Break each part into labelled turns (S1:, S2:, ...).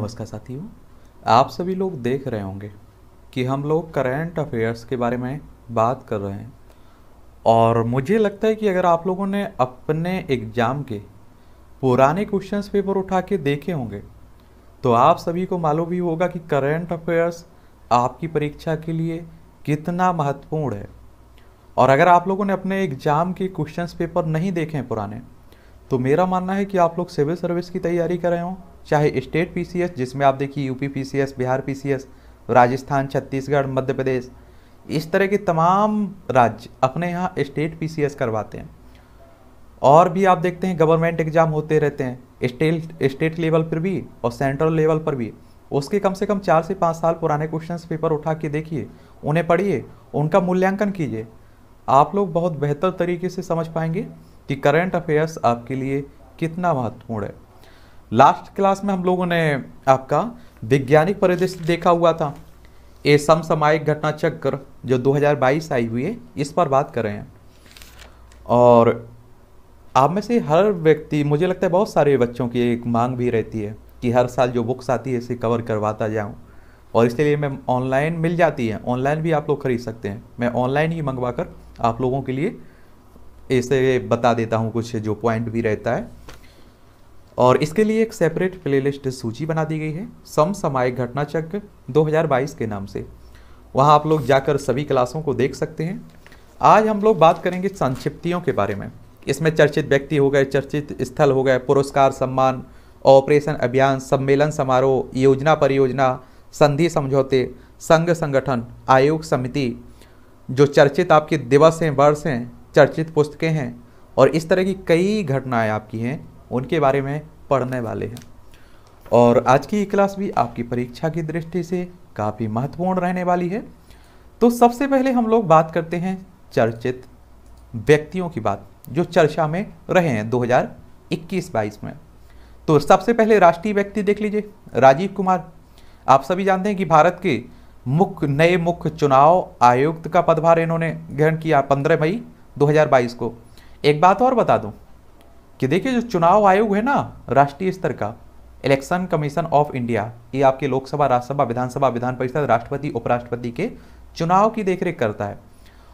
S1: नमस्कार साथियों आप सभी लोग देख रहे होंगे कि हम लोग करेंट अफेयर्स के बारे में बात कर रहे हैं और मुझे लगता है कि अगर आप लोगों ने अपने एग्ज़ाम के पुराने क्वेश्चंस पेपर उठा के देखे होंगे तो आप सभी को मालूम भी होगा कि करेंट अफेयर्स आपकी परीक्षा के लिए कितना महत्वपूर्ण है और अगर आप लोगों ने अपने एग्ज़ाम के क्वेश्चंस पेपर नहीं देखे हैं पुराने तो मेरा मानना है कि आप लोग सिविल सर्विस की तैयारी कर रहे हों चाहे स्टेट पीसीएस जिसमें आप देखिए UP PCS Bihar PCS Rajasthan Chhattisgarh Madhya Pradesh इस तरह के तमाम राज्य अपने यहाँ स्टेट पीसीएस करवाते हैं और भी आप देखते हैं गवर्नमेंट एग्ज़ाम होते रहते हैं स्टेट स्टेट लेवल पर भी और सेंट्रल लेवल पर भी उसके कम से कम चार से पाँच साल पुराने क्वेश्चन पेपर उठा के देखिए उन्हें पढ़िए उनका मूल्यांकन कीजिए आप लोग बहुत बेहतर तरीके से समझ पाएंगे कि करंट अफेयर्स आपके लिए कितना महत्वपूर्ण है लास्ट क्लास में हम लोगों ने आपका वैज्ञानिक परिदृश्य देखा हुआ था ये समसामायिक घटना चक्र जो 2022 आई हुई है इस पर बात कर रहे हैं और आप में से हर व्यक्ति मुझे लगता है बहुत सारे बच्चों की एक मांग भी रहती है कि हर साल जो बुक्स आती है इसे कवर करवाता जाऊँ और इसलिए मैं ऑनलाइन मिल जाती है ऑनलाइन भी आप लोग खरीद सकते हैं मैं ऑनलाइन ही मंगवा कर आप लोगों के लिए इसे बता देता हूँ कुछ जो पॉइंट भी रहता है और इसके लिए एक सेपरेट प्लेलिस्ट सूची बना दी गई है सम समय घटना चक्र दो के नाम से वहाँ आप लोग जाकर सभी क्लासों को देख सकते हैं आज हम लोग बात करेंगे संक्षिप्तियों के बारे में इसमें चर्चित व्यक्ति हो गए चर्चित स्थल हो गए पुरस्कार सम्मान ऑपरेशन अभियान सम्मेलन समारोह योजना परियोजना संधि समझौते संघ संगठन आयोग समिति जो चर्चित आपके दिवस हैं वर्ष हैं चर्चित पुस्तकें हैं और इस तरह की कई घटनाएं आपकी हैं उनके बारे में पढ़ने वाले हैं और आज की क्लास भी आपकी परीक्षा की दृष्टि से काफ़ी महत्वपूर्ण रहने वाली है तो सबसे पहले हम लोग बात करते हैं चर्चित व्यक्तियों की बात जो चर्चा में रहे हैं 2021-22 में तो सबसे पहले राष्ट्रीय व्यक्ति देख लीजिए राजीव कुमार आप सभी जानते हैं कि भारत के मुख्य नए मुख्य चुनाव आयुक्त का पदभार इन्होंने ग्रहण किया 15 मई 2022 को एक बात और बता दूं कि देखिए जो चुनाव आयोग है ना राष्ट्रीय स्तर का इलेक्शन कमीशन ऑफ इंडिया ये आपके लोकसभा राज्यसभा विधानसभा विधान परिषद राष्ट्रपति उपराष्ट्रपति के चुनाव की देखरेख करता है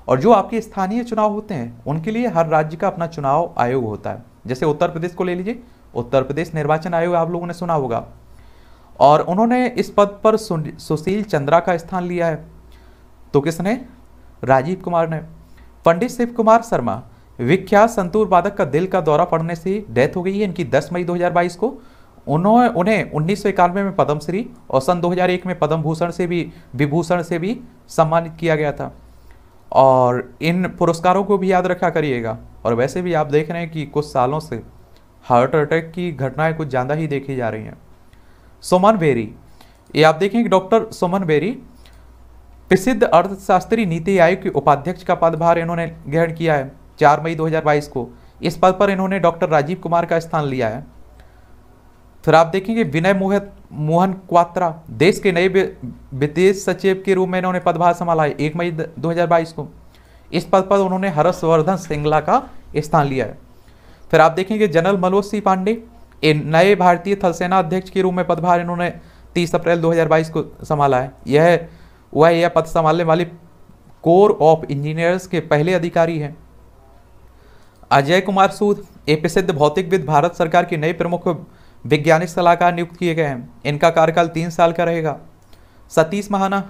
S1: और जो आपके स्थानीय चुनाव होते हैं उनके लिए हर राज्य का अपना चुनाव आयोग होता है जैसे उत्तर प्रदेश को ले लीजिए उत्तर प्रदेश निर्वाचन आयोग आप लोगों ने सुना होगा और उन्होंने इस पद पर सुशील चंद्रा का स्थान लिया है तो किसने राजीव कुमार ने पंडित शिव कुमार शर्मा विख्यात संतूर वादक का दिल का दौरा पड़ने से डेथ हो गई है इनकी 10 मई 2022 को उन्होंने उन्हें उन्नीस सौ इक्यानवे में पद्मश्री और सन 2001 में पद्म भूषण से भी विभूषण से भी सम्मानित किया गया था और इन पुरस्कारों को भी याद रखा करिएगा और वैसे भी आप देख रहे हैं कि कुछ सालों से हार्ट अटैक की घटनाएं कुछ ज़्यादा ही देखी जा रही हैं सोमन बेरी ये आप देखें कि डॉक्टर सोमन बेरी प्रसिद्ध अर्थशास्त्री नीति आयोग के उपाध्यक्ष का पदभार इन्होंने ग्रहण किया है चार मई 2022 को इस पद पर इन्होंने डॉक्टर राजीव कुमार का स्थान लिया है फिर आप देखेंगे विनय मोहित मोहन क्वात्रा देश के नए विदेश सचिव के रूप में इन्होंने पदभार संभाला है एक मई 2022 को इस पद पर उन्होंने हर्षवर्धन श्रृंगला का स्थान लिया है फिर आप देखेंगे जनरल मनोज सिंह पांडे नए भारतीय थल सेना अध्यक्ष के रूप में पदभार इन्होंने 30 अप्रैल 2022 को संभाला है यह वह यह पद संभालने वाले कोर ऑफ इंजीनियर्स के पहले अधिकारी हैं अजय कुमार सूद ये प्रसिद्ध भौतिकविद भारत सरकार के नए प्रमुख वैज्ञानिक सलाहकार नियुक्त किए गए हैं इनका कार्यकाल तीन साल का रहेगा सतीश महाना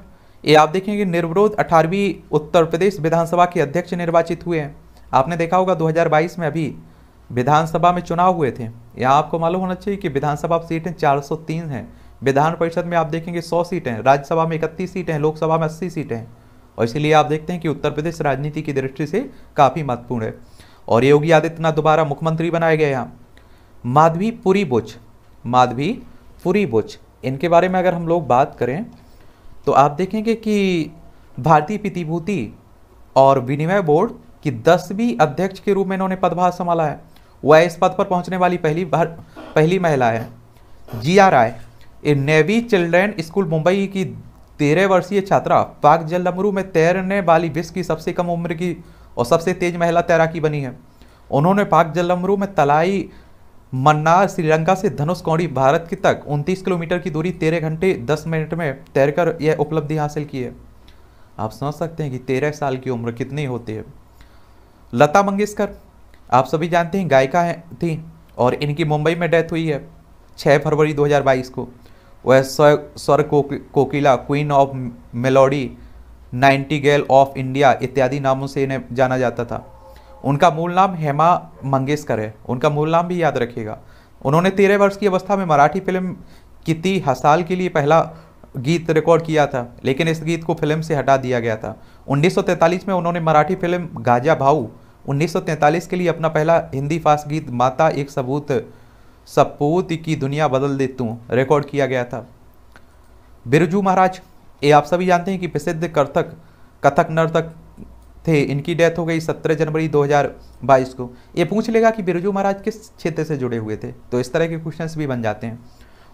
S1: ये आप देखेंगे निर्विरोध अठारहवीं उत्तर प्रदेश विधानसभा के अध्यक्ष निर्वाचित हुए हैं आपने देखा होगा 2022 में अभी विधानसभा में चुनाव हुए थे यहाँ आपको मालूम होना चाहिए कि विधानसभा सीटें 403 हैं विधान परिषद में आप देखेंगे 100 सीटें राज्यसभा में इकतीस सीटें हैं लोकसभा में अस्सी सीटें हैं और इसीलिए आप देखते हैं कि उत्तर प्रदेश राजनीति की दृष्टि से काफ़ी महत्वपूर्ण है और योगी आदित्यनाथ दोबारा मुख्यमंत्री बनाए गए यहाँ माधवी पुरी बुच माधवी पुरी बुच इनके बारे में अगर हम लोग बात करें तो आप देखेंगे कि भारतीय प्रतिभूति और विनिमय बोर्ड की दसवीं अध्यक्ष के रूप में इन्होंने पदभार संभाला है वह इस पद पर पहुंचने वाली पहली पहली महिला है Jiya Rai navy children school Mumbai की तेरह वर्षीय छात्रा पाक जलमरू में तैरने वाली विश्व की सबसे कम उम्र की और सबसे तेज महिला तैराकी बनी है उन्होंने पाक जलमरू में तलाई मन्नार श्रीलंका से धनुष कौड़ी भारत की तक 29 किलोमीटर की दूरी 13 घंटे 10 मिनट में तैरकर यह उपलब्धि हासिल की है आप समझ सकते हैं कि तेरह साल की उम्र कितनी होती है लता मंगेशकर आप सभी जानते हैं गायिका हैं थी और इनकी मुंबई में डेथ हुई है 6 फरवरी 2022 को वह स्वर कोकिला queen of melody nightingale of India इत्यादि नामों से इन्हें जाना जाता था उनका मूल नाम हेमा मंगेशकर है उनका मूल नाम भी याद रखिएगा उन्होंने तेरह वर्ष की अवस्था में मराठी फिल्म किति हसाल के लिए पहला गीत रिकॉर्ड किया था लेकिन इस गीत को फिल्म से हटा दिया गया था 1943 में उन्होंने मराठी फिल्म गाजा भाऊ 1943 के लिए अपना पहला हिंदी फास्ट गीत माता एक सबूत सपूत की दुनिया बदल दे तू रिकॉर्ड किया गया था बिरजू महाराज ये आप सभी जानते हैं कि प्रसिद्ध कथक कथक नर्तक थे इनकी डेथ हो गई 17 जनवरी 2022 को ये पूछ लेगा कि बिरजू महाराज किस क्षेत्र से जुड़े हुए थे तो इस तरह के क्वेश्चंस भी बन जाते हैं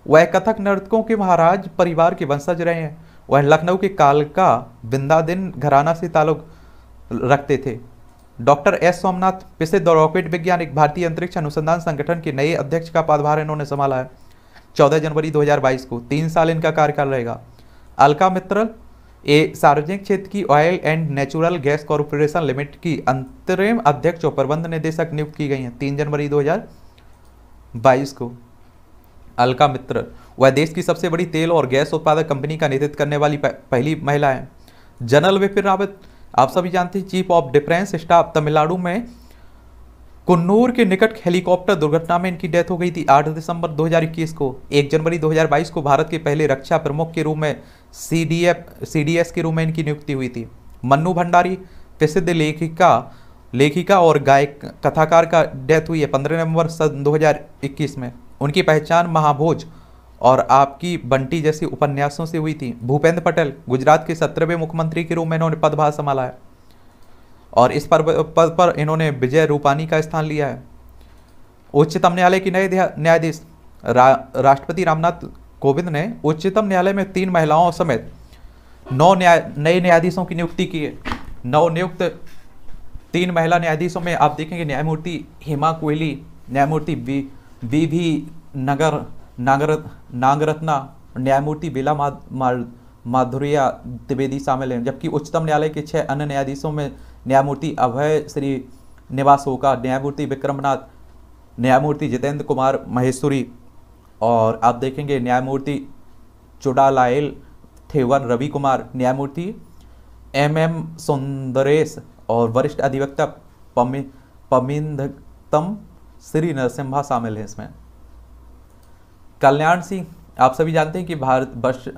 S1: वह कथक नर्तकों के महाराज परिवार के वंशज रहे हैं वह लखनऊ के कालका बिंदादिन घराना से ताल्लुक रखते थे डॉक्टर एस सोमनाथ प्रसिद्ध रॉकेट विज्ञान भारतीय अंतरिक्ष अनुसंधान संगठन के नए अध्यक्ष का पदभार इन्होंने संभाला है चौदह जनवरी दो को तीन साल इनका कार्यकाल रहेगा अलका मित्रल ए सार्वजनिक क्षेत्र की oil and natural gas corporation limited की अंतरिम अध्यक्ष और प्रबंध निदेशक नियुक्त की गई हैं तीन जनवरी 2022 को अलका मित्र वह देश की सबसे बड़ी तेल और गैस उत्पादक कंपनी का नेतृत्व करने वाली पहली महिला है जनरल विपिन रावत आप सभी जानते हैं chief of defence staff Tamil Nadu में कुन्नूर के निकट हेलीकॉप्टर दुर्घटना में इनकी डेथ हो गई थी 8 दिसंबर 2021 को 1 जनवरी 2022 को भारत के पहले रक्षा प्रमुख के रूप में C D F C D S के रूप में इनकी नियुक्ति हुई थी मन्नू भंडारी प्रसिद्ध लेखिका लेखिका और गायक कथाकार का डेथ हुई है पंद्रह नवंबर सन 2021 में उनकी पहचान महाभोज और आपकी बंटी जैसी उपन्यासों से हुई थी भूपेंद्र पटेल गुजरात के सत्रहवें मुख्यमंत्री के रूप में इन्होंने पदभार संभाला है और इस पर पद पर इन्होंने विजय रूपानी का स्थान लिया है उच्चतम न्यायालय के नए न्यायाधीश रा, राष्ट्रपति रामनाथ कोविंद ने उच्चतम न्यायालय में तीन महिलाओं समेत नौ न्याय नए न्यायाधीशों की नियुक्ति की है नियुक्त तीन महिला न्यायाधीशों में आप देखेंगे न्यायमूर्ति हेमा कोहली न्यायमूर्ति बी बी भी नगर नागर नागरत्ना न्यायमूर्ति बेला माधुरिया द्विवेदी शामिल हैं जबकि उच्चतम न्यायालय के छः अन्य न्यायाधीशों में न्यायमूर्ति अभय श्री निवास न्यायमूर्ति विक्रमनाथ न्यायमूर्ति जितेंद्र कुमार महेश्वरी और आप देखेंगे न्यायमूर्ति चुडालायल थेवन रवि कुमार न्यायमूर्ति एम एम सुंदरेश और वरिष्ठ अधिवक्ता पमि पमिंदतम श्री नरसिम्हा शामिल हैं इसमें कल्याण सिंह आप सभी जानते हैं कि भारत वर्ष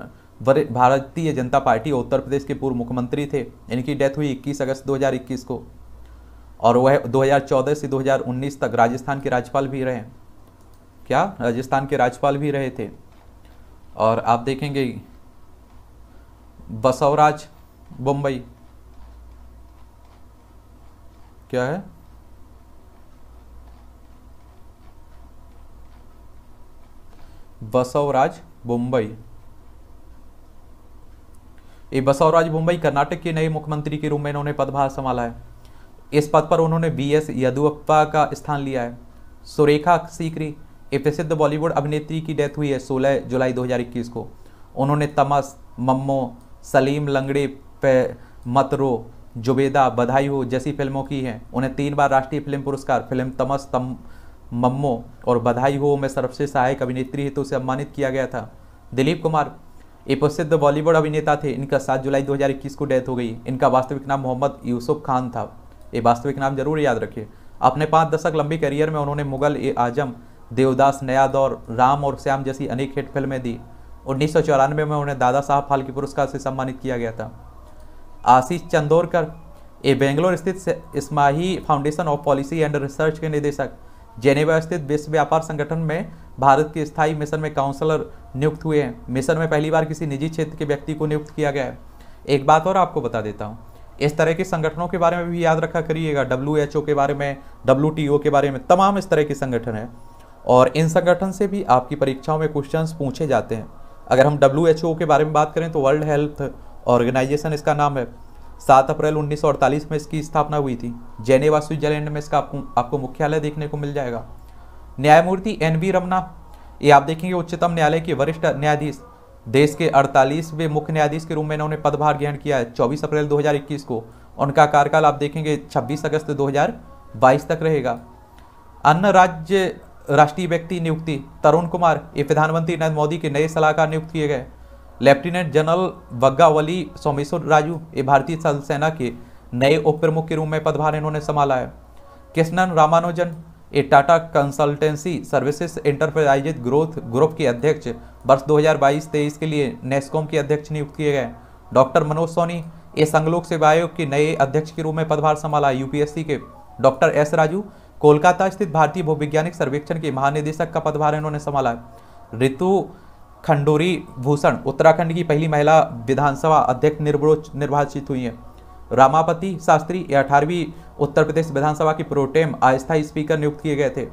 S1: भारतीय जनता पार्टी उत्तर प्रदेश के पूर्व मुख्यमंत्री थे इनकी डेथ हुई 21 अगस्त 2021 को और वह 2014 से 2019 तक राजस्थान के राज्यपाल भी रहे क्या राजस्थान के राज्यपाल भी रहे थे और आप देखेंगे बसवराज बम्बई क्या है बसवराज बम्बई ये बसवराज मुंबई कर्नाटक के नए मुख्यमंत्री के रूप में इन्होंने पदभार संभाला है इस पद पर उन्होंने बी एस येदुअप्पा का स्थान लिया है सुरेखा सीकरी एक प्रसिद्ध बॉलीवुड अभिनेत्री की डेथ हुई है 16 जुलाई 2021 को उन्होंने तमस मम्मो सलीम लंगड़े पे मतरो जुबेदा बधाई हो जैसी फिल्मों की हैं उन्हें तीन बार राष्ट्रीय फिल्म पुरस्कार फिल्म तमस तम मम्मो और बधाई हो में सर्वश्रेष्ठ सहायक अभिनेत्री हेतु तो सम्मानित किया गया था दिलीप कुमार ये प्रसिद्ध बॉलीवुड अभिनेता थे इनका सात जुलाई 2021 को डेथ हो गई इनका वास्तविक नाम मोहम्मद यूसुफ खान था ये वास्तविक नाम जरूर याद रखिए अपने पाँच दशक लंबी करियर में उन्होंने मुगल ए आजम देवदास नया दौर राम और श्याम जैसी अनेक हिट फिल्में दी उन्नीस में उन्हें दादा साहब फाल्के पुरस्कार से सम्मानित किया गया था आशीष चंदोरकर ये बेंगलोर स्थित इस्माही foundation of policy and research के निदेशक जेनेवा स्थित विश्व व्यापार संगठन में भारत के स्थायी मिशन में काउंसलर नियुक्त हुए हैं मिशन में पहली बार किसी निजी क्षेत्र के व्यक्ति को नियुक्त किया गया है एक बात और आपको बता देता हूँ इस तरह के संगठनों के बारे में भी याद रखा करिएगा डब्ल्यू के बारे में डब्ल्यू के बारे में तमाम इस तरह के संगठन है और इन संगठन से भी आपकी परीक्षाओं में क्वेश्चंस पूछे जाते हैं अगर हम डब्ल्यू के बारे में बात करें तो वर्ल्ड हेल्थ ऑर्गेनाइजेशन इसका नाम है सात अप्रैल उन्नीस में इसकी स्थापना हुई थी जेनेवा स्विट्जरलैंड में इसका आपको, आपको मुख्यालय देखने को मिल जाएगा न्यायमूर्ति एन वी रमना ये आप देखेंगे उच्चतम न्यायालय के वरिष्ठ न्यायाधीश देश के अड़तालीसवें मुख्य न्यायाधीश के रूप में इन्होंने पदभार ग्रहण किया है चौबीस अप्रैल 2021 को उनका कार्यकाल आप देखेंगे 26 अगस्त 2022 तक रहेगा अन्य राज्य राष्ट्रीय व्यक्ति नियुक्ति तरुण कुमार ये प्रधानमंत्री नरेंद्र मोदी के नए सलाहकार नियुक्त किए गए लेफ्टिनेंट जनरल वग्गावली सोमेश्वर राजू ये भारतीय थल सेना के नए उप प्रमुख के रूप में पदभार इन्होंने संभाला है कृष्णन रामानुजन ये Tata consultancy services enterprises growth group के अध्यक्ष वर्ष 2022-23 के लिए नेस्कॉम के अध्यक्ष नियुक्त किए गए डॉक्टर मनोज सोनी ये संघलोक सेवा आयोग के नए अध्यक्ष के रूप में पदभार संभाला यूपीएससी के डॉक्टर एस राजू कोलकाता स्थित भारतीय भूविज्ञानिक सर्वेक्षण के महानिदेशक का पदभार इन्होंने संभाला ऋतु खंडोरी भूषण उत्तराखंड की पहली महिला विधानसभा अध्यक्ष निर्वोच निर्वाचित हुई हैं रामापति शास्त्री ये अठारहवीं उत्तर प्रदेश विधानसभा की प्रोटेम अस्थायी स्पीकर नियुक्त किए गए थे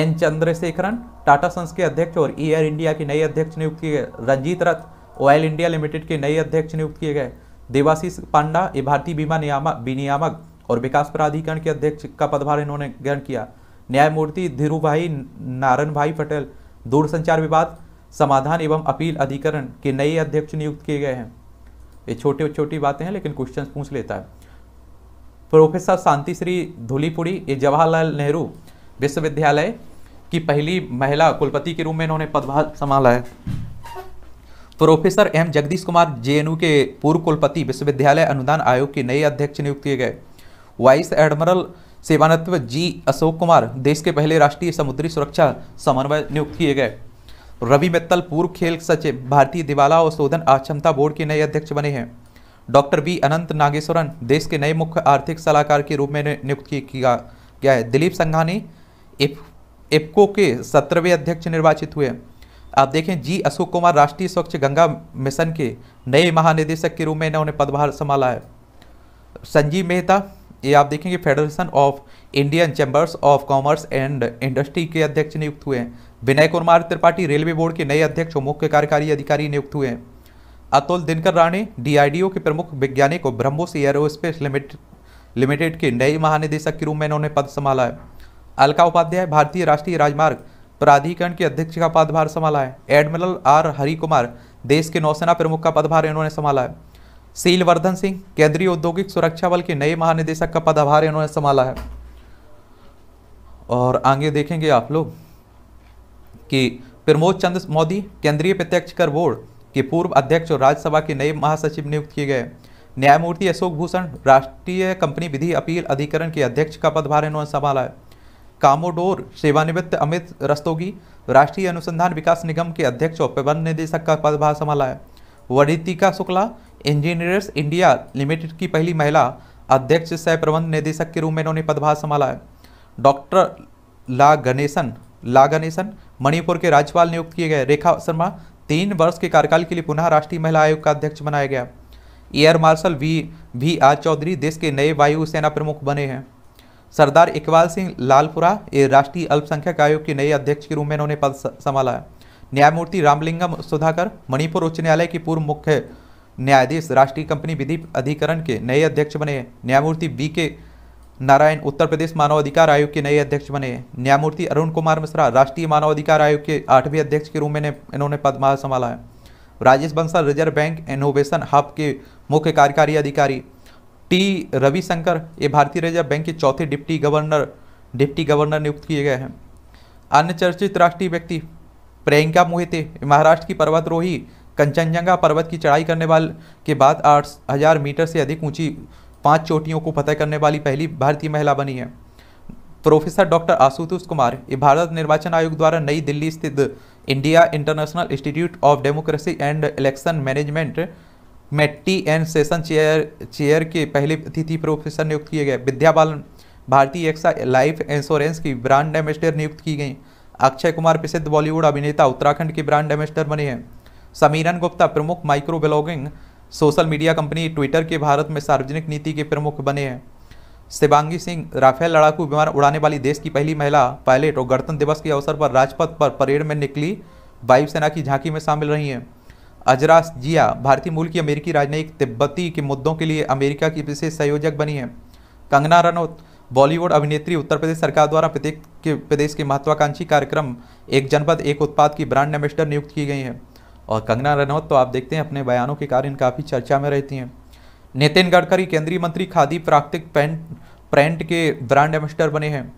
S1: एन चंद्रशेखरन टाटा संस के अध्यक्ष और एयर इंडिया के नए अध्यक्ष नियुक्त किए गए रंजीत रथ ऑयल इंडिया लिमिटेड के नए अध्यक्ष नियुक्त किए गए देवाशीष पांडा ये भारतीय बीमा नियामक विनियामक और विकास प्राधिकरण के अध्यक्ष का पदभार इन्होंने ग्रहण किया न्यायमूर्ति धीरू भाई नारायण भाई पटेल दूरसंचार विवाद समाधान एवं अपील अधिकरण के नए अध्यक्ष नियुक्त किए गए हैं ये छोटे छोटी बातें हैं लेकिन क्वेश्चन पूछ लेता है प्रोफेसर शांति श्री धूलीपुरी ये जवाहरलाल नेहरू विश्वविद्यालय की पहली महिला कुलपति के रूप में इन्होंने पदभार संभाला है professor M Jagadesh Kumar JNU के पूर्व कुलपति विश्वविद्यालय अनुदान आयोग के नए अध्यक्ष नियुक्त किए गए वाइस एडमिरल सेवानत्व जी अशोक कुमार देश के पहले राष्ट्रीय समुद्री सुरक्षा समन्वय नियुक्त किए गए रवि मित्तल पूर्व खेल सचिव भारतीय दिवाला और शोधन अक्षमता बोर्ड के नए अध्यक्ष बने हैं डॉक्टर बी अनंत नागेश्वरन देश के नए मुख्य आर्थिक सलाहकार के रूप में नियुक्त किया गया है दिलीप संघानी इफको के सत्रहवें अध्यक्ष निर्वाचित हुए आप देखें जी अशोक कुमार राष्ट्रीय स्वच्छ गंगा मिशन के नए महानिदेशक के रूप में इन्होंने पदभार संभाला है संजीव मेहता ये आप देखेंगे federation of Indian chambers of commerce and industry के अध्यक्ष नियुक्त हुए हैं विनय कुमार त्रिपाठी रेलवे बोर्ड के नए अध्यक्ष और मुख्य कार्यकारी अधिकारी नियुक्त हुए हैं अतुल दिनकर राणे डीआरडीओ के प्रमुख वैज्ञानिक और ब्रह्मोस एयरोस्पेस लिमिटेड लिमिटेड के नए महानिदेशक के रूप में इन्होंने पद संभाला है अलका उपाध्याय भारतीय राष्ट्रीय राजमार्ग प्राधिकरण के अध्यक्ष का पदभार संभाला है एडमिरल आर हरि कुमार देश के नौसेना प्रमुख का पदभार इन्होंने संभाला है सीलवर्धन सिंह केंद्रीय औद्योगिक सुरक्षा बल के नए महानिदेशक का पदभार इन्होंने संभाला है और आगे देखेंगे आप लोग कि प्रमोद चंद्र मोदी केंद्रीय प्रत्यक्ष कर बोर्ड के पूर्व अध्यक्ष और राज्यसभा के नए महासचिव नियुक्त किए गए न्यायमूर्ति अशोक भूषण राष्ट्रीय कंपनी विधि अपील अधिकरण के अध्यक्ष का पदभार इन्होंने संभाला है कामोडोर सेवानिवृत्त अमित रस्तोगी राष्ट्रीय अनुसंधान विकास निगम के अध्यक्ष और प्रबंध निदेशक का पदभार संभाला है Vartika Shukla engineers India limited की पहली महिला अध्यक्ष सह प्रबंध निदेशक के रूप में इन्होंने पदभार संभाला है डॉक्टर ला गणेशन ला गणेशन मणिपुर के राज्यपाल नियुक्त किए गए रेखा शर्मा तीन वर्ष के कार्यकाल के लिए पुनः राष्ट्रीय महिला आयोग का अध्यक्ष बनाया गया air marshal V V R Chaudhari देश के नए वायुसेना प्रमुख बने हैं सरदार इकबाल सिंह लालपुरा ये राष्ट्रीय अल्पसंख्यक आयोग के नए अध्यक्ष के रूप में इन्होंने पद संभाला है न्यायमूर्ति रामलिंगम सुधाकर मणिपुर उच्च न्यायालय के पूर्व मुख्य न्यायाधीश राष्ट्रीय कंपनी विधि अधिकरण के नए अध्यक्ष बने न्यायमूर्ति बी के नारायण उत्तर प्रदेश मानव अधिकार आयोग के नए अध्यक्ष बने न्यायमूर्ति अरुण कुमार मिश्रा राष्ट्रीय मानव अधिकार आयोग के आठवें अध्यक्ष के रूप में इन्होंने पदभार संभाला है Rajesh Bansal reserve bank innovation hub के मुख्य कार्यकारी अधिकारी टी रविशंकर ये भारतीय रिजर्व बैंक के चौथे डिप्टी गवर्नर डिप्टी गवर्नर नियुक्त किए गए हैं अन्य चर्चित राष्ट्रीय व्यक्ति प्रियंका मोहिते महाराष्ट्र की पर्वतरोही कंचनजंगा पर्वत की चढ़ाई करने वाले के बाद आठ हज़ार मीटर से अधिक ऊंची पांच चोटियों को फतह करने वाली पहली भारतीय महिला बनी है प्रोफेसर डॉक्टर आशुतोष कुमार ये भारत निर्वाचन आयोग द्वारा नई दिल्ली स्थित India international institute of democracy and election management मेट्टी and an session chair chair के पहले अतिथि प्रोफेसर नियुक्त किए गए Vidya Balan Bharatiya AXA life insurance की ब्रांड एम्बेसडर नियुक्त की गई अक्षय कुमार प्रसिद्ध बॉलीवुड अभिनेता उत्तराखंड के ब्रांड एम्बेसडर बने हैं समीरन गुप्ता प्रमुख micro blogging social media company Twitter के भारत में सार्वजनिक नीति के प्रमुख बने हैं शिवांगी सिंह राफेल लड़ाकू विमान उड़ाने वाली देश की पहली महिला पायलट और गणतंत्र दिवस के अवसर पर राजपथ पर परेड में निकली वायुसेना की झांकी में शामिल रही हैं अजरा जिया भारतीय मूल की अमेरिकी राजनयिक तिब्बती के मुद्दों के लिए अमेरिका की विशेष संयोजक बनी है कंगना रनौत बॉलीवुड अभिनेत्री उत्तर प्रदेश सरकार द्वारा प्रत्येक के प्रदेश के महत्वाकांक्षी कार्यक्रम एक जनपद एक उत्पाद की ब्रांड एम्बेसडर नियुक्त की गई हैं और कंगना रनौत तो आप देखते हैं अपने बयानों के कारण काफ़ी चर्चा में रहती हैं नितिन गडकरी केंद्रीय मंत्री खादी प्राकृतिक पेंट प्रेंट के ब्रांड एम्बेसडर बने हैं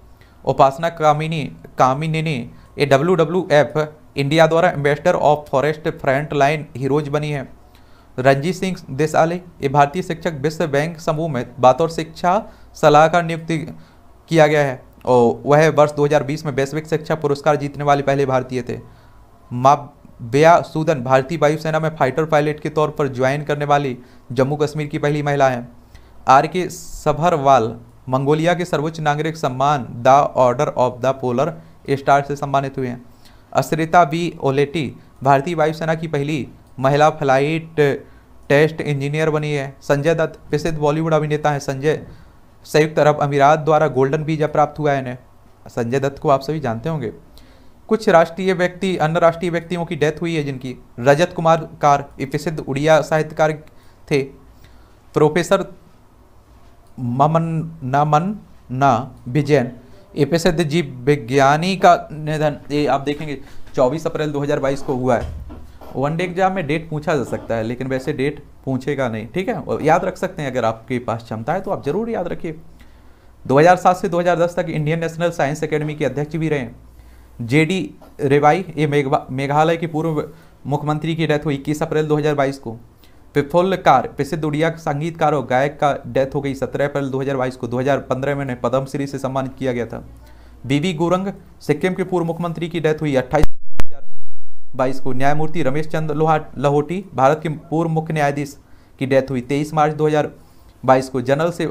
S1: Upasana Kamini Kamini A W W F India द्वारा ambassador of forest front line heroes बनी है रंजीत सिंह देसाले ये भारतीय शिक्षक विश्व बैंक समूह में बतौर शिक्षा सलाहकार नियुक्ति किया गया है और वह वर्ष 2020 में वैश्विक शिक्षा पुरस्कार जीतने वाले पहले भारतीय थे बेया सूदन भारतीय वायुसेना में फाइटर पायलट के तौर पर ज्वाइन करने वाली जम्मू कश्मीर की पहली महिला हैं आर के सभरवाल मंगोलिया के सर्वोच्च नागरिक सम्मान the order of the polar star से सम्मानित हुए हैं अश्रिता बी ओलेटी भारतीय वायुसेना की पहली महिला फ्लाइट टेस्ट इंजीनियर बनी है संजय दत्त प्रसिद्ध बॉलीवुड अभिनेता हैं संजय संयुक्त अरब अमीरात द्वारा गोल्डन वीजा प्राप्त हुआ है इन्हें संजय दत्त को आप सभी जानते होंगे कुछ राष्ट्रीय व्यक्ति अन्य राष्ट्रीय व्यक्तियों की डेथ हुई है जिनकी रजत कुमार कार प्रसिद्ध उड़िया साहित्यकार थे प्रोफेसर ममन नमन ना विजयन ए प्रसिद्ध जीव विज्ञानी का निधन ये आप देखेंगे 24 अप्रैल 2022 को हुआ है वन एग्जाम में डेट पूछा जा सकता है लेकिन वैसे डेट पूछेगा नहीं ठीक है याद रख सकते हैं अगर आपके पास क्षमता है तो आप जरूर याद रखिए 2007 से 2010 तक इंडियन नेशनल साइंस एकेडमी के अध्यक्ष भी रहे जेडी रेवाई ये मेघालय के पूर्व मुख्यमंत्री की डेथ हुई इक्कीस अप्रैल 2022 को पिथोलकार प्रसिद्ध उड़िया संगीतकार और गायक का डेथ हो गई 17 अप्रैल 2022 को 2015 में उन्हें पद्मश्री से सम्मानित किया गया था बीवी गुरंग सिक्किम के पूर्व मुख्यमंत्री की डेथ हुई अट्ठाईस बाईस को न्यायमूर्ति रमेश चंद्र लहोटी भारत के पूर्व मुख्य न्यायाधीश की डेथ हुई 23 मार्च 2022 को जनरल से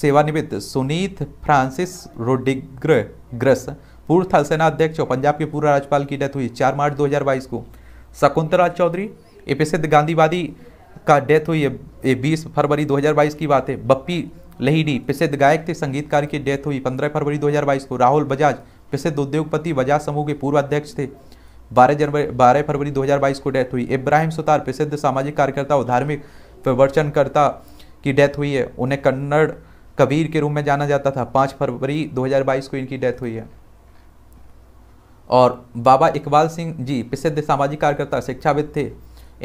S1: सेवानिवृत्त सुनीत फ्रांसिस रोडिग्रस पूर्व थल सेना अध्यक्ष और पंजाब के पूर्व राज्यपाल की डेथ हुई चार मार्च दो को शकुंतला चौधरी ये प्रसिद्ध गांधीवादी का डेथ हुई है ये बीस फरवरी 2022 की बात है बप्पी लहीडी प्रसिद्ध गायक थे संगीतकार की डेथ हुई 15 फरवरी 2022 को राहुल बजाज प्रसिद्ध उद्योगपति बजाज समूह के पूर्व अध्यक्ष थे 12 जनवरी 12 फरवरी 2022 को डेथ हुई इब्राहिम सुतार प्रसिद्ध सामाजिक कार्यकर्ता और धार्मिक प्रवचनकर्ता की डेथ हुई है उन्हें कन्नड़ कबीर के रूप में जाना जाता था पाँच फरवरी दो को इनकी डेथ हुई है और बाबा इकबाल सिंह जी प्रसिद्ध सामाजिक कार्यकर्ता शिक्षाविद थे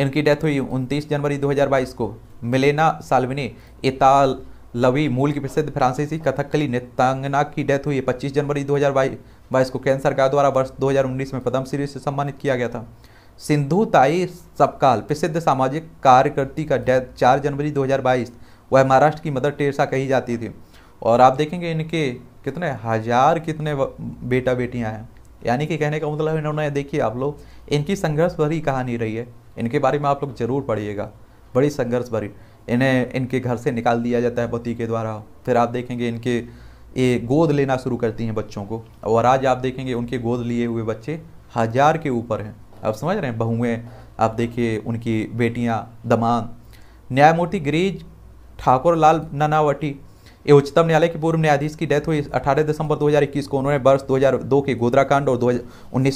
S1: इनकी डेथ हुई 29 जनवरी 2022 को मिलेना सालविने इताल लवी मूल की प्रसिद्ध फ्रांसीसी कथकली नेतांगना की डेथ हुई 25 जनवरी 2022 को कैंसर का द्वारा वर्ष 2019 में सीरीज से सम्मानित किया गया था सिंधु ताई सपकाल प्रसिद्ध सामाजिक कार्यकर्ती का डेथ 4 जनवरी 2022 वह महाराष्ट्र की मदर टेरेसा कही जाती थी और आप देखेंगे इनके कितने हजार कितने बेटा बेटियां हैं यानी कि कहने का मतलब इन्होंने देखिए आप लोग इनकी संघर्ष भरी कहानी रही है इनके बारे में आप लोग जरूर पढ़िएगा बड़ी संघर्ष भरी इन्हें इनके घर से निकाल दिया जाता है पति के द्वारा फिर आप देखेंगे इनके ये गोद लेना शुरू करती हैं बच्चों को और आज आप देखेंगे उनके गोद लिए हुए बच्चे हज़ार के ऊपर हैं आप समझ रहे हैं बहुएँ आप देखिए उनकी बेटियाँ दमान न्यायमूर्ति गिरीज ठाकुर लाल ननावटी ये उच्चतम न्यायालय के पूर्व न्यायाधीश की डेथ हुई 18 दिसंबर 2021 को उन्होंने वर्ष 2002 के गोदरा कांड और उन्नीस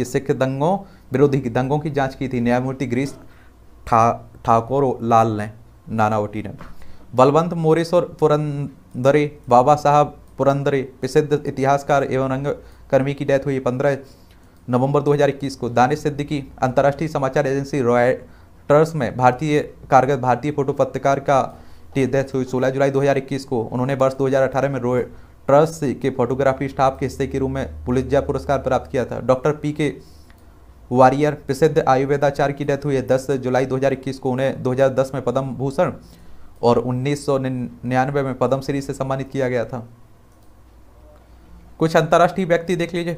S1: के सिख दंगों विरोधी दंगों की जांच की थी न्यायमूर्ति ग्रीस ठाकुर था, लाल ने नानावटी ने बलवंत मोरिस और पुरंदरे बाबा साहब पुरंदरे प्रसिद्ध इतिहासकार एवं रंगकर्मी की डेथ हुई पंद्रह नवंबर 2021 को दानिश सिद्दीकी अंतर्राष्ट्रीय समाचार एजेंसी रॉयटर्स में भारतीय कारगर भारतीय फोटो पत्रकार का की डेथ हुई सोलह जुलाई 2021 को उन्होंने वर्ष 2018 में रोय ट्रस्ट के फोटोग्राफी स्टाफ के हिस्से के रूप में पुलिस पुरस्कार प्राप्त किया था डॉक्टर पी के वारियर प्रसिद्ध आयुर्वेदाचार्य की डेथ हुई है दस जुलाई 2021 को उन्हें 2010 में पद्म भूषण और उन्नीस में पद्म श्री से सम्मानित किया गया था कुछ अंतर्राष्ट्रीय व्यक्ति देख लीजिए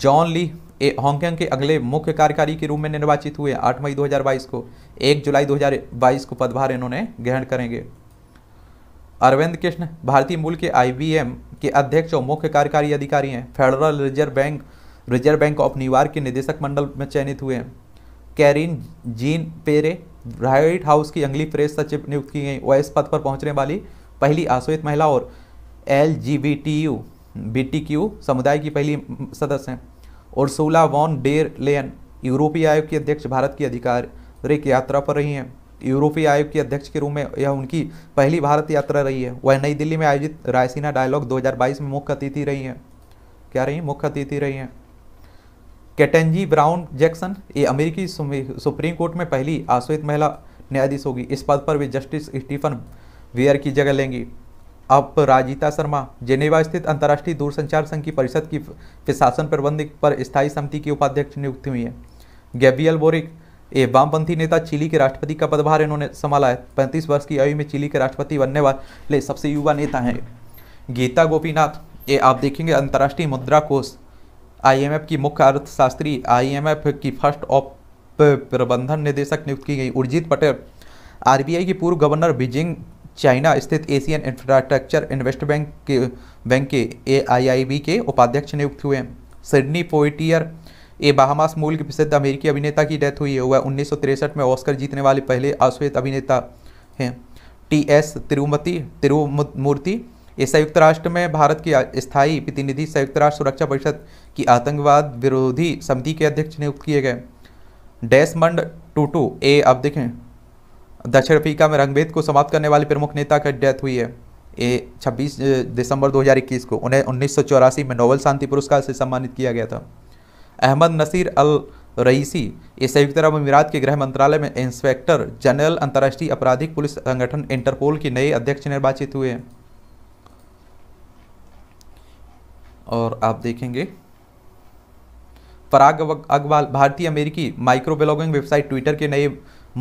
S1: जॉन ली ए हांगकॉन्ग के अगले मुख्य कार्यकारी के रूप में निर्वाचित हुए 8 मई 2022 को एक जुलाई 2022 को पदभार इन्होंने ग्रहण करेंगे अरविंद कृष्ण भारतीय मूल के आईबीएम के अध्यक्ष और मुख्य कार्यकारी अधिकारी हैं Federal Reserve bank reserve bank of न्यूयॉर्क के निदेशक मंडल में चयनित हुए हैं Karine Jean Pierre White House की अंगली प्रेस सचिव नियुक्त की गई वह इस पद पर पहुंचने वाली पहली आश्रित महिला और L G B T U B T Q समुदाय की पहली सदस्य हैं और सोला वॉन डेर लेन यूरोपीय आयोग की अध्यक्ष भारत की अधिकार रेख यात्रा पर रही हैं यूरोपीय आयोग के अध्यक्ष के रूप में यह उनकी पहली भारत यात्रा रही है वह नई दिल्ली में आयोजित रायसीना डायलॉग 2022 में मुख्य अतिथि रही हैं क्या रही मुख्य अतिथि रही हैं कैटेंजी ब्राउन जैक्सन ये अमेरिकी सुप्रीम कोर्ट में पहली आश्रित महिला न्यायाधीश होगी इस पद पर वे जस्टिस स्टीफन वियर की जगह लेंगी अब राजिता शर्मा जेनेवा स्थित अंतर्राष्ट्रीय दूरसंचार संघ की परिषद की प्रशासन प्रबंधक पर स्थायी समिति की उपाध्यक्ष नियुक्त हुई है गैबियल बोरिक ये वामपंथी नेता चिली के राष्ट्रपति का पदभार इन्होंने संभाला है पैंतीस वर्ष की आयु में चिली के राष्ट्रपति बनने वाले सबसे युवा नेता हैं गीता गोपीनाथ ये आप देखेंगे अंतर्राष्ट्रीय मुद्रा कोष आईएमएफ की मुख्य अर्थशास्त्री आईएमएफ की फर्स्ट ऑफ प्रबंधन निदेशक नियुक्त की गई उर्जित पटेल आर की पूर्व गवर्नर बीजिंग चाइना स्थित एशियन इंफ्रास्ट्रक्चर इन्वेस्ट बैंक के बैंक के ए के उपाध्यक्ष नियुक्त हुए हैं सिडनी पोइटियर ए बहामास मूल के प्रसिद्ध अमेरिकी अभिनेता की डेथ हुई है वह उन्नीस में ऑस्कर जीतने वाले पहले अश्वेत अभिनेता हैं टी एस तिरुमति तिरुमूर्ति ये संयुक्त राष्ट्र में भारत की स्थायी प्रतिनिधि संयुक्त राष्ट्र सुरक्षा परिषद की आतंकवाद विरोधी समिति के अध्यक्ष नियुक्त किए गए डेसमंड टूटू ए आप देखें दक्षिण अफ्रीका में रंगभेद को समाप्त करने वाले प्रमुख नेता का डेथ हुई है ए 26 दिसंबर 2021 को उन्हें उन्नीस में नोबल शांति पुरस्कार से सम्मानित किया गया था अहमद नसीर अल रईसी ये संयुक्त अरब अमीरात के गृह मंत्रालय में इंस्पेक्टर जनरल अंतर्राष्ट्रीय आपराधिक पुलिस संगठन इंटरपोल के नए अध्यक्ष निर्वाचित हुए और आप देखेंगे पराग अग्रवाल भारतीय अमेरिकी माइक्रो ब्लॉगिंग वेबसाइट ट्विटर के नए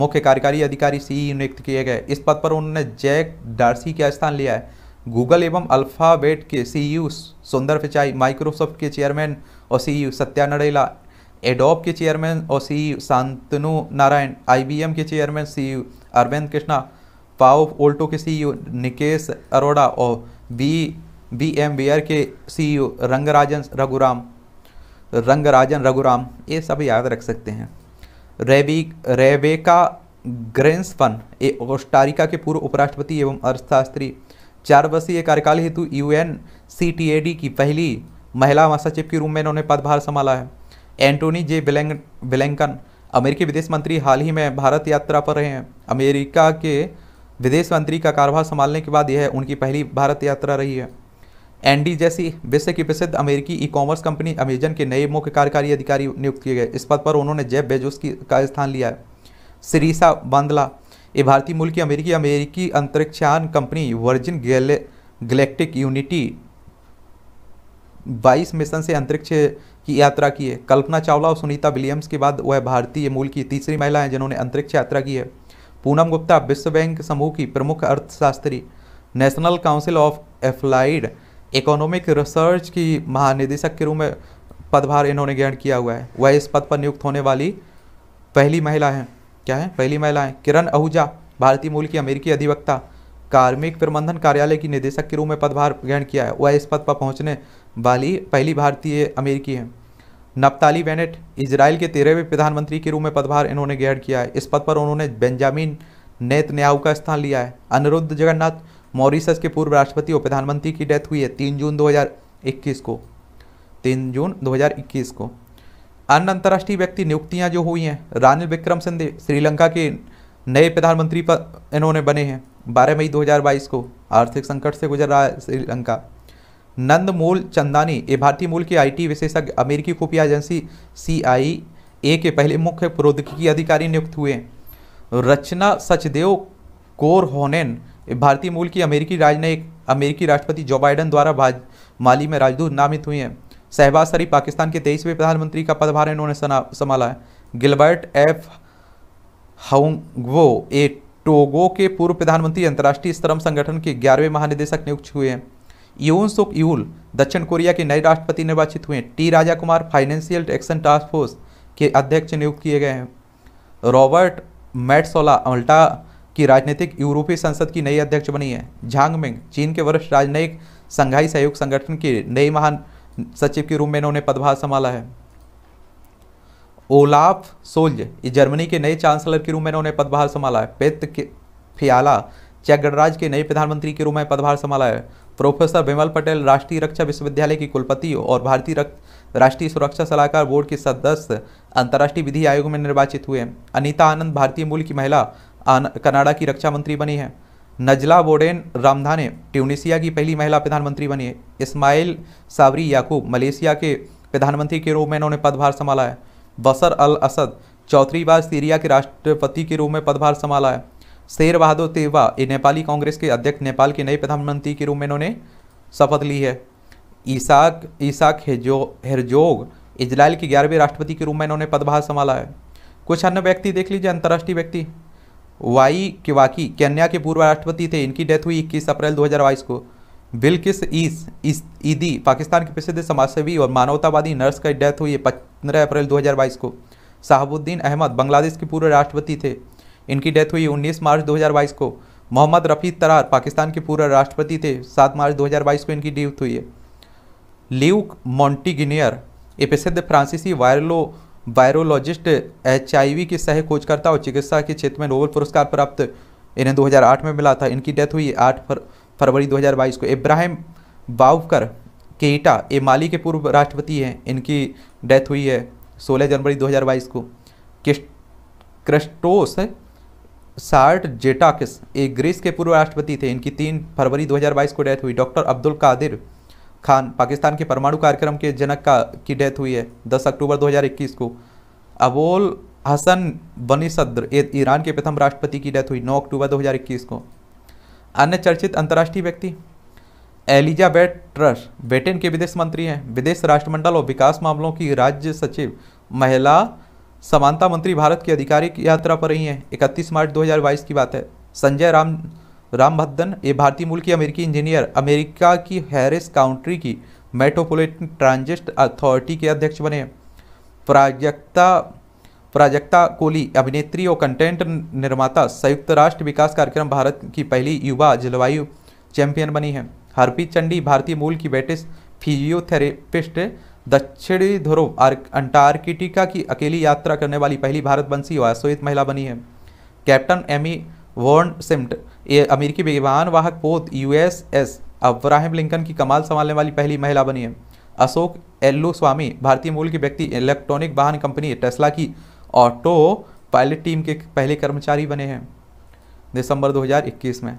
S1: मुख्य कार्यकारी अधिकारी सीई e नियुक्त किए गए इस पद पर उन्होंने जैक डार्सी का स्थान लिया है गूगल एवं अल्फ़ाबेट के सीईओ e सुंदर पिचाई माइक्रोसॉफ्ट के चेयरमैन और सी सत्या नडेला एडोप के चेयरमैन और सी शांतनु नारायण आईबीएम के chairman C Arvind Krishna Palo Alto के सीईओ निकेश अरोड़ा और B B M V R के सीईओ रंगराजन रघुराम रंगराजन रघुराम ये सब याद रख सकते हैं रेबी रेबेका ग्रेंसफन ए ओस्टारिका के पूर्व उपराष्ट्रपति एवं अर्थशास्त्री चार वर्षीय कार्यकाल हेतु ए डी की पहली महिला महासचिव के रूप में इन्होंने पदभार संभाला है एंटोनी जे बिलेंग बिलेंकन अमेरिकी विदेश मंत्री हाल ही में भारत यात्रा पर रहे हैं अमेरिका के विदेश मंत्री का कार्यभार संभालने के बाद यह उनकी पहली भारत यात्रा रही है एनडी जैसी विश्व की प्रसिद्ध अमेरिकी ई कॉमर्स कंपनी अमेजन के नए मुख्य कार्यकारी अधिकारी नियुक्त किए गए इस पद पर उन्होंने जेब बेजोस की का स्थान लिया है सिरीसा बांदला ये भारतीय मूल की अमेरिकी अमेरिकी अंतरिक्षयान कंपनी वर्जिन गैले गलेक्टिक यूनिटी बाईस मिशन से अंतरिक्ष की यात्रा की है कल्पना चावला और सुनीता विलियम्स के बाद वह भारतीय मूल की तीसरी महिला हैं जिन्होंने अंतरिक्ष यात्रा की है पूनम गुप्ता विश्व बैंक समूह की प्रमुख अर्थशास्त्री National Council of Applied Economic Research की महानिदेशक के रूप में पदभार इन्होंने ग्रहण किया हुआ है वह इस पद पर नियुक्त होने वाली पहली महिला हैं क्या है पहली महिला हैं किरण आहूजा भारतीय मूल की अमेरिकी अधिवक्ता कार्मिक प्रबंधन कार्यालय की निदेशक के रूप में पदभार ग्रहण किया है वह इस पद पर पहुंचने बाली पहली भारतीय अमेरिकी हैं नप्ताली बेनेट इसराइल के तेरहवें प्रधानमंत्री के रूप में पदभार इन्होंने ग्रहण किया है इस पद पर उन्होंने बेंजामिन नेत का स्थान लिया है अनिरुद्ध जगन्नाथ मॉरिसस के पूर्व राष्ट्रपति और प्रधानमंत्री की डेथ हुई है तीन जून 2021 को तीन जून 2021 को अन्य अंतर्राष्ट्रीय व्यक्ति नियुक्तियां जो हुई हैं रानिल विक्रम सिंधे श्रीलंका के नए प्रधानमंत्री पर इन्होंने बने हैं बारह मई 2022 को आर्थिक संकट से गुजर रहा है श्रीलंका नंदमूल चंदानी ये भारतीय मूल के आईटी विशेषज्ञ अमेरिकी खुफिया एजेंसी सीआईए e के पहले मुख्य प्रौद्योगिकी अधिकारी नियुक्त हुए रचना सचदेव कोर होनेन भारतीय मूल की अमेरिकी राजनयिक अमेरिकी राष्ट्रपति जो बाइडन द्वारा माली में राजदूत नामित हुई हैं शहबाज शरीफ पाकिस्तान के तेईसवें प्रधानमंत्री का पदभार इन्होंने संभाला है गिलबर्ट एफ हाउंगवो ए टोगो के पूर्व प्रधानमंत्री अंतर्राष्ट्रीय श्रम संगठन के ग्यारहवें महानिदेशक नियुक्त हुए हैं यून सुक यूल दक्षिण कोरिया के नए राष्ट्रपति निर्वाचित हुए T Raja Kumar financial action task force के अध्यक्ष नियुक्त किए गए हैं रॉबर्ट मैटसोला अल्टा की राजनीतिक यूरोपीय संसद की नई अध्यक्ष बनी है झांगमिंग चीन के वरिष्ठ राजनयिक संघाई सहयोग संगठन के नई महान सचिव के रूप में इन्होंने पदभार संभाला है ओलाफ सोल्ज जर्मनी के नए चांसलर के रूप में इन्होंने पदभार संभाला है पेत फियाला चेक गणराज के नए प्रधानमंत्री के रूप में पदभार संभाला है प्रोफेसर विमल पटेल राष्ट्रीय रक्षा विश्वविद्यालय की कुलपति और भारतीय राष्ट्रीय सुरक्षा सलाहकार बोर्ड के सदस्य अंतर्राष्ट्रीय विधि आयोग में निर्वाचित हुए अनीता आनंद भारतीय मूल की महिला कनाडा की रक्षा मंत्री बनी है नजला बोडेन रामधाने ट्यूनिशिया की पहली महिला प्रधानमंत्री बनी है इस्माइल सावरी याकूब मलेशिया के प्रधानमंत्री के रूप में इन्होंने पदभार संभाला है बसर अल असद चौथी बार सीरिया के राष्ट्रपति के रूप में पदभार संभाला है शेर बहादुर तेवा ये नेपाली कांग्रेस के अध्यक्ष नेपाल के नए प्रधानमंत्री के रूप में इन्होंने शपथ ली है ईसाक ईसाक हेजो हेरजोग इजराइल के ग्यारहवें राष्ट्रपति के रूप में इन्होंने पदभार संभाला है कुछ अन्य व्यक्ति देख लीजिए अंतर्राष्ट्रीय व्यक्ति वाई किवाकी कन्या के पूर्व राष्ट्रपति थे इनकी डेथ हुई इक्कीस अप्रैल दो को बिल्किस ईस इस ईदी पाकिस्तान के प्रसिद्ध समाजसेवी और मानवतावादी नर्स का डेथ हुई है पंद्रह अप्रैल 2022 को शाहबुद्दीन अहमद बांग्लादेश के पूर्व राष्ट्रपति थे इनकी डेथ हुई 19 मार्च 2022 को मोहम्मद रफ़ी तरार पाकिस्तान के पूर्व राष्ट्रपति थे 7 मार्च 2022 को इनकी डेथ हुई है ल्यूक मॉन्टीगिनियर ये प्रसिद्ध फ्रांसीसी वायरलो वायरोलॉजिस्ट एच के सह खोजकर्ता और चिकित्सा के क्षेत्र में नोबल पुरस्कार प्राप्त इन्हें 2008 में मिला था इनकी डेथ हुई 8 फरवरी 2022 को इब्राहिम बावकर केटा ये माली के पूर्व राष्ट्रपति हैं इनकी डेथ हुई है 16 जनवरी 2022 को क्रिस्टोस सार्ट जेटाकिस एक ग्रीस के पूर्व राष्ट्रपति थे इनकी तीन फरवरी 2022 को डेथ हुई डॉक्टर अब्दुल कादिर खान पाकिस्तान के परमाणु कार्यक्रम के जनक का की डेथ हुई है 10 अक्टूबर 2021 को अबोल हसन बनी सद्र ईरान के प्रथम राष्ट्रपति की डेथ हुई 9 अक्टूबर 2021 को अन्य चर्चित अंतर्राष्ट्रीय व्यक्ति एलिजाबेथ ट्रस ब्रिटेन के विदेश मंत्री हैं विदेश राष्ट्रमंडल और विकास मामलों की राज्य सचिव महिला समानता मंत्री भारत की आधिकारिक यात्रा पर रही हैं 31 मार्च 2022 की बात है संजय राम रामभद्दन ये भारतीय मूल की अमेरिकी इंजीनियर अमेरिका की हैरिस काउंट्री की मेट्रोपोलिटन ट्रांजिस्ट अथॉरिटी के अध्यक्ष बने प्राजक्ता प्राजक्ता कोली अभिनेत्री और कंटेंट निर्माता संयुक्त राष्ट्र विकास कार्यक्रम भारत की पहली युवा जलवायु चैंपियन बनी है हरपीत चंडी भारतीय मूल की बेटिस फिजियोथेरेपिस्ट दक्षिणी ध्रुव अंटार्कटिका की अकेली यात्रा करने वाली पहली भारत और वास्तविक महिला बनी है कैप्टन एमी वॉर्न सिम्ट अमेरिकी विमान वाहक पोत यूएसएस अब्राहम लिंकन की कमाल संभालने वाली पहली महिला बनी है अशोक एल्लू स्वामी भारतीय मूल की व्यक्ति इलेक्ट्रॉनिक वाहन कंपनी टेस्ला की ऑटो पायलट टीम के पहले कर्मचारी बने हैं दिसंबर 2021 में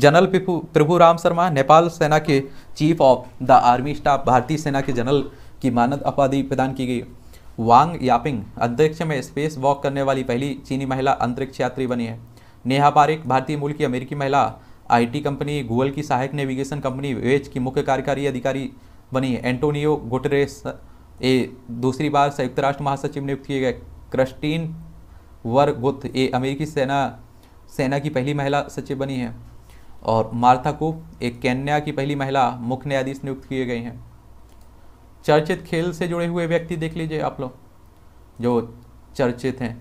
S1: जनरल प्रभु राम शर्मा नेपाल सेना के chief of the army staff भारतीय सेना के जनरल की मानद उपाधि प्रदान की गई वांग यापिंग अंतरिक्ष में स्पेस वॉक करने वाली पहली चीनी महिला अंतरिक्ष यात्री बनी है नेहा पारिक भारतीय मूल की अमेरिकी महिला आईटी कंपनी गूगल की सहायक नेविगेशन कंपनी वेज की मुख्य कार्यकारी अधिकारी बनी है एंटोनियो गुटरेस ए दूसरी बार संयुक्त राष्ट्र महासचिव नियुक्त किए गए क्रस्टीन वर्गुथ ए अमेरिकी सेना सेना की पहली महिला सचिव बनी है और मार्था कुप एक कैन्या की पहली महिला मुख्य न्यायाधीश नियुक्त किए गए हैं चर्चित खेल से जुड़े हुए व्यक्ति देख लीजिए आप लोग जो चर्चित हैं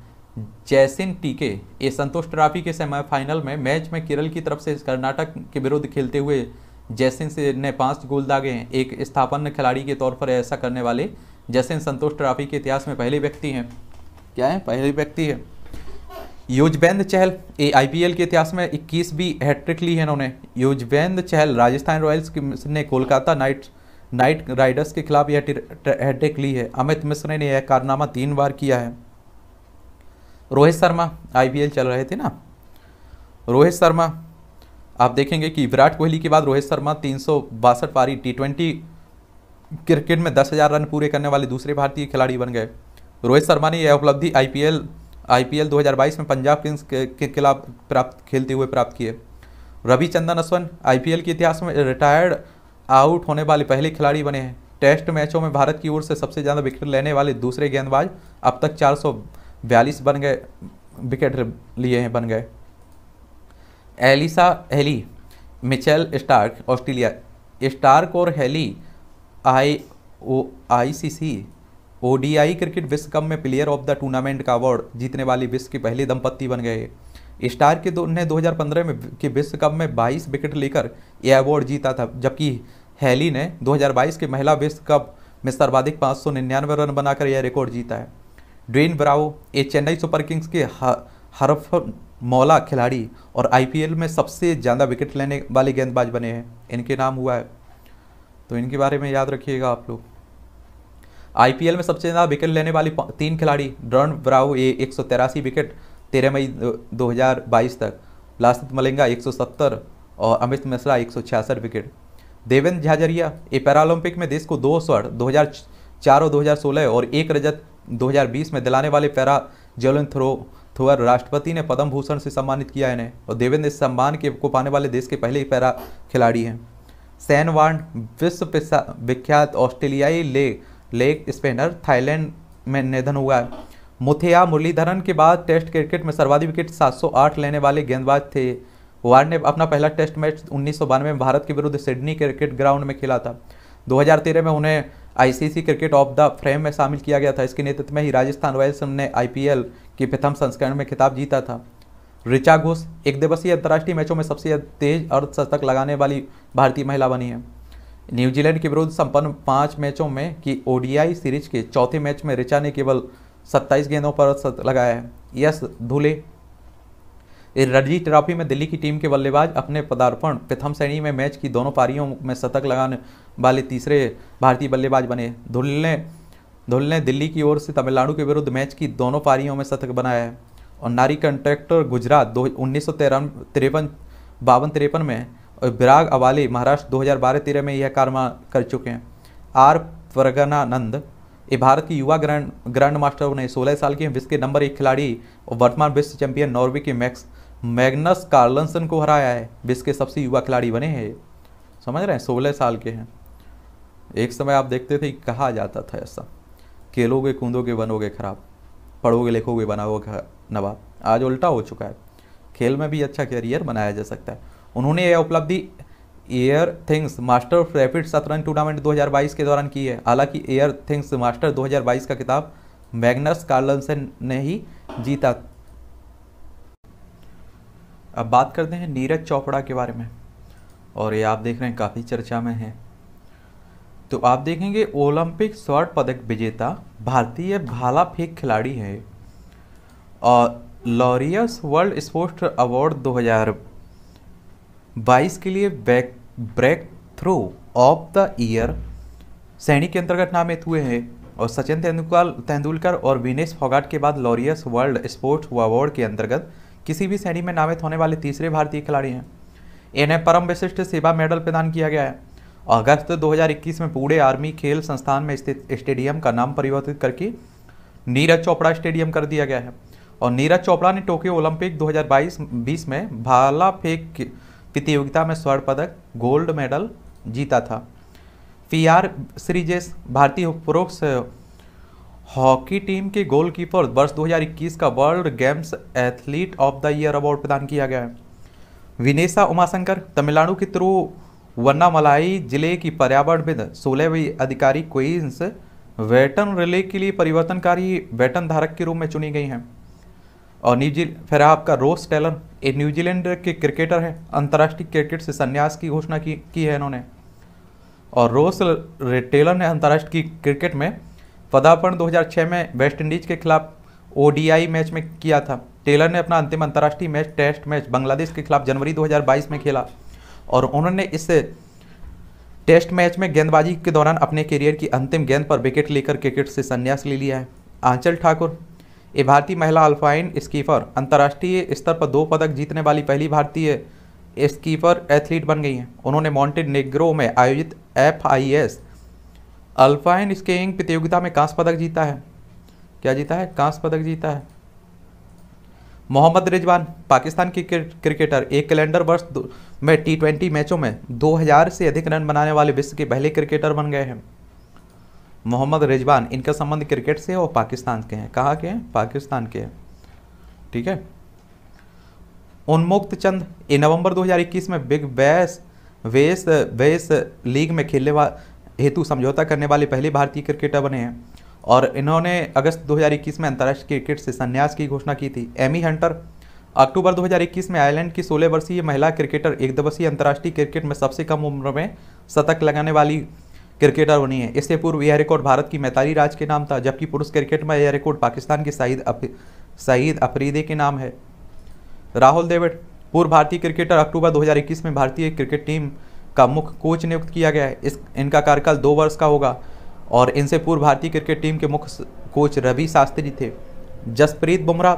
S1: Jesin T K Santosh trophy के सेमीफाइनल में मैच में केरल की तरफ से कर्नाटक के विरुद्ध खेलते हुए जैसिन से ने पांच गोल दागे हैं एक स्थापन खिलाड़ी के तौर पर ऐसा करने वाले जैसिन संतोष ट्रॉफी के इतिहास में पहले व्यक्ति हैं क्या है पहले व्यक्ति है योजबेंद चहल ए आईपीएल के इतिहास में 21 भी हैट्रिक ली है इन्होंने योजबेंद चहल राजस्थान रॉयल्स ने कोलकाता नाइट नाइट राइडर्स के खिलाफ यह हैट्रिक ली है अमित मिश्र ने यह कारनामा तीन बार किया है रोहित शर्मा आईपीएल चल रहे थे ना रोहित शर्मा आप देखेंगे कि विराट कोहली के बाद रोहित शर्मा तीन पारी टी ट्वेंटी क्रिकेट में दस हजार रन पूरे करने वाले दूसरे भारतीय खिलाड़ी बन गए रोहित शर्मा ने यह उपलब्धि आईपीएल आईपीएल 2022 में पंजाब किंग्स के, खिलाफ प्राप्त खेलते हुए प्राप्त किए रविचंदन अश्वन आईपीएल के इतिहास में रिटायर्ड आउट होने वाले पहले खिलाड़ी बने हैं टेस्ट मैचों में भारत की ओर से सबसे ज़्यादा विकेट लेने वाले दूसरे गेंदबाज अब तक चार बन गए विकेट लिए हैं बन गए Alyssa Healy Mitchell Starc Australia Starc और Healy I O I C C ODI cricket विश्व कप में प्लेयर ऑफ द टूर्नामेंट का अवार्ड जीतने वाली विश्व की पहली दंपत्ति बन गए स्टार के दो ने 2015 में के विश्व कप में 22 विकेट लेकर यह अवार्ड जीता था जबकि हैली ने 2022 के महिला विश्व कप में सर्वाधिक पाँच रन बनाकर यह रिकॉर्ड जीता है ड्रेन ब्राओ ये चेन्नई सुपर किंग्स के हरफ मौला खिलाड़ी और आईपीएल में सबसे ज़्यादा विकेट लेने वाले गेंदबाज बने हैं इनके नाम हुआ है तो इनके बारे में याद रखिएगा आप लोग आईपीएल में सबसे ज़्यादा विकेट लेने वाली तीन खिलाड़ी ड्रॉन ब्राउ ये एक विकेट तेरह मई 2022 तक लासित मलिंगा 170 और अमित मिश्रा एक विकेट देवेंद्र झाझरिया ये पैरालंपिक में देश को दो स्वर्ण 2004 और 2016 और एक रजत 2020 में दिलाने वाले पैरा जेवलिन थ्रो थ्रोअर राष्ट्रपति ने पद्म भूषण से सम्मानित किया इन्हें और देवेंद्र इस सम्मान के को पाने वाले देश के पहले ही पैरा खिलाड़ी हैं सैन वार्ड विश्व विख्यात ऑस्ट्रेलियाई लेग लेग स्पिनर थाईलैंड में निधन हुआ है मुथिया मुरलीधरन के बाद टेस्ट क्रिकेट में सर्वाधिक विकेट 708 लेने वाले गेंदबाज थे वार ने अपना पहला टेस्ट मैच उन्नीस में भारत के विरुद्ध सिडनी क्रिकेट ग्राउंड में खेला था 2013 में उन्हें ICC cricket of the frame में शामिल किया गया था इसके नेतृत्व में ही राजस्थान रॉयल्स ने आईपीएल के प्रथम संस्करण में खिताब जीता था ऋचा घोष एक दिवसीय अंतर्राष्ट्रीय मैचों में सबसे तेज अर्धशतक लगाने वाली भारतीय महिला बनी है न्यूजीलैंड के विरुद्ध संपन्न पांच मैचों में की ओडीआई सीरीज के चौथे मैच में रिचा ने केवल 27 गेंदों पर लगाया है यस धूले रणजी ट्रॉफी में दिल्ली की टीम के बल्लेबाज अपने पदार्पण प्रथम श्रेणी में मैच की दोनों पारियों में शतक लगाने वाले तीसरे भारतीय बल्लेबाज बने धुल ने धुल ने दिल्ली की ओर से तमिलनाडु के विरुद्ध मैच की दोनों पारियों में शतक बनाया है और नारी कंट्रैक्टर गुजरात दो उन्नीस सौ तिरपन बावन तिरपन में और विराग अवाली महाराष्ट्र 2012-13 में यह कार्य कर चुके हैं आर प्रगनानंद ये भारत की युवा ग्रैंड ग्रैंड मास्टर उन्हें सोलह साल के विश्व के नंबर एक खिलाड़ी और वर्तमान विश्व चैंपियन नॉर्वे के मैक्स मैग्नस कार्लसन को हराया है विश्व के सबसे युवा खिलाड़ी बने हैं समझ रहे हैं सोलह साल के हैं एक समय आप देखते थे कहा जाता था ऐसा खेलोगे कूदोगे बनोगे खराब पढ़ोगे लिखोगे बनाओगे नवाब आज उल्टा हो चुका है खेल में भी अच्छा करियर बनाया जा सकता है उन्होंने यह उपलब्धि air things master of rapid शतरंज टूर्नामेंट 2022 के दौरान की है हालांकि एयर थिंग्स मास्टर 2022 का किताब मैग्नस कार्लसन ने ही जीता अब बात करते हैं नीरज चोपड़ा के बारे में और ये आप देख रहे हैं काफ़ी चर्चा में है तो आप देखेंगे ओलंपिक स्वर्ण पदक विजेता भारतीय भाला फेंक खिलाड़ी है और लॉरियस वर्ल्ड स्पोर्ट्स अवार्ड 22 के लिए back breakthrough of the year श्रेणी के अंतर्गत नामित हुए हैं और सचिन तेंदुलकर तेंदुलकर और विनेश फोगाट के बाद लॉरियस वर्ल्ड स्पोर्ट्स अवार्ड के अंतर्गत किसी भी श्रेणी में नामित होने वाले तीसरे भारतीय खिलाड़ी हैं इन्हें परम विशिष्ट सेवा मेडल प्रदान किया गया है अगस्त 2021 में पूरे आर्मी खेल संस्थान में स्थित स्टेडियम का नाम परिवर्तित करके नीरज चोपड़ा स्टेडियम कर दिया गया है और नीरज चोपड़ा ने टोक्यो ओलंपिक 2022 20 में भाला फेंक प्रतियोगिता में स्वर्ण पदक गोल्ड मेडल जीता था पी आर भारतीय उपरोक्त हॉकी टीम के गोलकीपर वर्ष 2021 का world games athlete of the year award प्रदान किया गया है विनेशा उमाशंकर तमिलनाडु के तिरुवन्नामलाई जिले की पर्यावरणविद सोलहवीं अधिकारी क्वींस वेटन रिले के लिए परिवर्तनकारी वेटन धारक के रूप में चुनी गई हैं और न्यूजी फिर आपका रोस टेलर एक न्यूजीलैंड के क्रिकेटर हैं अंतर्राष्ट्रीय क्रिकेट से संन्यास की घोषणा की की है इन्होंने और रोस टेलर ने अंतर्राष्ट्रीय क्रिकेट में पदार्पण 2006 में वेस्ट इंडीज के खिलाफ ओडीआई मैच में किया था टेलर ने अपना अंतिम अंतर्राष्ट्रीय मैच टेस्ट मैच बांग्लादेश के खिलाफ जनवरी 2022 में खेला और उन्होंने इससे टेस्ट मैच में गेंदबाजी के दौरान अपने करियर की अंतिम गेंद पर विकेट लेकर क्रिकेट से संन्यास ले लिया है आंचल ठाकुर ये भारतीय महिला अल्फाइन स्कीफर अंतर्राष्ट्रीय स्तर पर दो पदक जीतने वाली पहली भारतीय स्कीपर एथलीट बन गई हैं उन्होंने नेग्रो में आयोजित F I S alpine skiing प्रतियोगिता में कांस्य पदक जीता है क्या जीता है कांस्य पदक जीता है मोहम्मद रिजवान पाकिस्तान की क्रिकेटर एक कैलेंडर वर्ष में टी ट्वेंटी मैचों में 2000 से अधिक रन बनाने वाले विश्व के पहले क्रिकेटर बन गए हैं मोहम्मद रिजवान इनका संबंध क्रिकेट से और पाकिस्तान के हैं कहाँ के हैं पाकिस्तान के हैं ठीक है उन्मुक्त चंद ये नवंबर 2021 में बिग बैस वेस वेस लीग में खेलने वा हेतु समझौता करने वाले पहले भारतीय क्रिकेटर बने हैं और इन्होंने अगस्त 2021 में अंतर्राष्ट्रीय क्रिकेट से संन्यास की घोषणा की थी एमी हंटर अक्टूबर 2021 में आयरलैंड की 16 वर्षीय महिला क्रिकेटर एक दिवसीय अंतर्राष्ट्रीय क्रिकेट में सबसे कम उम्र में शतक लगाने वाली क्रिकेटर बनी है इससे पूर्व यह रिकॉर्ड भारत की मैताली राज के नाम था जबकि पुरुष क्रिकेट में यह रिकॉर्ड पाकिस्तान के शहीद अफ अफरीदे के नाम है राहुल देवड़ पूर्व भारतीय क्रिकेटर अक्टूबर 2021 में भारतीय क्रिकेट टीम का मुख्य कोच नियुक्त किया गया है इस इनका कार्यकाल दो वर्ष का होगा और इनसे पूर्व भारतीय क्रिकेट टीम के मुख्य कोच रवि शास्त्री थे जसप्रीत बुमराह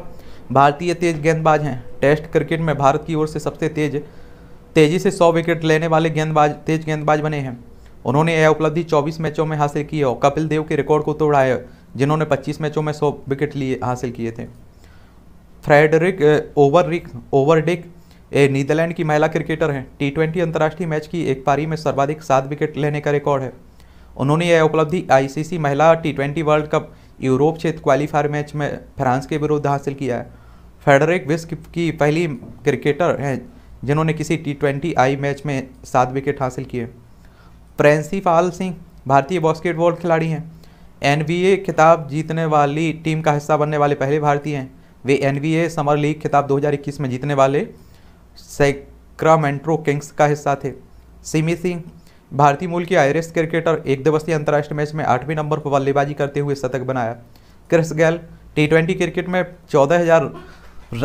S1: भारतीय तेज गेंदबाज हैं टेस्ट क्रिकेट में भारत की ओर से सबसे तेज तेज़ी से सौ विकेट लेने वाले गेंदबाज तेज गेंदबाज बने हैं उन्होंने यह उपलब्धि 24 मैचों में हासिल की है कपिल देव के रिकॉर्ड को तोड़ा है जिन्होंने 25 मैचों में 100 विकेट लिए हासिल किए थे फ्रेडरिक ओवररिक ओवरडिक ए नीदरलैंड की महिला क्रिकेटर हैं टी ट्वेंटी अंतर्राष्ट्रीय मैच की एक पारी में सर्वाधिक सात विकेट लेने का रिकॉर्ड है उन्होंने यह उपलब्धि आईसीसी महिला T twenty world cup Europe क्षेत्र क्वालिफायर मैच में फ्रांस के विरुद्ध हासिल किया है फेडरिक विस्क की पहली क्रिकेटर हैं जिन्होंने किसी टी ट्वेंटी आई मैच में सात विकेट हासिल किए फाल सिंह भारतीय बास्केटबॉल खिलाड़ी हैं एन खिताब जीतने वाली टीम का हिस्सा बनने वाले पहले भारतीय हैं वे एन समर लीग खिताब 2021 में जीतने वाले सैक्रामेंट्रो किंग्स का हिस्सा थे सिमी सिंह भारतीय मूल की आयरिश क्रिकेटर एक दिवसीय अंतर्राष्ट्रीय मैच में आठवीं नंबर पर बल्लेबाजी करते हुए शतक बनाया क्रिस गैल टी ट्वेंटी क्रिकेट में चौदह हज़ार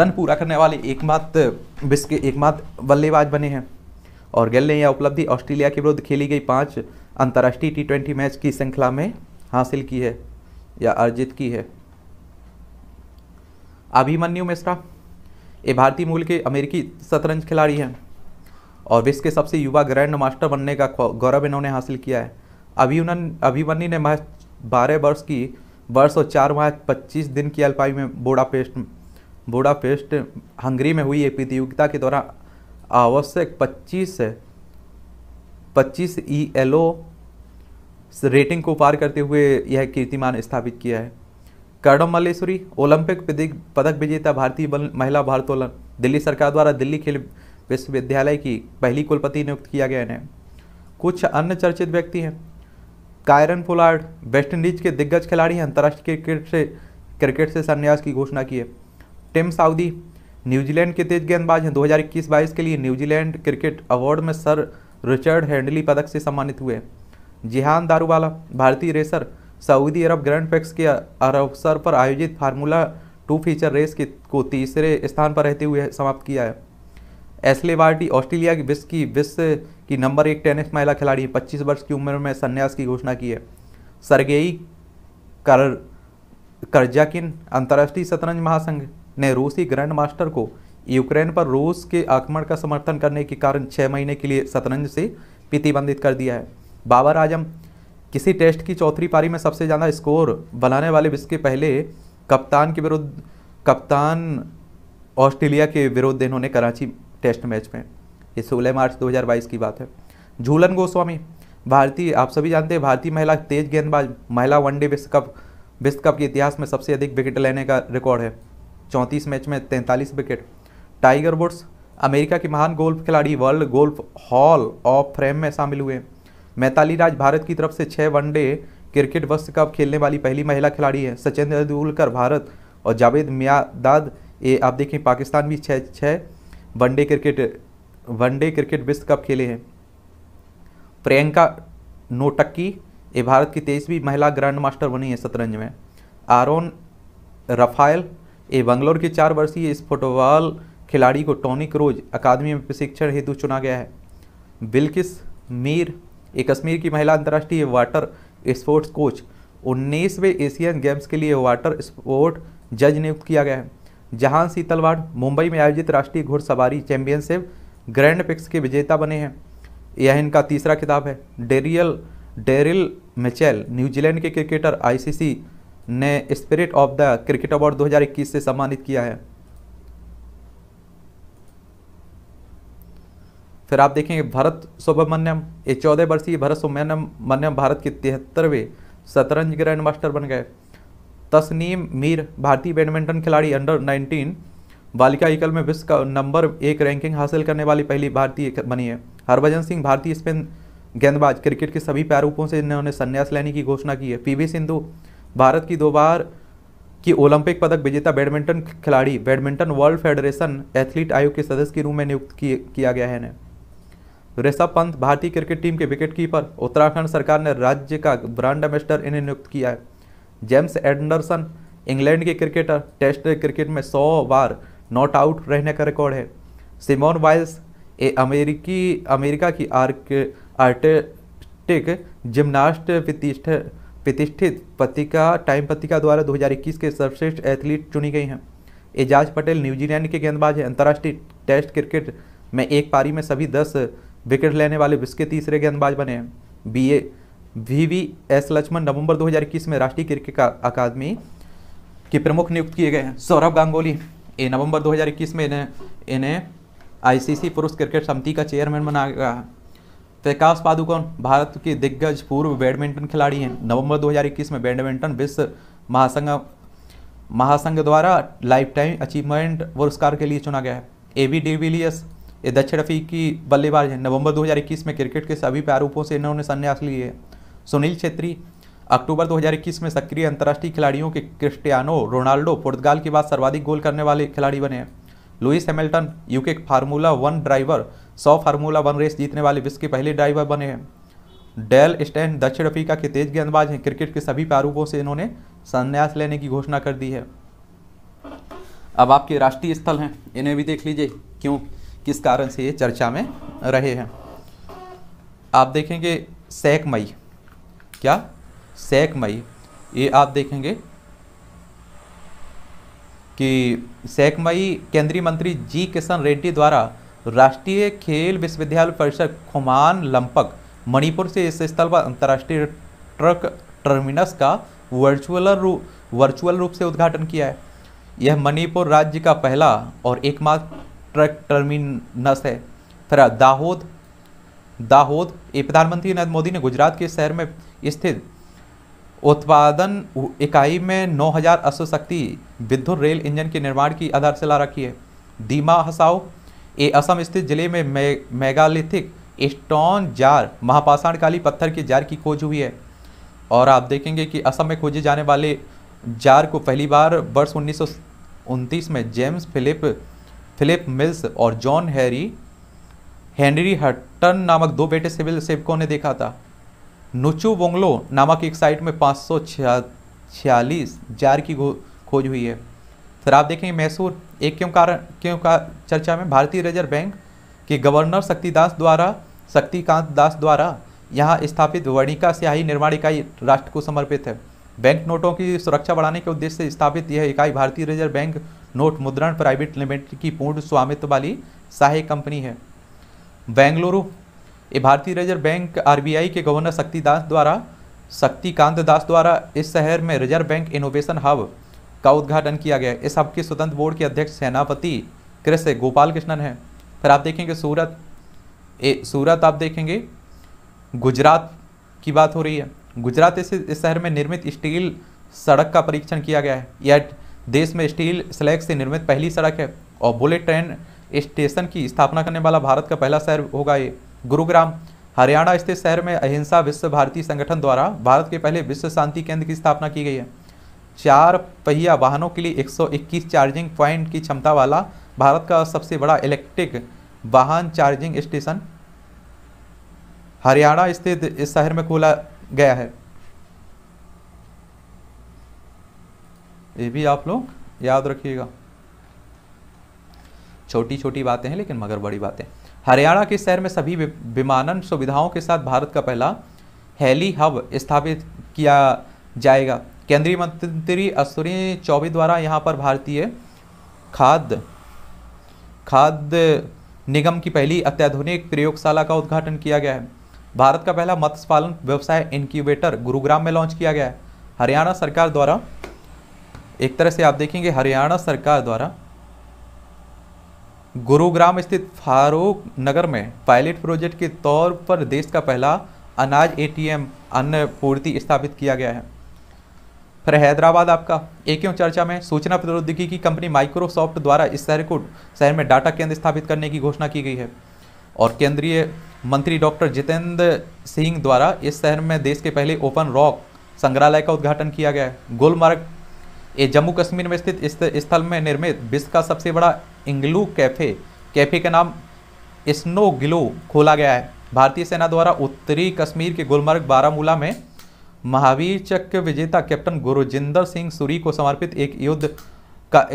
S1: रन पूरा करने वाले एकमात्र विश्व के एकमात्र बल्लेबाज बने हैं और गेल ने यह उपलब्धि ऑस्ट्रेलिया के विरुद्ध खेली गई पाँच अंतर्राष्ट्रीय टी ट्वेंटी मैच की श्रृंखला में हासिल की है या अर्जित की है अभिमन्यु मिश्रा ये भारतीय मूल के अमेरिकी शतरंज खिलाड़ी हैं और विश्व के सबसे युवा ग्रैंड मास्टर बनने का गौरव इन्होंने हासिल किया है अभिन अभिमन्यु ने महज बारह वर्ष की वर्ष और चार माह पच्चीस दिन की अल्पायु में बोडापेस्ट बोडापेस्ट हंगरी में हुई एक प्रतियोगिता के दौरान आवश्यक 25 25 ई एल ओ रेटिंग को पार करते हुए यह कीर्तिमान स्थापित किया है कर्णम मल्लेश्वरी ओलंपिक पदक विजेता भारतीय महिला भारतोलन दिल्ली सरकार द्वारा दिल्ली खेल विश्वविद्यालय की पहली कुलपति नियुक्त किया गया इन्हें कुछ अन्य चर्चित व्यक्ति हैं कायरन पोलार्ड वेस्टइंडीज के दिग्गज खिलाड़ी हैं अंतर्राष्ट्रीय क्रिकेट से क्रिकेट से संन्यास की घोषणा की है टिम साउदी न्यूजीलैंड के तेज गेंदबाज हैं 2021-22 के लिए न्यूजीलैंड क्रिकेट अवार्ड में सर रिचर्ड हैंडली पदक से सम्मानित हुए जिहान दारूवाला भारतीय racer Saudi Arabia Grand Prix के अवसर पर आयोजित फार्मूला टू फीचर रेस के को तीसरे स्थान पर रहते हुए समाप्त किया है एसले वार्टी ऑस्ट्रेलिया की विश्व की विश्व की नंबर एक टेनिस महिला खिलाड़ी पच्चीस वर्ष की उम्र में संन्यास की घोषणा की है सरगेई कर करजाकिन अंतर्राष्ट्रीय शतरंज महासंघ ने रूसी ग्रैंड मास्टर को यूक्रेन पर रूस के आक्रमण का समर्थन करने के कारण छः महीने के लिए शतरंज से प्रतिबंधित कर दिया है बाबर आजम किसी टेस्ट की चौथी पारी में सबसे ज़्यादा स्कोर बनाने वाले विश्व के पहले कप्तान के विरुद्ध कप्तान ऑस्ट्रेलिया के विरुद्ध इन्होंने कराची टेस्ट मैच में ये सोलह मार्च 2022 की बात है झूलन गोस्वामी भारतीय आप सभी जानते हैं भारतीय महिला तेज गेंदबाज महिला वनडे विश्व कप विश्व कप के इतिहास में सबसे अधिक विकेट लेने का रिकॉर्ड है चौंतीस मैच में तैंतालीस विकेट टाइगर वुड्स अमेरिका के महान गोल्फ खिलाड़ी world golf hall of frame में शामिल हुए मैताली राज भारत की तरफ से छः वनडे क्रिकेट विश्व कप खेलने वाली पहली महिला खिलाड़ी हैं सचिन तेंदुलकर भारत और जावेद मियादाद ये आप देखें पाकिस्तान भी छः छः वनडे क्रिकेट वनडे क्रिकेट विश्व कप खेले हैं प्रियंका नोटक्की ये भारत की तेईसवीं महिला ग्रैंड मास्टर बनी है शतरंज में आरोन रफायल ए बंगलोर के चार वर्षीय इस फुटबॉल खिलाड़ी को टॉनी क्रोज अकादमी में प्रशिक्षण हेतु चुना गया है बिल्किस मीर ए कश्मीर की महिला अंतर्राष्ट्रीय वाटर स्पोर्ट्स कोच उन्नीसवें एशियन गेम्स के लिए वाटर स्पोर्ट जज नियुक्त किया गया है जहां सीतलवाड़ मुंबई में आयोजित राष्ट्रीय घुड़सवारी चैंपियनशिप ग्रैंड पिक्स के विजेता बने हैं यह इनका तीसरा खिताब है डेरियल डेरिल मिचेल न्यूजीलैंड के क्रिकेटर आईसीसी ने spirit of the cricket award 2021 से सम्मानित किया है फिर आप देखेंगे भरत सुब्रमण्यम ये चौदह वर्षीय भरत सुब्रमण्यम भारत के तिहत्तरवें शतरंज ग्रैंड मास्टर बन गए तस्नीम मीर भारतीय बैडमिंटन खिलाड़ी अंडर 19 बालिका एकल में विश्व का नंबर एक रैंकिंग हासिल करने वाली पहली भारतीय बनी है हरभजन सिंह भारतीय स्पिन गेंदबाज क्रिकेट के सभी प्रारूपों से इन्होंने संन्यास लेने की घोषणा की है पी सिंधु भारत की दो बार की ओलंपिक पदक विजेता बैडमिंटन खिलाड़ी बैडमिंटन वर्ल्ड फेडरेशन एथलीट आयोग के सदस्य के रूप में नियुक्त किया गया है इन्हें ऋषभ पंत भारतीय क्रिकेट टीम के कीपर उत्तराखंड सरकार ने राज्य का ब्रांड एम्बेस्डर इन्हें नियुक्त किया है जेम्स एंडरसन इंग्लैंड के क्रिकेटर टेस्ट क्रिकेट में सौ बार नॉट आउट रहने का रिकॉर्ड है सिमोन वाइल्स ए अमेरिकी अमेरिका की आर्क आर्टिस्टिक जिम्नास्ट प्रतिष्ठा प्रतिष्ठित पत्रिका टाइम पत्रिका द्वारा 2021 के सर्वश्रेष्ठ एथलीट चुनी गई हैं एजाज पटेल न्यूजीलैंड के गेंदबाज हैं अंतर्राष्ट्रीय टेस्ट क्रिकेट में एक पारी में सभी दस विकेट लेने वाले विश्व के तीसरे गेंदबाज बने हैं B A V V S Laxman नवंबर 2021 में राष्ट्रीय क्रिकेट अकादमी के प्रमुख नियुक्त किए गए हैं सौरभ गांगुली ए नवंबर 2021 में इन्हें इन्हें आईसीसी पुरुष क्रिकेट समिति का चेयरमैन बनाया गया है प्रकाश तो पादुकोण भारत के दिग्गज पूर्व बैडमिंटन खिलाड़ी हैं नवंबर 2021 में बैडमिंटन विश्व महासंघ महासंघ द्वारा लाइफ टाइम अचीवमेंट पुरस्कार के लिए चुना गया है ए वी विलियस ये दक्षिण अफ्रीकी बल्लेबाज हैं नवंबर 2021 में क्रिकेट के सभी प्रारूपों से इन्होंने संन्यास लिए है सुनील छेत्री अक्टूबर दो में सक्रिय अंतर्राष्ट्रीय खिलाड़ियों के क्रिस्टियानो रोनाल्डो पुर्तगाल के बाद सर्वाधिक गोल करने वाले खिलाड़ी बने हैं Lewis Hamilton UK formula one driver सौ फार्मूला वन रेस जीतने वाले विश्व के पहले ड्राइवर बने हैं डेल स्टैंड दक्षिण अफ्रीका के तेज गेंदबाज हैं क्रिकेट के सभी प्रारूपों से इन्होंने संन्यास लेने की घोषणा कर दी है अब आपके राष्ट्रीय स्थल हैं इन्हें भी देख लीजिए क्यों किस कारण से ये चर्चा में रहे हैं आप देखेंगे सैक मई क्या सैक मई ये आप देखेंगे कि सैक मई केंद्रीय मंत्री जी किशन रेड्डी द्वारा राष्ट्रीय खेल विश्वविद्यालय परिषद खुमान लंपक मणिपुर से इस स्थल पर अंतर्राष्ट्रीय ट्रक टर्मिनस का वर्चुअल रूप वर्चुअल रूप से उद्घाटन किया है यह मणिपुर राज्य का पहला और एकमात्र ट्रक टर्मिनस है फिर दाहोद दाहोद प्रधानमंत्री नरेंद्र मोदी ने गुजरात के शहर में स्थित उत्पादन इकाई में 9000 हजार शक्ति विद्युत रेल इंजन के निर्माण की आधारशिला रखी है दीमा हसाओ ये असम स्थित जिले में मेगालिथिक स्टोन जार महापाषाणकाली पत्थर के जार की खोज हुई है और आप देखेंगे कि असम में खोजे जाने वाले जार को पहली बार वर्ष उन्नीस में जेम्स फिलिप फिलिप मिल्स और जॉन हैरी हेनरी हटन नामक दो बेटे सिविल सेवकों ने देखा था नुचू बोंगलो नामक एक साइट में पाँच सौ छियालीस जार की खोज हुई है फिर आप देखेंगे मैसूर एक क्यों कारण क्यों का चर्चा में भारतीय रिजर्व बैंक के गवर्नर शक्तिदास द्वारा शक्तिकांत दास द्वारा यहाँ स्थापित वर्णिका स्याही निर्माण इकाई राष्ट्र को समर्पित है बैंक नोटों की सुरक्षा बढ़ाने के उद्देश्य से स्थापित यह इकाई भारतीय reserve bank note Mudran private limited की पूर्ण स्वामित्व वाली सहायक कंपनी है बेंगलुरु ये भारतीय रिजर्व बैंक आरबीआई के गवर्नर शक्तिदास द्वारा शक्तिकांत दास द्वारा इस शहर में रिजर्व बैंक इनोवेशन हब का उद्घाटन किया गया इस हब के स्वतंत्र बोर्ड के अध्यक्ष सेनापति कृष्ण गोपाल कृष्णन है फिर आप देखेंगे सूरत ए सूरत आप देखेंगे गुजरात की बात हो रही है गुजरात इस इस शहर में निर्मित स्टील सड़क का परीक्षण किया गया है यह देश में स्टील स्लैग से निर्मित पहली सड़क है और बुलेट ट्रेन स्टेशन की स्थापना करने वाला भारत का पहला शहर होगा ये गुरुग्राम हरियाणा स्थित शहर में अहिंसा विश्व भारती संगठन द्वारा भारत के पहले विश्व शांति केंद्र की स्थापना की गई है चार पहिया वाहनों के लिए 121 चार्जिंग पॉइंट की क्षमता वाला भारत का सबसे बड़ा इलेक्ट्रिक वाहन चार्जिंग स्टेशन हरियाणा स्थित इस शहर में खोला गया है ये भी आप लोग याद रखिएगा छोटी छोटी बातें हैं लेकिन मगर बड़ी बातें हरियाणा के शहर में सभी विमानन सुविधाओं के साथ भारत का पहला हेली हब स्थापित किया जाएगा केंद्रीय मंत्री अश्विनी चौबे द्वारा यहाँ पर भारतीय खाद्य खाद्य निगम की पहली अत्याधुनिक प्रयोगशाला का उद्घाटन किया गया है भारत का पहला मत्स्य पालन व्यवसाय इनक्यूबेटर गुरुग्राम में लॉन्च किया गया है हरियाणा सरकार द्वारा एक तरह से आप देखेंगे हरियाणा सरकार द्वारा गुरुग्राम स्थित फारूक नगर में पायलट प्रोजेक्ट के तौर पर देश का पहला अनाज एटीएम अन्न पूर्ति स्थापित किया गया है फिर हैदराबाद आपका एक चर्चा में सूचना प्रौद्योगिकी की कंपनी माइक्रोसॉफ्ट द्वारा इस शहर को शहर में डाटा केंद्र स्थापित करने की घोषणा की गई है और केंद्रीय मंत्री डॉक्टर जितेंद्र सिंह द्वारा इस शहर में देश के पहले ओपन रॉक संग्रहालय का उद्घाटन किया गया है गुलमर्ग ये जम्मू कश्मीर में स्थित इस स्थल में निर्मित विश्व का सबसे बड़ा इंग्लू कैफे कैफे का नाम स्नो गिलो खोला गया है भारतीय सेना द्वारा उत्तरी कश्मीर के गुलमर्ग बारामूला में महावीर चक्र विजेता कैप्टन गुरुजिंदर सिंह सूरी को समर्पित एक युद्ध का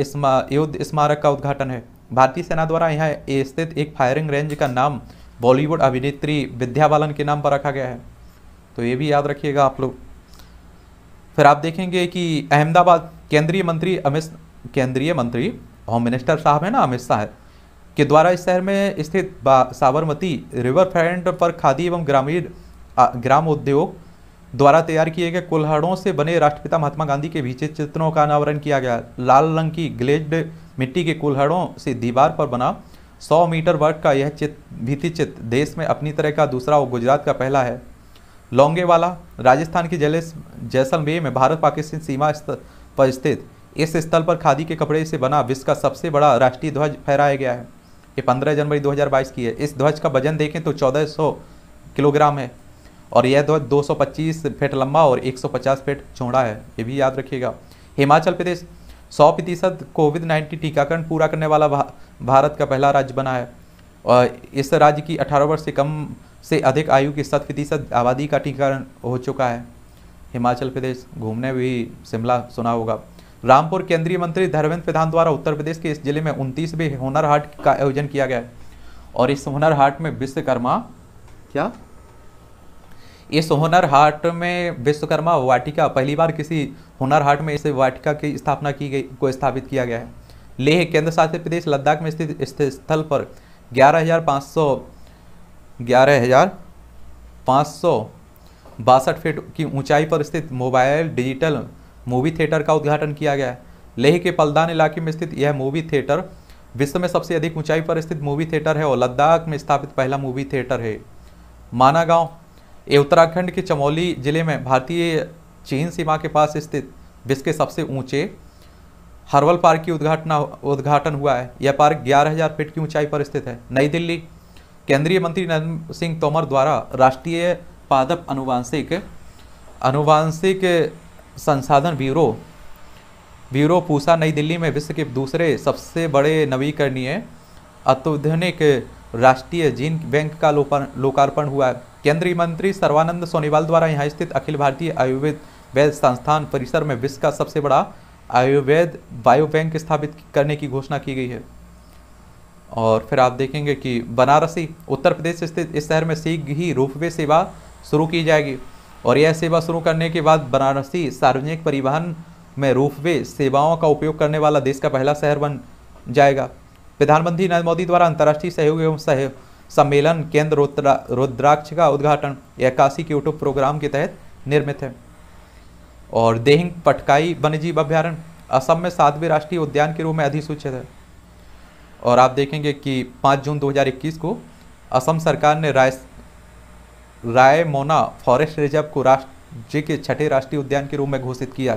S1: युद्ध स्मारक का उद्घाटन है भारतीय सेना द्वारा यहाँ स्थित एक फायरिंग रेंज का नाम बॉलीवुड अभिनेत्री विद्या बालन के नाम पर रखा गया है तो ये भी याद रखिएगा आप लोग फिर आप देखेंगे कि अहमदाबाद केंद्रीय मंत्री अमित केंद्रीय मंत्री होम मिनिस्टर साहब है ना अमित शाह के द्वारा इस शहर में स्थित साबरमती रिवर फ्रंट पर खादी एवं ग्रामीण ग्राम उद्योग द्वारा तैयार किए गए कुल्हाड़ों से बने राष्ट्रपिता महात्मा गांधी के भीचे चित्रों का अनावरण किया गया लाल रंग की ग्लेड मिट्टी के कुल्हाड़ों से दीवार पर बना 100 मीटर वर्ग का यह चित्र भीति चित्र देश में अपनी तरह का दूसरा और गुजरात का पहला है लोंगेवाला राजस्थान के जले जैसलमेर में भारत पाकिस्तान सीमा पर स्थित इस स्थल पर खादी के कपड़े से बना विश्व का सबसे बड़ा राष्ट्रीय ध्वज फहराया गया है ये 15 जनवरी 2022 की है इस ध्वज का वजन देखें तो 1400 किलोग्राम है और यह ध्वज 225 फीट लंबा और 150 फीट चौड़ा है ये भी याद रखिएगा हिमाचल प्रदेश सौ प्रतिशत कोविड नाइन्टीन टीकाकरण पूरा करने वाला भा, भारत का पहला राज्य बना है और इस राज्य की 18 वर्ष से कम से अधिक आयु की शत प्रतिशत आबादी का टीकाकरण हो चुका है हिमाचल प्रदेश घूमने भी शिमला सुना होगा रामपुर केंद्रीय मंत्री धर्मेंद्र प्रधान द्वारा उत्तर प्रदेश के इस जिले में उनतीसवें हुनर हाट का आयोजन किया गया और इस हुनर हाट में विश्वकर्मा क्या इस हुनर हाट में विश्वकर्मा वाटिका पहली बार किसी हुनर हाट में इस वाटिका की स्थापना की गई को स्थापित किया गया है लेह केंद्र शासित प्रदेश लद्दाख में स्थित इस स्थल पर ग्यारह हज़ार पाँच सौ ग्यारह हज़ार पाँच सौ बासठ फीट की ऊंचाई पर स्थित मोबाइल डिजिटल मूवी थिएटर का उद्घाटन किया गया है लेह के पलदान इलाके में स्थित यह मूवी थिएटर विश्व में सबसे अधिक ऊंचाई पर स्थित मूवी थिएटर है और लद्दाख में स्थापित पहला मूवी थिएटर है माना गांव ये उत्तराखंड के चमोली जिले में भारतीय चीन सीमा के पास स्थित विश्व के सबसे ऊंचे हर्बल पार्क की उद्घाटन उद्घाटन हुआ है यह पार्क 11,000 फीट की ऊंचाई पर स्थित है नई दिल्ली केंद्रीय मंत्री नरेंद्र सिंह तोमर द्वारा राष्ट्रीय पादप अनुवांशिक अनुवांशिक संसाधन ब्यूरो ब्यूरो पूसा नई दिल्ली में विश्व के दूसरे सबसे बड़े नवीकरणीय अत्याधुनिक राष्ट्रीय जीन बैंक का लोकार्पण हुआ है केंद्रीय मंत्री सर्वानंद सोनीवाल द्वारा यहाँ स्थित अखिल भारतीय आयुर्वेद वैद्य संस्थान परिसर में विश्व का सबसे बड़ा आयुर्वेद बायो बैंक स्थापित करने की घोषणा की गई है और फिर आप देखेंगे कि बनारसी उत्तर प्रदेश स्थित इस शहर में शीघ्र ही रोपवे सेवा शुरू की जाएगी और यह सेवा शुरू करने के बाद बनारसी सार्वजनिक परिवहन में रोपवे सेवाओं का उपयोग करने वाला देश का पहला शहर बन जाएगा प्रधानमंत्री नरेंद्र मोदी द्वारा अंतर्राष्ट्रीय सहयोग एवं सहयोग सम्मेलन केंद्र रुद्राक्ष का उद्घाटन एकासी यूट्यूब प्रोग्राम के तहत निर्मित है और देहिंग पटकाई वन्यजीव अभ्यारण्य असम में सातवें राष्ट्रीय उद्यान के रूप में अधिसूचित है और आप देखेंगे कि 5 जून 2021 को असम सरकार ने Rai Raimona forest reserve को राज्य के छठे राष्ट्रीय उद्यान के रूप में घोषित किया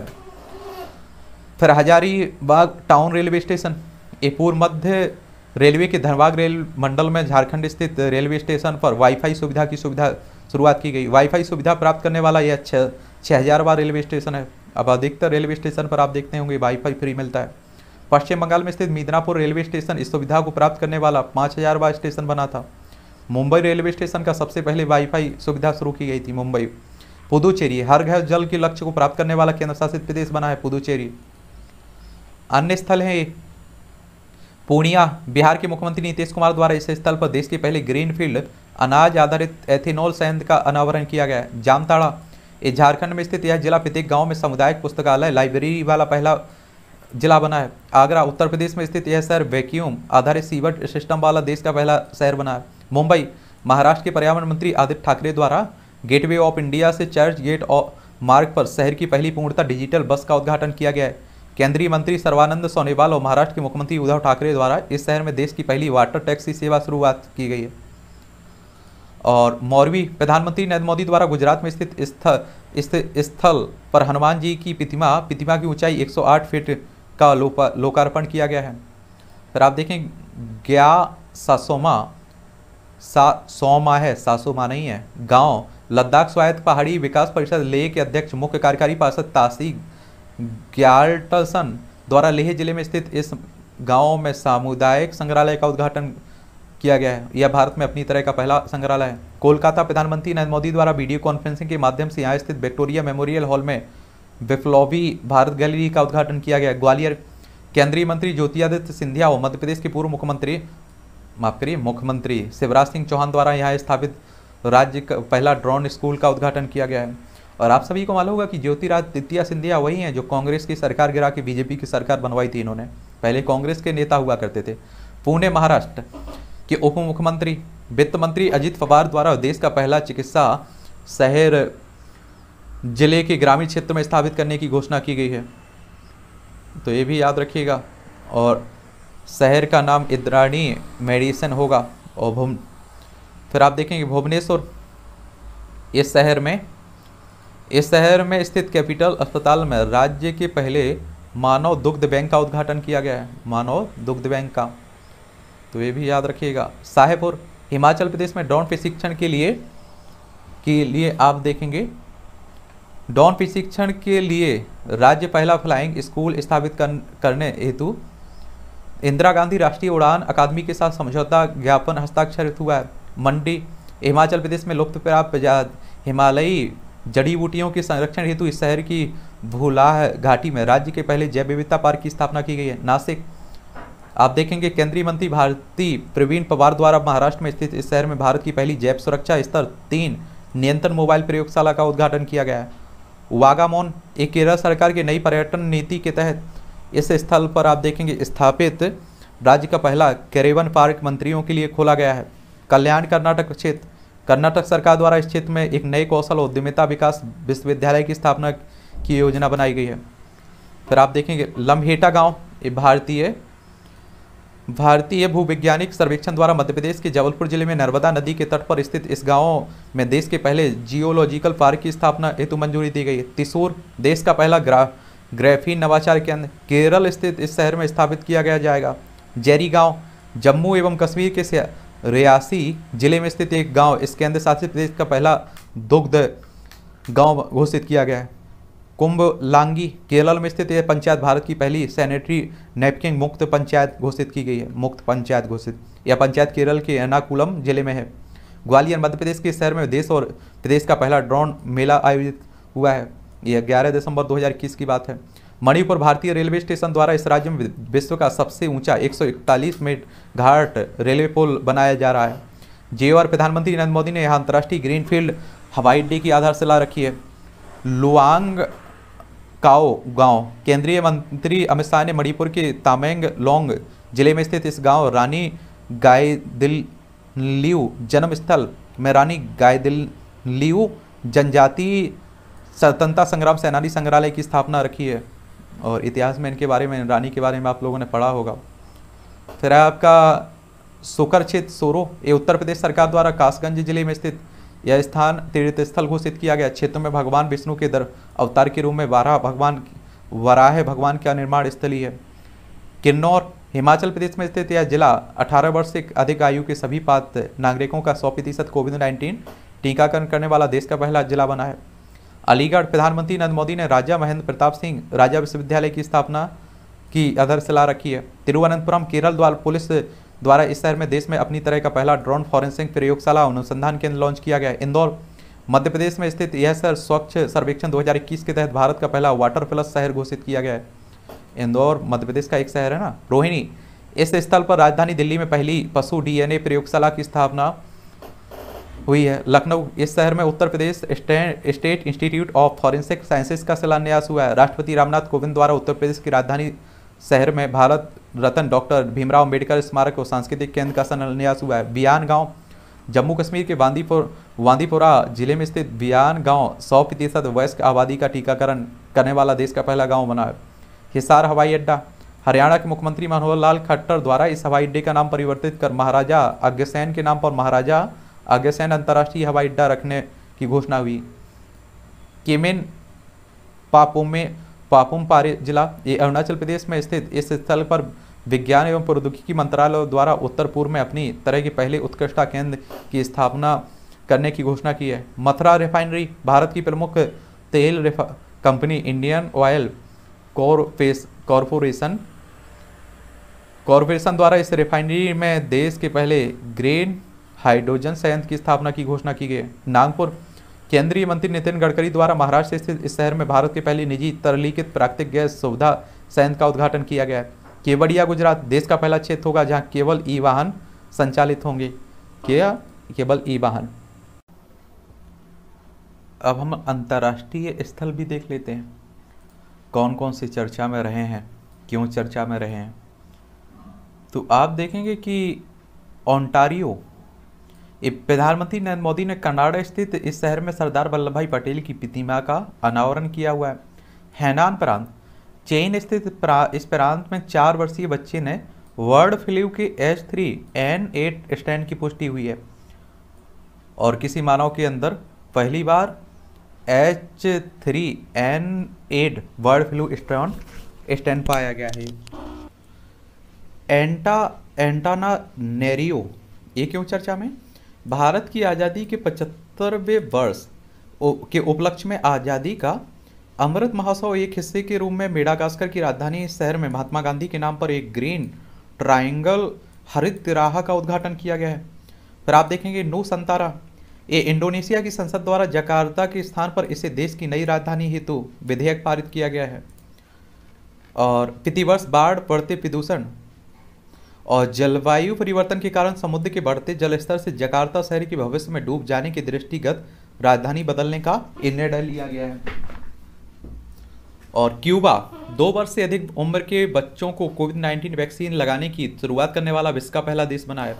S1: फिर हजारीबाग टाउन रेलवे स्टेशन ये पूर्व मध्य रेलवे के धनबाद रेल मंडल में झारखंड स्थित रेलवे स्टेशन पर वाईफाई सुविधा की सुविधा शुरुआत की गई वाईफाई सुविधा प्राप्त करने वाला यह छः छः हज़ारवा रेलवे स्टेशन है अब अधिकतर रेलवे स्टेशन पर आप देखते होंगे वाईफाई फ्री मिलता है पश्चिम बंगाल में स्थित मिदनापुर रेलवे स्टेशन इस सुविधा को प्राप्त करने वाला पाँच हज़ारवा स्टेशन बना था मुंबई रेलवे स्टेशन का सबसे पहले वाईफाई सुविधा शुरू की गई थी मुंबई पुदुचेरी हर घर जल के लक्ष्य को प्राप्त करने वाला केंद्र शासित प्रदेश बना है पुदुचेरी अन्य स्थल हैं पूर्णिया बिहार के मुख्यमंत्री नीतीश कुमार द्वारा इस स्थल पर देश की पहली ग्रीनफील्ड अनाज आधारित एथेनॉल संयंत्र का अनावरण किया गया जामताड़ा ये झारखंड में स्थित यह जिला प्रत्येक गांव में सामुदायिक पुस्तकालय लाइब्रेरी वाला पहला जिला बना है आगरा उत्तर प्रदेश में स्थित यह शहर वैक्यूम आधारित सीवर सिस्टम वाला देश का पहला शहर बना है मुंबई महाराष्ट्र के पर्यावरण मंत्री आदित्य ठाकरे द्वारा गेटवे ऑफ इंडिया से चर्च गेट मार्ग पर शहर की पहली पूर्णता डिजिटल बस का उद्घाटन किया गया है केंद्रीय मंत्री सर्वानंद सोनेवाल और महाराष्ट्र के मुख्यमंत्री उद्धव ठाकरे द्वारा इस शहर में देश की पहली वाटर टैक्सी सेवा शुरुआत की गई है और मौरवी प्रधानमंत्री नरेंद्र मोदी द्वारा गुजरात में स्थित स्थल स्थल पर हनुमान जी की प्रतिमा प्रतिमा की ऊंचाई 108 फीट का लोकार्पण किया गया है फिर आप देखें गया सासोमा सा सोमा है सासोमा नहीं है गांव लद्दाख स्वायत्त पहाड़ी विकास परिषद ले के अध्यक्ष मुख्य कार्यकारी पार्षद तासी ग्यार्टसन द्वारा लेह जिले में स्थित इस गाँव में सामुदायिक संग्रहालय का उद्घाटन किया गया है यह भारत में अपनी तरह का पहला संग्रहालय है कोलकाता प्रधानमंत्री नरेंद्र मोदी द्वारा वीडियो कॉन्फ्रेंसिंग के माध्यम से यहाँ स्थित विक्टोरिया मेमोरियल हॉल में विप्लवी भारत गैलरी का उद्घाटन किया गया ग्वालियर केंद्रीय मंत्री ज्योतिरादित्य सिंधिया और मध्य प्रदेश के पूर्व मुख्यमंत्री माफ करिए मुख्यमंत्री शिवराज सिंह चौहान द्वारा यहाँ स्थापित राज्य का पहला ड्रोन स्कूल का उद्घाटन किया गया है और आप सभी को मालूम होगा कि ज्योतिरादित्य सिंधिया वही हैं जो कांग्रेस की सरकार गिरा के बीजेपी की सरकार बनवाई थी इन्होंने पहले कांग्रेस के नेता हुआ करते थे पुणे महाराष्ट्र के उप मुख्यमंत्री वित्त मंत्री अजित पवार द्वारा देश का पहला चिकित्सा शहर जिले के ग्रामीण क्षेत्र में स्थापित करने की घोषणा की गई है तो ये भी याद रखिएगा और शहर का नाम इंद्राणी मेडिसन होगा और फिर आप देखेंगे भुवनेश्वर इस शहर में इस शहर में स्थित कैपिटल अस्पताल में राज्य के पहले मानव दुग्ध बैंक का उद्घाटन किया गया है मानव दुग्ध बैंक का तो ये भी याद रखिएगा साहेबपुर हिमाचल प्रदेश में डॉन प्रशिक्षण के लिए के लिए आप देखेंगे डॉन प्रशिक्षण के लिए राज्य पहला फ्लाइंग स्कूल स्थापित कर, करने हेतु इंदिरा गांधी राष्ट्रीय उड़ान अकादमी के साथ समझौता ज्ञापन हस्ताक्षरित हुआ है मंडी हिमाचल प्रदेश में लुप्त प्राप्त हिमालयी जड़ी बूटियों के संरक्षण हेतु इस शहर की भूलाह घाटी में राज्य के पहले जैव विविधता पार्क की स्थापना की गई है नासिक आप देखेंगे केंद्रीय मंत्री भारती प्रवीण पवार द्वारा महाराष्ट्र में स्थित इस शहर में भारत की पहली जैव सुरक्षा स्तर तीन नियंत्रण मोबाइल प्रयोगशाला का उद्घाटन किया गया है वागामोन एक केरल सरकार की नई पर्यटन नीति के तहत इस स्थल पर आप देखेंगे स्थापित राज्य का पहला केरेवन पार्क मंत्रियों के लिए खोला गया है कल्याण कर्नाटक क्षेत्र कर्नाटक सरकार द्वारा इस क्षेत्र में एक नए कौशल उद्यमिता विकास विश्वविद्यालय की स्थापना की योजना बनाई गई है फिर आप देखेंगे लम्हेटा गांव ये भारतीय भारतीय भूविज्ञानिक सर्वेक्षण द्वारा मध्य प्रदेश के जबलपुर जिले में नर्मदा नदी के तट पर स्थित इस गांव में देश के पहले जियोलॉजिकल पार्क की स्थापना हेतु मंजूरी दी गई है तिसूर देश का पहला ग्रा ग्रेफीन नवाचार केंद्र केरल स्थित इस शहर में स्थापित किया गया जाएगा जैरी गाँव जम्मू एवं कश्मीर के रियासी जिले में स्थित एक गांव इसके अंदर शासित प्रदेश का पहला दुग्ध गांव घोषित किया गया है कुंभ लांगी केरल में स्थित यह पंचायत भारत की पहली सैनिटरी नैपकिन मुक्त पंचायत घोषित की गई है मुक्त पंचायत घोषित यह पंचायत केरल के एर्नाकुलम जिले में है ग्वालियर मध्य प्रदेश के शहर में देश और प्रदेश का पहला ड्रोन मेला आयोजित हुआ है यह ग्यारह दिसंबर 2021 की बात है मणिपुर भारतीय रेलवे स्टेशन द्वारा इस राज्य में विश्व का सबसे ऊंचा 141 मीटर घाट रेलवे पुल बनाया जा रहा है जेवर प्रधानमंत्री नरेंद्र मोदी ने यहाँ अंतर्राष्ट्रीय ग्रीनफील्ड हवाई अड्डे की आधारशिला रखी है लुआंग काओ गांव केंद्रीय मंत्री अमित शाह ने मणिपुर के तामेंग लोंग जिले में स्थित इस गांव रानी गाय जन्मस्थल में रानी गाय दिल जनजाति स्वतंत्रता संग्राम सेनानी संग्रहालय की स्थापना रखी है और इतिहास में इनके बारे में रानी के बारे में आप लोगों ने पढ़ा होगा फिर है आपका सुकर क्षेत्र सोरो ये उत्तर प्रदेश सरकार द्वारा कासगंज जिले में स्थित यह स्थान तीर्थ स्थल घोषित किया गया क्षेत्र में भगवान विष्णु के दर अवतार के रूप में वारा भगवान वराह भगवान का निर्माण स्थली है किन्नौर हिमाचल प्रदेश में स्थित यह जिला 18 वर्ष से अधिक आयु के सभी पात्र नागरिकों का सौ प्रतिशत कोविड नाइन्टीन टीकाकरण करने वाला देश का पहला जिला बना है अलीगढ़ प्रधानमंत्री नरेंद्र मोदी ने राजा महेंद्र प्रताप सिंह राजा विश्वविद्यालय की स्थापना की आधारशिला रखी है तिरुवनंतपुरम केरल द्वारा पुलिस द्वारा इस शहर में देश में अपनी तरह का पहला ड्रोन फॉरेंसिक प्रयोगशाला अनुसंधान केंद्र लॉन्च किया गया इंदौर मध्य प्रदेश में स्थित यह शहर स्वच्छ सर्वेक्षण 2021 के तहत भारत का पहला वाटर प्लस शहर घोषित किया गया है इंदौर मध्य प्रदेश का एक शहर है ना रोहिणी इस स्थल पर राजधानी दिल्ली में पहली पशु डीएनए प्रयोगशाला की स्थापना हुई है लखनऊ इस शहर में Uttar Pradesh state institute of forensic sciences का शिलान्यास हुआ है राष्ट्रपति रामनाथ कोविंद द्वारा उत्तर प्रदेश की राजधानी शहर में भारत रत्न डॉक्टर भीमराव अम्बेडकर स्मारक और सांस्कृतिक केंद्र का शिलान्यास हुआ है बियान गाँव जम्मू कश्मीर के बांदीपुर वांदीपुरा जिले में स्थित बियान गाँव सौ प्रतिशत वयस्क आबादी का टीकाकरण करने वाला देश का पहला गाँव बना है हिसार हवाई अड्डा हरियाणा के मुख्यमंत्री मनोहर लाल खट्टर द्वारा इस हवाई अड्डे का नाम परिवर्तित कर महाराजा अग्रसेन के नाम पर महाराजा अगेसेन अंतर्राष्ट्रीय हवाई अड्डा रखने की घोषणा हुई केमेन पापुम में पापुम पारे जिला ये अरुणाचल प्रदेश में स्थित इस स्थल पर विज्ञान एवं प्रौद्योगिकी मंत्रालय द्वारा उत्तर पूर्व में अपनी तरह के पहले उत्कृष्टता केंद्र की स्थापना करने की घोषणा की है मथुरा रिफाइनरी भारत की प्रमुख तेल कंपनी इंडियन ऑयल कॉरफेस कॉरपोरेशन कॉरपोरेशन द्वारा इस रिफाइनरी में देश के पहले ग्रेन हाइड्रोजन संयंत्र की स्थापना की घोषणा की गई नागपुर केंद्रीय मंत्री नितिन गडकरी द्वारा महाराष्ट्र स्थित इस शहर में भारत के पहले निजी तरलीकृत प्राकृतिक गैस सुविधा संयंत्र का उद्घाटन किया गया है केवड़िया गुजरात देश का पहला क्षेत्र होगा जहां केवल ई वाहन संचालित होंगे क्या केवल ई वाहन अब हम अंतर्राष्ट्रीय स्थल भी देख लेते हैं कौन कौन से चर्चा में रहे हैं क्यों चर्चा में रहे हैं तो आप देखेंगे कि ओंटारियो प्रधानमंत्री नरेंद्र मोदी ने कनाडा स्थित इस शहर में सरदार वल्लभ भाई पटेल की प्रतिमा का अनावरण किया हुआ है हैनान प्रांत चीन स्थित इस प्रांत में चार वर्षीय बच्चे ने वर्ल्ड फ्लू के H three N eight stand की पुष्टि हुई है और किसी मानव के अंदर पहली बार H three N eight world flu stand stand पाया गया है एंटा एंटाना नेरियो ये क्यों चर्चा में भारत की आज़ादी के पचहत्तरवें वर्ष के उपलक्ष्य में आज़ादी का अमृत महोत्सव एक हिस्से के रूप में मेडागास्कर की राजधानी शहर में महात्मा गांधी के नाम पर एक ग्रीन ट्रायंगल हरित तिराहा का उद्घाटन किया गया है फिर आप देखेंगे नू संतारा ये इंडोनेशिया की संसद द्वारा जकार्ता के स्थान पर इसे देश की नई राजधानी हेतु विधेयक पारित किया गया है और प्रतिवर्ष बाढ़ पड़ते प्रदूषण और जलवायु परिवर्तन के कारण समुद्र के बढ़ते जलस्तर से जकार्ता शहर के भविष्य में डूब जाने के दृष्टिगत राजधानी बदलने का निर्णय लिया गया है और क्यूबा दो वर्ष से अधिक उम्र के बच्चों को कोविड नाइन्टीन वैक्सीन लगाने की शुरुआत करने वाला विश्व का पहला देश बना है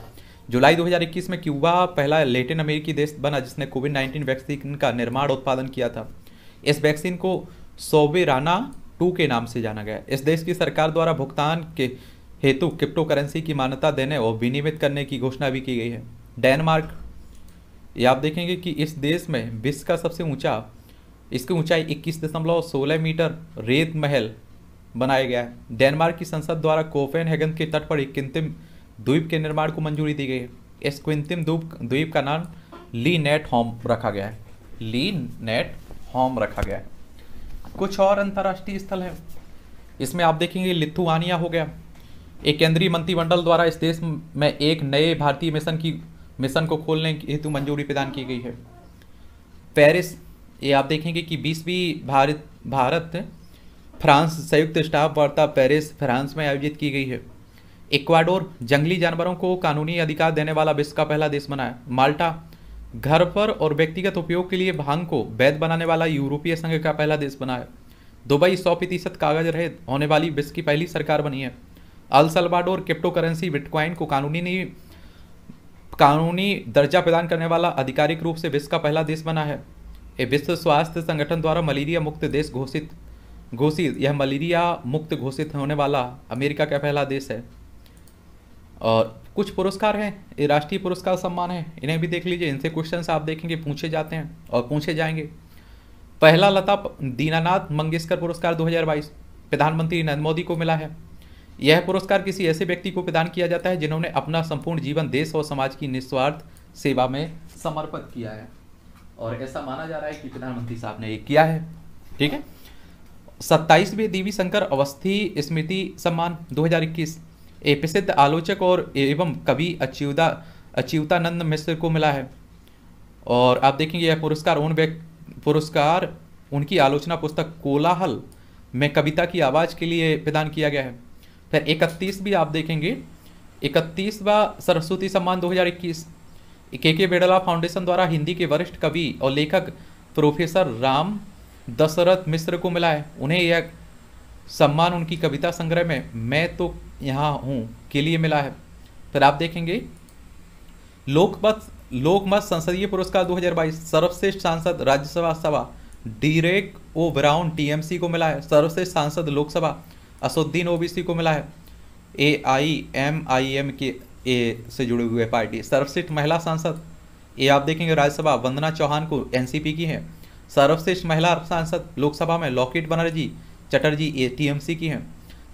S1: जुलाई 2021 में क्यूबा पहला लेटिन अमेरिकी देश बना जिसने कोविड नाइन्टीन वैक्सीन का निर्माण उत्पादन किया था इस वैक्सीन को सोवेराना टू के नाम से जाना गया इस देश की सरकार द्वारा भुगतान के हेतु क्रिप्टो करेंसी की मान्यता देने और विनियमित करने की घोषणा भी की गई है डेनमार्क ये आप देखेंगे कि इस देश में विश्व का सबसे ऊंचा इसकी ऊंचाई 21.16 मीटर रेत महल बनाया गया है डेनमार्क की संसद द्वारा कोफेन हेगन के तट पर एक किंतिम द्वीप के निर्माण को मंजूरी दी गई है इस कुंतिम द्वीप द्वीप का नाम ली नेट होम रखा गया है ली नेट होम रखा गया है कुछ और अंतर्राष्ट्रीय स्थल हैं इसमें आप देखेंगे लिथुआनिया हो गया एक केंद्रीय मंत्रिमंडल द्वारा इस देश में एक नए भारतीय मिशन की मिशन को खोलने हेतु मंजूरी प्रदान की गई है पेरिस ये आप देखेंगे कि बीसवीं भारत भारत फ्रांस संयुक्त स्टाफ वार्ता पेरिस फ्रांस में आयोजित की गई है इक्वाडोर जंगली जानवरों को कानूनी अधिकार देने वाला विश्व का पहला देश बना है माल्टा घर पर और व्यक्तिगत उपयोग के लिए भांग को वैध बनाने वाला यूरोपीय संघ का पहला देश बना है दुबई सौ प्रतिशत कागज रहित होने वाली विश्व की पहली सरकार बनी है अलसलबाडो और क्रिप्टो करेंसी बिटकॉइन को कानूनी कानूनी दर्जा प्रदान करने वाला आधिकारिक रूप से विश्व का पहला देश बना है ये विश्व स्वास्थ्य संगठन द्वारा मलेरिया मुक्त देश घोषित घोषित यह मलेरिया मुक्त घोषित होने वाला अमेरिका का पहला देश है और कुछ पुरस्कार हैं ये राष्ट्रीय पुरस्कार सम्मान है इन्हें भी देख लीजिए इनसे क्वेश्चन आप देखेंगे पूछे जाते हैं और पूछे जाएंगे पहला लता दीनानाथ मंगेशकर पुरस्कार 2022 प्रधानमंत्री नरेंद्र मोदी को मिला है यह पुरस्कार किसी ऐसे व्यक्ति को प्रदान किया जाता है जिन्होंने अपना संपूर्ण जीवन देश और समाज की निस्वार्थ सेवा में समर्पित किया है और ऐसा माना जा रहा है कि प्रधानमंत्री साहब ने ये किया है ठीक है सत्ताईसवें देवी शंकर अवस्थी स्मृति सम्मान 2021 ए प्रसिद्ध आलोचक और एवं कवि अच्युता अच्युतानंद मिश्र को मिला है और आप देखेंगे यह पुरस्कार उन पुरस्कार उनकी आलोचना पुस्तक कोलाहल में कविता की आवाज़ के लिए प्रदान किया गया है फिर इकतीस भी आप देखेंगे इकतीसवा सरस्वती सम्मान 2021 के के बेडला फाउंडेशन द्वारा हिंदी के वरिष्ठ कवि और लेखक प्रोफेसर राम दशरथ मिश्र को मिला है उन्हें यह सम्मान उनकी कविता संग्रह में मैं तो यहाँ हूँ के लिए मिला है फिर आप देखेंगे लोकमत लोकमत संसदीय पुरस्कार 2022 सर्वश्रेष्ठ सांसद राज्यसभा सभा डीरेक ओ ब्राउन टीएमसी को मिला है सर्वश्रेष्ठ सांसद लोकसभा असुद्दीन ओबीसी को मिला है ए आई एम आई एम के ए से जुड़े हुए पार्टी सर्वश्रेष्ठ महिला सांसद ये आप देखेंगे राज्यसभा वंदना चौहान को एनसीपी की है सर्वश्रेष्ठ महिला सांसद लोकसभा में लॉकेट बनर्जी चटर्जी ए टीएमसी की हैं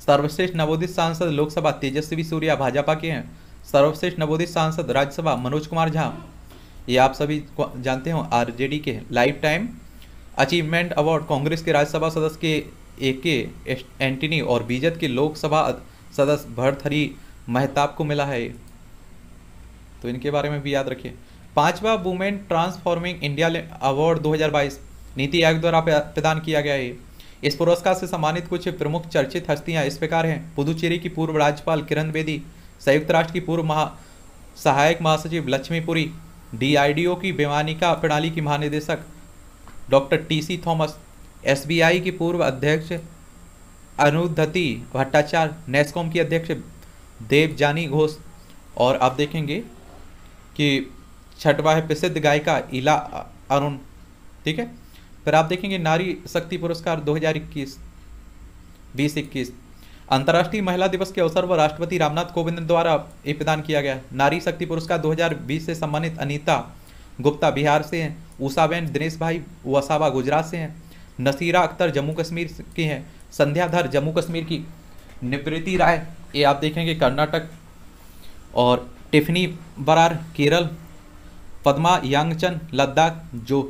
S1: सर्वश्रेष्ठ नवोदित सांसद लोकसभा तेजस्वी सूर्या भाजपा के हैं सर्वश्रेष्ठ नवोदित सांसद राज्यसभा मनोज कुमार झा ये आप सभी जानते हो आरजेडी के lifetime achievement award Congress के राज्यसभा सदस्य के ए के एंटनी और बीजत के लोकसभा सदस्य भरथरी मेहताब को मिला है तो इनके बारे में भी याद रखिए पांचवा वुमेन ट्रांसफॉर्मिंग इंडिया अवार्ड 2022 नीति आयोग द्वारा प्रदान किया गया है इस पुरस्कार से सम्मानित कुछ प्रमुख चर्चित हस्तियां इस प्रकार हैं पुदुचेरी की पूर्व राज्यपाल किरण बेदी संयुक्त राष्ट्र की पूर्व महा सहायक महासचिव लक्ष्मीपुरी डीआईडीओ की वैमानिका प्रणाली की महानिदेशक डॉक्टर टीसी थॉमस एसबीआई की पूर्व अध्यक्ष अनुधति भट्टाचार्य नेस्कॉम की अध्यक्ष देवजानी घोष और आप देखेंगे कि छठवा है प्रसिद्ध गायिका इला अरुण ठीक है फिर आप देखेंगे नारी शक्ति पुरस्कार 2021 बीस इक्कीस अंतर्राष्ट्रीय महिला दिवस के अवसर पर राष्ट्रपति रामनाथ कोविंद द्वारा ये प्रदान किया गया नारी शक्ति पुरस्कार 2020 से सम्मानित अनीता गुप्ता बिहार से हैं उषाबेन दिनेश भाई वसावा गुजरात से हैं नसीरा अख्तर जम्मू कश्मीर की हैं संध्याधर जम्मू कश्मीर की निवृत्ति राय ये आप देखेंगे कर्नाटक और टिफनी बरार केरल पद्मा यांगचन लद्दाख जो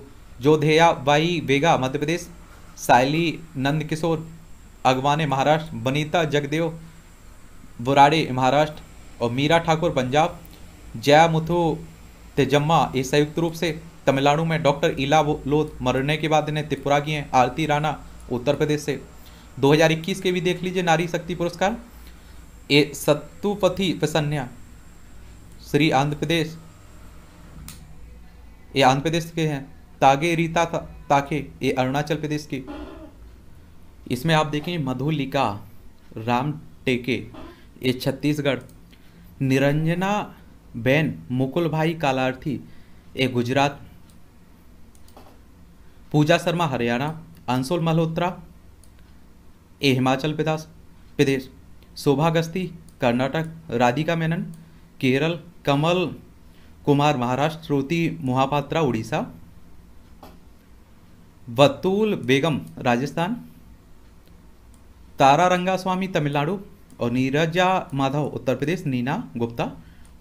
S1: जोधेया बाई बेगा मध्य प्रदेश सायली नंदकिशोर अगवाने महाराष्ट्र बनीता जगदेव बुराड़े महाराष्ट्र और मीरा ठाकुर पंजाब जया मुथु तेजम्मा ये संयुक्त रूप से तमिलनाडु में डॉक्टर इला लोध मरने के बाद इन्हें त्रिपुरा की आरती राणा उत्तर प्रदेश से 2021 के भी देख लीजिए नारी शक्ति पुरस्कार ए सत्तुपथी प्रसन्या श्री आंध्र प्रदेश ये आंध्र प्रदेश के हैं तागे रीता ताके ये अरुणाचल प्रदेश की इसमें आप देखें मधुलिका राम टेके ये छत्तीसगढ़ निरंजना बेन मुकुल भाई कालार्थी ये गुजरात पूजा शर्मा हरियाणा अंशुल मल्होत्रा ए हिमाचल प्रदेश प्रदेश शोभा गस्ती कर्नाटक राधिका मेनन केरल कमल कुमार महाराष्ट्र श्रोति मोहापात्रा उड़ीसा बतूल बेगम राजस्थान तारा रंगा स्वामी तमिलनाडु और नीरजा माधव उत्तर प्रदेश नीना गुप्ता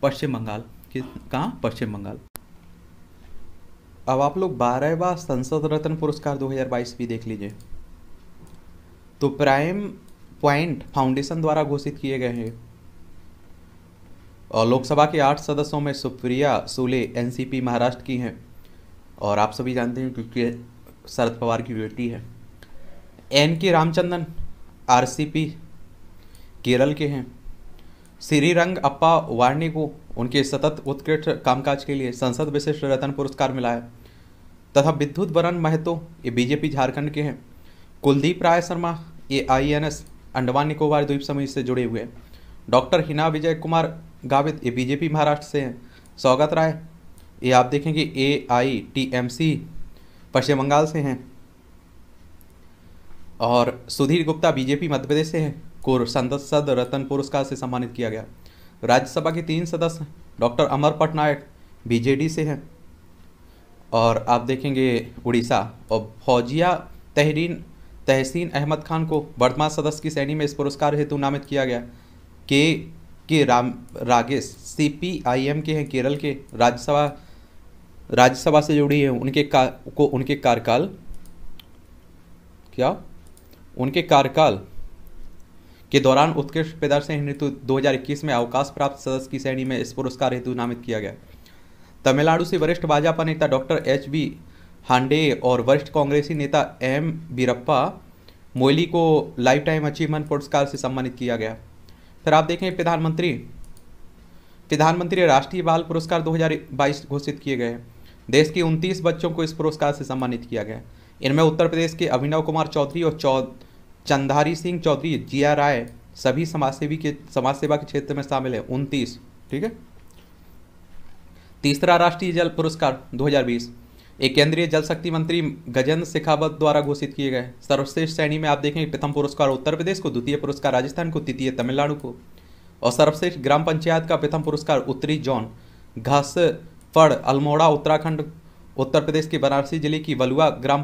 S1: पश्चिम बंगाल कहाँ पश्चिम बंगाल अब आप लोग बारहवा संसद रत्न पुरस्कार 2022 भी देख लीजिए तो प्राइम पॉइंट फाउंडेशन द्वारा घोषित किए गए हैं और लोकसभा के आठ सदस्यों में सुप्रिया सुले एनसीपी महाराष्ट्र की हैं और आप सभी जानते हैं क्योंकि शरद पवार की बेटी है एन के रामचंद्रन आरसीपी केरल के हैं श्रीरंग अप्पा वार्णी को उनके सतत उत्कृष्ट कामकाज के लिए संसद विशिष्ट रत्न पुरस्कार मिला है तथा विद्युत बरन महतो ये बीजेपी झारखंड के हैं कुलदीप राय शर्मा ये I N S Andaman Nicobar द्वीप समूह से जुड़े हुए हैं डॉक्टर हिना विजय कुमार गावित ये बीजेपी महाराष्ट्र से हैं सौगत राय ये आप देखेंगे A I T M C Paschim Bangal से हैं और सुधीर गुप्ता बीजेपी मध्य प्रदेश से हैं को संसद रत्न पुरस्कार से सम्मानित किया गया राज्यसभा के तीन सदस्य डॉक्टर अमर पटनायक बीजेडी से हैं और आप देखेंगे उड़ीसा और फौजिया तहरीन तहसीन अहमद खान को वर्तमान सदस्य की श्रेणी में इस पुरस्कार हेतु नामित किया गया K K Ram Ragesh C P I M के हैं केरल के राज्यसभा राज्यसभा से जुड़ी हैं उनके का को उनके कार्यकाल क्या उनके कार्यकाल के दौरान उत्कृष्ट प्रदर्शन हेतु 2021 में अवकाश प्राप्त सदस्य की श्रेणी में इस पुरस्कार हेतु नामित किया गया तमिलनाडु से वरिष्ठ भाजपा नेता डॉक्टर एच बी हांडे और वरिष्ठ कांग्रेसी नेता एम बीरप्पा मोयली को लाइफ टाइम अचीवमेंट पुरस्कार से सम्मानित किया गया फिर आप देखें प्रधानमंत्री प्रधानमंत्री राष्ट्रीय बाल पुरस्कार 2022 घोषित किए गए देश के 29 बच्चों को इस पुरस्कार से सम्मानित किया गया इनमें उत्तर प्रदेश के अभिनव कुमार चौधरी और चौध चंदारी सिंह चौधरी जिया राय सभी समाजसेवी के समाज सेवा के क्षेत्र में शामिल है उनतीस ठीक है तीसरा राष्ट्रीय जल पुरस्कार 2020 एक केंद्रीय जल शक्ति मंत्री गजेंद्र शेखावत द्वारा घोषित किए गए सर्वश्रेष्ठ श्रेणी में आप देखेंगे प्रथम पुरस्कार उत्तर प्रदेश को द्वितीय पुरस्कार राजस्थान को तृतीय तमिलनाडु को और सर्वश्रेष्ठ ग्राम पंचायत का प्रथम पुरस्कार उत्तरी जॉन घास फड़ अल्मोड़ा उत्तराखंड उत्तर प्रदेश के बनारसी जिले की बलुआ ग्राम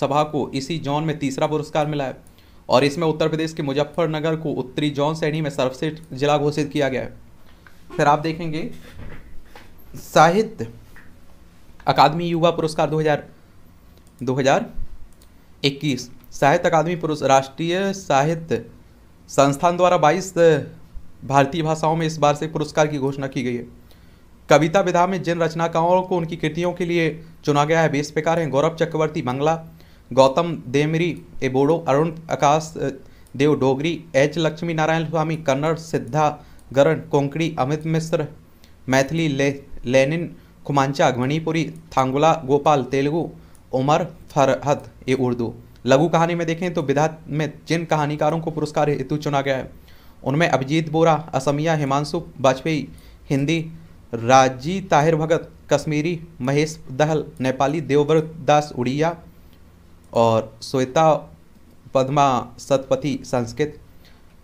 S1: सभा को इसी जॉन में तीसरा पुरस्कार मिला है और इसमें उत्तर प्रदेश के मुजफ्फरनगर को उत्तरी जौन श्रेणी में सर्वश्रेष्ठ जिला घोषित किया गया है फिर आप देखेंगे साहित्य अकादमी युवा पुरस्कार 2000 2021 साहित्य अकादमी पुरस्कार राष्ट्रीय साहित्य संस्थान द्वारा 22 भारतीय भाषाओं में इस बार से पुरस्कार की घोषणा की गई है कविता विधा में जिन रचनाकारों को उनकी कृतियों के लिए चुना गया है बेस प्रकार हैं गौरव चक्रवर्ती मंगला गौतम देमरी एबोडो अरुण आकाश देव डोगरी एच लक्ष्मी नारायण स्वामी कन्नड़ सिद्धा गरण कोंकड़ी अमित मिश्र मैथिली ले लेनिन खुमांचा मणिपुरी थांगुला गोपाल तेलुगु उमर फरहत ये उर्दू लघु कहानी में देखें तो विधा में जिन कहानीकारों को पुरस्कार हेतु चुना गया है उनमें अभिजीत बोरा असमिया हिमांशु वाजपेयी हिंदी राजी ताहिर भगत कश्मीरी महेश दहल नेपाली देवव्रत दास उड़िया और श्वेता पद्मा सतपथी संस्कृत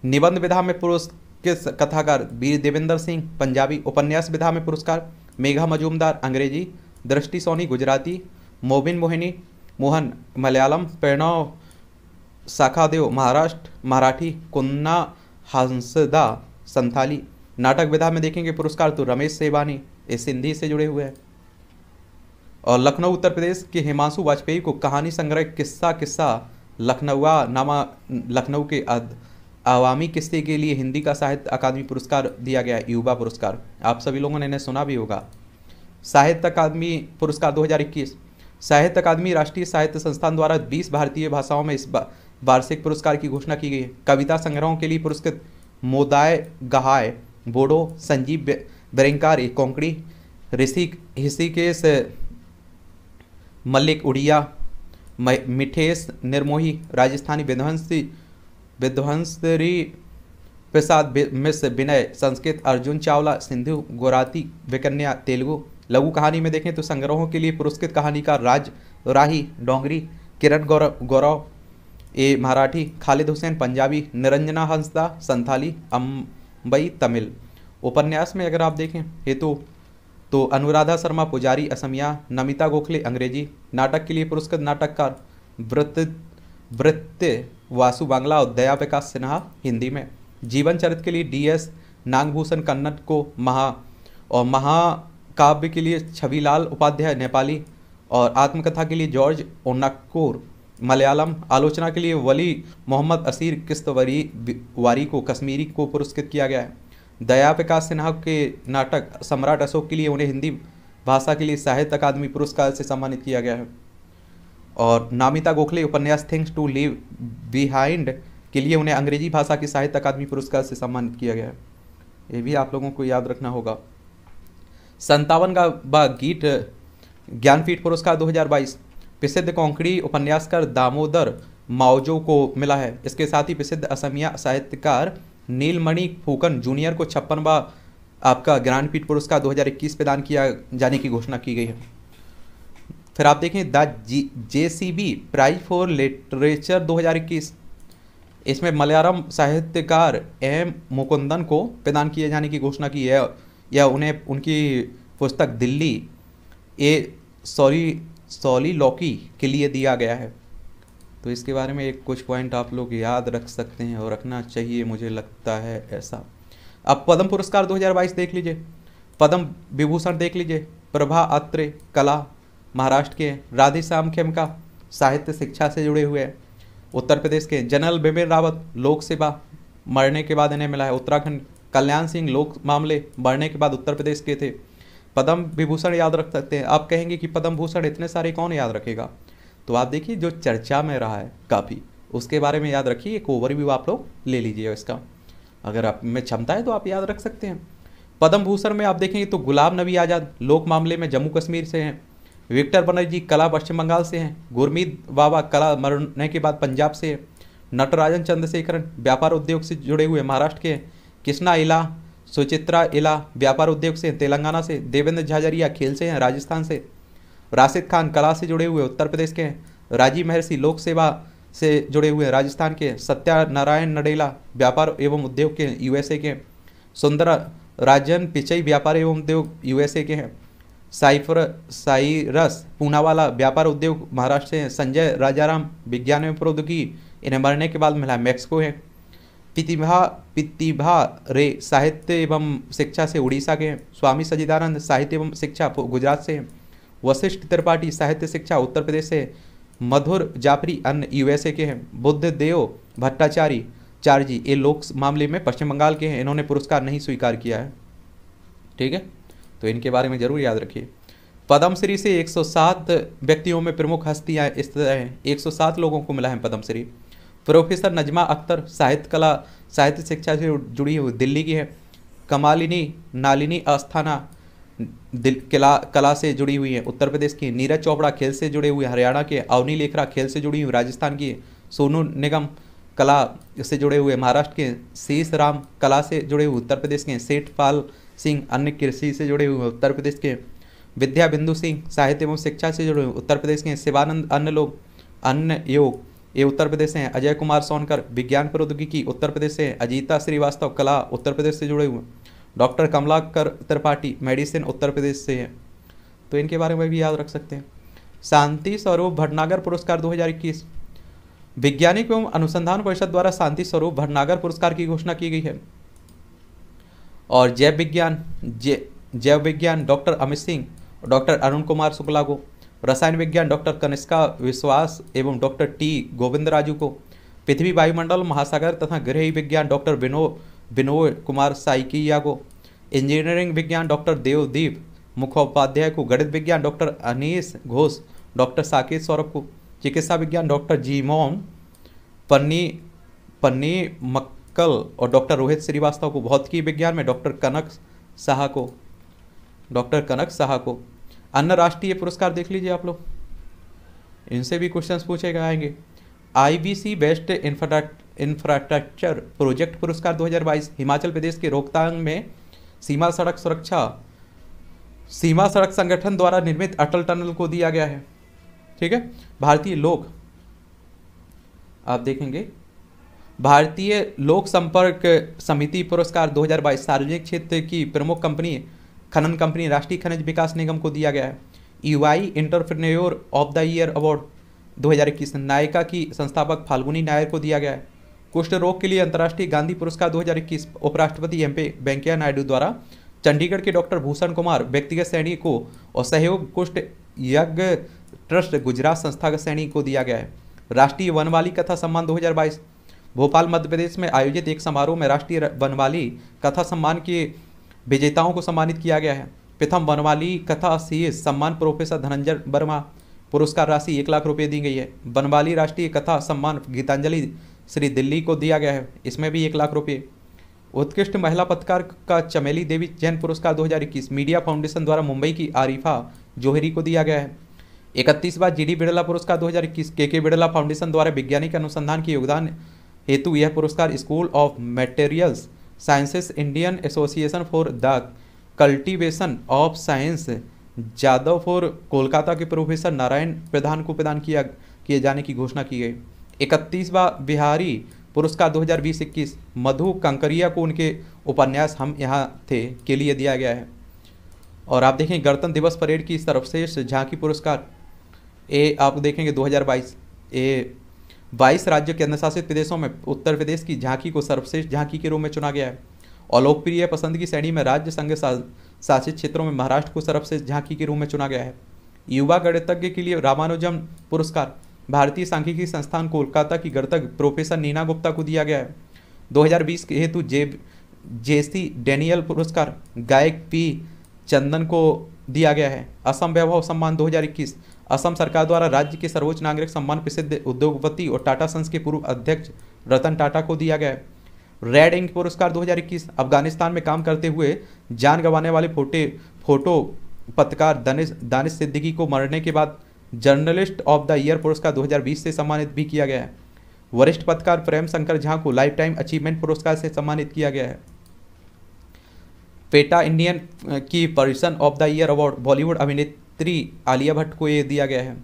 S1: निबंध विधा में पुरस्कृत कथाकार वीर देवेंद्र सिंह पंजाबी उपन्यास विधा में पुरस्कार मेघा मजूमदार अंग्रेजी दृष्टि सोनी गुजराती मोबिन मोहिनी मोहन मलयालम प्रणव शाखादेव महाराष्ट्र मराठी कुन्ना हंसदा संथाली नाटक विधा में देखेंगे पुरस्कार तो रमेश सेवानी ये सिंधी से जुड़े हुए हैं और लखनऊ उत्तर प्रदेश के हिमांशु वाजपेयी को कहानी संग्रह किस्सा किस्सा लखनऊआ नामा लखनऊ के आवामी किस्से के लिए हिंदी का साहित्य अकादमी पुरस्कार दिया गया युवा पुरस्कार आप सभी लोगों ने इन्हें सुना भी होगा साहित्य अकादमी पुरस्कार 2021 साहित्य अकादमी राष्ट्रीय साहित्य संस्थान द्वारा 20 भारतीय भाषाओं में इस वार्षिक पुरस्कार की घोषणा की गई है कविता संग्रहों के लिए पुरस्कृत मोदाय गहाय बोडो संजीव बरेंकारी कोंकड़ी ऋषि ऋषिकेश मल्लिक उड़िया मिठेश निर्मोही राजस्थानी विध्वंसी विध्वंसरी प्रसाद मिश्र विनय संस्कृत अर्जुन चावला सिंधु गोराती विकन्या तेलुगु लघु कहानी में देखें तो संग्रहों के लिए पुरस्कृत कहानीकार राज राही डोंगरी किरण गौरव गौरव ए मराठी खालिद हुसैन पंजाबी निरंजना हंसदा संथाली अम्बई तमिल उपन्यास में अगर आप देखें हेतु तो अनुराधा शर्मा पुजारी असमिया नमिता गोखले अंग्रेजी नाटक के लिए पुरस्कृत नाटककार वृत्त वृत्य वासु बांग्ला और दया विकास सिन्हा हिंदी में जीवन चरित्र के लिए डी एस नागभूषण कन्नट को महा और महाकाव्य के लिए छविलाल उपाध्याय नेपाली और आत्मकथा के लिए जॉर्ज ओनाकोर मलयालम आलोचना के लिए वली मोहम्मद असीर किस्तवरी वारी को कश्मीरी को पुरस्कृत किया गया है दया प्रकाश सिन्हा के नाटक सम्राट अशोक के लिए उन्हें हिंदी भाषा के लिए साहित्य अकादमी पुरस्कार से सम्मानित किया गया है और नामिता गोखले उपन्यास थिंग्स टू लिव बिहाइंड के लिए उन्हें अंग्रेजी भाषा के साहित्य अकादमी पुरस्कार से सम्मानित किया गया है ये भी आप लोगों को याद रखना होगा संतावन का बा गीत ज्ञानपीठ पुरस्कार 2022 प्रसिद्ध कोंकणी उपन्यासकार दामोदर माओजो को मिला है इसके साथ ही प्रसिद्ध असमिया साहित्यकार नीलमणि फूकन जूनियर को छप्पनवा आपका पुरस्कार दो पुरस्कार 2021 प्रदान किया जाने की घोषणा की गई है फिर आप देखें the G J C B prize for literature 2021 इसमें मलयालम साहित्यकार एम मुकुंदन को प्रदान किए जाने की घोषणा की है या उन्हें उनकी पुस्तक दिल्ली ए सॉरी सॉली लौकी के लिए दिया गया है तो इसके बारे में एक कुछ पॉइंट आप लोग याद रख सकते हैं और रखना चाहिए मुझे लगता है ऐसा अब पद्म पुरस्कार 2022 देख लीजिए पद्म विभूषण देख लीजिए प्रभा अत्रे कला महाराष्ट्र के राधे श्याम खेमका साहित्य शिक्षा से जुड़े हुए हैं उत्तर प्रदेश के जनरल बिपिन रावत लोक सेवा मरने के बाद इन्हें मिला है उत्तराखंड कल्याण सिंह लोक मामले बढ़ने के बाद उत्तर प्रदेश के थे पद्म विभूषण याद रख सकते हैं आप कहेंगे कि पद्म भूषण इतने सारे कौन याद रखेगा तो आप देखिए जो चर्चा में रहा है काफ़ी उसके बारे में याद रखिए एक ओवरव्यू आप लोग ले लीजिएगा इसका अगर आप में क्षमता है तो आप याद रख सकते हैं पद्म भूषण में आप देखेंगे तो गुलाम नबी आज़ाद लोक मामले में जम्मू कश्मीर से हैं विक्टर बनर्जी कला पश्चिम बंगाल से हैं गुरमीत बाबा कला मरने के बाद पंजाब से हैं नटराजन चंद्रशेखरन व्यापार उद्योग से जुड़े हुए महाराष्ट्र के हैं कृष्णा इला सुचित्रा इला व्यापार उद्योग से तेलंगाना से देवेंद्र झाझरिया खेल से हैं राजस्थान से राशिद खान कला से जुड़े हुए उत्तर प्रदेश के हैं राजीव महर्षि लोक सेवा से जुड़े हुए राजस्थान के सत्यानारायण नडेला व्यापार एवं उद्योग के यूएसए के सुंदर राजन पिचई व्यापार एवं उद्योग यूएसए के हैं साइफर साइरस पूनावाला व्यापार उद्योग महाराष्ट्र से हैं संजय राजाराम विज्ञान एवं प्रौद्योगिकी इन्हें मरने के बाद मिला मैक्सिको है प्रतिभा प्रतिभा रे साहित्य एवं शिक्षा से उड़ीसा के हैं स्वामी सचिदानंद साहित्य एवं शिक्षा गुजरात से हैं वशिष्ठ त्रिपाठी साहित्य शिक्षा उत्तर प्रदेश से मधुर जाफरी अन्य यूएसए के हैं बुद्ध देव भट्टाचारी चार्जी ये लोक मामले में पश्चिम बंगाल के हैं इन्होंने पुरस्कार नहीं स्वीकार किया है ठीक है तो इनके बारे में जरूर याद रखिए पद्मश्री से 107 व्यक्तियों में प्रमुख हस्तियाँ इस तरह हैं 107 लोगों को मिला है पद्मश्री प्रोफेसर नजमा अख्तर साहित्य कला साहित्य शिक्षा से जुड़ी हुई दिल्ली की है कमालिनी नालिनी अस्थाना दिल कला से जुड़ी हुई हैं उत्तर प्रदेश की नीरज चोपड़ा खेल से जुड़े हुए हरियाणा के अवनी लेखरा खेल से जुड़ी हुई राजस्थान की सोनू निगम कला से जुड़े हुए महाराष्ट्र के शीश राम कला से जुड़े हुए उत्तर प्रदेश के सेठ पाल सिंह अन्य कृषि से जुड़े हुए उत्तर प्रदेश के विद्या बिंदु सिंह साहित्य एवं शिक्षा से जुड़े हुए उत्तर प्रदेश के शिवानंद अन्य लोग अन्य योग ये उत्तर प्रदेश से हैं अजय कुमार सोनकर विज्ञान प्रौद्योगिकी उत्तर प्रदेश से अजीता श्रीवास्तव कला उत्तर प्रदेश से जुड़े हुए हैं डॉक्टर कमलाकर त्रिपाठी मेडिसिन उत्तर प्रदेश से हैं तो इनके बारे में भी याद रख सकते हैं शांति स्वरूप भटनागर पुरस्कार 2021 वैज्ञानिक एवं अनुसंधान परिषद द्वारा शांति स्वरूप भटनागर पुरस्कार की घोषणा की गई है और जैव विज्ञान जैव विज्ञान डॉक्टर अमित सिंह डॉक्टर अरुण कुमार शुक्ला को रसायन विज्ञान डॉक्टर कनिष्का विश्वास एवं डॉक्टर टी गोविंद राजू को पृथ्वी वायुमंडल महासागर तथा गृह विज्ञान डॉक्टर विनोद विनोद कुमार साइकिया को इंजीनियरिंग विज्ञान डॉक्टर देवदीप मुखोपाध्याय को गणित विज्ञान डॉक्टर अनीश घोष डॉक्टर साकेत सौरभ को चिकित्सा विज्ञान डॉक्टर जी मोम पन्नी पन्नी मक्कल और डॉक्टर रोहित श्रीवास्तव को भौतिकी विज्ञान में डॉक्टर कनक शाह को डॉक्टर कनक शाह को अन्य राष्ट्रीय पुरस्कार देख लीजिए आप लोग इनसे भी क्वेश्चंस पूछे गए आएंगे IBC best infra infrastructure project पुरस्कार 2022 हिमाचल प्रदेश के रोहतांग में सीमा सड़क सुरक्षा सीमा सड़क संगठन द्वारा निर्मित अटल टनल को दिया गया है ठीक है भारतीय लोक आप देखेंगे भारतीय लोक संपर्क समिति पुरस्कार 2022 सार्वजनिक क्षेत्र की प्रमुख कंपनी खनन कंपनी राष्ट्रीय खनिज विकास निगम को दिया गया है UI entrepreneur of the year award 2021 नायिका की संस्थापक फाल्गुनी नायर को दिया गया है कुष्ठ रोग के लिए अंतर्राष्ट्रीय गांधी पुरस्कार 2021 उपराष्ट्रपति एम वेंकैया नायडू द्वारा चंडीगढ़ के डॉक्टर भूषण कुमार व्यक्तिगत श्रेणी को और सहयोग कुष्ठ यज्ञ ट्रस्ट गुजरात संस्थागत श्रेणी को दिया गया है राष्ट्रीय वनवाली कथा सम्मान 2022 भोपाल मध्य प्रदेश में आयोजित एक समारोह में राष्ट्रीय वनवाली कथा सम्मान के विजेताओं को सम्मानित किया गया है प्रथम वनवाली कथा सी सम्मान प्रोफेसर धनंजय वर्मा पुरस्कार राशि एक लाख रुपये दी गई है वनवाली राष्ट्रीय कथा सम्मान गीतांजलि श्री दिल्ली को दिया गया है इसमें भी एक लाख रुपये उत्कृष्ट महिला पत्रकार का चमेली देवी जैन पुरस्कार 2021 मीडिया फाउंडेशन द्वारा मुंबई की आरिफा जोहरी को दिया गया है इकतीस बार जी डी बिड़ला पुरस्कार 2021 के के बिड़ला फाउंडेशन द्वारा वैज्ञानिक अनुसंधान के योगदान हेतु यह पुरस्कार school of materials sciences Indian association for the cultivation of science Jadavpur Kolkata के प्रोफेसर नारायण प्रधान को प्रदान किया किए जाने की घोषणा की गई इकतीसवा बिहारी पुरस्कार बीस इक्कीस मधु कंकरिया को उनके उपन्यास हम यहाँ थे के लिए दिया गया है और आप देखें गणतंत्र दिवस परेड की सर्वश्रेष्ठ झांकी पुरस्कार ए आप देखेंगे 2022 ए 22 राज्य केंद्रशासित प्रदेशों में उत्तर प्रदेश की झांकी को सर्वश्रेष्ठ झांकी के रूप में चुना गया है और लोकप्रिय पसंद की श्रेणी में राज्य संघ शासित क्षेत्रों में महाराष्ट्र को सर्वश्रेष्ठ झांकी के रूप में चुना गया है युवा गणितज्ञ के लिए रामानुजम पुरस्कार भारतीय सांख्यिकी संस्थान कोलकाता की गणतक प्रोफेसर नीना गुप्ता को दिया गया है 2020 के हेतु जेब जेसी डेनियल पुरस्कार गायक पी चंदन को दिया गया है असम वैभव सम्मान 2021 असम सरकार द्वारा राज्य के सर्वोच्च नागरिक सम्मान प्रसिद्ध उद्योगपति और टाटा संस के पूर्व अध्यक्ष रतन टाटा को दिया गया है रेड इंक पुरस्कार 2021 अफगानिस्तान में काम करते हुए जान गंवाने वाले फोटे फोटो पत्रकार दानिश दानिश सिद्दीकी को मरने के बाद जर्नलिस्ट ऑफ द ईयर पुरस्कार 2020 से सम्मानित भी किया गया है वरिष्ठ पत्रकार प्रेम शंकर झा को लाइफ टाइम अचीवमेंट पुरस्कार से सम्मानित किया गया है पेटा इंडियन की person of the year award Bollywood अभिनेत्री आलिया भट्ट को ये दिया गया है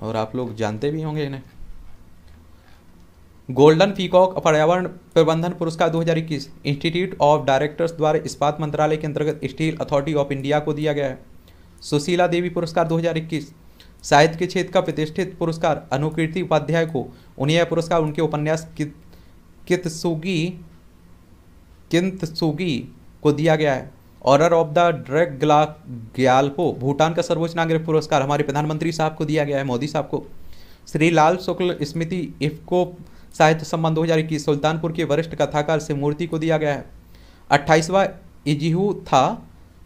S1: और आप लोग जानते भी होंगे इन्हें गोल्डन पीकॉक पर्यावरण प्रबंधन पुरस्कार 2021 इंस्टीट्यूट ऑफ डायरेक्टर्स द्वारा इस्पात मंत्रालय के अंतर्गत स्टील अथॉरिटी ऑफ इंडिया को दिया गया है सुशीला देवी पुरस्कार 2021 साहित्य के क्षेत्र का प्रतिष्ठित पुरस्कार अनुकीर्ति उपाध्याय को उन्हें यह पुरस्कार उनके उपन्यास कितसुगी किंतसुगी को दिया गया है ऑर्डर ऑफ द ड्रैग ग्ला ग्याल्पो भूटान का सर्वोच्च नागरिक पुरस्कार हमारे प्रधानमंत्री साहब को दिया गया है मोदी साहब को श्री लाल शुक्ल स्मृति इफ्को साहित्य सम्मान 2021 सुल्तानपुर के वरिष्ठ कथाकार से मूर्ति को दिया गया है अट्ठाईसवा इजिहू था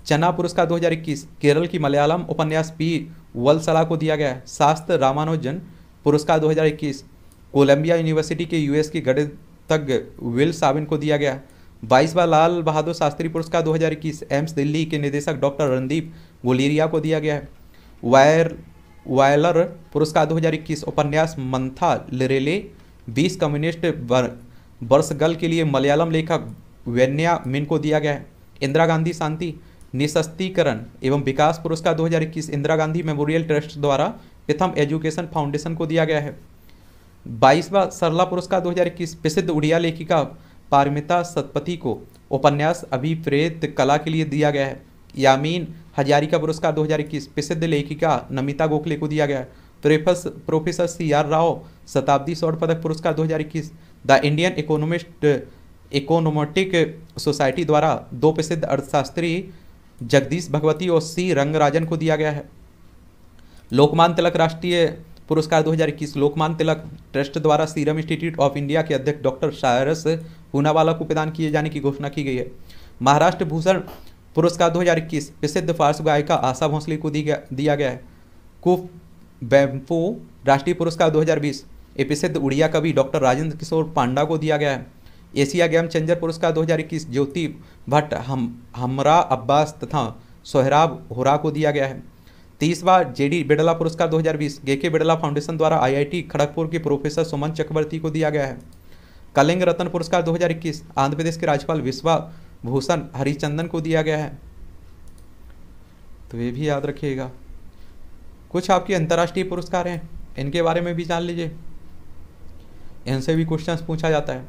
S1: चन्ना पुरस्कार 2021 केरल की मलयालम उपन्यास पी वलसला को दिया गया है शास्त्र रामानुजन पुरस्कार 2021 कोलंबिया यूनिवर्सिटी के यूएस की गणितज्ञ विल साबिन को दिया गया है बाईस बार लाल बहादुर शास्त्री पुरस्कार 2021 एम्स दिल्ली के निदेशक डॉक्टर रणदीप गुलेरिया को दिया गया है वायर वायलर पुरस्कार 2021 उपन्यास मंथा लिरेले बीस कम्युनिस्ट बर्सगल के लिए मलयालम लेखक वेन्या मिन को दिया गया है इंदिरा गांधी शांति निशस्तीकरण एवं विकास पुरस्कार 2021 इंदिरा गांधी मेमोरियल ट्रस्ट द्वारा प्रथम एजुकेशन फाउंडेशन को दिया गया है बाईसवा सरला पुरस्कार 2021 प्रसिद्ध उड़िया लेखिका पारमिता सतपथी को उपन्यास अभिप्रेत कला के लिए दिया गया है यामीन हजारी का पुरस्कार 2021 प्रसिद्ध लेखिका नमिता गोखले को दिया गया है प्रेफस प्रोफेसर सी आर राव शताब्दी स्वर्ण पदक पुरस्कार 2021 the Indian economist econometric society द्वारा दो प्रसिद्ध अर्थशास्त्री जगदीश भगवती और सी रंगराजन को दिया गया है लोकमान तिलक राष्ट्रीय पुरस्कार 2021 लोकमान तिलक ट्रस्ट द्वारा सीरम इंस्टीट्यूट ऑफ इंडिया के अध्यक्ष डॉक्टर सायरस हुनावाला को प्रदान किए जाने की घोषणा की गई है महाराष्ट्र भूषण पुरस्कार 2021 प्रसिद्ध फारस गायिका आशा भोंसले को दिया गया है कुफ बैम्पो राष्ट्रीय पुरस्कार 2020 हज़ार प्रसिद्ध उड़िया कवि डॉक्टर राजेंद्र किशोर पांडा को दिया गया है एशिया गेम चेंजर पुरस्कार 2021 ज्योति भट्ट हम हमरा अब्बास तथा सोहराब होरा को दिया गया है तीसवा जेडी बिड़ला पुरस्कार 2020 गेके बिड़ला फाउंडेशन द्वारा आईआईटी खड़गपुर के प्रोफेसर सुमन चक्रवर्ती को दिया गया है कलिंग रत्न पुरस्कार 2021 आंध्र प्रदेश के राज्यपाल विश्वा भूषण हरिचंदन को दिया गया है तो ये भी याद रखिएगा कुछ आपके अंतर्राष्ट्रीय पुरस्कार हैं इनके बारे में भी जान लीजिए इनसे भी क्वेश्चन पूछा जाता है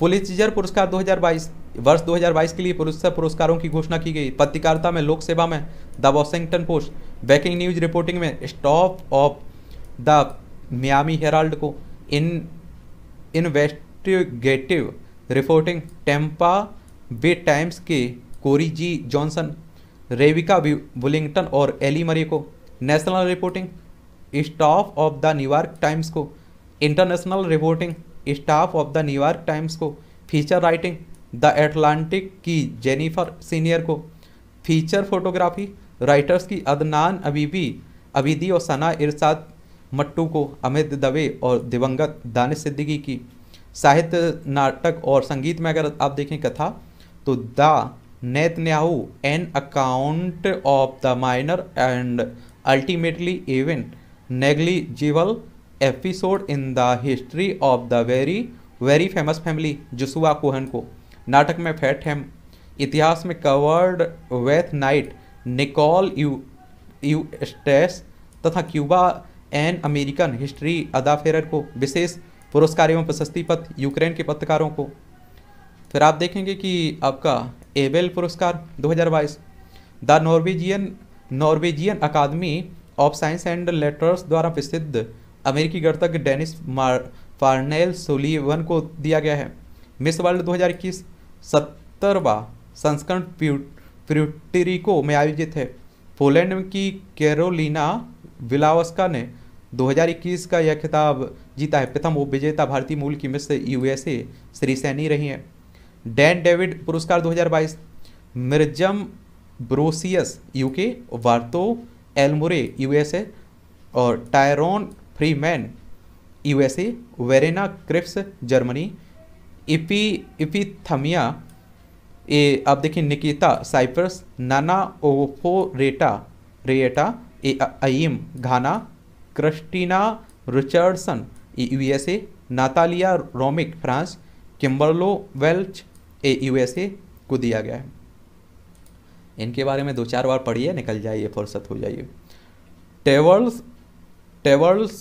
S1: पुलिसजर पुरस्कार 2022 वर्ष 2022 के लिए पुरस्कार पुरस्कारों की घोषणा की गई पत्रकारिता में लोक सेवा में the Washington post breaking news reporting में staff of the Miami Herald को in investigative reporting Tampa Bay Times के कोरी जी जॉनसन रेविका बुलिंगटन और एली मरी को national reporting staff of the New York Times को international reporting staff of the New York Times को feature writing the Atlantic की Jennifer Senior को feature photography writers की अदनान अबीबी अबीदी और सना इरसाद मट्टू को अमित दवे और दिवंगत दानिश सिद्दीकी की साहित्य नाटक और संगीत में अगर आप देखें कथा तो the Netanyahu an account of the minor and ultimately negligible episode in the history of the very very famous family Joshua Cohen को नाटक में फैट हेम इतिहास में कवर्ड वेथ नाइट निकोल यू यू स्टेस तथा Cuba an American history Ada Ferrer को विशेष पुरस्कार एवं प्रशस्ति पत्र यूक्रेन के पत्रकारों को फिर आप देखेंगे कि आपका एबेल पुरस्कार 2022 the Norwegian Norwegian academy of science and letters द्वारा प्रसिद्ध अमेरिकी गणतज्ञ डेनिस फार्नेल सोलीवन को दिया गया है मिस वर्ल्ड 2021 सत्तरवा संस्करण प्यूटरिको में आयोजित है पोलैंड की कैरोलिना विलावस्का ने 2021 का यह खिताब जीता है प्रथम उपविजेता भारतीय मूल की मिस यूएसए श्री सैनी रही हैं डैन डेविड पुरस्कार 2022 मिर्जम ब्रोसियस यूके वार्तो एलमुरे यूएसए और Tyrone Freeman USA Verena Krebs Germany इपी इपिथमिया ए आप देखिए निकिता साइप्रस नाना ओफोरेटा रेटा Ayim Ghana Kristina Richardson USA Natalia Romik France Kimberly Welch ए यूएसए को दिया गया है इनके बारे में दो चार बार पढ़िए निकल जाइए फुर्सत हो जाइए टेवर्स travels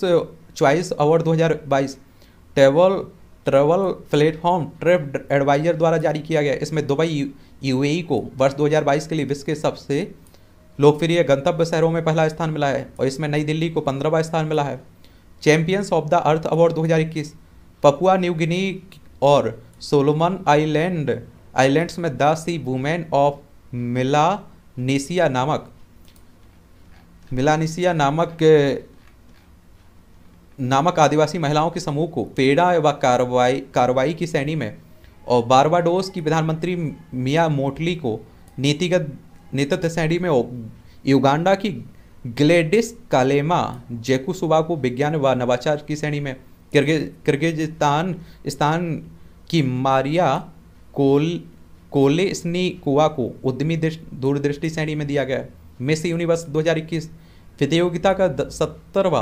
S1: choice award 2022 table travel platform trip advisor द्वारा जारी किया गया इसमें दुबई यूएई e को वर्ष 2022 के लिए विश्व के सबसे लोकप्रिय गंतव्य शहरों में पहला स्थान मिला है और इसमें नई दिल्ली को पंद्रहवा स्थान मिला है champions of the earth award 2021 Papua New Guinea और सोलोमन आइलैंड आइलैंड्स में the sea women of Melanesia नामक मिलानेशिया नामक नामक आदिवासी महिलाओं के समूह को पेड़ा व कार्रवाई कार्रवाई की श्रेणी में और बारबाडोस की प्रधानमंत्री मिया मोटली को नीतिगत नेतृत्व श्रेणी में युगांडा की ग्लेडिस कालेमा जेकुसुबा को विज्ञान व नवाचार की श्रेणी में किर्गिजिस्तान स्थान की मारिया कोल कोलेस्नी कुआ को उद्यमी दूरदृष्टि श्रेणी में दिया गया मिस यूनिवर्स 2021 प्रतियोगिता का सत्तरवा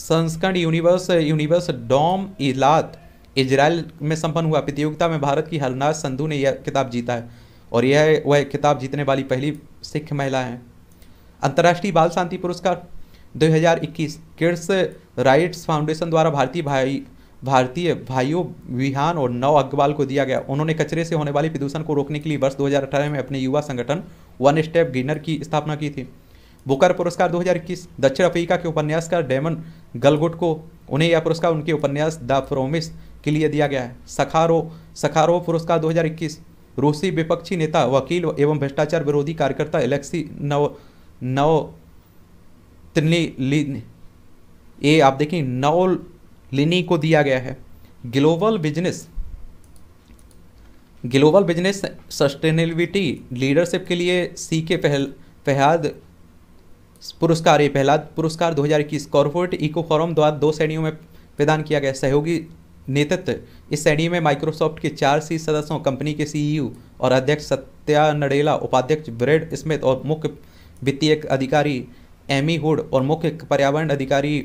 S1: संस्करण यूनिवर्स यूनिवर्स डॉम इलात इजराइल में संपन्न हुआ प्रतियोगिता में भारत की हरनाज संधू ने यह किताब जीता है और यह वह किताब जीतने वाली पहली सिख महिला हैं अंतर्राष्ट्रीय बाल शांति पुरस्कार 2021 किड्स राइट्स फाउंडेशन द्वारा भारतीय भाई भारतीय भाइयों विहान और नव अग्रवाल को दिया गया उन्होंने कचरे से होने वाले प्रदूषण को रोकने के लिए वर्ष 2018 में अपने युवा संगठन वन स्टेप गिनर की स्थापना की थी बुकर पुरस्कार 2021 दक्षिण अफ्रीका के उपन्यासकार डेमन गलगुट को उन्हें यह पुरस्कार उनके उपन्यास द प्रोमिस के लिए दिया गया है सखारो सखारो पुरस्कार 2021 रूसी विपक्षी नेता वकील एवं भ्रष्टाचार विरोधी कार्यकर्ता एलेक्सी नव नव त्रिनी ये आप देखें नव लिनी को दिया गया है global business global business sustainability leadership के लिए सी के फहल फहद पुरस्कार ये पहला पुरस्कार 2021 कॉरपोरेट इको फॉरम द्वारा दो श्रेणियों में प्रदान किया गया सहयोगी नेतृत्व इस श्रेणी में माइक्रोसॉफ्ट के चार सी सदस्यों कंपनी के सीईओ और अध्यक्ष सत्या नडेला उपाध्यक्ष ब्रेड स्मिथ और मुख्य वित्तीय अधिकारी एमी हुड और मुख्य पर्यावरण अधिकारी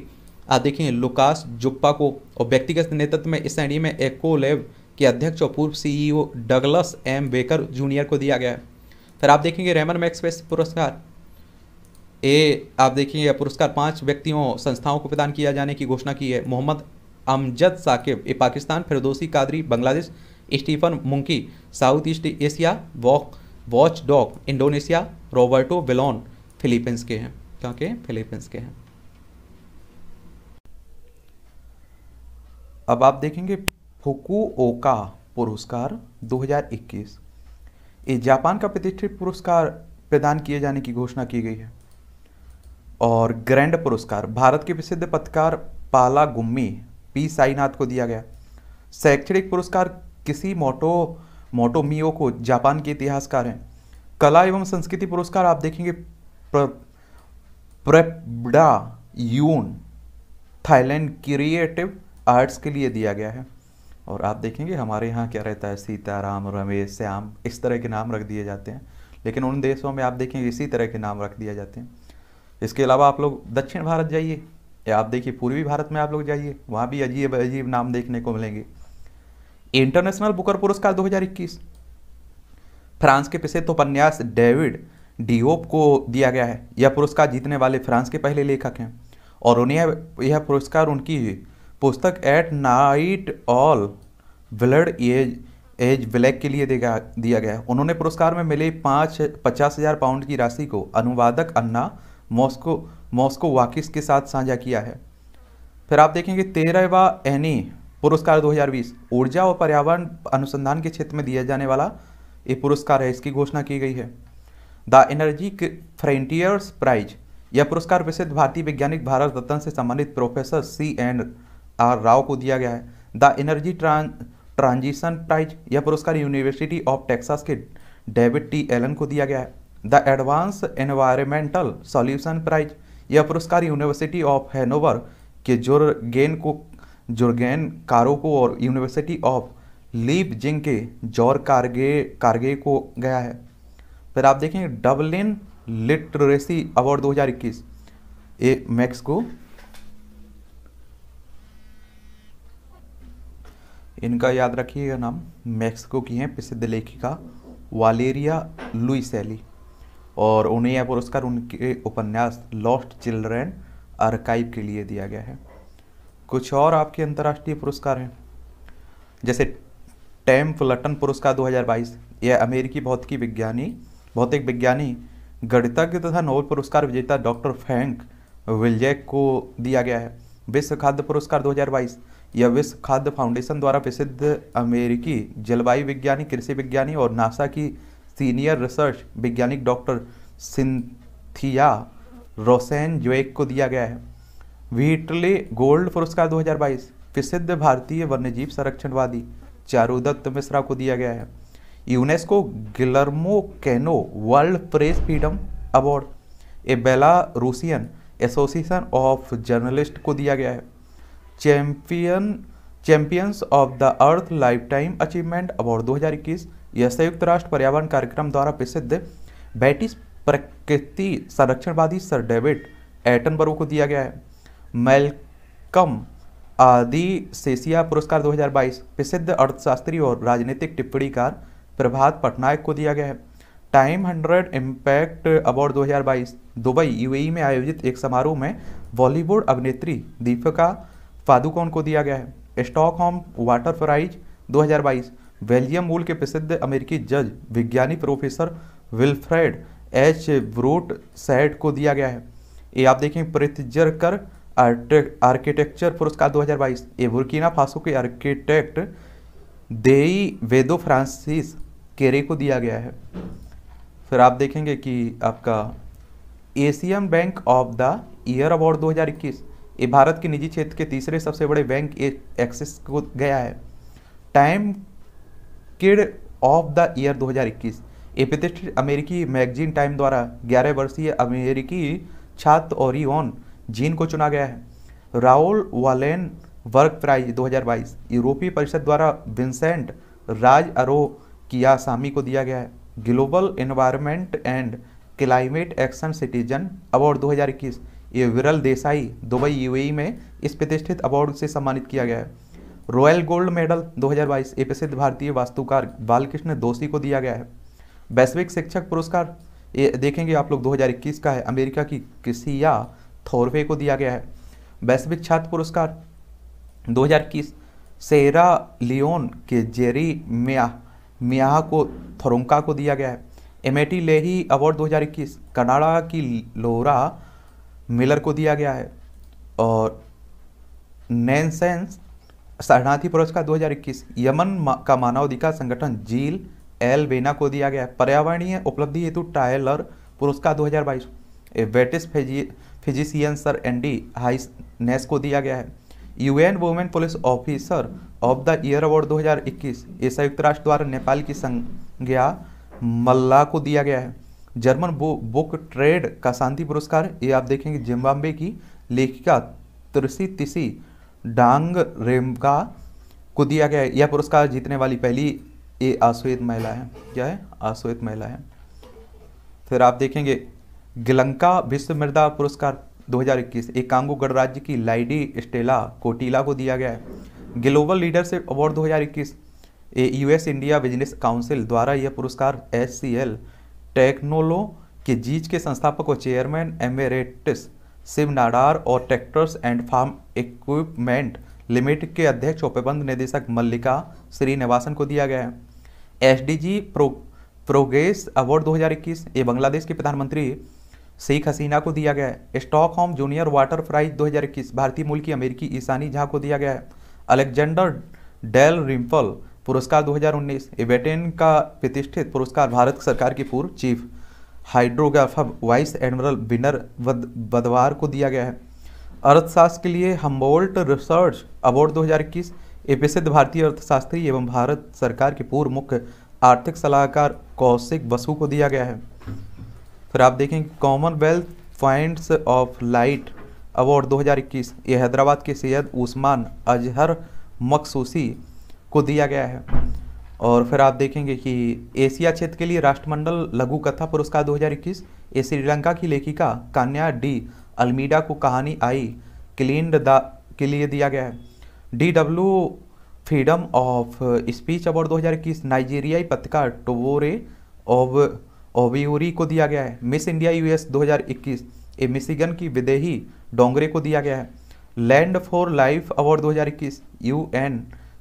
S1: आप देखें लुकास जुप्पा को और व्यक्तिगत नेतृत्व में इस श्रेणी में एको के अध्यक्ष और पूर्व CEO Douglas M Baker junior को दिया गया है फिर आप देखेंगे रेमन मैक्सवेस पुरस्कार ए आप देखिए यह पुरस्कार पांच व्यक्तियों संस्थाओं को प्रदान किया जाने की घोषणा की है मोहम्मद अमजद साकिब ए Pakistan Firdausi Qadri Bangladesh Stephen Muncy South East Asia walk watch dog Indonesia Roberto Ballon Philippines के हैं क्या के फिलीपींस के हैं अब आप देखेंगे फुकुओका पुरस्कार 2021 ये जापान का प्रतिष्ठित पुरस्कार प्रदान किए जाने की घोषणा की गई है और ग्रैंड पुरस्कार भारत के प्रसिद्ध पत्रकार पाला गुम्मी पी साईनाथ को दिया गया शैक्षणिक पुरस्कार किसी मोटो मोटोमियो को जापान के इतिहासकार हैं कला एवं संस्कृति पुरस्कार आप देखेंगे प्रेपडा यून थाईलैंड क्रिएटिव आर्ट्स के लिए दिया गया है और आप देखेंगे हमारे यहाँ क्या रहता है सीताराम रमेश श्याम इस तरह के नाम रख दिए जाते हैं लेकिन उन देशों में आप देखेंगे इसी तरह के नाम रख दिए जाते हैं इसके अलावा आप लोग दक्षिण भारत जाइए या आप देखिए पूर्वी भारत में आप लोग जाइए वहाँ भी अजीब अजीब नाम देखने को मिलेंगे इंटरनेशनल बुकर पुरस्कार 2021 फ्रांस के पिछले तो उपन्यास डेविड डीओप को दिया गया है यह पुरस्कार जीतने वाले फ्रांस के पहले लेखक हैं और उन्हें यह पुरस्कार उनकी पुस्तक at night all blood as as black के लिए देगा दिया गया उन्होंने पुरस्कार में मिले पाँच पचास हज़ार पाउंड की राशि को अनुवादक अन्ना मॉस्को मॉस्को वाकिस के साथ साझा किया है फिर आप देखेंगे तेरहवा एनी पुरस्कार 2020 ऊर्जा और पर्यावरण अनुसंधान के क्षेत्र में दिया जाने वाला ये पुरस्कार है इसकी घोषणा की गई है द एनर्जी फ्रंटियर्स प्राइज यह पुरस्कार प्रसिद्ध भारतीय वैज्ञानिक भारत रत्न से संबंधित professor C N R Rao को दिया गया है द एनर्जी ट्रांजिशन प्राइज यह पुरस्कार यूनिवर्सिटी ऑफ टेक्सास के डेविड टी एलन को दिया गया है the advance environmental solution prize यह पुरस्कार यूनिवर्सिटी ऑफ हैनोवर के जोरगेन को जोरगेन कारो को और यूनिवर्सिटी ऑफ लीप जिंग के जॉर कारगे कारगे को गया है फिर आप देखेंगे डबलिन लिटरेसी अवार्ड 2021 ए मैक्स को इनका याद रखिएगा नाम मैक्सिको की हैं प्रसिद्ध लेखिका वालेरिया लुइसैली और उन्हें यह पुरस्कार उनके उपन्यास लॉस्ट चिल्ड्रेन आर्काइव के लिए दिया गया है कुछ और आपके अंतर्राष्ट्रीय पुरस्कार हैं जैसे टैम फ्लटन पुरस्कार 2022 यह अमेरिकी भौतिकी विज्ञानी भौतिक विज्ञानी गणितज्ञ तथा नोबेल पुरस्कार विजेता डॉक्टर फैंक विलजैक को दिया गया है विश्व खाद्य पुरस्कार 2022 यह विश्व खाद्य फाउंडेशन द्वारा प्रसिद्ध अमेरिकी जलवायु विज्ञानी कृषि विज्ञानी और नासा की सीनियर रिसर्च वैज्ञानिक डॉक्टर सिंथिया रोसेन जोएक को दिया गया है व्हीटले गोल्ड पुरस्कार 2022 प्रसिद्ध भारतीय वन्यजीव संरक्षणवादी चारुदत्त मिश्रा को दिया गया है UNESCO Guillermo Cano world press freedom award ए Belarusian association of journalist को दिया गया है champion champions of the earth lifetime achievement award 2021 यह संयुक्त राष्ट्र पर्यावरण कार्यक्रम द्वारा प्रसिद्ध बैटिस प्रकृति संरक्षणवादी सर डेविड एटनबरो को दिया गया है मेलकम आदि सेसिया पुरस्कार 2022 प्रसिद्ध अर्थशास्त्री और राजनीतिक टिप्पणीकार प्रभात पटनायक को दिया गया है Time hundred impact award 2022 Dubai UAE में आयोजित एक समारोह में बॉलीवुड अभिनेत्री दीपिका पादुकोण को दिया गया है स्टॉकहोम वाटर प्राइज दो वेलियम मूल के प्रसिद्ध अमेरिकी जज विज्ञानी professor Wilfried H Brutsaert को दिया गया है ये आप देखें प्रतिजर कर आर्किटेक्चर पुरस्कार 2022 ये बुर्किना फासो के आर्किटेक्ट देई वेदो फ्रांसिस केरे को दिया गया है फिर आप देखेंगे कि आपका Asian bank of the year award 2021 ये भारत के निजी क्षेत्र के तीसरे सबसे बड़े बैंक एक्सिस को गया है Time kid of the year 2021 प्रतिष्ठित अमेरिकी मैगजीन टाइम द्वारा 11 वर्षीय अमेरिकी छात्र ओरियन जीन को चुना गया है राहुल वालेन वर्क प्राइज 2022 यूरोपीय परिषद द्वारा विंसेंट राज अरो किया सामी को दिया गया है global environment and climate action citizen award 2021 ये विरल देसाई दुबई यूएई में इस प्रतिष्ठित अवार्ड से सम्मानित किया गया है रॉयल गोल्ड मेडल 2022 ए प्रसिद्ध भारतीय वास्तुकार बालकृष्ण दोषी को दिया गया है वैश्विक शिक्षक पुरस्कार ये देखेंगे आप लोग 2021 का है अमेरिका की क्रिसिया थोरवे को दिया गया है वैश्विक छात्र पुरस्कार 2021 सेरा लियोन के जेरी मिया मिया को थोरंका को दिया गया है एमेटी लेही अवार्ड 2021 कनाडा की लोरा मिलर को दिया गया है और नैनसेंस शरणार्थी पुरस्कार 2021 यमन का मानवाधिकार संगठन जील एल वेना को दिया गया पर्यावरणीय उपलब्धि हेतु टायलर पुरस्कार 2022 वेटिस फिजिशियन सर एंडी हाइस नेस को दिया गया है UN women police officer of the year award 2021 ये संयुक्त राष्ट्र द्वारा नेपाल की संज्ञा मल्ला को दिया गया है जर्मन बु, बुक ट्रेड का शांति पुरस्कार ये आप देखेंगे जिम्बाब्वे की लेखिका तुरसी तिसी डांग रेमका को दिया गया है यह पुरस्कार जीतने वाली पहली ए आश्वेत महिला है क्या है आश्वेत महिला है फिर आप देखेंगे गिलंका विश्व मृदा पुरस्कार 2021 एक कांगो गणराज्य की लाइडी स्टेला कोटीला को दिया गया है ग्लोबल लीडरशिप अवार्ड 2021 ए यूएस इंडिया बिजनेस काउंसिल द्वारा यह पुरस्कार एस सी एल टेक्नोलो के जीच के संस्थापक और चेयरमैन एमेरेटस शिवनाडार और tractors and farm equipment limited के अध्यक्ष और प्रबंध निदेशक मल्लिका श्रीनिवासन को दिया गया है S D G pro progress award 2021 ये बांग्लादेश के प्रधानमंत्री शेख हसीना को दिया गया है होम जूनियर वाटर प्राइज इक्कीस भारतीय मूल की अमेरिकी ईसानी झा को दिया गया है अलेक्जेंडर डेल रिम्फल पुरस्कार उन्नीस ये ब्रिटेन का प्रतिष्ठित पुरस्कार भारत सरकार की पूर्व चीफ हाइड्रोग्राफा वाइस एडमिरल बिनर बदवार को दिया गया है अर्थशास्त्र के लिए हम्बोल्ट रिसर्च अवार्ड 2021 एक प्रसिद्ध भारतीय अर्थशास्त्री एवं भारत सरकार के पूर्व मुख्य आर्थिक सलाहकार कौशिक बसु को दिया गया है फिर आप देखें Commonwealth points of light award 2021 ये हैदराबाद के सैयद उस्मान अजहर मकसूसी को दिया गया है और फिर आप देखेंगे कि एशिया क्षेत्र के लिए राष्ट्रमंडल लघु कथा पुरस्कार 2021 ए श्रीलंका की लेखिका कान्या डी अल्मीडा को कहानी आई क्लीन द के लिए दिया गया है D W freedom of speech award 2021 नाइजीरियाई पत्रकार टोवोरे ओव ओवियोरी को दिया गया है मिस इंडिया यूएस 2021 ए मिशिगन की विदेही डोंगरे को दिया गया है लैंड फॉर लाइफ अवार्ड दो हज़ार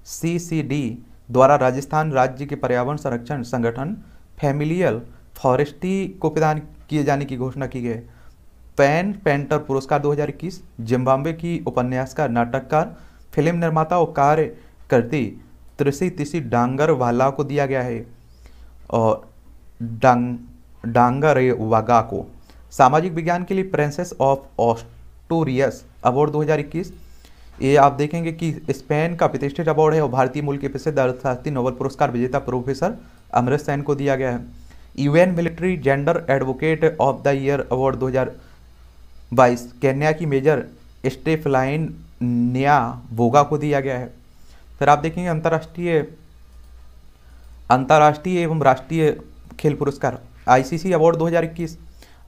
S1: सीसीडी द्वारा राजस्थान राज्य के पर्यावरण संरक्षण संगठन फैमिलियल फॉरेस्टी को प्रदान किए जाने की घोषणा की गई पैन पेंटर पुरस्कार 2021 जिम्बाब्वे की उपन्यासकार नाटककार फिल्म निर्माता और कार्य करती त्रिसी तिशी डांगर वाला को दिया गया है और डांग डांगर वागा को सामाजिक विज्ञान के लिए प्रिंसेस ऑफ ऑस्टोरियस अवार्ड 2021 ये आप देखेंगे कि स्पेन का प्रतिष्ठित अवार्ड है और भारतीय मूल के प्रसिद्ध अर्थशास्त्री नोबल पुरस्कार विजेता प्रोफेसर अमृत सैन को दिया गया है UN military gender advocate of the year award 2022 Kenya की मेजर स्टेफलाइन निया वोगा को दिया गया है फिर आप देखेंगे अंतर्राष्ट्रीय अंतर्राष्ट्रीय एवं राष्ट्रीय खेल पुरस्कार आईसीसी अवार्ड 2021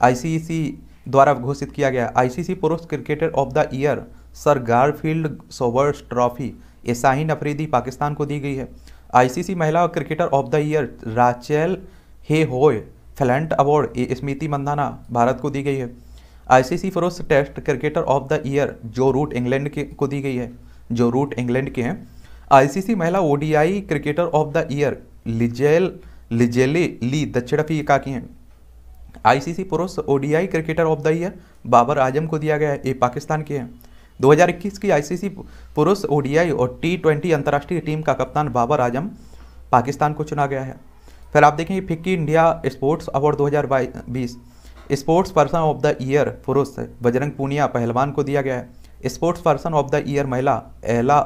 S1: आईसीसी द्वारा घोषित किया गया आईसीसी पुरुष cricketer of the year sir Garfield Sobers trophy ये शाहीन अफरीदी पाकिस्तान को दी गई है आईसीसी महिला cricketer of the year Rachael Heyhoe Flint award Smriti Mandhana Bharat को दी गई है आईसीसी फरोस test cricketer of the year Joe Root England के को दी गई है जो रूट इंग्लैंड के हैं आईसीसी महिला ODI cricketer of the year Lizelle Lizelle Lee दक्षिण अफ्रीका की हैं आईसीसी पुरुष ODI cricketer of the year Babar Azam को दिया गया है ये पाकिस्तान के हैं 2021 की आईसीसी पुरुष ओडीआई और टी ट्वेंटी अंतर्राष्ट्रीय टीम का कप्तान बाबर आजम पाकिस्तान को चुना गया है फिर आप देखेंगे FICCI India sports award 2020 sports person of the year पुरुष बजरंग पूनिया पहलवान को दिया गया है sports person of the year महिला एला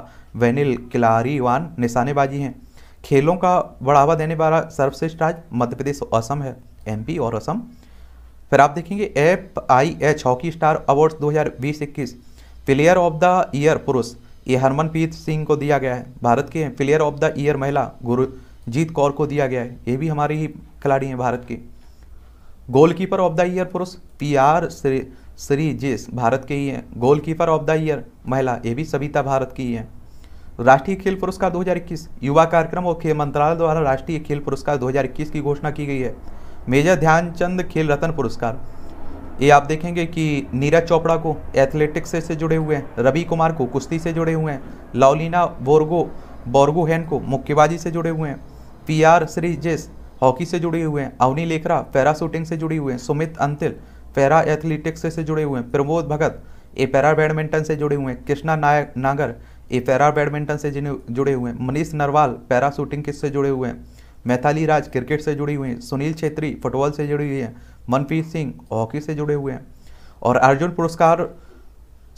S1: वेनिल किलारीवान निशानेबाजी हैं खेलों का बढ़ावा देने वाला सर्वश्रेष्ठ राज्य मध्य प्रदेश असम है एमपी और असम फिर आप देखेंगे F I H hockey star awards दो 21 प्लेयर ऑफ द ईयर पुरुष ये हरमनप्रीत सिंह को दिया गया है भारत के प्लेयर ऑफ द ईयर महिला गुरुजीत कौर को दिया गया है ये भी हमारे ही खिलाड़ी हैं भारत के गोलकीपर ऑफ द ईयर पुरुष P R Sreejesh Bharat के ही हैं गोलकीपर ऑफ द ईयर महिला ये भी सविता भारत की ही है राष्ट्रीय खेल पुरस्कार 2021 युवा कार्यक्रम और खेल मंत्रालय द्वारा राष्ट्रीय खेल पुरस्कार 2021 की घोषणा की गई है मेजर ध्यानचंद खेल रत्न पुरस्कार ये आप देखेंगे कि नीरज चोपड़ा को एथलेटिक्स से, से जुड़े हुए हैं रवि कुमार को कुश्ती से जुड़े हुए हैं लाउलिना बोर्गो बोर्गोहैन को मुक्केबाजी से जुड़े हुए हैं पी आर श्रीजेस हॉकी से जुड़े हुए हैं अवनी लेखरा पैरा शूटिंग से जुड़े हुए हैं सुमित अंतिल पैरा एथलेटिक्स से, से जुड़े हुए हैं प्रमोद भगत ए पैरा बैडमिंटन से जुड़े हुए हैं कृष्णा नायक नागर ए पैरा बैडमिंटन से जुड़े हुए हैं मनीष नरवाल पैरा शूटिंग से जुड़े हुए हैं मैथाली राज क्रिकेट से जुड़ी हुई हैं सुनील छेत्री फुटबॉल से जुड़ी हुई हैं मनप्रीत सिंह हॉकी से जुड़े हुए हैं और अर्जुन पुरस्कार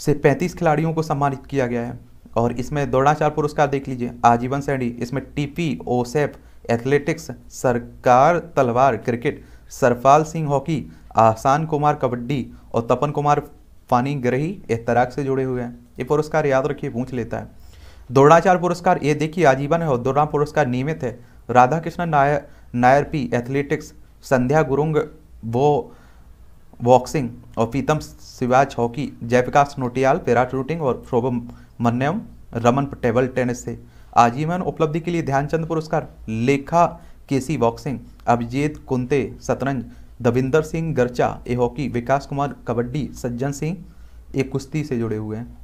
S1: से 35 खिलाड़ियों को सम्मानित किया गया है और इसमें दौड़ाचार पुरस्कार देख लीजिए आजीवन श्रेणी इसमें टीपी ओसेफ एथलेटिक्स सरकार तलवार क्रिकेट सरफाल सिंह हॉकी आसान कुमार कबड्डी और तपन कुमार फानी ग्रही एहतराक से जुड़े हुए हैं ये पुरस्कार याद रखिए पूछ लेता है दौड़ाचार पुरस्कार ये देखिए आजीवन है और दौड़ा पुरस्कार नियमित है राधा कृष्ण नायर नायर पी एथलेटिक्स संध्या गुरुंग वो बॉक्सिंग और Pritam Siwach hockey Jaiprakash Nautiyal para shooting और Subramanian Raman table tennis से आजीवन उपलब्धि के लिए ध्यानचंद पुरस्कार लेखा केसी बॉक्सिंग अभिजीत कुंते शतरंज दविंदर सिंह गर्चा ए हॉकी विकास कुमार कबड्डी सज्जन सिंह ए कुश्ती से जुड़े हुए हैं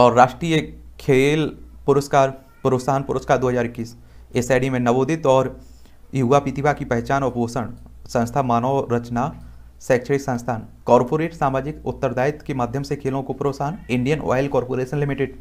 S1: और राष्ट्रीय खेल पुरस्कार प्रोत्साहन पुरस्कार 2021 हज़ार इक्कीस में नवोदित और युवा प्रतिभा की पहचान और पोषण संस्था मानव रचना शैक्षणिक संस्थान कॉरपोरेट सामाजिक उत्तरदायित्व के माध्यम से खेलों को प्रोत्साहन Indian oil corporation limited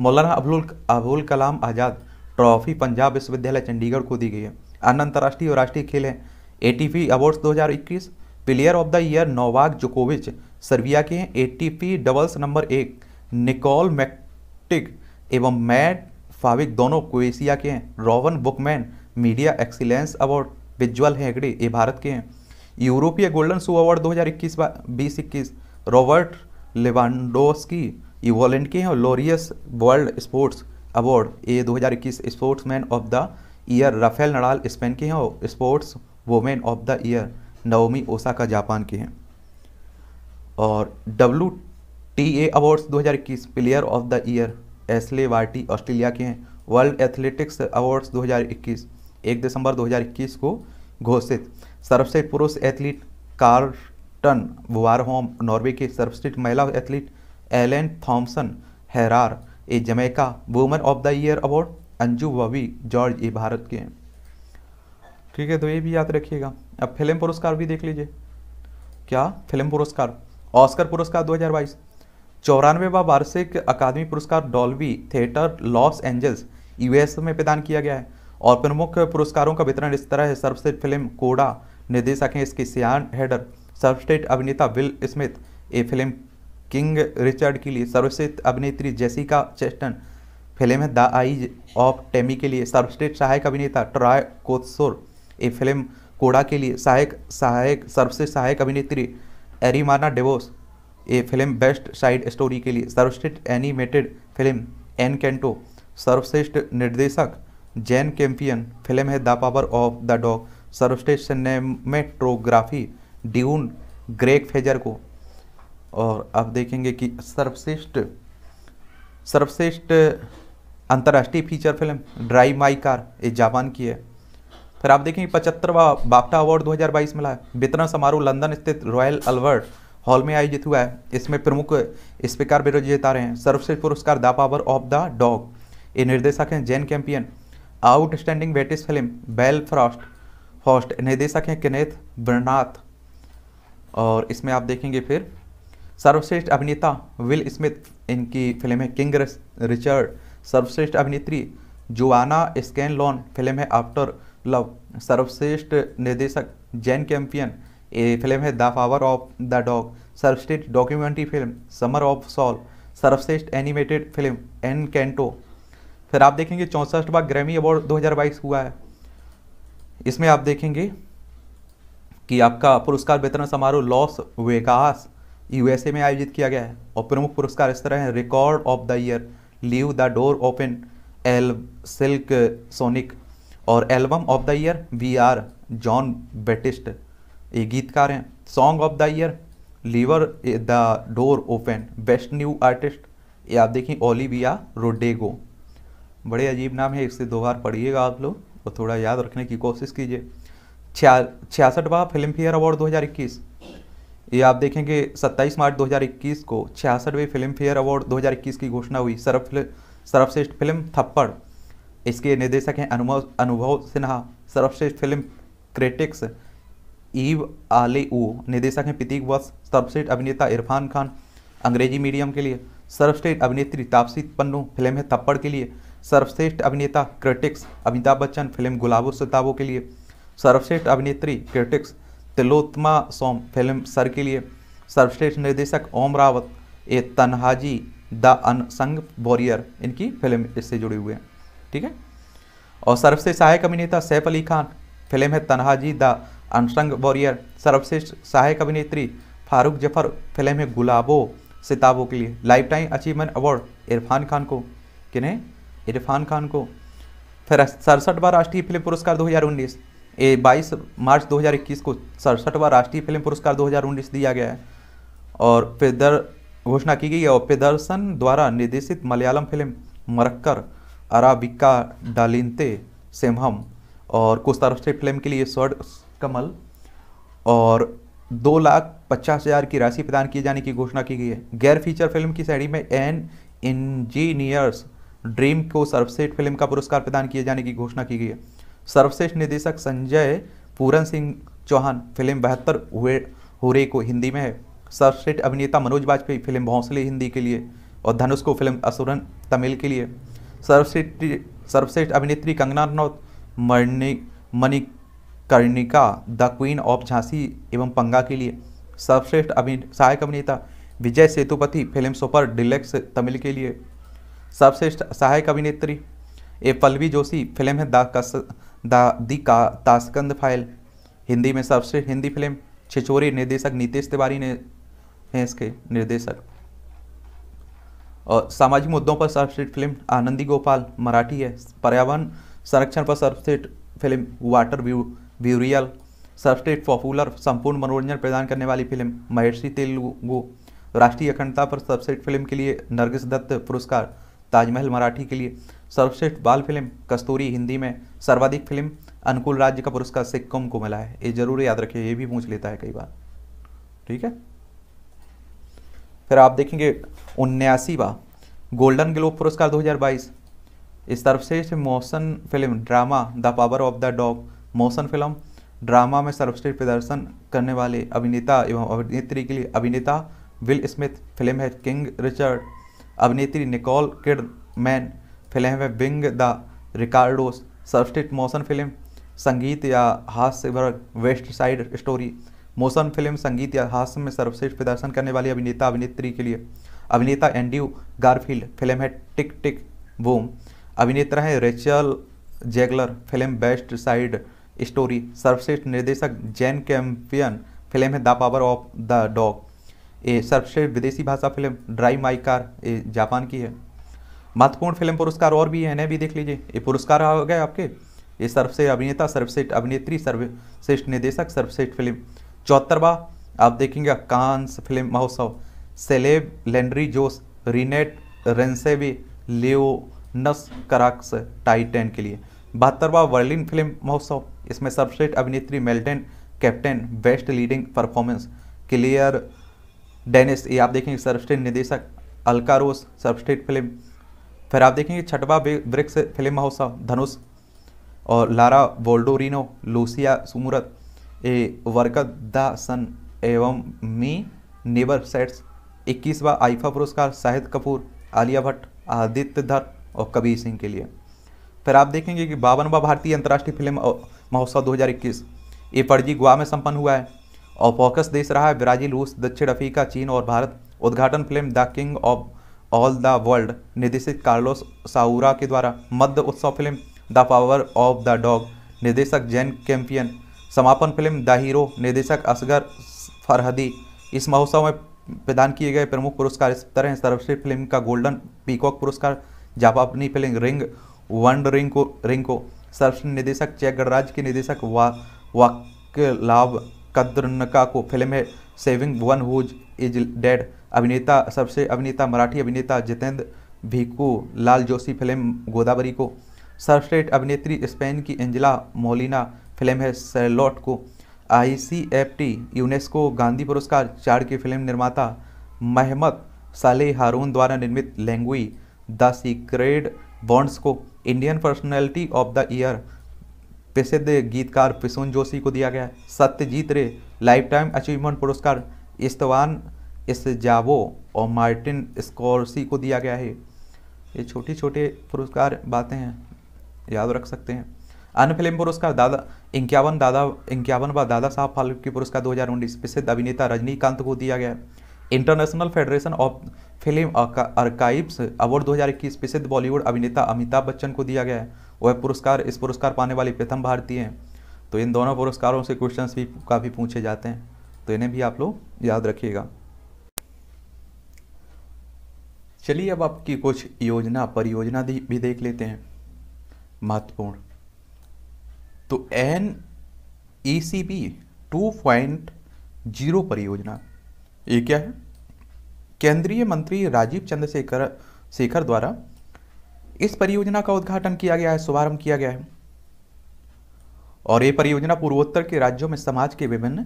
S1: Maulana Abul Abul Kalam Azad trophy Punjab विश्वविद्यालय चंडीगढ़ को दी गई है अन्य अंतर्राष्ट्रीय और राष्ट्रीय खेल हैं ए टी पी अवार्ड्स इक्कीस player of the year Novak जोकोविच सर्बिया के हैं A T P doubles number एक निकोल मैक्टिक एवं मैट फाविक दोनों क्रोएशिया के हैं Ron Bookman media excellence award विज्वल हैगड़े ये भारत के हैं यूरोपीय गोल्डन शू अवार्ड 2021 बीस इक्कीस रॉबर्ट लेवानडोस्की ये वॉलेंट के हैं और लोरियस वर्ल्ड स्पोर्ट्स अवार्ड ए 2021 sportsman of the year Rafael Nadal Spain के हैं और sports women of the year Naomi Osaka Japan के हैं और डब्ल्यू टी ए अवार्ड्स दो player of the year Ashleigh Barty Australia के हैं वर्ल्ड एथलेटिक्स अवार्ड्स दो एक दिसंबर 2021 को घोषित सर्वश्रेष्ठ पुरुष एथलीट कार्टन वारहोम नॉर्वे के सर्वश्रेष्ठ महिला एथलीट एलेन थॉम्सन हैरार ए Jamaica women of the year award Anju Bobby George ए भारत के हैं ठीक है तो ये भी याद रखिएगा अब फिल्म पुरस्कार भी देख लीजिए क्या फिल्म पुरस्कार ऑस्कर पुरस्कार 2022 चौरानवेवा वार्षिक अकादमी पुरस्कार Dolby theatre Los Angeles US में प्रदान किया गया है और प्रमुख पुरस्कारों का वितरण इस तरह है सर्वश्रेष्ठ फिल्म कोड़ा निर्देशक हैं इसकी सियान हेडर सर्वश्रेष्ठ अभिनेता विल स्मिथ ए फिल्म किंग रिचर्ड के लिए सर्वश्रेष्ठ अभिनेत्री जेसिका चेस्टन फिल्म है द आईज ऑफ टेमी के लिए सर्वश्रेष्ठ सहायक अभिनेता ट्रॉय कोत्सोर ए फिल्म कोड़ा के लिए सहायक सहायक सर्वश्रेष्ठ सहायक अभिनेत्री एरिमाना डेवोस ए फिल्म बेस्ट साइड स्टोरी के लिए सर्वश्रेष्ठ एनिमेटेड फिल्म एन कैंटो सर्वश्रेष्ठ निर्देशक जैन कैंपियन फिल्म है the power of the dog सर्वश्रेष्ठ सिनेमेटोग्राफी ड्यून ग्रेग फेजर को और आप देखेंगे कि सर्वश्रेष्ठ सर्वश्रेष्ठ अंतर्राष्ट्रीय feature film drive my car ये जापान की है फिर आप देखेंगे पचहत्तरवा बाफ्टा अवार्ड 2022 मिला है वितरण समारोह लंदन स्थित रॉयल अल्बर्ट हॉल में आयोजित हुआ है इसमें प्रमुख स्पीकर विजेता रहे हैं सर्वश्रेष्ठ पुरस्कार the power of the dog ये निर्देशक हैं Jane Campion outstanding British film Belfast हॉस्ट निर्देशक हैं किनेथ ब्रनाथ और इसमें आप देखेंगे फिर सर्वश्रेष्ठ अभिनेता विल स्मिथ इनकी फिल्म है किंग रिचर्ड सर्वश्रेष्ठ अभिनेत्री जुआना स्कैन लॉन फिल्म है आफ्टर लव सर्वश्रेष्ठ निर्देशक जैन कैंपियन ए फिल्म है the power of the dog सर्वश्रेष्ठ documentary film summer of soul सर्वश्रेष्ठ एनिमेटेड फिल्म एन कैंटो फिर आप देखेंगे बार ग्रैमी अवार्ड 2022 हुआ है इसमें आप देखेंगे कि आपका पुरस्कार वितरण समारोह लॉस वेगास यूएसए में आयोजित किया गया है और प्रमुख पुरस्कार इस तरह हैं record of the year leave the door open एल सिल्क सोनिक और album of the year we are Jon Batiste ये गीतकार हैं song of the year leave the door open best new artist ये आप देखें ओलिविया रोडेगो बड़े अजीब नाम है इससे दो बार पढ़िएगा आप लोग और थोड़ा याद रखने की कोशिश कीजिए छिया छियासठवा फिल्म फेयर अवार्ड 2021 ये आप देखेंगे 27 मार्च 2021 को छियासठवें फिल्म फेयर अवार्ड 2021 की घोषणा हुई सर्व सर्वश्रेष्ठ फिल्म थप्पड़ इसके निर्देशक हैं अनुभव अनुभव सिन्हा सर्वश्रेष्ठ फिल्म क्रिटिक्स ईव आले ओ निर्देशक हैं प्रतीक वत्स सर्वश्रेष्ठ अभिनेता इरफान खान अंग्रेजी मीडियम के लिए सर्वश्रेष्ठ अभिनेत्री तापसी पन्नू फिल्म है थप्पड़ के लिए सर्वश्रेष्ठ अभिनेता क्रिटिक्स अमिताभ बच्चन फिल्म गुलाबो सिताबों के लिए सर्वश्रेष्ठ अभिनेत्री critics Tillotama Shome film Sir के लिए सर्वश्रेष्ठ निर्देशक ओम रावत ए तन्हाजी द अनसंग वॉरियर इनकी फिल्म इससे जुड़े हुए हैं ठीक है और सर्वश्रेष्ठ सहायक अभिनेता सैफ अली खान फिल्म है तनहाजी द अनसंग वॉरियर सर्वश्रेष्ठ सहायक अभिनेत्री फारूक जफर फिल्म है गुलाबो सिताबों के लिए lifetime achievement award Irrfan Khan को किन्हें इरफान खान को फिर सड़सठ बार राष्ट्रीय फिल्म पुरस्कार 2019 ए 22 मार्च 2021 को सड़सठ बार राष्ट्रीय फिल्म पुरस्कार 2019 दिया गया है और फिर दर घोषणा की गई है और प्रदर्शन द्वारा निर्देशित मलयालम फिल्म मरक्कर अराबिका डालिनते सेम्हम और राष्ट्रीय फिल्म के लिए स्वर्ण कमल और दो लाख पचास हज़ार की राशि प्रदान किए जाने की घोषणा की गई है गैर फीचर फिल्म की श्रेणी में एन इंजीनियर्स ड्रीम को सर्वश्रेष्ठ फिल्म का पुरस्कार प्रदान किए जाने की घोषणा की गई है सर्वश्रेष्ठ निदेशक संजय पूरन सिंह चौहान फिल्म बहत्तर हुए हुरे को हिंदी में है सर्वश्रेष्ठ अभिनेता मनोज वाजपेयी फिल्म भौंसले हिंदी के लिए और धनुष को फिल्म असुरन तमिल के लिए सर्वश्रेष्ठ सर्वश्रेष्ठ अभिनेत्री कंगना रनौत मरने Manikarnika the queen of Jhansi एवं पंगा के लिए सर्वश्रेष्ठ अभिन सहायक अभिनेता Vijay Sethupathi film super deluxe Tamil के लिए सर्वश्रेष्ठ सहायक अभिनेत्री ए पल्लवी जोशी फिल्म है दा कस दा दी का ताशकंद फाइल हिंदी में सर्वश्रेष्ठ हिंदी फिल्म छिचोरी निर्देशक नीतीश तिवारी ने हैं इसके निर्देशक और सामाजिक मुद्दों पर सर्वश्रेष्ठ फिल्म आनंदी गोपाल मराठी है पर्यावरण संरक्षण पर सर्वश्रेष्ठ फिल्म वाटर व्यू व्यूरियल सर्वश्रेष्ठ पॉपुलर संपूर्ण मनोरंजन प्रदान करने वाली फिल्म महर्षि तेलुगु राष्ट्रीय अखंडता पर सर्वश्रेष्ठ फिल्म के लिए नरगिस दत्त पुरस्कार ताजमहल मराठी के लिए सर्वश्रेष्ठ बाल फिल्म कस्तूरी हिंदी में सर्वाधिक फिल्म अनुकूल राज्य का पुरस्कार सिक्कम को मिला है ये जरूर याद रखिए ये भी पूछ लेता है कई बार ठीक है फिर आप देखेंगे उन्यासीवा गोल्डन ग्लोब पुरस्कार 2022 सर्वश्रेष्ठ motion film drama the power of the dog motion film drama में सर्वश्रेष्ठ प्रदर्शन करने वाले अभिनेता एवं अभिनेत्री के लिए अभिनेता विल स्मिथ फिल्म है किंग रिचर्ड अभिनेत्री Nicole Kidman film being the Ricardos सर्वश्रेष्ठ मोशन फिल्म संगीत या हास्य वर्ग West Side Story motion film संगीत या हास्य में सर्वश्रेष्ठ प्रदर्शन करने वाली अभिनेता अभिनेत्री के लिए अभिनेता एंड्रू गारफील्ड फिल्म है टिक टिक बूम अभिनेता है Rachel Zegler film best side story सर्वश्रेष्ठ निर्देशक जैन कैम्पियन फिल्म है the power of the dog ए सर्वश्रेष्ठ विदेशी भाषा फिल्म ड्राई माई कार ए जापान की है महत्वपूर्ण फिल्म पुरस्कार और भी है इन्हें भी देख लीजिए ये पुरस्कार हो गए आपके ये सर्वश्रेष्ठ अभिनेता सर्वश्रेष्ठ अभिनेत्री सर्वश्रेष्ठ निर्देशक सर्वश्रेष्ठ फिल्म चौहत्तरवा आप देखेंगे कांस फिल्म महोत्सव सेलेब लेंड्री जोस Renate Reinsve Leos Carax Titane के लिए बहत्तरवा वर्लिन फिल्म महोत्सव इसमें सर्वश्रेष्ठ अभिनेत्री Meltem Kaptan best leading performance Claire Denis ये आप देखेंगे सर्वश्रेष्ठ निदेशक अलकारोस सर्वश्रेष्ठ फिल्म फिर आप देखेंगे छठवा ब्रिक्स फिल्म महोत्सव धनुष और लारा वोल्डोरिनो लूसिया सुमूरत ए वर्क द सन एवं मी नेबर सेट्स इक्कीसवा आइफा पुरस्कार शाहिद कपूर आलिया भट्ट आदित्य धर और कबीर सिंह के लिए फिर आप देखेंगे कि बावनवा भारतीय अंतर्राष्ट्रीय फिल्म महोत्सव 2021 ये पणजी गोवा में संपन्न हुआ है और फोकस देश रहा है ब्राजील रूस दक्षिण अफ्रीका चीन और भारत उद्घाटन film the king of all the world निर्देशित कार्लोस साउरा के द्वारा मध्य उत्सव film the power of the dog निर्देशक जैन कैंपियन समापन फिल्म द हीरो निर्देशक असगर फरहदी इस महोत्सव में प्रदान किए गए प्रमुख पुरस्कार इस तरह सर्वश्रेष्ठ फिल्म का गोल्डन पीकॉक पुरस्कार जापानी फिल्म रिंग वन रिंग को रिंग को सर्वश्रेष्ठ निर्देशक चेक गणराज्य के निर्देशक वा वाकलाव कद्रनका को फिल्म है saving one who's is dead अभिनेता सबसे अभिनेता मराठी अभिनेता जितेंद्र भीकू लाल जोशी फिल्म गोदावरी को सर्वश्रेष्ठ अभिनेत्री स्पेन की एंजिला मोलिना फिल्म है सेलॉट को आईसीएफटी यूनेस्को गांधी पुरस्कार चार की फिल्म निर्माता महमद साले हारून द्वारा निर्मित लैंगुई द सीक्रेड बॉन्ड्स को Indian personality of the year प्रसिद्ध गीतकार प्रसून जोशी को दिया गया सत्यजीत रे लाइफ टाइम अचीवमेंट पुरस्कार इस्तवान जावो और मार्टिन स्कॉर्सी को दिया गया है ये छोटे छोटे पुरस्कार बातें हैं याद रख सकते हैं अन्य फिल्म पुरस्कार दादा इक्यावन दादा इक्यावन व दादा साहब फाल्के पुरस्कार दो हज़ार उन्नीस प्रसिद्ध अभिनेता रजनीकांत को दिया गया international federation of film archives award दो हज़ार इक्कीस प्रसिद्ध बॉलीवुड अभिनेता अमिताभ बच्चन को दिया गया है वह पुरस्कार इस पुरस्कार पाने वाली प्रथम भारतीय हैं तो इन दोनों पुरस्कारों से क्वेश्चंस भी काफ़ी पूछे जाते हैं तो इन्हें भी आप लोग याद रखिएगा चलिए अब आपकी कुछ योजना परियोजना भी देख लेते हैं महत्वपूर्ण तो N E C B two point zero परियोजना ये क्या है केंद्रीय मंत्री राजीव चंद्रशेखर शेखर द्वारा इस परियोजना का उद्घाटन किया गया है शुभारंभ किया गया है और ये परियोजना पूर्वोत्तर के राज्यों में समाज के विभिन्न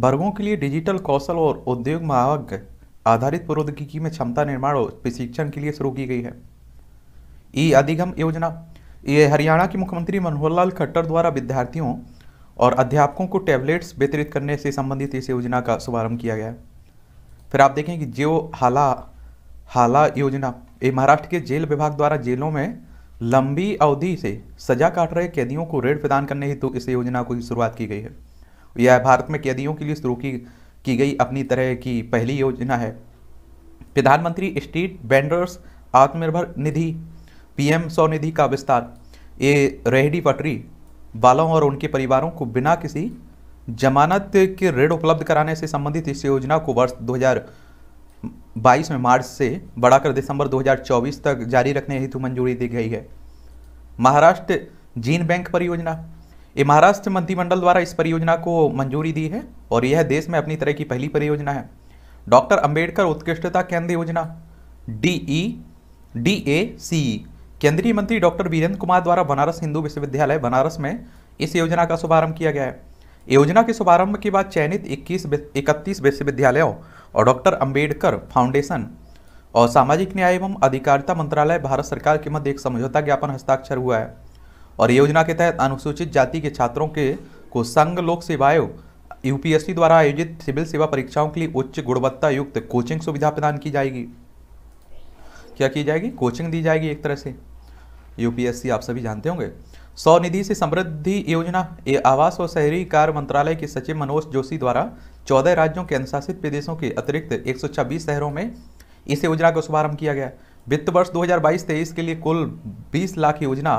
S1: वर्गों के लिए डिजिटल कौशल और उद्योग मावक आधारित प्रौद्योगिकी में क्षमता निर्माण और प्रशिक्षण के लिए शुरू की गई है ई अधिगम योजना ये हरियाणा के मुख्यमंत्री मनोहर लाल खट्टर द्वारा विद्यार्थियों और अध्यापकों को टैबलेट्स वितरित करने से संबंधित इस योजना का शुभारंभ किया गया है फिर आप देखें कि जियो हाला हाला योजना ये महाराष्ट्र के जेल विभाग द्वारा जेलों में लंबी अवधि से सजा काट रहे कैदियों को रेड प्रदान करने हेतु तो इस योजना की शुरुआत की गई है यह भारत में कैदियों के लिए शुरू की की गई अपनी तरह की पहली योजना है प्रधानमंत्री स्ट्रीट वेंडर्स आत्मनिर्भर निधि पीएम निधि का विस्तार ये रेहडी पटरी बालों और उनके परिवारों को बिना किसी जमानत के ऋण उपलब्ध कराने से संबंधित इस योजना को वर्ष बाईस में मार्च से बढ़ाकर दिसंबर 2024 तक जारी रखने हेतु मंजूरी दी गई है महाराष्ट्र जीन बैंक परियोजना ये महाराष्ट्र मंत्रिमंडल द्वारा इस परियोजना को मंजूरी दी है और यह देश में अपनी तरह की पहली परियोजना है डॉक्टर अंबेडकर उत्कृष्टता केंद्र योजना डी ई डी ए सी केंद्रीय मंत्री डॉक्टर वीरेंद्र कुमार द्वारा बनारस हिंदू विश्वविद्यालय बनारस में इस योजना का शुभारंभ किया गया है योजना के शुभारंभ के बाद चयनित इक्कीस इकतीस विश्वविद्यालयों और डॉक्टर अंबेडकर फाउंडेशन और सामाजिक न्याय एवं अधिकारिता मंत्रालय भारत सरकार के मध्य एक समझौता ज्ञापन हस्ताक्षर हुआ है और योजना के तहत अनुसूचित जाति के छात्रों के को संघ लोक सेवायोग यू द्वारा आयोजित सिविल सेवा परीक्षाओं के लिए उच्च गुणवत्ता युक्त कोचिंग सुविधा प्रदान की जाएगी क्या की जाएगी कोचिंग दी जाएगी एक तरह से यूपीएससी आप सभी जानते होंगे स्वनिधि से समृद्धि योजना आवास और शहरी कार्य मंत्रालय के सचिव मनोज जोशी द्वारा 14 राज्यों के अनुशासित प्रदेशों के अतिरिक्त 126 शहरों में इस योजना का शुभारंभ किया गया वित्त वर्ष 2022-23 के लिए कुल 20 लाख योजना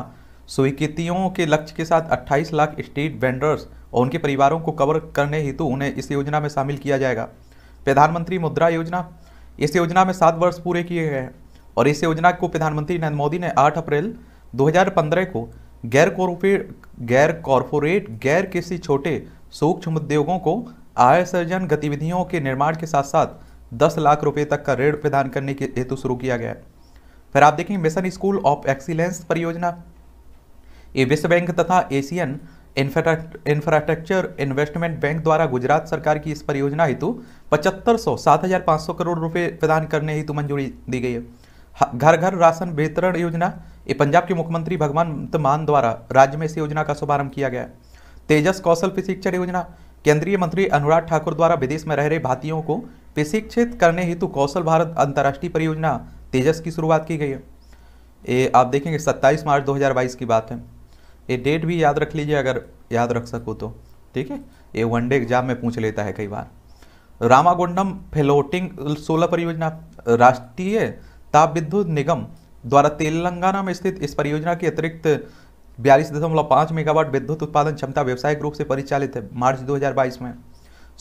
S1: स्वीकृतियों के लक्ष्य के साथ 28 लाख स्ट्रीट वेंडर्स और उनके परिवारों को कवर करने हेतु उन्हें इस योजना में शामिल किया जाएगा प्रधानमंत्री मुद्रा योजना इस योजना में सात वर्ष पूरे किए गए हैं और इस योजना को प्रधानमंत्री नरेंद्र मोदी ने आठ अप्रैल 2015 को गैर कॉरपोरेट गैर कॉरपोरेट गैर किसी छोटे सूक्ष्म उद्योगों को आय सर्जन गतिविधियों के निर्माण के साथ साथ 10 लाख रुपए तक का ऋण प्रदान करने के हेतु शुरू किया गया है फिर आप देखेंगे मिशन स्कूल ऑफ एक्सीलेंस परियोजना ये विश्व बैंक तथा एशियन इंफ्रास्ट्रक्चर इन्वेस्टमेंट बैंक द्वारा गुजरात सरकार की इस परियोजना हेतु पचहत्तर सौ सात हजार पाँच सौ करोड़ रुपए प्रदान करने हेतु मंजूरी दी गई है घर घर राशन वितरण योजना ये पंजाब के मुख्यमंत्री भगवंत मान द्वारा राज्य में इस योजना का शुभारंभ किया गया तेजस कौशल प्रशिक्षण योजना केंद्रीय मंत्री अनुराग ठाकुर द्वारा विदेश में रह रहे भारतीयों को प्रशिक्षित करने हेतु कौशल भारत अंतर्राष्ट्रीय परियोजना तेजस की शुरुआत की गई है ये आप देखेंगे 27 मार्च 2022 की बात है ये डेट भी याद रख लीजिए अगर याद रख सको तो ठीक है ये वनडे एग्जाम में पूछ लेता है कई बार रामागुंडम फ्लोटिंग सोलर परियोजना राष्ट्रीय ताप विद्युत निगम द्वारा तेलंगाना में स्थित इस परियोजना के अतिरिक्त बयालीस दशमलव पाँच मेगावाट विद्युत उत्पादन क्षमता व्यवसायिक रूप से परिचालित है मार्च 2022 में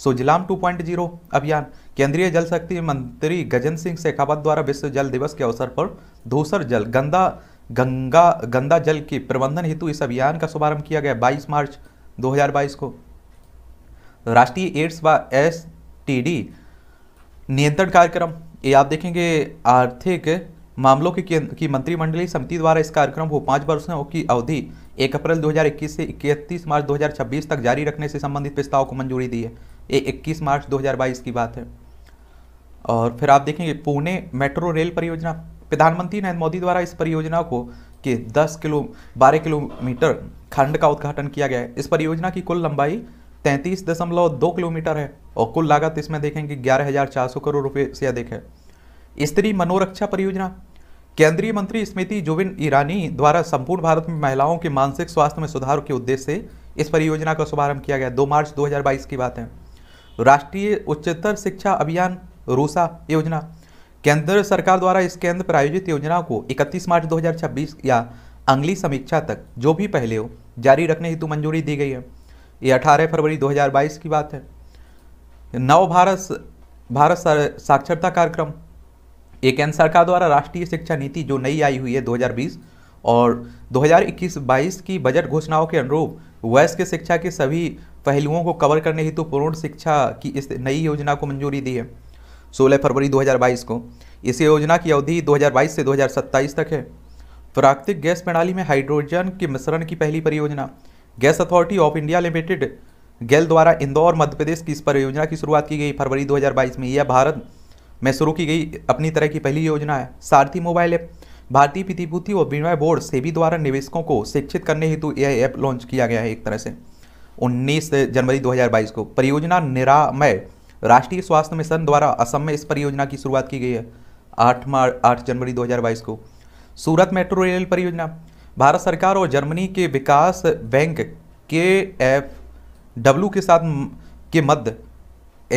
S1: सोजिलाम 2.0 अभियान केंद्रीय जल शक्ति मंत्री गजेंद्र सिंह शेखावत द्वारा विश्व जल दिवस के अवसर पर धूसर जल गंदा गंगा गंदा जल के प्रबंधन हेतु इस अभियान का शुभारंभ किया गया बाईस मार्च दो को राष्ट्रीय एड्स व एस नियंत्रण कार्यक्रम ये आप देखेंगे आर्थिक मामलों की, की मंत्रिमंडलीय समिति द्वारा इस कार्यक्रम को पाँच वर्षों की अवधि एक अप्रैल 2021 से इकतीस मार्च 2026 तक जारी रखने से संबंधित प्रस्ताव को मंजूरी दी है ये 21 मार्च 2022 की बात है और फिर आप देखेंगे पुणे मेट्रो रेल परियोजना प्रधानमंत्री नरेंद्र मोदी द्वारा इस परियोजना को के 10 किलो 12 किलोमीटर खंड का उद्घाटन किया गया है इस परियोजना की कुल लंबाई तैंतीस दशमलव दो किलोमीटर है और कुल लागत इसमें देखेंगे ग्यारह हज़ार चार सौ करोड़ रुपये से अधिक है स्त्री मनोरक्षा परियोजना केंद्रीय मंत्री स्मृति जोविन ईरानी द्वारा संपूर्ण भारत में महिलाओं के मानसिक स्वास्थ्य में सुधार के उद्देश्य से इस परियोजना का शुभारंभ किया गया दो मार्च 2022 की बात है राष्ट्रीय उच्चतर शिक्षा अभियान रूसा योजना केंद्र सरकार द्वारा इस केंद्र पर आयोजित योजना को 31 मार्च 2026 या अगली समीक्षा तक जो भी पहले हो जारी रखने हेतु मंजूरी दी गई है ये अठारह फरवरी दो की बात है नव भारत भारत साक्षरता कार्यक्रम ये केंद्र सरकार द्वारा राष्ट्रीय शिक्षा नीति जो नई आई हुई है 2020 और 2021-22 की बजट घोषणाओं के अनुरूप वयस्क शिक्षा के सभी पहलुओं को कवर करने हेतु तो पूर्ण शिक्षा की इस नई योजना को मंजूरी दी है सोलह फरवरी दो को इस योजना की अवधि दो से दो तक है प्राकृतिक गैस प्रणाली में हाइड्रोजन के मिश्रण की पहली परियोजना gas authority of India limited GAIL द्वारा इंदौर मध्य प्रदेश की इस परियोजना की शुरुआत की गई फरवरी 2022 में यह भारत में शुरू की गई अपनी तरह की पहली योजना है सारथी मोबाइल ऐप भारतीय प्रतिभूति और विनिमय बोर्ड सेबी द्वारा निवेशकों को शिक्षित करने हेतु यह ऐप लॉन्च किया गया है एक तरह से 19 जनवरी 2022 को परियोजना निरामय राष्ट्रीय स्वास्थ्य मिशन द्वारा असम में इस परियोजना की शुरुआत की गई है आठ मार्च आठ जनवरी 2022 को सूरत मेट्रो रेल परियोजना भारत सरकार और जर्मनी के विकास बैंक के एफ डब्ल्यू के साथ के मध्य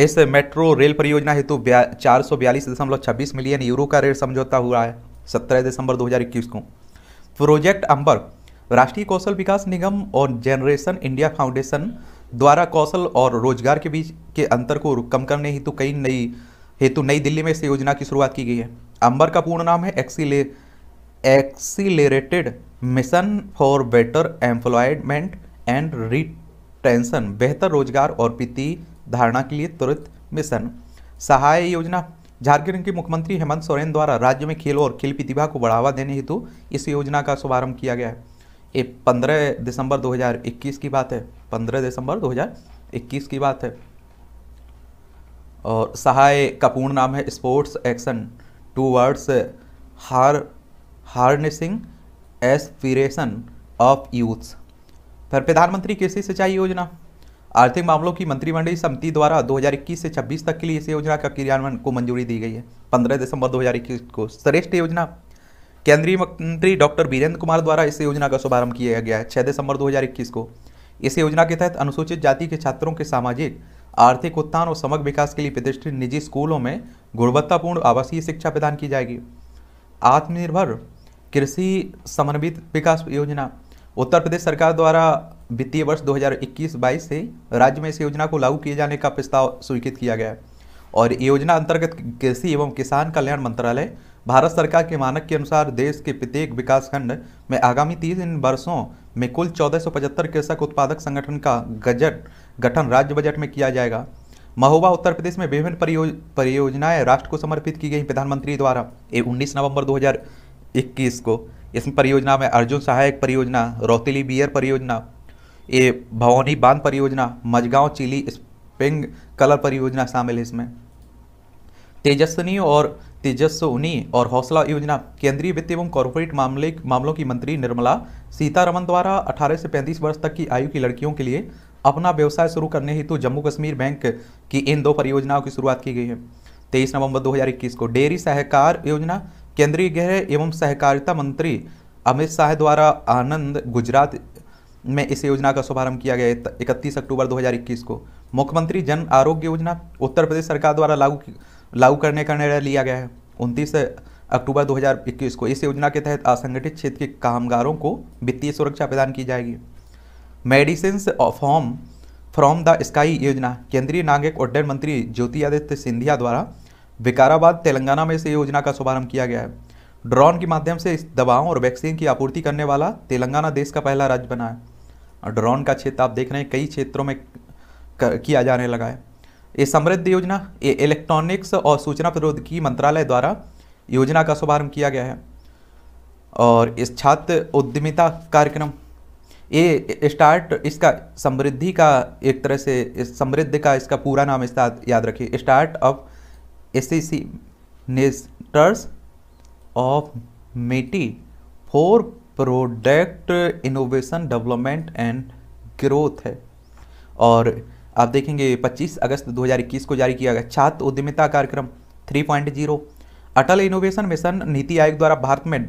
S1: इस मेट्रो रेल परियोजना हेतु चार सौ बयालीस दशमलव छब्बीस मिलियन यूरो का रेट समझौता हुआ है सत्रह दिसंबर 2021 को प्रोजेक्ट अंबर राष्ट्रीय कौशल विकास निगम और जनरेशन इंडिया फाउंडेशन द्वारा कौशल और रोजगार के बीच के अंतर को कम करने हेतु कई नई हेतु नई दिल्ली में इस योजना की शुरुआत की गई है अंबर का पूर्ण नाम है एक्सीले accelerated mission for better employment and retention बेहतर रोजगार और वित्तीय धारणा के लिए त्वरित मिशन सहाय योजना झारखंड के मुख्यमंत्री हेमंत सोरेन द्वारा राज्य में खेलों और खेल प्रतिभा को बढ़ावा देने हेतु इस योजना का शुभारंभ किया गया है ये पंद्रह दिसंबर 2021 की बात है पंद्रह दिसंबर 2021 की बात है और सहाय का पूर्ण नाम है स्पोर्ट्स एक्शन टू वर्ड्स हार हार्नेसिंग एस्पिरेशन ऑफ यूथ्स फिर प्रधानमंत्री कृषि सिंचाई योजना आर्थिक मामलों की मंत्रिमंडलीय समिति द्वारा 2021 से 26 तक के लिए इस योजना का क्रियान्वयन को मंजूरी दी गई है 15 दिसंबर 2021 को श्रेष्ठ योजना केंद्रीय मंत्री डॉक्टर वीरेंद्र कुमार द्वारा इस योजना का शुभारंभ किया गया है छः दिसंबर 2021 को इस योजना के तहत अनुसूचित जाति के छात्रों के सामाजिक आर्थिक उत्थान और समग्र विकास के लिए प्रतिष्ठित निजी स्कूलों में गुणवत्तापूर्ण आवासीय शिक्षा प्रदान की जाएगी आत्मनिर्भर कृषि समन्वित विकास योजना उत्तर प्रदेश सरकार द्वारा वित्तीय वर्ष 2021-22 से राज्य में इस योजना को लागू किए जाने का प्रस्ताव स्वीकृत किया गया है और योजना अंतर्गत कृषि एवं किसान कल्याण मंत्रालय भारत सरकार के मानक के अनुसार देश के प्रत्येक विकासखंड में आगामी तीन वर्षों में कुल चौदह कृषक उत्पादक संगठन का गजट गठन राज्य बजट में किया जाएगा महोबा उत्तर प्रदेश में विभिन्न परियो, परियोजनाएं राष्ट्र को समर्पित की गई प्रधानमंत्री द्वारा ये उन्नीस नवंबर 2021 को इस परियोजना में अर्जुन सहायक परियोजना रौतिली बियर परियोजना ये भवानी बांध परियोजना मझगांव चिली स्पिंग कलर परियोजना शामिल है इसमें तेजस्वनी और तेजस्वनी और हौसला योजना केंद्रीय वित्त एवं कॉरपोरेट मामले मामलों की मंत्री निर्मला सीतारमन द्वारा 18 से 35 वर्ष तक की आयु की लड़कियों के लिए अपना व्यवसाय शुरू करने हेतु जम्मू कश्मीर बैंक की इन दो परियोजनाओं की शुरुआत की गई है तेईस नवंबर दो को डेयरी सहकार योजना केंद्रीय गृह एवं सहकारिता मंत्री अमित शाह द्वारा आनंद गुजरात में इस योजना का शुभारंभ किया गया इकतीस अक्टूबर 2021 को मुख्यमंत्री जन आरोग्य योजना उत्तर प्रदेश सरकार द्वारा लागू लागू करने का निर्णय लिया गया है उनतीस अक्टूबर 2021 को इस योजना के तहत असंगठित क्षेत्र के कामगारों को वित्तीय सुरक्षा प्रदान की जाएगी medicine form from the sky योजना केंद्रीय नागरिक उड्डयन मंत्री ज्योति आदित्य सिंधिया द्वारा विकाराबाद तेलंगाना में इस योजना का शुभारंभ किया गया है ड्रोन के माध्यम से इस दवाओं और वैक्सीन की आपूर्ति करने वाला तेलंगाना देश का पहला राज्य बना है ड्रोन का क्षेत्र आप देख रहे हैं कई क्षेत्रों में किया जाने लगा है ये समृद्ध योजना ये इलेक्ट्रॉनिक्स और सूचना प्रौद्योगिकी मंत्रालय द्वारा योजना का शुभारंभ किया गया है और इस छात्र उद्यमिता कार्यक्रम ये स्टार्ट इसका समृद्धि का एक तरह से समृद्धि समृद्ध का इसका पूरा नाम इसका याद रखिए start of S C of मेटी for product innovation development and growth है और आप देखेंगे 25 अगस्त 2021 को जारी किया गया छात्र उद्यमिता कार्यक्रम 3.0 अटल इनोवेशन मिशन नीति आयोग द्वारा भारत में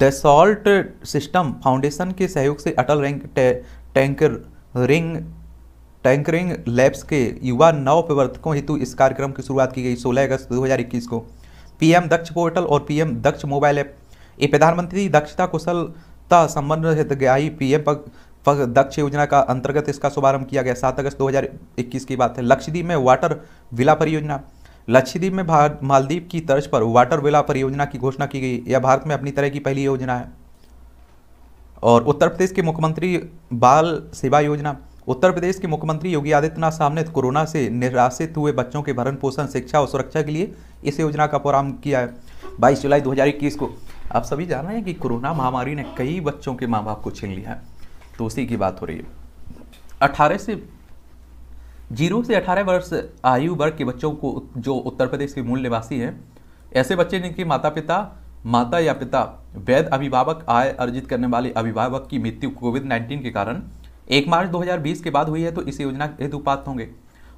S1: डेसॉल्ट सिस्टम फाउंडेशन के सहयोग से Atal rank tanker ring tinkering labs के युवा नव प्रवर्तकों हेतु इस कार्यक्रम की शुरुआत की गई 16 अगस्त 2021 को पीएम दक्ष पोर्टल और पीएम दक्ष मोबाइल ऐप ये प्रधानमंत्री दक्षता कुशलता संबंध हितग्राही पी एम दक्ष योजना का अंतर्गत इसका शुभारंभ किया गया सात अगस्त 2021 की बात है लक्षद्वीप में वाटर विला परियोजना लक्षद्वीप में भारत मालदीप की तर्ज पर वाटर विला परियोजना की घोषणा की गई यह भारत में अपनी तरह की पहली योजना है और उत्तर प्रदेश के मुख्यमंत्री बाल सेवा योजना उत्तर प्रदेश के मुख्यमंत्री योगी आदित्यनाथ सामने कोरोना से निराशित हुए बच्चों के भरण पोषण शिक्षा और सुरक्षा के लिए इस योजना का प्रारंभ किया है बाईस जुलाई 2021 को आप सभी जान रहे हैं कि कोरोना महामारी ने कई बच्चों के माँ बाप को छीन लिया है तो उसी की बात हो रही है अठारह से जीरो से अठारह वर्ष आयु वर्ग के बच्चों को जो उत्तर प्रदेश के मूल निवासी हैं ऐसे बच्चे जिनके माता पिता माता या पिता वैध अभिभावक आय अर्जित करने वाले अभिभावक की मृत्यु कोविड 19 के कारण 1 मार्च 2020 के बाद हुई है तो इस योजना के हेतु पात्र होंगे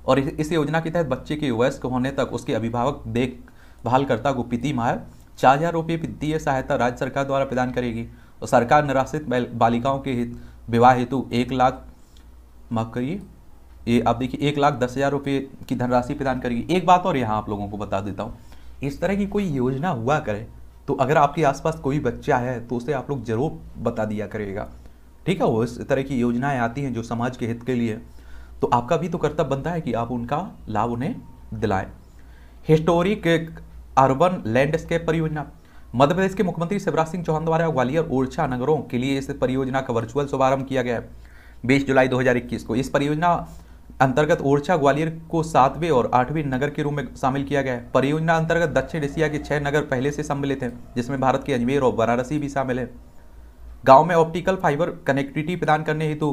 S1: और इस योजना के तहत बच्चे के वयस्क होने तक उसके अभिभावक देखभालकर्ता को पिति मायर चार हजार रुपये वित्तीय सहायता राज्य सरकार द्वारा प्रदान करेगी और सरकार निराश्रित बालिकाओं के हित विवाह हेतु एक लाख माफ करिए ये आप देखिए एक लाख दस हज़ार रुपये की धनराशि प्रदान करेगी एक बात और यहाँ आप लोगों को बता देता हूँ इस तरह की कोई योजना हुआ करे तो अगर आपके आसपास कोई बच्चा है तो उसे आप लोग जरूर बता दिया करेगा ठीक है वो इस तरह की योजनाएं आती हैं जो समाज के हित के लिए तो आपका भी तो कर्तव्य बनता है कि आप उनका लाभ उन्हें दिलाएं हिस्टोरिक अर्बन लैंडस्केप परियोजना मध्य प्रदेश के मुख्यमंत्री शिवराज सिंह चौहान द्वारा ग्वालियर ओरछा नगरों के लिए इस परियोजना का वर्चुअल शुभारंभ किया गया है बीस जुलाई 2021 को इस परियोजना अंतर्गत ओरछा ग्वालियर को सातवें और आठवें नगर के रूप में शामिल किया गया है परियोजना अंतर्गत दक्षिण एशिया के छह नगर पहले से सम्मिलित हैं जिसमें भारत के अजमेर और वाराणसी भी शामिल है गाँव में ऑप्टिकल फाइबर कनेक्टिविटी प्रदान करने हेतु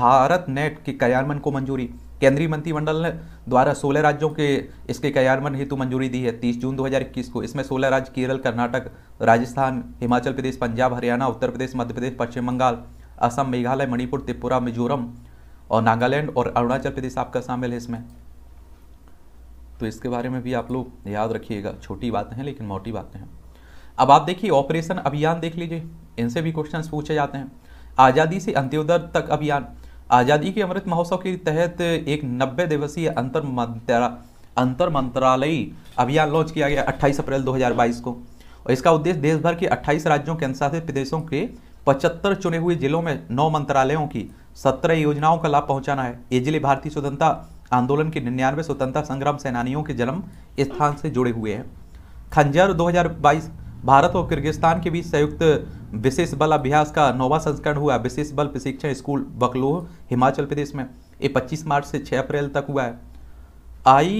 S1: भारत नेट के क्रियान्वयन को मंजूरी केंद्रीय मंत्रिमंडल ने द्वारा 16 राज्यों के इसके क्रियान्वयन हेतु मंजूरी दी है 30 जून 2021 को इसमें 16 राज्य केरल कर्नाटक राजस्थान हिमाचल प्रदेश पंजाब हरियाणा उत्तर प्रदेश मध्य प्रदेश पश्चिम बंगाल असम मेघालय मणिपुर त्रिपुरा मिजोरम और नागालैंड और अरुणाचल प्रदेश आपका शामिल है इसमें तो इसके बारे में भी आप लोग याद रखिएगा छोटी बातें हैं लेकिन मोटी बातें हैं अब आप देखिए ऑपरेशन अभियान देख लीजिए इनसे भी क्वेश्चन पूछे जाते हैं आज़ादी से अंत्योदय तक अभियान आज़ादी के अमृत महोत्सव के तहत एक नब्बे दिवसीय अंतर अंतर मंत्रालयी अभियान लॉन्च किया गया 28 अप्रैल 2022 को और इसका उद्देश्य देश भर के 28 राज्यों के अनुशासित प्रदेशों के 75 चुने हुए जिलों में नौ मंत्रालयों की 17 योजनाओं का लाभ पहुंचाना है ये जिले भारतीय स्वतंत्रता आंदोलन के निन्यानवे स्वतंत्रता संग्राम सेनानियों के जन्म स्थान से जुड़े हुए हैं खंजर दो भारत और किर्गिस्तान के बीच संयुक्त विशेष बल अभ्यास का नौवा संस्करण हुआ विशेष बल प्रशिक्षण स्कूल बकलोह हिमाचल प्रदेश में ये 25 मार्च से 6 अप्रैल तक हुआ है आई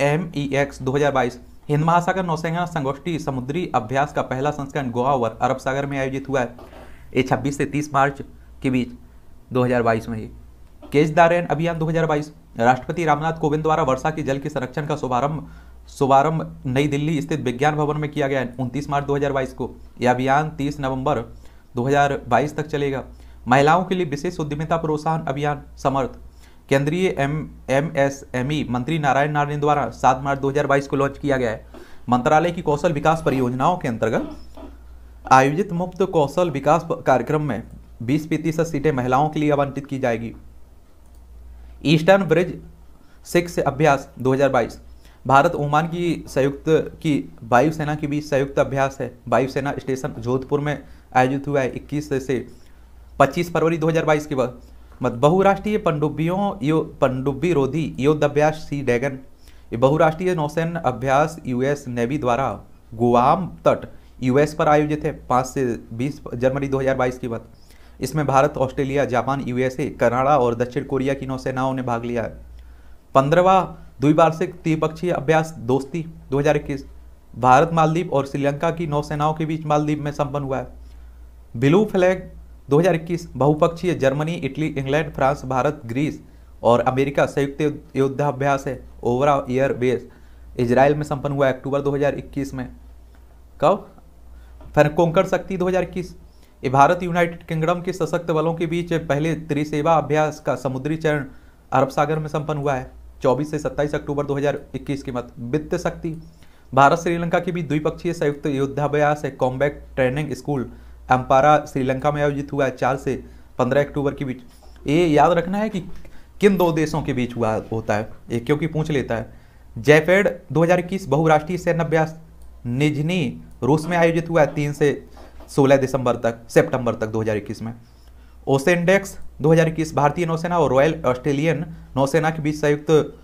S1: एम ई एक्स दो हिंद महासागर नौसेना संगोष्ठी समुद्री अभ्यास का पहला संस्करण गोवा और अरब सागर में आयोजित हुआ है ये 26 से 30 मार्च के बीच 2022 में ही केच दारायण अभियान 2022 राष्ट्रपति रामनाथ कोविंद द्वारा वर्षा के जल के संरक्षण का शुभारंभ शुभारंभ नई दिल्ली स्थित विज्ञान भवन में किया गया है उनतीस मार्च दो को यह अभियान तीस नवंबर दो तक चलेगा महिलाओं के लिए विशेष उद्यमिता प्रोत्साहन अभियान समर्थ केंद्रीय M M S M E मंत्री नारायण नारायण द्वारा सात मार्च 2022 को लॉन्च किया गया है मंत्रालय की कौशल विकास परियोजनाओं के अंतर्गत आयोजित मुफ्त कौशल विकास कार्यक्रम में बीस प्रतिशत सीटें महिलाओं के लिए आवंटित की जाएगी ईस्टर्न ब्रिज सिक्स अभ्यास 2022 भारत ओमान की संयुक्त की वायुसेना के बीच संयुक्त अभ्यास है वायुसेना स्टेशन जोधपुर में आयोजित हुआ है इक्कीस से पच्चीस फरवरी दो के बाद मत बहुराष्ट्रीय पनडुब्बियों यो पंडुब्बी रोधी युद्धाभ्यास सी डैगन ये बहुराष्ट्रीय नौसैन अभ्यास यूएस नेवी द्वारा गुआम तट यूएस पर आयोजित है पाँच से बीस जनवरी 2022 के बाद इसमें Bharat Australia Japan USA Canada और दक्षिण कोरिया की नौसेनाओं ने भाग लिया है पंद्रवा द्विवार्षिक त्रिपक्षीय अभ्यास दोस्ती 2021 भारत मालदीप और श्रीलंका की नौसेनाओं के बीच मालदीप में संपन्न हुआ है ब्लू फ्लैग 2021 बहुपक्षीय Germany Italy England France Bharat Greece और अमेरिका संयुक्त अभ्यास है ओवरा ईयर बेस इजराइल में संपन्न हुआ अक्टूबर 2021 में कब फिर कोंकर शक्ति 2021 ये भारत यूनाइटेड किंगडम के सशक्त बलों के बीच पहले त्रिसेवा अभ्यास का समुद्री चरण अरब सागर में संपन्न हुआ है 24 से 27 अक्टूबर 2021 की मत वित्त शक्ति भारत श्रीलंका के बीच द्विपक्षीय संयुक्त तो युद्धाभ्यास है combat training school Ampara Sri Lanka में आयोजित हुआ है चार से पंद्रह अक्टूबर के बीच ये याद रखना है कि किन दो देशों के बीच हुआ होता है ये क्योंकि पूछ लेता है जयफेड 2021 बहुराष्ट्रीय सैन्यभ्यास निजनी रूस में आयोजित हुआ है तीन से सोलह दिसंबर तक सितंबर तक 2021 में ओसेनडेक्स 2021 भारतीय नौसेना और रॉयल ऑस्ट्रेलियन नौसेना के बीच संयुक्त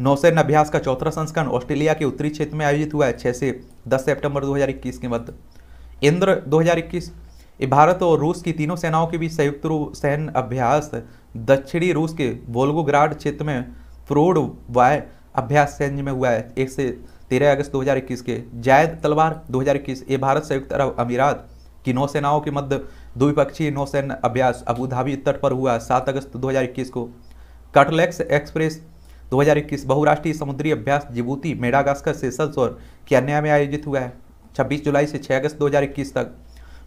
S1: नौसेना अभ्यास का चौथा संस्करण ऑस्ट्रेलिया के उत्तरी क्षेत्र में आयोजित हुआ है छः से दस सेप्टेम्बर दो के मध्य इंद्र ये भारत और रूस की तीनों सेनाओं के बीच संयुक्त रूप सैन्य अभ्यास दक्षिणी रूस के वोल्गोग्राड क्षेत्र में फ्रोड वाय अभ्यास सैन्य में हुआ है एक से तेरह अगस्त 2021 के जायद तलवार 2021 ये भारत संयुक्त अरब अमीरात की नौसेनाओं के मध्य द्विपक्षीय नौसैन्य अभ्यास अबूधाबी तट पर हुआ सात अगस्त 2021 को कटलेक्स एक्सप्रेस 2021 बहुराष्ट्रीय समुद्री अभ्यास जिबूती मेडागास्कर सेशल्स और कैन्या में आयोजित हुआ है 26 जुलाई से 6 अगस्त 2021 तक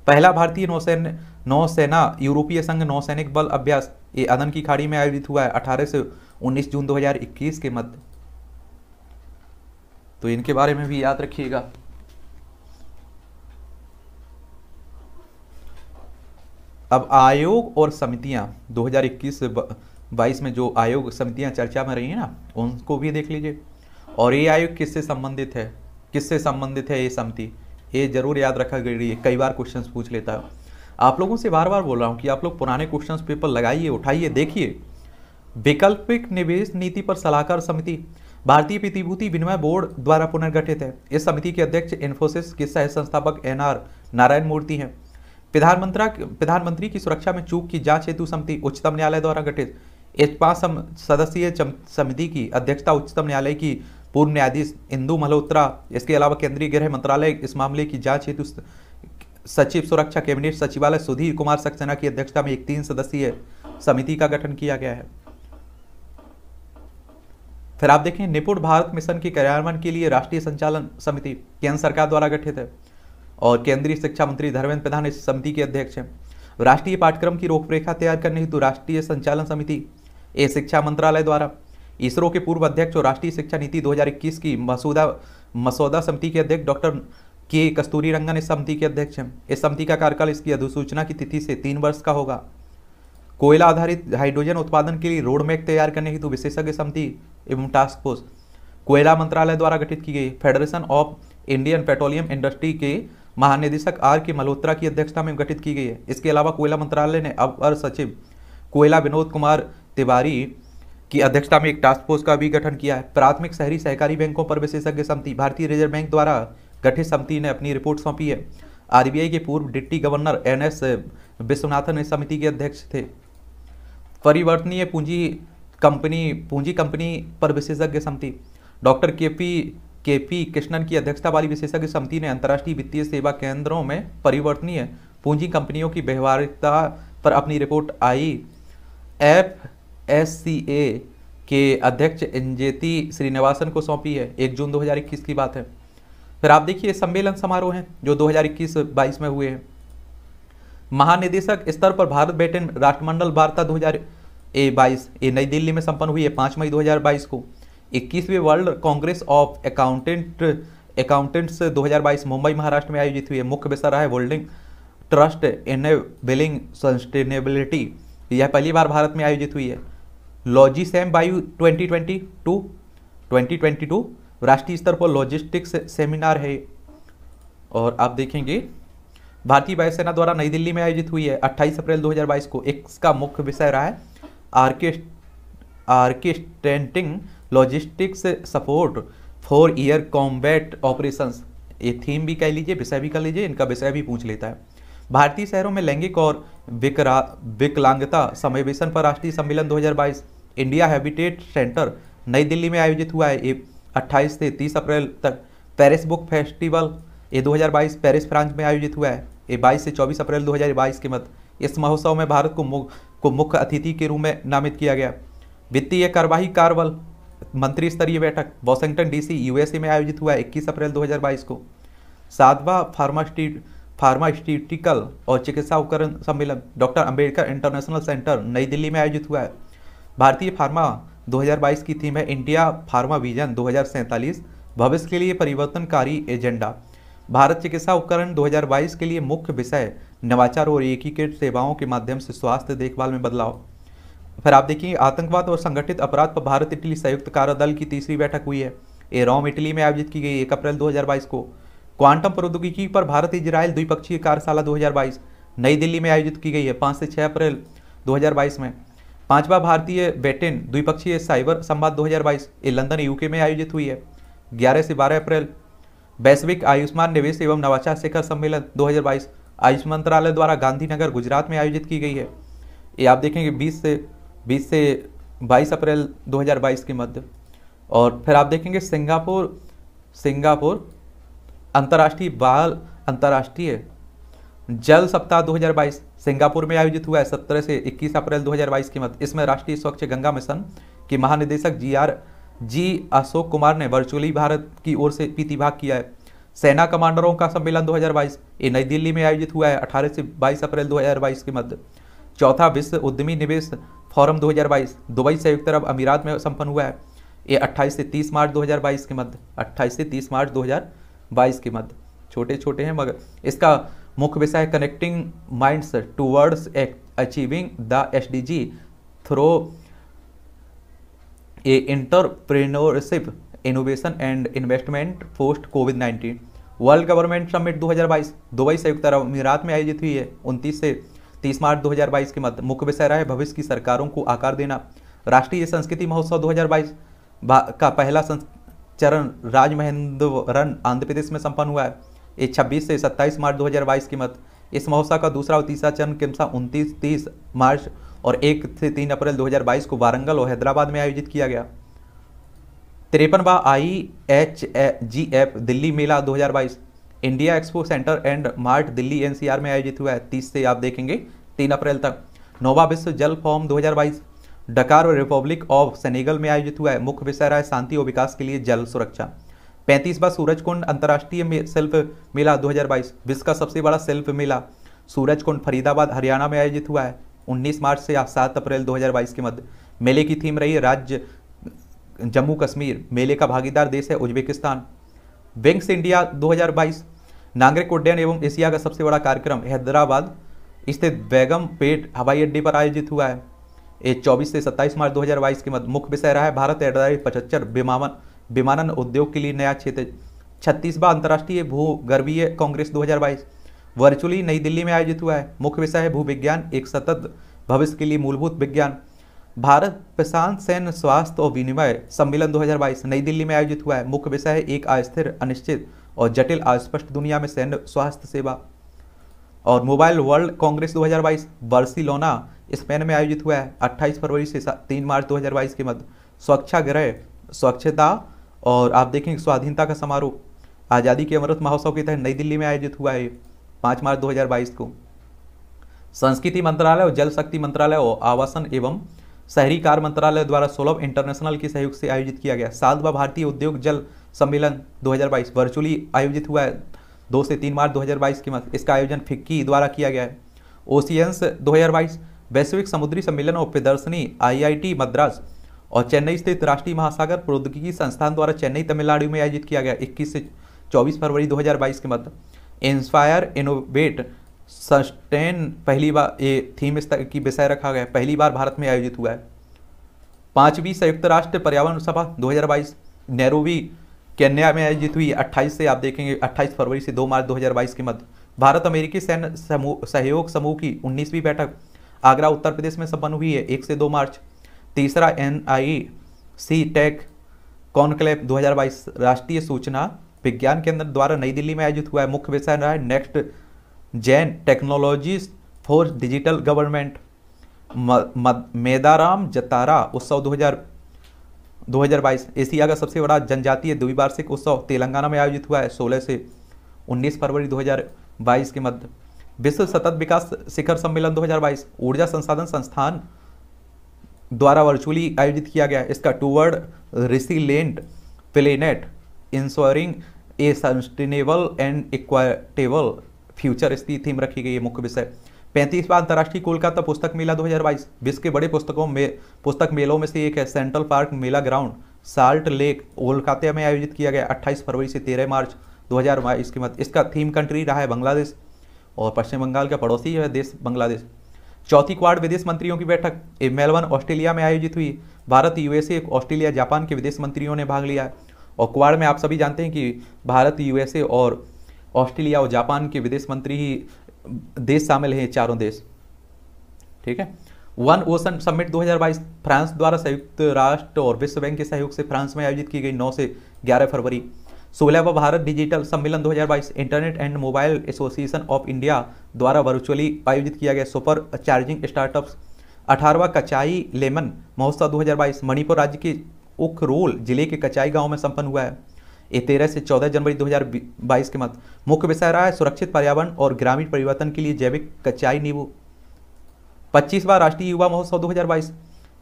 S1: पहला भारतीय नौसेन नौसेना यूरोपीय संघ नौसैनिक बल अभ्यास ये अदन की खाड़ी में आयोजित हुआ है 18 से 19 जून 2021 के मध्य तो इनके बारे में भी याद रखिएगा अब आयोग और समितियां 2021 22 में जो आयोग समितियां चर्चा में रही हैं ना उनको भी देख लीजिए और ये आयोग किससे संबंधित है किससे संबंधित है ये समिति ये जरूर याद रखा गई कई बार क्वेश्चंस पूछ लेता है आप लोगों से बार बार बोल रहा हूँ कि आप लोग पुराने क्वेश्चन पेपर लगाइए उठाइए देखिए वैकल्पिक निवेश नीति पर सलाहकार समिति भारतीय प्रतिभूति विनिमय बोर्ड द्वारा पुनर्गठित है इस समिति के अध्यक्ष इन्फोसिस के सह संस्थापक एन आर नारायण मूर्ति हैं प्रधानमंत्री प्रधानमंत्री की सुरक्षा में चूक की जांच हेतु समिति उच्चतम न्यायालय द्वारा गठित पांच सदस्यीय समिति की अध्यक्षता उच्चतम न्यायालय की पूर्व न्यायाधीश इंदू मल्होत्रा इसके अलावा केंद्रीय गृह मंत्रालय इस मामले की जांच हेतु सचिव सुरक्षा कैबिनेट सचिवालय सुधीर कुमार सक्सेना की अध्यक्षता में एक तीन सदस्यीय समिति का गठन किया गया है फिर आप देखें निपुण भारत मिशन के कार्यान्वयन के लिए राष्ट्रीय संचालन समिति केंद्र सरकार द्वारा गठित है और केंद्रीय शिक्षा मंत्री धर्मेंद्र प्रधान इस समिति के अध्यक्ष हैं राष्ट्रीय पाठ्यक्रम की रूपरेखा तैयार करने हेतु राष्ट्रीय संचालन समिति ए शिक्षा मंत्रालय द्वारा इसरो के पूर्व अध्यक्ष और राष्ट्रीय शिक्षा नीति 2021 की मसूदा मसौदा समिति के अध्यक्ष डॉक्टर के कस्तूरी रंगन इस समिति के अध्यक्ष हैं इस समिति का कार्यकाल इसकी अधिसूचना की तिथि से तीन वर्ष का होगा कोयला आधारित हाइड्रोजन उत्पादन के लिए रोडमैप तैयार करने हेतु विशेषज्ञ समिति एवं टास्क फोर्स कोयला मंत्रालय द्वारा गठित की गई federation of Indian petroleum industry के महानिदेशक आर के मल्होत्रा की अध्यक्षता में गठित की गई है इसके अलावा कोयला मंत्रालय ने अपर सचिव कोयला विनोद कुमार तिवारी की अध्यक्षता में एक टास्क फोर्स का भी गठन किया है प्राथमिक शहरी सहकारी बैंकों पर विशेषज्ञ समिति भारतीय रिजर्व बैंक द्वारा गठित समिति ने अपनी रिपोर्ट सौंपी है आरबीआई के पूर्व deputy governor N S Vishwanathan इस समिति के अध्यक्ष थे परिवर्तनीय पूंजी कंपनी पूंजी कंपनी पर विशेषज्ञ समिति डॉक्टर के पी के पी कृष्णन की अध्यक्षता वाली विशेषज्ञ समिति ने अंतर्राष्ट्रीय वित्तीय सेवा केंद्रों में परिवर्तनीय पूंजी कंपनियों की व्यवहारिकता पर अपनी report I F S C A के अध्यक्ष एनजेती श्रीनिवासन को सौंपी है एक जून 2021 की बात है फिर आप देखिए सम्मेलन समारोह हैं जो 2021-22 में हुए हैं महानिदेशक स्तर पर भारत ब्रिटेन राष्ट्रमंडल वार्ता दो हजार नई दिल्ली में संपन्न हुई है पांच मई 2022 को इक्कीसवें world congress of accountant accountants 2022 Mumbai Maharashtra में आयोजित हुई है मुख्य विषय रहा है वर्ल्डिंग ट्रस्ट बिलिंग सस्टेनेबिलिटी यह पहली बार भारत में आयोजित हुई है लॉजी सेम बायू ट्वेंटी ट्वेंटी राष्ट्रीय स्तर पर लॉजिस्टिक्स से, सेमिनार है और आप देखेंगे भारतीय वायुसेना द्वारा नई दिल्ली में आयोजित हुई है 28 अप्रैल 2022 को एक का मुख्य विषय रहा है orchestrating logistics support for year combat operations ये थीम भी कह लीजिए विषय भी कर लीजिए इनका विषय भी पूछ लेता है भारतीय शहरों में लैंगिक और विकरा विकलांगता समावेशन पर राष्ट्रीय सम्मेलन 2022 इंडिया हैबिटेट सेंटर नई दिल्ली में आयोजित हुआ है ये 28 से 30 अप्रैल तक पेरिस बुक फेस्टिवल ये 2022 पेरिस फ्रांस में आयोजित हुआ है ये 22 से 24 अप्रैल 2022 के मत इस महोत्सव में भारत को मुख्य अतिथि के रूप में नामित किया गया वित्तीय कार्यवाही कार्यबल मंत्री स्तरीय बैठक वॉशिंगटन डीसी यूएसए में आयोजित हुआ 21 अप्रैल 2022 को सातवा फार्मास्टी फार्मास्यूटिकल और चिकित्सा उपकरण सम्मेलन डॉक्टर अंबेडकर इंटरनेशनल सेंटर नई दिल्ली में आयोजित हुआ है भारतीय फार्मा 2022 की थीम है इंडिया फार्मा विजन दो भविष्य के लिए परिवर्तनकारी एजेंडा भारत चिकित्सा उपकरण 2022 के लिए मुख्य विषय नवाचार और एकीकृत सेवाओं के माध्यम से स्वास्थ्य देखभाल में बदलाव फिर आप देखिए आतंकवाद और संगठित अपराध पर भारत इटली संयुक्त कार्यदल की तीसरी बैठक हुई है ए रोम इटली में आयोजित की गई एक अप्रैल 2022 को क्वांटम प्रौद्योगिकी पर भारत इजराइल द्विपक्षीय कार्यशाला 2022 नई दिल्ली में आयोजित की गई है पाँच से छः अप्रैल 2022 में पांचवा भारतीय बेटेन द्विपक्षीय साइबर संवाद 2022 ये लंदन यूके में आयोजित हुई है 11 से 12 अप्रैल वैश्विक आयुष्मान निवेश एवं नवाचार शिखर सम्मेलन 2022 आयुष मंत्रालय द्वारा गांधीनगर गुजरात में आयोजित की गई है ये आप देखेंगे 20 से 20 से 22 अप्रैल 2022 के मध्य और फिर आप देखेंगे सिंगापुर सिंगापुर अंतर्राष्ट्रीय बाल अंतर्राष्ट्रीय जल सप्ताह 2022 सिंगापुर में आयोजित हुआ है सत्रह से 21 अप्रैल 2022 के मध्य इसमें राष्ट्रीय स्वच्छ गंगा मिशन के महानिदेशक G R G Ashok Kumar ने वर्चुअली भारत की ओर से प्रतिभाग किया है सेना कमांडरों का सम्मेलन 2022 ये नई दिल्ली में आयोजित हुआ है 18 से 22 अप्रैल 2022 के मध्य चौथा विश्व उद्यमी निवेश फोरम 2022 दुबई संयुक्त अरब अमीरात में संपन्न हुआ है ये 28 से 30 मार्च 2022 के मध्य 28 से 30 मार्च 2022 के मध्य छोटे छोटे हैं मगर इसका मुख्य विषय है connecting minds towards achieving the S through a entrepreneurship innovation and investment post COVID nineteen world government summit 2022 Dubai संयुक्त अरब अमीरात में आयोजित हुई है उनतीस से तीस मार्च 2022 के मध्य मुख्य विषय रहा है भविष्य की सरकारों को आकार देना राष्ट्रीय संस्कृति महोत्सव 2022 का पहला चरण राजमहेंद्रन आंध्र प्रदेश में संपन्न हुआ है ये 26 से 27 मार्च 2022 के मध्य इस महोत्सव का दूसरा और तीसरा चरण क्रमशः उनतीस तीस मार्च और एक से तीन अप्रैल 2022 को वारंगल और हैदराबाद में आयोजित किया गया तिरपनवा I H G F Delhi मेला 2022 India Expo Centre and Mart Delhi NCR में आयोजित हुआ है तीस से आप देखेंगे तीन अप्रैल तक नोवा विश्व जल फॉर्म 2022 डकार रिपब्लिक ऑफ सेनेगल में आयोजित हुआ है मुख्य विषय रहा है शांति और विकास के लिए जल सुरक्षा सूरज कुंड अंतर्राष्ट्रीय सेल्फ मेला 2022 विश्व का सबसे बड़ा सेल्फ मेला कुंड फरीदाबाद हरियाणा में आयोजित हुआ है 19 मार्च से सात अप्रैल 2022 के मध्य मेले की थीम रही है राज्य जम्मू कश्मीर मेले का भागीदार देश है उज्बेकिस्तान विंग्स इंडिया 2022 नागरिक उड्डयन एवं एशिया का सबसे बड़ा कार्यक्रम हैदराबाद स्थित बैगम पेट हवाई अड्डे पर आयोजित हुआ है ये 24 से 27 मार्च 2022 के मध्य मुख्य विषय रहा है भारत एड्राइव पचहत्तर विमान विमानन उद्योग के लिए नया क्षेत्र छत्तीसवा अंतर्राष्ट्रीय भूगर्भीय कांग्रेस 2022 वर्चुअली नई दिल्ली में आयोजित हुआ है मुख्य विषय है भू विज्ञान एक सतत भविष्य के लिए मूलभूत विज्ञान भारत प्रशांत सैन्य स्वास्थ्य और विनिमय सम्मेलन 2022 नई दिल्ली में आयोजित हुआ है मुख्य विषय है एक अस्थिर अनिश्चित और जटिल अस्पष्ट दुनिया में सैन्य स्वास्थ्य सेवा और mobile world congress 2022 Barcelona Spain में आयोजित हुआ है 28 फरवरी से 3 मार्च 2022 के मध्य स्वच्छाग्रह स्वच्छता और आप देखेंगे स्वाधीनता का समारोह आज़ादी के अमृत महोत्सव के तहत नई दिल्ली में आयोजित हुआ है पाँच मार्च दो को संस्कृति मंत्रालय और जल शक्ति मंत्रालय और आवासन एवं शहरी कार्य मंत्रालय द्वारा सोलभ इंटरनेशनल के सहयोग से आयोजित किया गया सातवा भारतीय उद्योग जल सम्मेलन 2022 वर्चुअली आयोजित हुआ है दो से तीन मार्च 2022 के मध्य इसका आयोजन फिक्की द्वारा किया गया है ओशियंस 2022 वैश्विक समुद्री सम्मेलन और प्रदर्शनी आईआईटी मद्रास और चेन्नई स्थित राष्ट्रीय महासागर प्रौद्योगिकी संस्थान द्वारा चेन्नई तमिलनाडु में आयोजित किया गया इक्कीस से चौबीस फरवरी दो के मध्य इंस्पायर इनोवेट सस्टेन पहली बार ये थीम की विषय रखा गया पहली बार भारत में आयोजित हुआ है पांचवी संयुक्त राष्ट्र पर्यावरण सभा 2022 नेहरूवी केन्या में आयोजित हुई 28 से आप देखेंगे 28 फरवरी से 2 मार्च 2022 के मध्य भारत अमेरिकी सैन्य समूह सहयोग समूह की 19वीं बैठक आगरा उत्तर प्रदेश में संपन्न हुई है एक से दो मार्च तीसरा N I C tech conclave 2022 राष्ट्रीय सूचना विज्ञान केंद्र द्वारा नई दिल्ली में आयोजित हुआ है मुख्य विषय रहा है next gen technology for digital government Medaram Jatara उत्सव दो 2022 एशिया का सबसे बड़ा जनजातीय द्विवार्षिक उत्सव तेलंगाना में आयोजित हुआ है 16 से 19 फरवरी 2022 के मध्य विश्व सतत विकास शिखर सम्मेलन 2022 ऊर्जा संसाधन संस्थान द्वारा वर्चुअली आयोजित किया गया इसका toward resilient planet ensuring a sustainable and equitable future इसकी थीम रखी गई है मुख्य विषय पैंतीसवा अंतर्राष्ट्रीय कोलकाता पुस्तक मेला 2022 विश्व के बड़े पुस्तकों में पुस्तक मेलों में से एक है सेंट्रल पार्क मेला ग्राउंड साल्ट लेक कोलकाता में आयोजित किया गया 28 फरवरी से 13 मार्च 2022 के मत इसका थीम कंट्री रहा है बांग्लादेश और पश्चिम बंगाल का पड़ोसी है देश बांग्लादेश चौथी क्वाड विदेश मंत्रियों की बैठक मेलबर्न ऑस्ट्रेलिया में आयोजित हुई भारत यूएसए ऑस्ट्रेलिया जापान के विदेश मंत्रियों ने भाग लिया और क्वाड में आप सभी जानते हैं कि भारत यूएसए और ऑस्ट्रेलिया और जापान के विदेश मंत्री ही देश शामिल हैं चारों देश ठीक है वन ओशन समिट 2022 फ्रांस द्वारा संयुक्त राष्ट्र और विश्व बैंक के सहयोग से फ्रांस में आयोजित की गई 9 से 11 फरवरी सोलहवा भारत डिजिटल सम्मेलन 2022 internet and mobile association of India द्वारा वर्चुअली आयोजित किया गया सुपर चार्जिंग स्टार्टअप अठारहवा कचाई लेमन महोत्सव दो मणिपुर राज्य के उखरोल जिले के कचाई गांव में संपन्न हुआ है ये तेरह से चौदह जनवरी 2022 के मध्य मुख्य विषय रहा है सुरक्षित पर्यावरण और ग्रामीण परिवर्तन के लिए जैविक कचाई नींबू पच्चीसवा राष्ट्रीय युवा महोत्सव बाईस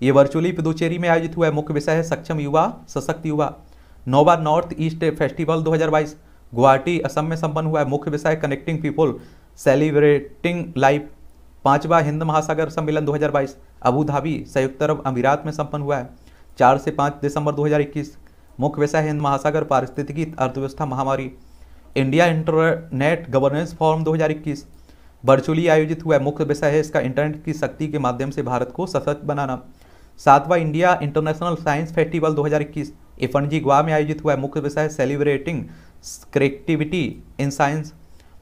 S1: ये वर्चुअली पुदुचेरी में आयोजित हुआ है मुख्य विषय है सक्षम युवा सशक्त युवा नौवा नॉर्थ ईस्ट फेस्टिवल बाईस गुवाहाटी असम में संपन्न हुआ है मुख्य विषय कनेक्टिंग पीपुल सेलिब्रेटिंग लाइफ पांचवा हिंद महासागर सम्मेलन 2022 अबू धाबी संयुक्त अरब अमीरात में संपन्न हुआ है चार से पाँच दिसंबर इक्कीस मुख्य विषय हिंद महासागर पारिस्थितिकी अर्थव्यवस्था महामारी India internet governance form 2021 virtually आयोजित हुआ है मुख्य विषय है इसका इंटरनेट की शक्ति के माध्यम से भारत को सशक्त बनाना सातवां इंडिया इंटरनेशनल साइंस फेस्टिवल 2021 इफनजी गोवा में आयोजित हुआ है मुख्य विषय है सेलिब्रेटिंग क्रिएटिविटी इन साइंस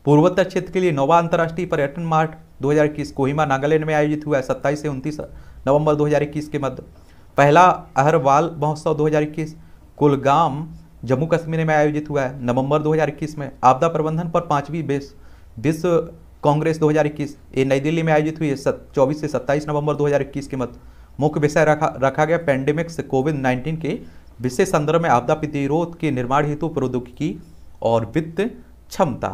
S1: पूर्वोत्तर क्षेत्र के लिए नौवा अंतर्राष्ट्रीय पर्यटन मार्ट 2021 कोहिमा नागालैंड में आयोजित हुआ है सत्ताईस से उनतीस नवंबर दो के मध्य पहला अहरवाल महोत्सव दो कुलगाम जम्मू कश्मीर में आयोजित हुआ है नवंबर 2021 में आपदा प्रबंधन पर पांचवी बेस विश्व कांग्रेस 2021 ये नई दिल्ली में आयोजित हुई है सत चौबीस से 27 नवंबर 2021 के मत मुख्य विषय रखा रखा गया पैंडेमिक से कोविड 19 के विशेष संदर्भ में आपदा प्रतिरोध के निर्माण हेतु प्रौद्योगिकी और वित्त क्षमता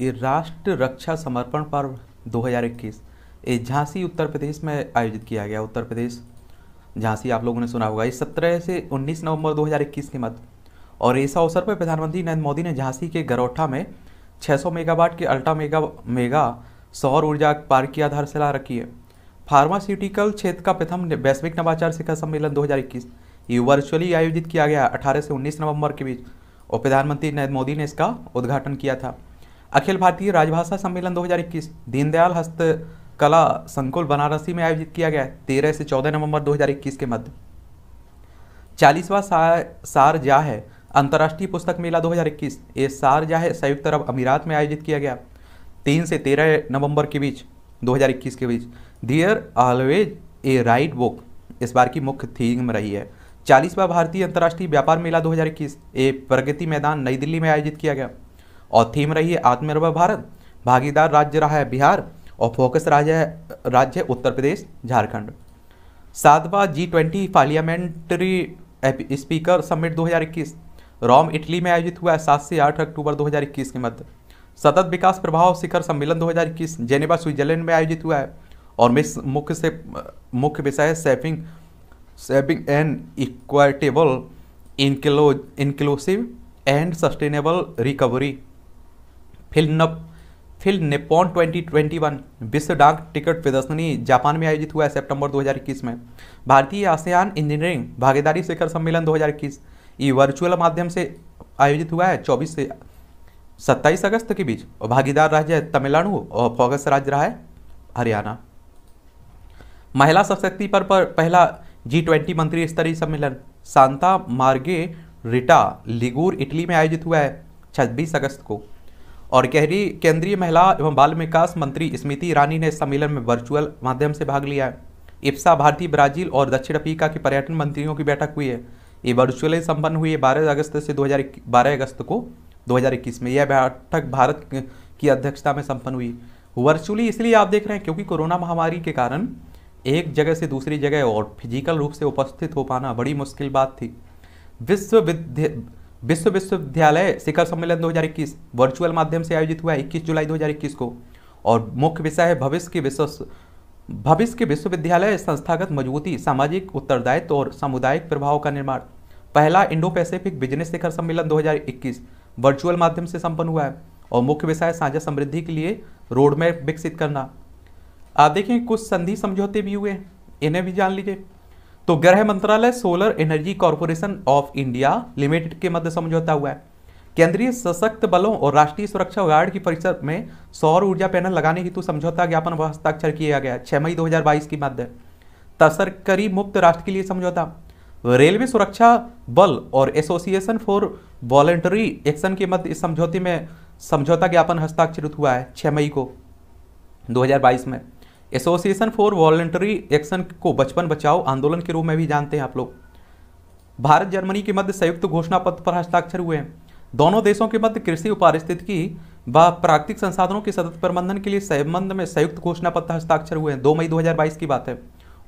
S1: ये राष्ट्र रक्षा समर्पण पर्व दो ये झांसी उत्तर प्रदेश में आयोजित किया गया उत्तर प्रदेश झांसी आप लोगों ने सुना होगा इस सत्रह से उन्नीस नवंबर 2021 के मध्य और इस अवसर पर प्रधानमंत्री नरेंद्र मोदी ने झांसी के गरौठा में 600 मेगावाट के अल्ट्रा मेगा मेगा सौर ऊर्जा पार्क की आधारशिला रखी है फार्मास्यूटिकल क्षेत्र का प्रथम वैश्विक नवाचार शिखर सम्मेलन 2021 ये वर्चुअली आयोजित किया गया अठारह से उन्नीस नवम्बर के बीच और प्रधानमंत्री नरेंद्र मोदी ने इसका उद्घाटन किया था अखिल भारतीय राजभाषा सम्मेलन 2021 दीनदयाल हस्त कला संकुल बनारसी में आयोजित किया गया तेरह से चौदह नवंबर 2021 के मध्य चालीसवा जा है अंतर्राष्ट्रीय पुस्तक मेला 2021 ये है संयुक्त अरब अमीरात में आयोजित किया गया तीन से तेरह नवंबर के बीच 2021 के बीच there always a right book इस बार की मुख्य थीम रही है चालीसवा भारतीय अंतर्राष्ट्रीय व्यापार मेला 2021 ए प्रगति मैदान नई दिल्ली में आयोजित किया गया और थीम रही है आत्मनिर्भर भारत भागीदार राज्य रहा है बिहार और फोकस राज्य राज्य उत्तर प्रदेश झारखंड सातवा G twenty parliamentary speaker summit 2021 Rome Italy में आयोजित हुआ है सात से आठ अक्टूबर 2021 के मध्य सतत विकास प्रभाव शिखर सम्मेलन 2021 जेनेवा स्विट्जरलैंड में आयोजित हुआ है और मुख्य से मुख्य विषय है सेफिंग सेविंग एंड इक्वाटेबल इनक्लो inclusive and sustainable recovery film फिर नेपोन 2021 विश्व डाक टिकट प्रदर्शनी जापान में आयोजित हुआ है सितंबर 2021 में भारतीय आसियान इंजीनियरिंग भागीदारी शिखर सम्मेलन 2021 ये वर्चुअल माध्यम से आयोजित हुआ है 24 से 27 अगस्त के बीच और भागीदार राज्य है तमिलनाडु और फोगस राज्य रहा है हरियाणा महिला सशक्ति पर, पर पहला जी ट्वेंटी मंत्री स्तरीय सम्मेलन सांता मार्गे रिटा लिगूर इटली में आयोजित हुआ है छब्बीस अगस्त को और गहरी केंद्रीय महिला एवं बाल विकास मंत्री स्मृति ईरानी ने सम्मेलन में वर्चुअल माध्यम से भाग लिया है इप्सा भारतीय ब्राजील और दक्षिण अफ्रीका के पर्यटन मंत्रियों की बैठक हुई है ये वर्चुअली संपन्न हुई है बारह अगस्त से दो बारह अगस्त को 2021 में यह बैठक भारत की अध्यक्षता में संपन्न हुई वर्चुअली इसलिए आप देख रहे हैं क्योंकि कोरोना महामारी के कारण एक जगह से दूसरी जगह और फिजिकल रूप से उपस्थित हो पाना बड़ी मुश्किल बात थी विश्व विश्व विश्वविद्यालय शिखर सम्मेलन 2021 वर्चुअल माध्यम से आयोजित हुआ 21 जुलाई 2021 को और मुख्य विषय है भविष्य की विश्व भविष्य के विश्वविद्यालय संस्थागत मजबूती सामाजिक उत्तरदायित्व और सामुदायिक प्रभाव का निर्माण पहला इंडो पैसिफिक बिजनेस शिखर सम्मेलन 2021 वर्चुअल माध्यम से संपन्न हुआ है और मुख्य विषय साझा समृद्धि के लिए रोडमैप विकसित करना आप देखें कुछ संधि समझौते भी हुए इन्हें भी जान लीजिए तो गृह मंत्रालय solar energy corporation of India limited के मध्य समझौता हुआ है केंद्रीय सशक्त बलों और राष्ट्रीय सुरक्षा गार्ड की परिषद में सौर ऊर्जा पैनल लगाने हेतु समझौता ज्ञापन पर हस्ताक्षर किया गया छह मई 2022 के मध्य तस्करी मुक्त राष्ट्र के लिए समझौता रेलवे सुरक्षा बल और एसोसिएशन फॉर वॉलेंटरी एक्शन के मध्य इस समझौते में समझौता ज्ञापन हस्ताक्षरित हुआ है छह मई को 2022 में एसोसिएशन फॉर वॉलेंटरी एक्शन को बचपन बचाओ आंदोलन के रूप में भी जानते हैं आप लोग भारत जर्मनी के मध्य संयुक्त घोषणा पत्र पर हस्ताक्षर हुए हैं दोनों देशों के मध्य कृषि उपारिस्थितिकी व प्राकृतिक संसाधनों के सतत प्रबंधन के लिए संबंध में संयुक्त घोषणा पत्र हस्ताक्षर हुए हैं दो मई 2022 की बात है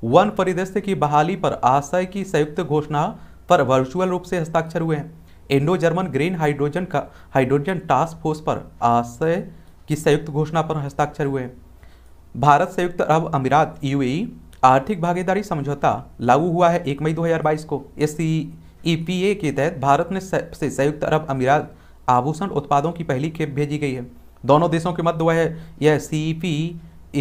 S1: वन परिदृश्य की बहाली पर आशय की संयुक्त घोषणा पर वर्चुअल रूप से हस्ताक्षर हुए हैं इंडो जर्मन ग्रीन हाइड्रोजन का हाइड्रोजन टास्क फोर्स पर आशय की संयुक्त घोषणा पर हस्ताक्षर हुए हैं भारत संयुक्त अरब अमीरात यूएई आर्थिक भागीदारी समझौता लागू हुआ है एक मई 2022 को एस ईपीए के तहत भारत ने से संयुक्त अरब अमीरात आभूषण उत्पादों की पहली खेप भेजी गई है दोनों देशों के मध्य है यह सी पी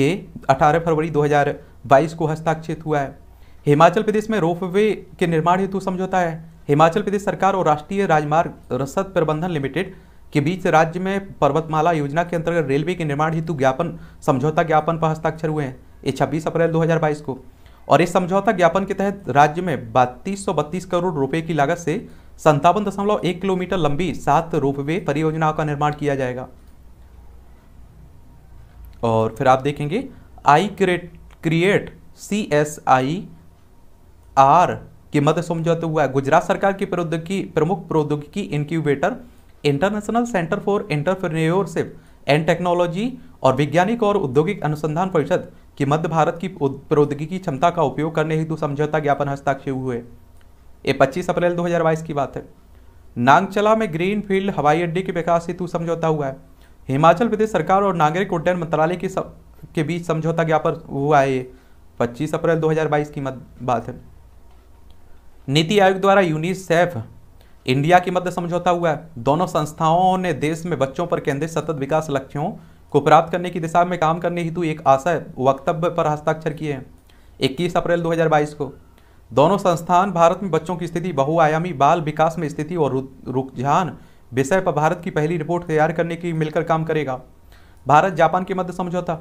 S1: ए अठारह फरवरी 2022 को हस्ताक्षरित हुआ है हिमाचल प्रदेश में रोपवे के निर्माण हेतु समझौता है हिमाचल प्रदेश सरकार और राष्ट्रीय राजमार्ग रसद प्रबंधन लिमिटेड के बीच राज्य में पर्वतमाला योजना के अंतर्गत रेलवे के निर्माण हेतु ज्ञापन समझौता ज्ञापन पर हस्ताक्षर हुए हैं ये छब्बीस अप्रैल 2022 को और इस समझौता ज्ञापन के तहत राज्य में बत्तीस करोड़ रुपए की लागत से संतावन दशमलव एक किलोमीटर लंबी सात रोपवे परियोजनाओं का निर्माण किया जाएगा और फिर आप देखेंगे I create create C S I R के मध्य समझौता हुआ है गुजरात सरकार की प्रौद्योगिकी प्रमुख प्रौद्योगिकी incubator international centre for entrepreneurship and technology और वैज्ञानिक और औद्योगिक अनुसंधान परिषद की मध्य भारत की प्रौद्योगिकी क्षमता का उपयोग करने हेतु समझौता ज्ञापन हस्ताक्षर हुए ये 25 अप्रैल 2022 की बात है नांगचला में ग्रीन फील्ड हवाई अड्डे के विकास हेतु समझौता हुआ है हिमाचल प्रदेश सरकार और नागरिक उड्डयन मंत्रालय के सब के बीच समझौता ज्ञापन हुआ है ये पच्चीस अप्रैल 2022 की बात है नीति आयोग द्वारा यूनिसेफ इंडिया के मध्य समझौता हुआ है दोनों संस्थाओं ने देश में बच्चों पर केंद्रित सतत विकास लक्ष्यों को प्राप्त करने की दिशा में काम करने हेतु एक आशय वक्तव्य पर हस्ताक्षर किए हैं इक्कीस अप्रैल दो को दोनों संस्थान भारत में बच्चों की स्थिति बहुआयामी बाल विकास में स्थिति और रुझान विषय पर भारत की पहली रिपोर्ट तैयार करने की मिलकर काम करेगा भारत जापान के मध्य समझौता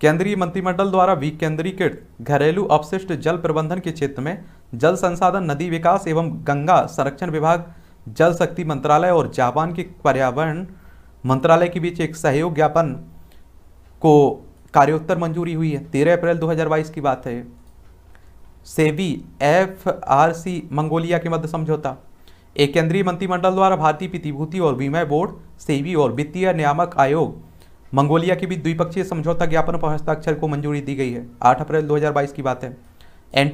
S1: केंद्रीय मंत्रिमंडल द्वारा विकेंद्रीकृत घरेलू अपशिष्ट जल प्रबंधन के क्षेत्र में जल संसाधन नदी विकास एवं गंगा संरक्षण विभाग जल शक्ति मंत्रालय और जापान के पर्यावरण मंत्रालय के बीच एक सहयोग ज्ञापन को कार्योत्तर मंजूरी हुई है तेरह अप्रैल 2022 की बात है सेवी एफ आर सी मंगोलिया के मध्य समझौता एक केंद्रीय मंत्रिमंडल द्वारा भारतीय प्रतिभूति और विमय बोर्ड सेवी और वित्तीय नियामक आयोग मंगोलिया के बीच द्विपक्षीय समझौता ज्ञापन पर हस्ताक्षर को मंजूरी दी गई है आठ अप्रैल दो की बात है एन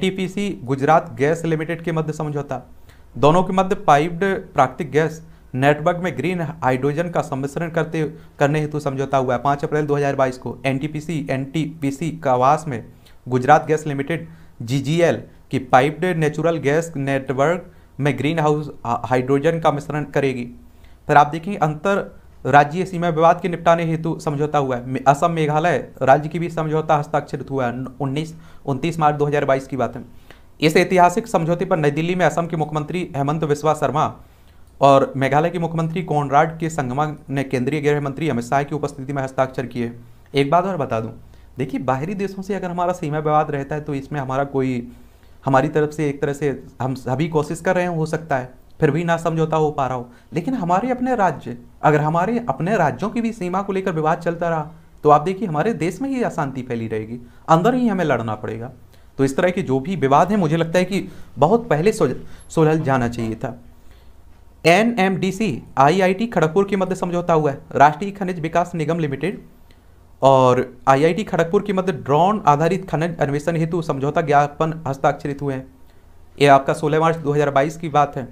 S1: गुजरात गैस लिमिटेड के मध्य समझौता दोनों के मध्य पाइप्ड प्राकृतिक गैस नेटवर्क में ग्रीन हाइड्रोजन का सम्मिश्रण करते करने हेतु समझौता हुआ है पाँच अप्रैल 2022 को एनटीपीसी एनटीपीसी कावास में गुजरात गैस लिमिटेड जीजीएल की पाइप्ड नेचुरल गैस नेटवर्क में ग्रीन हाउस हाइड्रोजन का मिश्रण करेगी फिर आप देखिए अंतर राज्य सीमा विवाद के निपटाने हेतु समझौता हुआ है असम मेघालय राज्य की भी समझौता हस्ताक्षरित हुआ है उन्नीस उनतीस मार्च 2022 की बात है इस ऐतिहासिक समझौते पर नई दिल्ली में असम के मुख्यमंत्री हेमंत बिस्वा शर्मा और मेघालय के मुख्यमंत्री कोनराड के संगमा ने केंद्रीय गृह मंत्री अमित शाह की उपस्थिति में हस्ताक्षर किए एक बात और बता दूं देखिए बाहरी देशों से अगर हमारा सीमा विवाद रहता है तो इसमें हमारा कोई हमारी तरफ से एक तरह से हम सभी कोशिश कर रहे हो सकता है फिर भी ना समझौता हो पा रहा हो लेकिन हमारे अपने राज्य अगर हमारे अपने राज्यों की भी सीमा को लेकर विवाद चलता रहा तो आप देखिए हमारे देश में ही अशांति फैली रहेगी अंदर ही हमें लड़ना पड़ेगा तो इस तरह के जो भी विवाद हैं मुझे लगता है कि बहुत पहले सुलझ जाना चाहिए था N M D C I I T Kharagpur के मध्य समझौता हुआ है राष्ट्रीय खनिज विकास निगम लिमिटेड और आई आई टी खड़गपुर के मध्य ड्रोन आधारित खनिज अन्वेषण हेतु समझौता ज्ञापन हस्ताक्षरित हुए हैं ये आपका 16 मार्च 2022 की बात है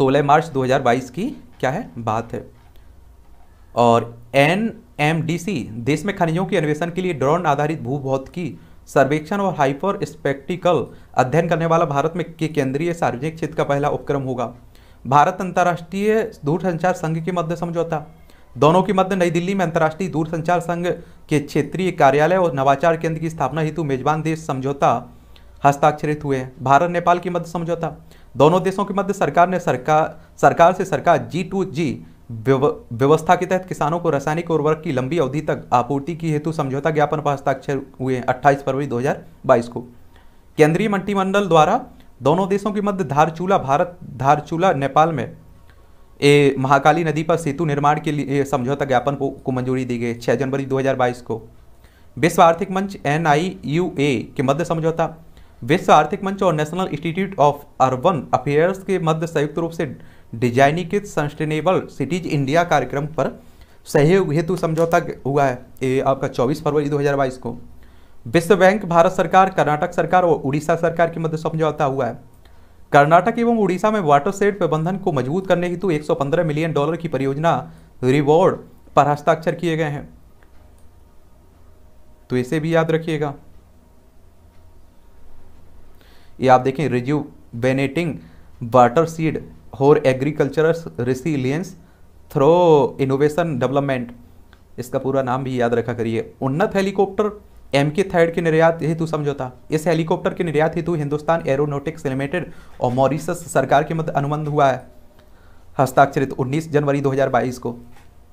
S1: 16 मार्च 2022 की क्या है बात है और एन एम डी सी देश में खनिजों के अन्वेषण के लिए ड्रोन आधारित भू भौतिकी सर्वेक्षण और हाइपर स्पेक्टिकल अध्ययन करने वाला भारत में के केंद्रीय सार्वजनिक क्षेत्र का पहला उपक्रम होगा भारत अंतर्राष्ट्रीय दूरसंचार संघ के मध्य समझौता दोनों के मध्य नई दिल्ली में अंतर्राष्ट्रीय दूरसंचार संघ के क्षेत्रीय कार्यालय और नवाचार केंद्र की स्थापना हेतु मेजबान देश समझौता हस्ताक्षरित हुए हैं भारत नेपाल के मध्य समझौता दोनों देशों के मध्य सरकार ने सरकार सरकार से सरकार जी टू जी व्यवस्था के तहत किसानों को रासायनिक उर्वरक की लंबी अवधि तक आपूर्ति की हेतु समझौता ज्ञापन पर हस्ताक्षर हुए हैं अट्ठाईस फरवरी दो को केंद्रीय मंत्रिमंडल द्वारा दोनों देशों के मध्य धारचूला भारत धारचूला नेपाल में ए महाकाली नदी पर सेतु निर्माण के लिए समझौता ज्ञापन को, को मंजूरी दी गई छः जनवरी 2022 को विश्व आर्थिक मंच एन के मध्य समझौता विश्व आर्थिक मंच और national institute of urban affairs के मध्य संयुक्त रूप से डिजाइनिंग सस्टेनेबल सिटीज इंडिया कार्यक्रम पर सहयोग हेतु समझौता हुआ है ये आपका 24 फरवरी 2022 को विश्व बैंक भारत सरकार कर्नाटक सरकार और उड़ीसा सरकार की मध्य समझौता हुआ है कर्नाटक एवं उड़ीसा में वाटर सेड प्रबंधन को मजबूत करने हेतु 115 मिलियन डॉलर की परियोजना रिवॉर्ड पर हस्ताक्षर किए गए हैं तो इसे भी याद रखिएगा ये आप देखें rejuvenating watershed for agricultural resilience through innovation development इसका पूरा नाम भी याद रखा करिए उन्नत हेलीकॉप्टर एम के थर्ड के निर्यात हेतु समझौता इस हेलीकॉप्टर के निर्यात हेतु हिंदुस्तान एरोनोटिक्स लिमिटेड और मॉरिशस सरकार के मध्य अनुबंध हुआ है हस्ताक्षरित 19 जनवरी 2022 को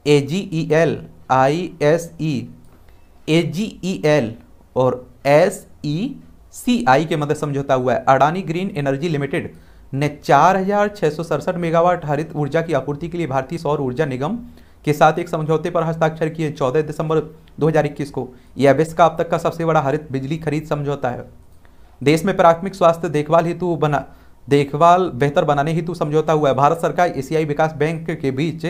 S1: A G E L I S E A G E L और एस ई सी आई के मदद समझौता हुआ है अडानी ग्रीन एनर्जी लिमिटेड ने चार मेगावाट हरित ऊर्जा की आपूर्ति के लिए भारतीय सौर ऊर्जा निगम के साथ एक समझौते पर हस्ताक्षर किए 14 दिसंबर 2021 को यह विश्व का अब तक का सबसे बड़ा हरित बिजली खरीद समझौता है देश में प्राथमिक स्वास्थ्य देखभाल हेतु बना देखभाल बेहतर बनाने हेतु समझौता हुआ है भारत सरकार एशियाई विकास बैंक के बीच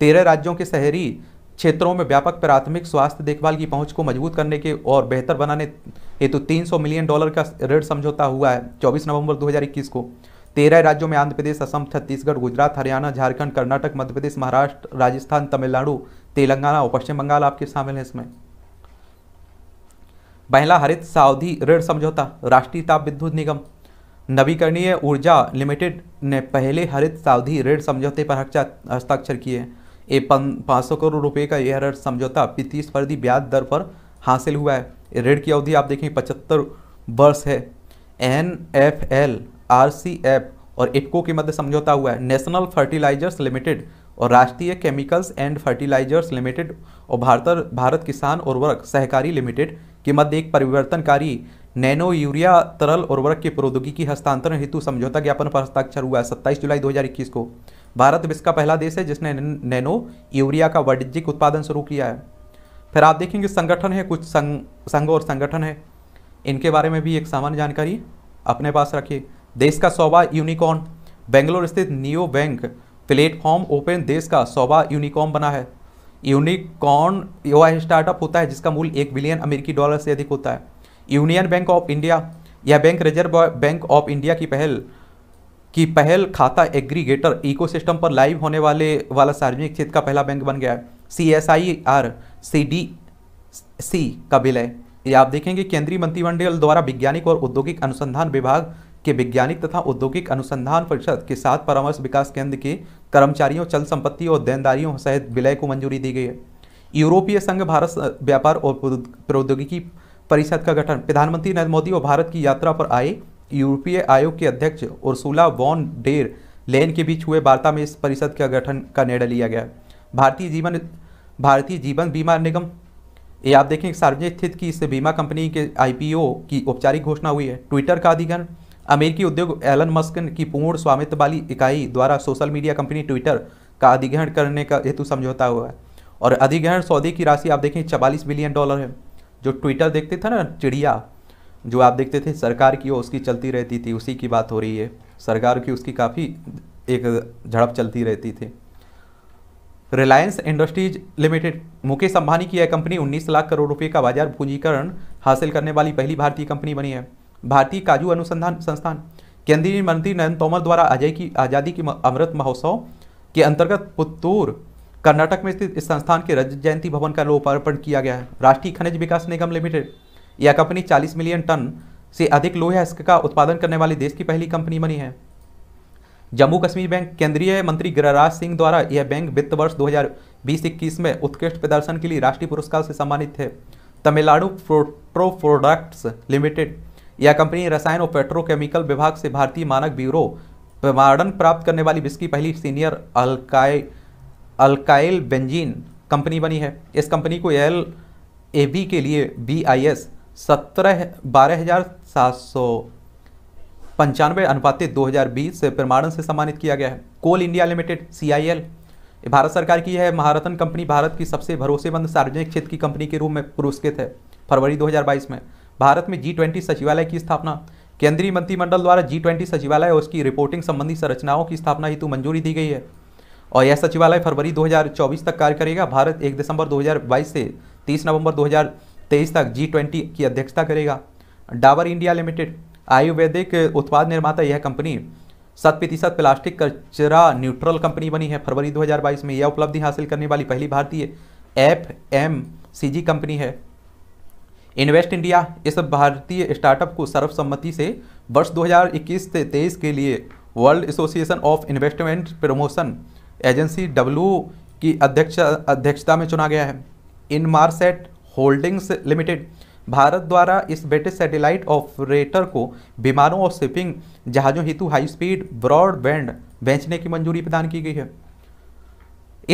S1: तेरह राज्यों के शहरी क्षेत्रों में व्यापक प्राथमिक स्वास्थ्य देखभाल की पहुंच को मजबूत करने के और बेहतर बनाने हेतु 300 मिलियन डॉलर का ऋण समझौता हुआ है 24 नवंबर 2021 को तेरह राज्यों में आंध्र प्रदेश असम छत्तीसगढ़ गुजरात हरियाणा झारखंड कर्नाटक मध्य प्रदेश महाराष्ट्र राजस्थान तमिलनाडु तेलंगाना और पश्चिम बंगाल आपके शामिल हैं इसमें पहला हरित सावधि ऋण समझौता राष्ट्रीय ताप विद्युत निगम नवीकरणीय ऊर्जा लिमिटेड ने पहले हरित सावधि ऋण समझौते पर हस्ताक्षर किए ये पाँच सौ करोड़ रुपए का यह ऋण समझौता तीस फर्दी ब्याज दर पर हासिल हुआ है ऋण की अवधि आप देखें पचहत्तर वर्ष है एन एफ एल आरसीएफ और इटको के मध्य समझौता हुआ है नेशनल फर्टिलाइजर्स लिमिटेड और राष्ट्रीय केमिकल्स एंड फर्टिलाइजर्स लिमिटेड और भारत भारत किसान उर्वरक सहकारी लिमिटेड के मध्य एक परिवर्तनकारी नैनो यूरिया तरल उर्वरक की प्रौद्योगिकी हस्तांतरण हेतु समझौता ज्ञापन पर हस्ताक्षर हुआ है सत्ताईस जुलाई 2021 को भारत विश्व का पहला देश है जिसने नैनो यूरिया का वाणिज्यिक उत्पादन शुरू किया है फिर आप देखेंगे संगठन है कुछ संघ संघ और संगठन है इनके बारे में भी एक सामान्य जानकारी अपने पास रखिए देश का सौवा यूनिकॉर्न बेंगलोर स्थित नियो बैंक प्लेटफॉर्म ओपन देश का सौवा यूनिकॉर्न बना है यूनिकॉर्न वह स्टार्टअप होता है जिसका मूल्य एक बिलियन अमेरिकी डॉलर से अधिक होता है यूनियन बैंक ऑफ इंडिया यह bank reserve bank of India की पहल की पहल खाता एग्रीगेटर इकोसिस्टम पर लाइव होने वाले वाला सार्वजनिक क्षेत्र का पहला बैंक बन गया है C S I R C D C का बिल है ये आप देखेंगे केंद्रीय मंत्रिमंडल द्वारा वैज्ञानिक और औद्योगिक अनुसंधान विभाग के वैज्ञानिक तथा औद्योगिक अनुसंधान परिषद के साथ परामर्श विकास केंद्र के कर्मचारियों चल संपत्ति और देनदारियों सहित विलय को मंजूरी दी गई है यूरोपीय संघ भारत व्यापार और प्रौद्योगिकी परिषद का गठन प्रधानमंत्री नरेंद्र मोदी और भारत की यात्रा पर आए यूरोपीय आयोग के अध्यक्ष उर्सूला वॉन डेर लेन के बीच हुए वार्ता में इस परिषद का गठन का निर्णय लिया गया भारतीय जीवन भारतीय जीवन बीमा निगम ये आप देखें सार्वजनिक स्थित की इस बीमा कंपनी के आईपीओ की औपचारिक घोषणा हुई है ट्विटर का अधिग्रहण अमेरिकी उद्योग एलन मस्क की पूर्ण स्वामित्व वाली इकाई द्वारा सोशल मीडिया कंपनी ट्विटर का अधिग्रहण करने का हेतु समझौता हुआ है और अधिग्रहण सौदे की राशि आप देखें चवालीस बिलियन डॉलर है जो ट्विटर देखते थे ना चिड़िया जो आप देखते थे सरकार की उसकी चलती रहती थी उसी की बात हो रही है सरकार की उसकी काफ़ी एक झड़प चलती रहती थी रिलायंस इंडस्ट्रीज लिमिटेड मुकेश अंबानी की यह कंपनी 19 लाख करोड़ रुपए का बाजार पूंजीकरण हासिल करने वाली पहली भारतीय कंपनी बनी है भारतीय काजू अनुसंधान संस्थान केंद्रीय मंत्री नरेंद्र तोमर द्वारा अजय की आज़ादी की अमृत महोत्सव के अंतर्गत पुत्तूर कर्नाटक में स्थित इस संस्थान के रज जयंती भवन का लोकार्पण किया गया है राष्ट्रीय खनिज विकास निगम लिमिटेड यह कंपनी 40 मिलियन टन से अधिक लोहे हस्क का उत्पादन करने वाली देश की पहली कंपनी बनी है जम्मू कश्मीर बैंक केंद्रीय मंत्री गिरराज सिंह द्वारा यह बैंक वित्त वर्ष दो हजार में उत्कृष्ट प्रदर्शन के लिए राष्ट्रीय पुरस्कार से सम्मानित है तमिलनाडु प्रोट्रो प्रोडक्ट्स लिमिटेड यह कंपनी रसायन और पेट्रोकेमिकल विभाग से भारतीय मानक ब्यूरो प्रमाणन प्राप्त करने वाली बिस्की पहली senior alkyl alkyl benzene company बनी है इस कंपनी को एल ए बी के लिए बी आई एस सत्रह बारह हज़ार सात सौ पंचानवे अनुपातित हजार से प्रमाणन से सम्मानित किया गया है coal India limited C I L भारत सरकार की यह महारतन कंपनी भारत की सबसे भरोसेमंद सार्वजनिक क्षेत्र की कंपनी के रूप में पुरस्कृत है फरवरी 2022 में भारत में जी ट्वेंटी सचिवालय की स्थापना केंद्रीय मंत्रिमंडल द्वारा जी ट्वेंटी सचिवालय और उसकी रिपोर्टिंग संबंधी संरचनाओं की स्थापना हेतु मंजूरी दी गई है और यह सचिवालय फरवरी 2024 तक कार्य करेगा भारत 1 दिसंबर 2022 से 30 नवंबर 2023 तक जी ट्वेंटी की अध्यक्षता करेगा डाबर इंडिया लिमिटेड आयुर्वेदिक उत्पाद निर्माता यह कंपनी शत प्रतिशत प्लास्टिक कचरा न्यूट्रल कंपनी बनी है फरवरी 2022 में यह उपलब्धि हासिल करने वाली पहली भारतीय F M C G company है इन्वेस्ट इंडिया इस भारतीय स्टार्टअप को सर्वसम्मति से वर्ष 2021 से तेईस के लिए world association of investment promotion agency W की अध्यक्ष अध्यक्षता में चुना गया है इन होल्डिंग्स लिमिटेड भारत द्वारा इस ब्रिटिश सैटेलाइट ऑपरेटर को विमानों और शिपिंग जहाज़ों हेतु हाई स्पीड ब्रॉडबैंड बेचने की मंजूरी प्रदान की गई है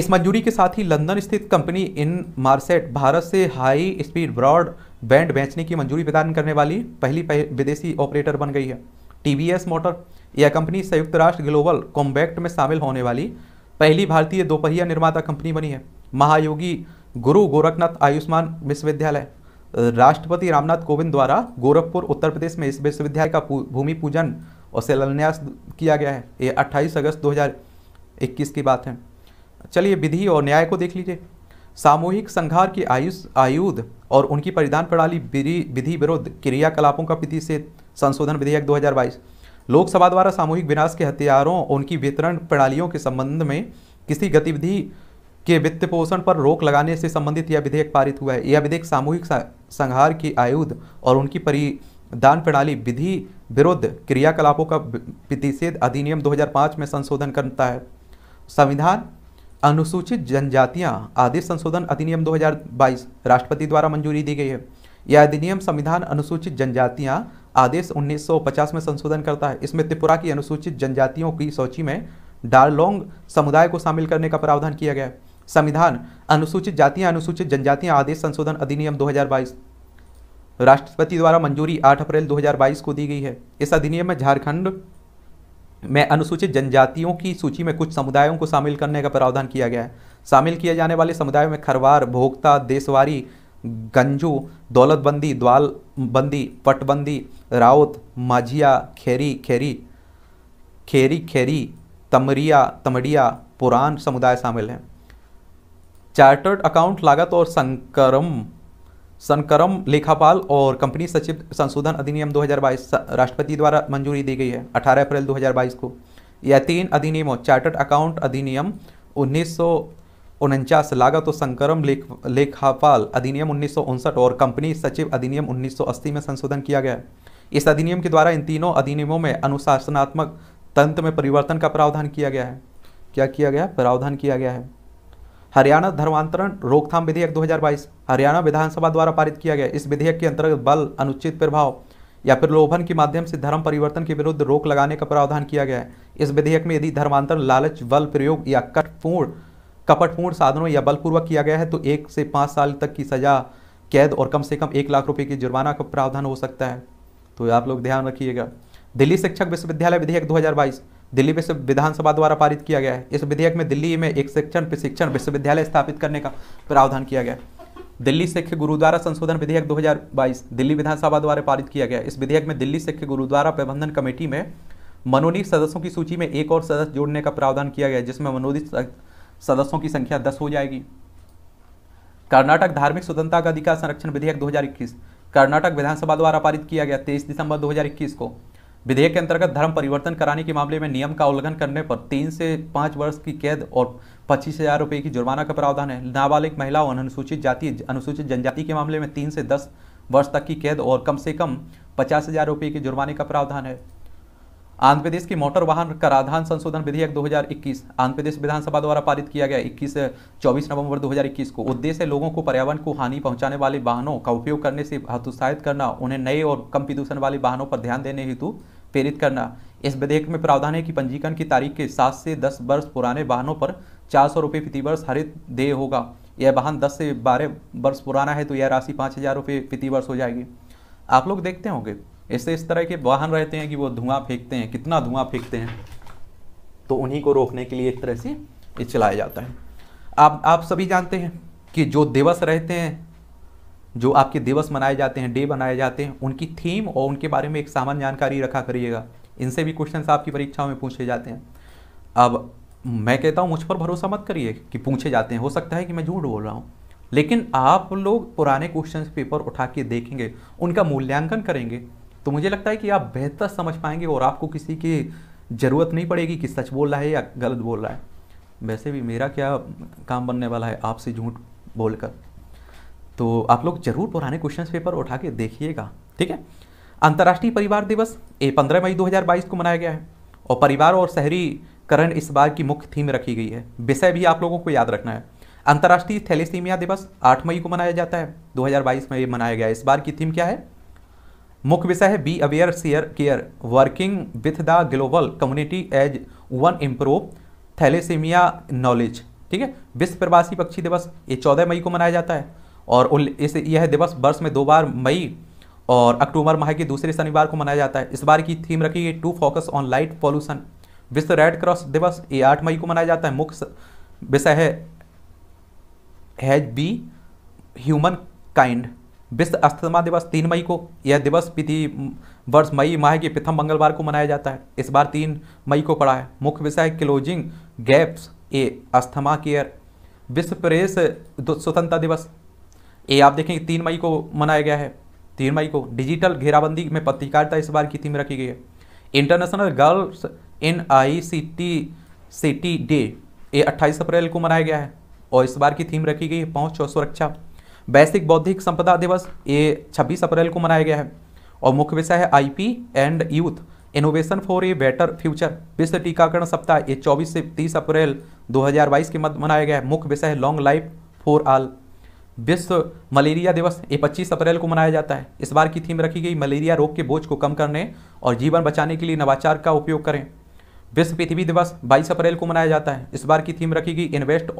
S1: इस मंजूरी के साथ ही लंदन स्थित कंपनी इन मार्सेट भारत से हाई स्पीड ब्रॉड बैंड बेचने की मंजूरी प्रदान करने वाली पहली विदेशी ऑपरेटर बन गई है टी मोटर यह कंपनी संयुक्त राष्ट्र ग्लोबल कॉम्बैक्ट में शामिल होने वाली पहली भारतीय दोपहिया निर्माता कंपनी बनी है महायोगी गुरु गोरखनाथ आयुष्मान विश्वविद्यालय राष्ट्रपति रामनाथ कोविंद द्वारा गोरखपुर उत्तर प्रदेश में इस विश्वविद्यालय का भूमि पूजन और शिलान्यास किया गया है ये 28 अगस्त 2021 की बात है चलिए विधि और न्याय को देख लीजिए सामूहिक संघार की आयुष आयुध और उनकी परिधान प्रणाली विधि विरोध क्रियाकलापों का विधि से संशोधन विधेयक 2022 लोकसभा द्वारा सामूहिक विनाश के हथियारों उनकी वितरण प्रणालियों के संबंध में किसी गतिविधि के वित्त पोषण पर रोक लगाने से संबंधित यह विधेयक पारित हुआ है यह विधेयक सामूहिक संहार की आयुध और उनकी परिदान प्रणाली विधि विरुद्ध क्रियाकलापों का प्रतिषेध अधिनियम 2005 में संशोधन करता है संविधान अनुसूचित जनजातियां आदि संशोधन अधिनियम 2022 राष्ट्रपति द्वारा मंजूरी दी गई है यह अधिनियम संविधान अनुसूचित जनजातियां आदेश 1950 में संशोधन करता है इसमें त्रिपुरा की अनुसूचित जनजातियों की सूची में डारलोंग समुदाय को शामिल करने का प्रावधान किया गया है संविधान अनुसूचित जातियां अनुसूचित जनजातियां आदेश संशोधन अधिनियम 2022 राष्ट्रपति द्वारा मंजूरी 8 अप्रैल 2022 को दी गई है इस अधिनियम में झारखंड में अनुसूचित जनजातियों की सूची में कुछ समुदायों को शामिल करने का प्रावधान किया गया है शामिल किए जाने वाले समुदायों में खरवार भोक्ता देशवारी गंजू दौलतबंदी द्वालबंदी पटबंदी राउत माझिया खेरी खेरी खेरी खेरी तमरिया तमड़िया पुरान समुदाय शामिल हैं चार्टर्ड अकाउंट लागत और संक्रम संकरम लेखापाल और कंपनी सचिव संशोधन अधिनियम 2022 राष्ट्रपति द्वारा मंजूरी दी गई है 18 अप्रैल 2022 को यह तीन अधिनियमों चार्टर्ड अकाउंट अधिनियम उन्नीस लागत और संकरम लेख लेखापाल अधिनियम उन्नीस और कंपनी सचिव अधिनियम 1980 में संशोधन किया गया है इस अधिनियम के द्वारा इन तीनों अधिनियमों में अनुशासनात्मक तंत्र में परिवर्तन का प्रावधान किया गया है क्या किया गया प्रावधान किया गया है हरियाणा धर्मांतरण रोकथाम विधेयक 2022 हरियाणा विधानसभा द्वारा पारित किया गया इस विधेयक के अंतर्गत बल अनुचित प्रभाव या प्रलोभन के माध्यम से धर्म परिवर्तन के विरुद्ध रोक लगाने का प्रावधान किया गया है इस विधेयक में यदि धर्मांतरण लालच बल प्रयोग या कटपूर्ण कपटपूर्ण साधनों या बलपूर्वक किया गया है तो एक से पाँच साल तक की सजा कैद और कम से कम एक लाख रुपये की जुर्माना का प्रावधान हो सकता है तो आप लोग ध्यान रखिएगा दिल्ली शिक्षक विश्वविद्यालय विधेयक दो दिल्ली विधानसभा द्वारा पारित किया गया है इस विधेयक में दिल्ली में एक शिक्षण प्रशिक्षण विश्वविद्यालय स्थापित करने का प्रावधान किया गया दिल्ली सिख गुरुद्वारा संशोधन विधेयक 2022 दिल्ली विधानसभा द्वारा पारित किया गया इस विधेयक में दिल्ली सिख गुरुद्वारा प्रबंधन कमेटी में मनोनीत सदस्यों की सूची में एक और सदस्य जोड़ने का प्रावधान किया गया जिसमें मनोनीत सदस्यों की संख्या दस हो जाएगी कर्नाटक धार्मिक स्वतंत्रता का अधिकार संरक्षण विधेयक दो कर्नाटक विधानसभा द्वारा पारित किया गया तेईस दिसंबर दो को विधेयक के अंतर्गत धर्म परिवर्तन कराने के मामले में नियम का उल्लंघन करने पर तीन से पाँच वर्ष की कैद और पच्चीस हजार रुपये की जुर्माना का प्रावधान है नाबालिग महिला और अनुसूचित जाति अनुसूचित जनजाति के मामले में तीन से दस वर्ष तक की कैद और कम से कम पचास हजार रुपये के जुर्माने का प्रावधान है आंध्र प्रदेश की मोटर वाहन कराधान संशोधन विधेयक 2021 आंध्र प्रदेश विधानसभा द्वारा पारित किया गया 21 24 नवंबर 2021 को उद्देश्य लोगों को पर्यावरण को हानि पहुंचाने वाले वाहनों का उपयोग करने से हतोत्साहित करना उन्हें नए और कम प्रदूषण वाले वाहनों पर ध्यान देने हेतु प्रेरित करना इस विधेयक में प्रावधान है कि पंजीकरण की तारीख के सात से दस वर्ष पुराने वाहनों पर चार सौ रुपये प्रतिवर्ष हरित दे होगा यह वाहन दस से बारह वर्ष पुराना है तो यह राशि पाँच हज़ार रुपये प्रतिवर्ष हो जाएगी आप लोग देखते होंगे इससे इस तरह के वाहन रहते हैं कि वो धुआं फेंकते हैं कितना धुआं फेंकते हैं तो उन्हीं को रोकने के लिए एक तरह से चलाया जाता है आप आप सभी जानते हैं कि जो दिवस रहते हैं जो आपके दिवस मनाए जाते हैं डे बनाए जाते हैं उनकी थीम और उनके बारे में एक सामान्य जानकारी रखा करिएगा इनसे भी क्वेश्चन आपकी परीक्षाओं में पूछे जाते हैं अब मैं कहता हूँ मुझ पर भरोसा मत करिए कि पूछे जाते हैं हो सकता है कि मैं झूठ बोल रहा हूँ लेकिन आप लोग पुराने क्वेश्चन पेपर उठा के देखेंगे उनका मूल्यांकन करेंगे तो मुझे लगता है कि आप बेहतर समझ पाएंगे और आपको किसी की ज़रूरत नहीं पड़ेगी कि सच बोल रहा है या गलत बोल रहा है वैसे भी मेरा क्या काम बनने वाला है आपसे झूठ बोलकर तो आप लोग जरूर पुराने क्वेश्चन पेपर उठा के देखिएगा ठीक है अंतर्राष्ट्रीय परिवार दिवस ये पंद्रह मई 2022 को मनाया गया है और परिवार और शहरीकरण इस बार की मुख्य थीम रखी गई है विषय भी आप लोगों को याद रखना है अंतर्राष्ट्रीय थैलेसीमिया दिवस 8 मई को मनाया जाता है 2022 में ये मनाया गया इस बार की थीम क्या है मुख्य विषय है be aware share care working with the global community as one improve thalassaemia knowledge ठीक है विश्व प्रवासी पक्षी दिवस ये चौदह मई को मनाया जाता है और इस यह दिवस वर्ष में दो बार मई और अक्टूबर माह के दूसरे शनिवार को मनाया जाता है इस बार की थीम रखी है to focus on light pollution विश्व रेड क्रॉस दिवस ये आठ मई को मनाया जाता है मुख्य विषय है हैज बी ह्यूमन काइंड विश्व अस्थमा दिवस तीन मई को यह दिवस विधि वर्ष मई माह के प्रथम मंगलवार को मनाया जाता है इस बार तीन मई को पड़ा है मुख्य विषय है closing gaps a asthma care विश्व प्रेस स्वतंत्रता दिवस ये आप देखेंगे तीन मई को मनाया गया है तीन मई को डिजिटल घेराबंदी में पत्रकारिता इस बार की थीम रखी गई है international girls in I C T C T day ये अट्ठाईस अप्रैल को मनाया गया है और इस बार की थीम रखी गई है पहुँच और सुरक्षा वैश्विक बौद्धिक संपदा दिवस ये छब्बीस अप्रैल को मनाया गया है और मुख्य विषय है I and youth innovation for a better future विश्व टीकाकरण सप्ताह ये 24 से 30 अप्रैल 2022 के मध्य मनाया गया है मुख्य विषय है लॉन्ग लाइफ फॉर ऑल विश्व मलेरिया दिवस ये 25 अप्रैल को मनाया जाता है इस बार की थीम रखी गई मलेरिया रोग के बोझ को कम करने और जीवन बचाने के लिए नवाचार का उपयोग करें विश्व पृथ्वी दिवस 22 अप्रैल को मनाया जाता है इस बार की थीम रखी गई इन्वेस्ट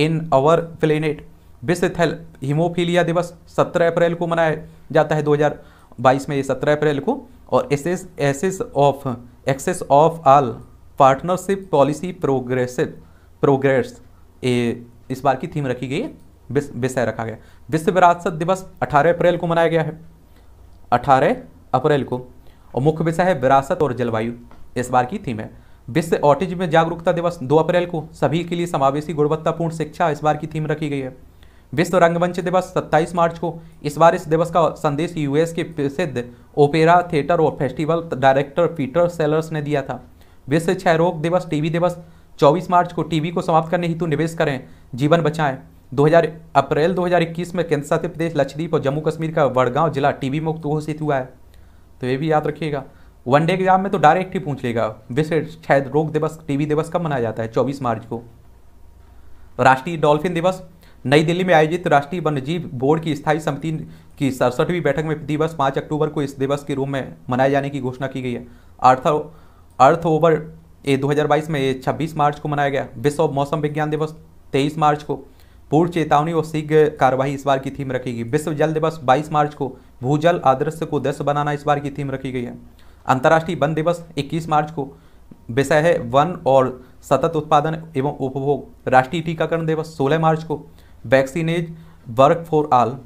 S1: इन अवर प्लेनेट विश्व थैल हिमोफीलिया दिवस 17 अप्रैल को मनाया जाता है 2022 में ये 17 अप्रैल को और access access of access of all partnership policy progressive progress इस बार की थीम रखी गई विषय रखा गया विश्व विरासत दिवस 18 अप्रैल को मनाया गया है 18 अप्रैल को और मुख्य विषय है विरासत और जलवायु इस बार की थीम है विश्व ऑटिज में जागरूकता दिवस 2 अप्रैल को सभी के लिए समावेशी गुणवत्तापूर्ण शिक्षा इस बार की थीम रखी गई है विश्व रंगमंच दिवस 27 मार्च को इस बार इस दिवस का संदेश यूएस के प्रसिद्ध ओपेरा थिएटर और फेस्टिवल डायरेक्टर पीटर सेलर्स ने दिया था विश्व क्षयरोग दिवस टीवी दिवस 24 मार्च को टीवी को समाप्त करने हेतु निवेश करें जीवन बचाएं 2000 अप्रैल 2021 में केंद्र शासित प्रदेश लक्षद्वीप और जम्मू कश्मीर का वड़गांव जिला टीबी मुक्त घोषित हुआ है तो ये भी याद रखिएगा वनडे एग्जाम में तो डायरेक्ट ही पूछ लेगा विश्व क्षय रोग दिवस टीबी दिवस कब मनाया जाता है चौबीस मार्च को राष्ट्रीय डॉल्फिन दिवस नई दिल्ली में आयोजित राष्ट्रीय वन्यजीव बोर्ड की स्थायी समिति की सड़सठवीं बैठक में दिवस पाँच अक्टूबर को इस दिवस के रूप में मनाए जाने की घोषणा की गई है अर्थ अर्थ ओवर ए दो में छब्बीस मार्च को मनाया गया विश्व मौसम विज्ञान दिवस तेईस मार्च को पूर्व चेतावनी और शीघ्र कार्यवाही इस बार की थीम गई विश्व जल दिवस 22 मार्च को भूजल आदर्श को दस बनाना इस बार की थीम रखी गई है अंतर्राष्ट्रीय वन दिवस 21 मार्च को विषय है वन और सतत उत्पादन एवं उपभोग राष्ट्रीय टीकाकरण दिवस 16 मार्च को vaccines work for all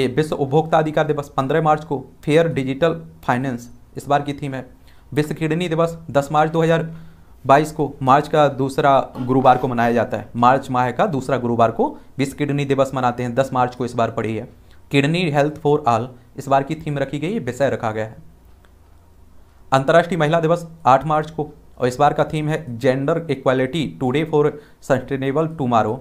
S1: a विश्व उपभोक्ता अधिकार दिवस 15 मार्च को फेयर डिजिटल फाइनेंस इस बार की थीम है विश्व किडनी दिवस 10 मार्च 2000 बाईस को मार्च का दूसरा गुरुवार को मनाया जाता है मार्च माह का दूसरा गुरुवार को विश्व किडनी दिवस मनाते हैं दस मार्च को इस बार पड़ी है किडनी हेल्थ फॉर ऑल इस बार की थीम रखी गई है विषय रखा गया है अंतर्राष्ट्रीय महिला दिवस आठ मार्च को और इस बार का थीम है gender equality today for sustainable tomorrow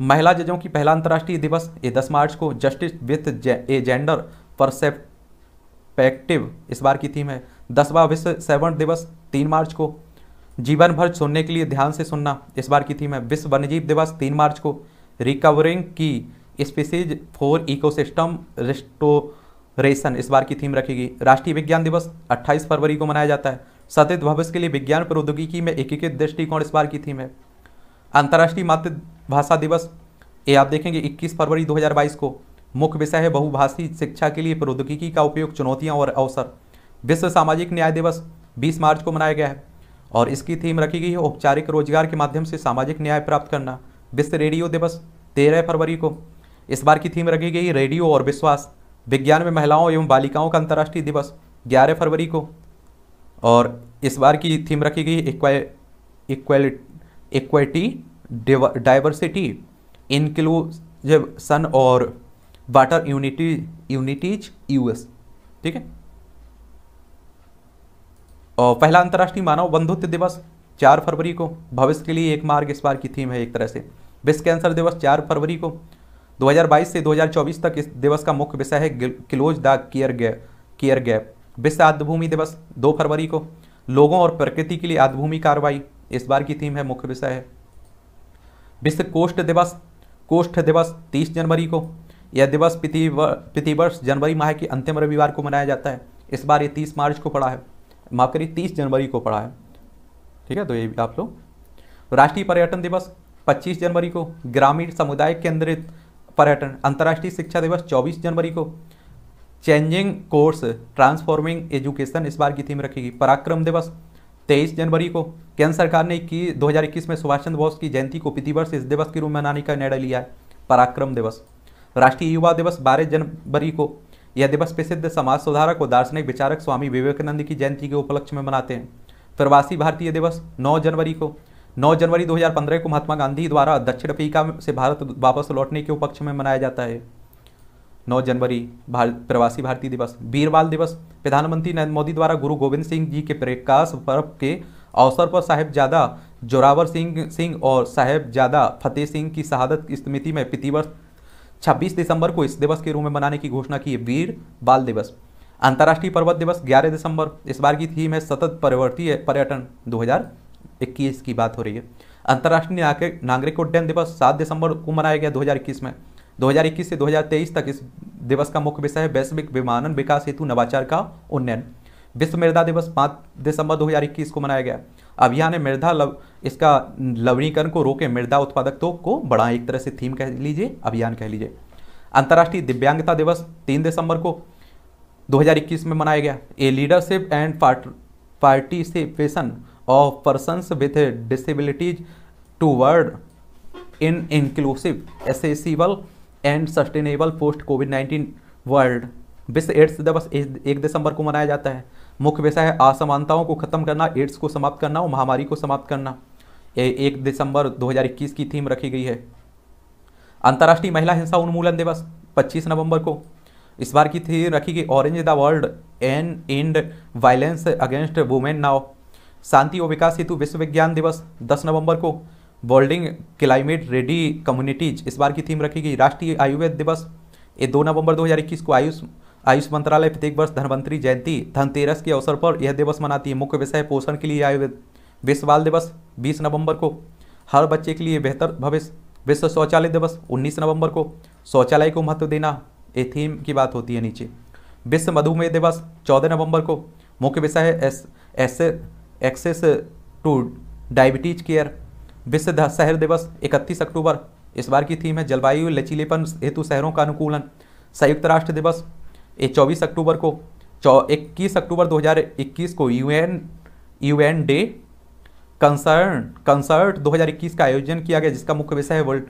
S1: महिला जजों की पहला अंतर्राष्ट्रीय दिवस ये दस मार्च को justice with a gender perceptive इस बार की थीम है दसवा विश्व सेवन दिवस तीन मार्च को जीवन भर सुनने के लिए ध्यान से सुनना इस बार की थीम है विश्व वन्यजीव दिवस तीन मार्च को रिकवरिंग की स्पीसीज फॉर इकोसिस्टम रिस्टोरेशन इस बार की थीम रखेगी राष्ट्रीय विज्ञान दिवस 28 फरवरी को मनाया जाता है सतत भविष्य के लिए विज्ञान प्रौद्योगिकी में एकीकृत दृष्टिकोण इस बार की थीम है अंतर्राष्ट्रीय मातृभाषा दिवस ये आप देखेंगे 21 फरवरी 2022 को मुख्य विषय है बहुभाषी शिक्षा के लिए प्रौद्योगिकी का उपयोग चुनौतियाँ और अवसर विश्व सामाजिक न्याय दिवस बीस मार्च को मनाया गया है और इसकी थीम रखी गई है औपचारिक रोजगार के माध्यम से सामाजिक न्याय प्राप्त करना विश्व रेडियो दिवस तेरह फरवरी को इस बार की थीम रखी गई रेडियो और विश्वास विज्ञान में महिलाओं एवं बालिकाओं का अंतर्राष्ट्रीय दिवस ग्यारह फरवरी को और इस बार की थीम रखी गई equal equality diversity inclusion और वाटर यूनिटी यूनिटीज यूएस ठीक है और पहला अंतर्राष्ट्रीय मानव बंधुत्व दिवस चार फरवरी को भविष्य के लिए एक मार्ग इस बार की थीम है एक तरह से विश्व कैंसर दिवस चार फरवरी को 2022 से 2024 तक इस दिवस का मुख्य विषय है close the care gap care gap विश्व आदिभूमि दिवस दो फरवरी को लोगों और प्रकृति के लिए आद्भूमि कार्रवाई इस बार की थीम है मुख्य विषय है विश्व कोष्ठ दिवस कोष्ठ दिवस तीस जनवरी को यह दिवस प्रतिवर्ष जनवरी माह के अंतिम रविवार को मनाया जाता है इस बार ये तीस मार्च को पड़ा है माफ करिए तीस जनवरी को पड़ा है ठीक है तो ये आप लोग राष्ट्रीय पर्यटन दिवस 25 जनवरी को ग्रामीण समुदाय केंद्रित पर्यटन अंतर्राष्ट्रीय शिक्षा दिवस 24 जनवरी को चेंजिंग कोर्स ट्रांसफॉर्मिंग एजुकेशन इस बार की थीम रखेगी पराक्रम दिवस 23 जनवरी को केंद्र सरकार ने की 2021 में सुभाष चंद्र बोस की जयंती को प्रतिवर्ष इस दिवस के रूप में मनाने का निर्णय लिया है पराक्रम दिवस राष्ट्रीय युवा दिवस बारह जनवरी को यह दिवस प्रसिद्ध समाज सुधारक और दार्शनिक विचारक स्वामी विवेकानंद की जयंती के उपलक्ष्य में मनाते हैं प्रवासी भारतीय दिवस 9 जनवरी को 9 जनवरी 2015 को महात्मा गांधी द्वारा दक्षिण अफ्रीका से भारत वापस लौटने के उपलक्ष्य में मनाया जाता है 9 जनवरी भार, प्रवासी भारतीय दिवस वीर बाल दिवस प्रधानमंत्री नरेंद्र मोदी द्वारा गुरु गोविंद सिंह जी के प्रकाश पर्व के अवसर पर साहेबजादा जोरावर सिंह सिंह और साहेबजादा फतेह सिंह की शहादत की स्मृति में प्रतिवर्ष 26 दिसंबर को इस दिवस के रूप में मनाने की घोषणा की वीर बाल दिवस अंतर्राष्ट्रीय पर्वत दिवस 11 दिसंबर इस बार की थीम है सतत परिवर्तीय पर्यटन 2021 की बात हो रही है अंतर्राष्ट्रीय नागरिक उड्डयन दिवस 7 दिसंबर को मनाया गया 2021 में 2021 से 2023 तक इस दिवस का मुख्य विषय है वैश्विक विमानन विकास हेतु नवाचार का उन्नयन विश्व मृदा दिवस 5 दिसंबर 2021 को मनाया गया अभियान है मृदा लव इसका लवणीकरण को रोके मृदा उत्पादकता को बढ़ाएं एक तरह से थीम कह लीजिए अभियान कह लीजिए अंतर्राष्ट्रीय दिव्यांगता दिवस तीन दिसंबर को 2021 में मनाया गया a leadership and participation of persons with disabilities toward in inclusive accessible and sustainable post covid 19 world विश्व एड्स दिवस एक दिसंबर को मनाया जाता है मुख्य विषय है असमानताओं को खत्म करना एड्स को समाप्त करना और महामारी को समाप्त करना ये एक दिसंबर 2021 की थीम रखी गई है अंतर्राष्ट्रीय महिला हिंसा उन्मूलन दिवस 25 नवंबर को इस बार की थीम रखी गई orange the world an end violence against women now शांति और विकास हेतु विश्व विज्ञान दिवस दस नवंबर को वर्ल्डिंग क्लाइमेट रेडी कम्युनिटीज इस बार की थीम रखी गई राष्ट्रीय आयुर्वेद दिवस ये दो नवंबर 2021 को आयुष आयुष मंत्रालय प्रत्येक वर्ष धनवंतरी जयंती धनतेरस के अवसर पर यह दिवस मनाती है मुख्य विषय पोषण के लिए आयुर्वेद विश्व बाल दिवस 20 नवंबर को हर बच्चे के लिए बेहतर भविष्य विश्व शौचालय दिवस 19 नवंबर को शौचालय को महत्व देना ये थीम की बात होती है नीचे विश्व मधुमेह दिवस चौदह नवंबर को मुख्य विषय है एस एस एक्सेस टू डायबिटीज केयर विश्व शहर दिवस इकतीस अक्टूबर इस बार की थीम है जलवायु लचीलेपन हेतु शहरों का अनुकूलन संयुक्त राष्ट्र दिवस ये चौबीस अक्टूबर को चौ इक्कीस अक्टूबर 2021 को UN UN day concern concert 2021 का आयोजन किया गया जिसका मुख्य विषय है world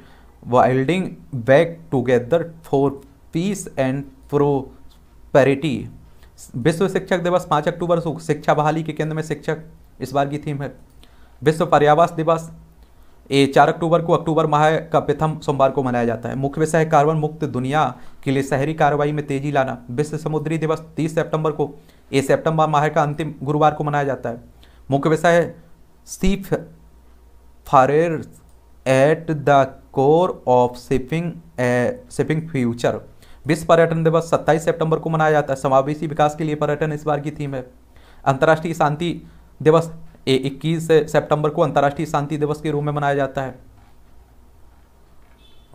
S1: building back together for peace and prosperity विश्व शिक्षक दिवस पाँच अक्टूबर को शिक्षा बहाली के केंद्र में शिक्षक इस बार की थीम है विश्व पर्यावास दिवस ये चार अक्टूबर को अक्टूबर माह का प्रथम सोमवार को मनाया जाता है मुख्य विषय है कार्बन मुक्त दुनिया के लिए शहरी कार्रवाई में तेजी लाना विश्व समुद्री दिवस 30 सितंबर को ए सितंबर माह का अंतिम गुरुवार को मनाया जाता है मुख्य विषय है seafarer at the core of shipping shipping future विश्व पर्यटन दिवस 27 सितंबर को मनाया जाता है समावेशी विकास के लिए पर्यटन इस बार की थीम है अंतर्राष्ट्रीय शांति दिवस इक्कीस सितंबर को अंतर्राष्ट्रीय शांति दिवस के रूप में मनाया जाता है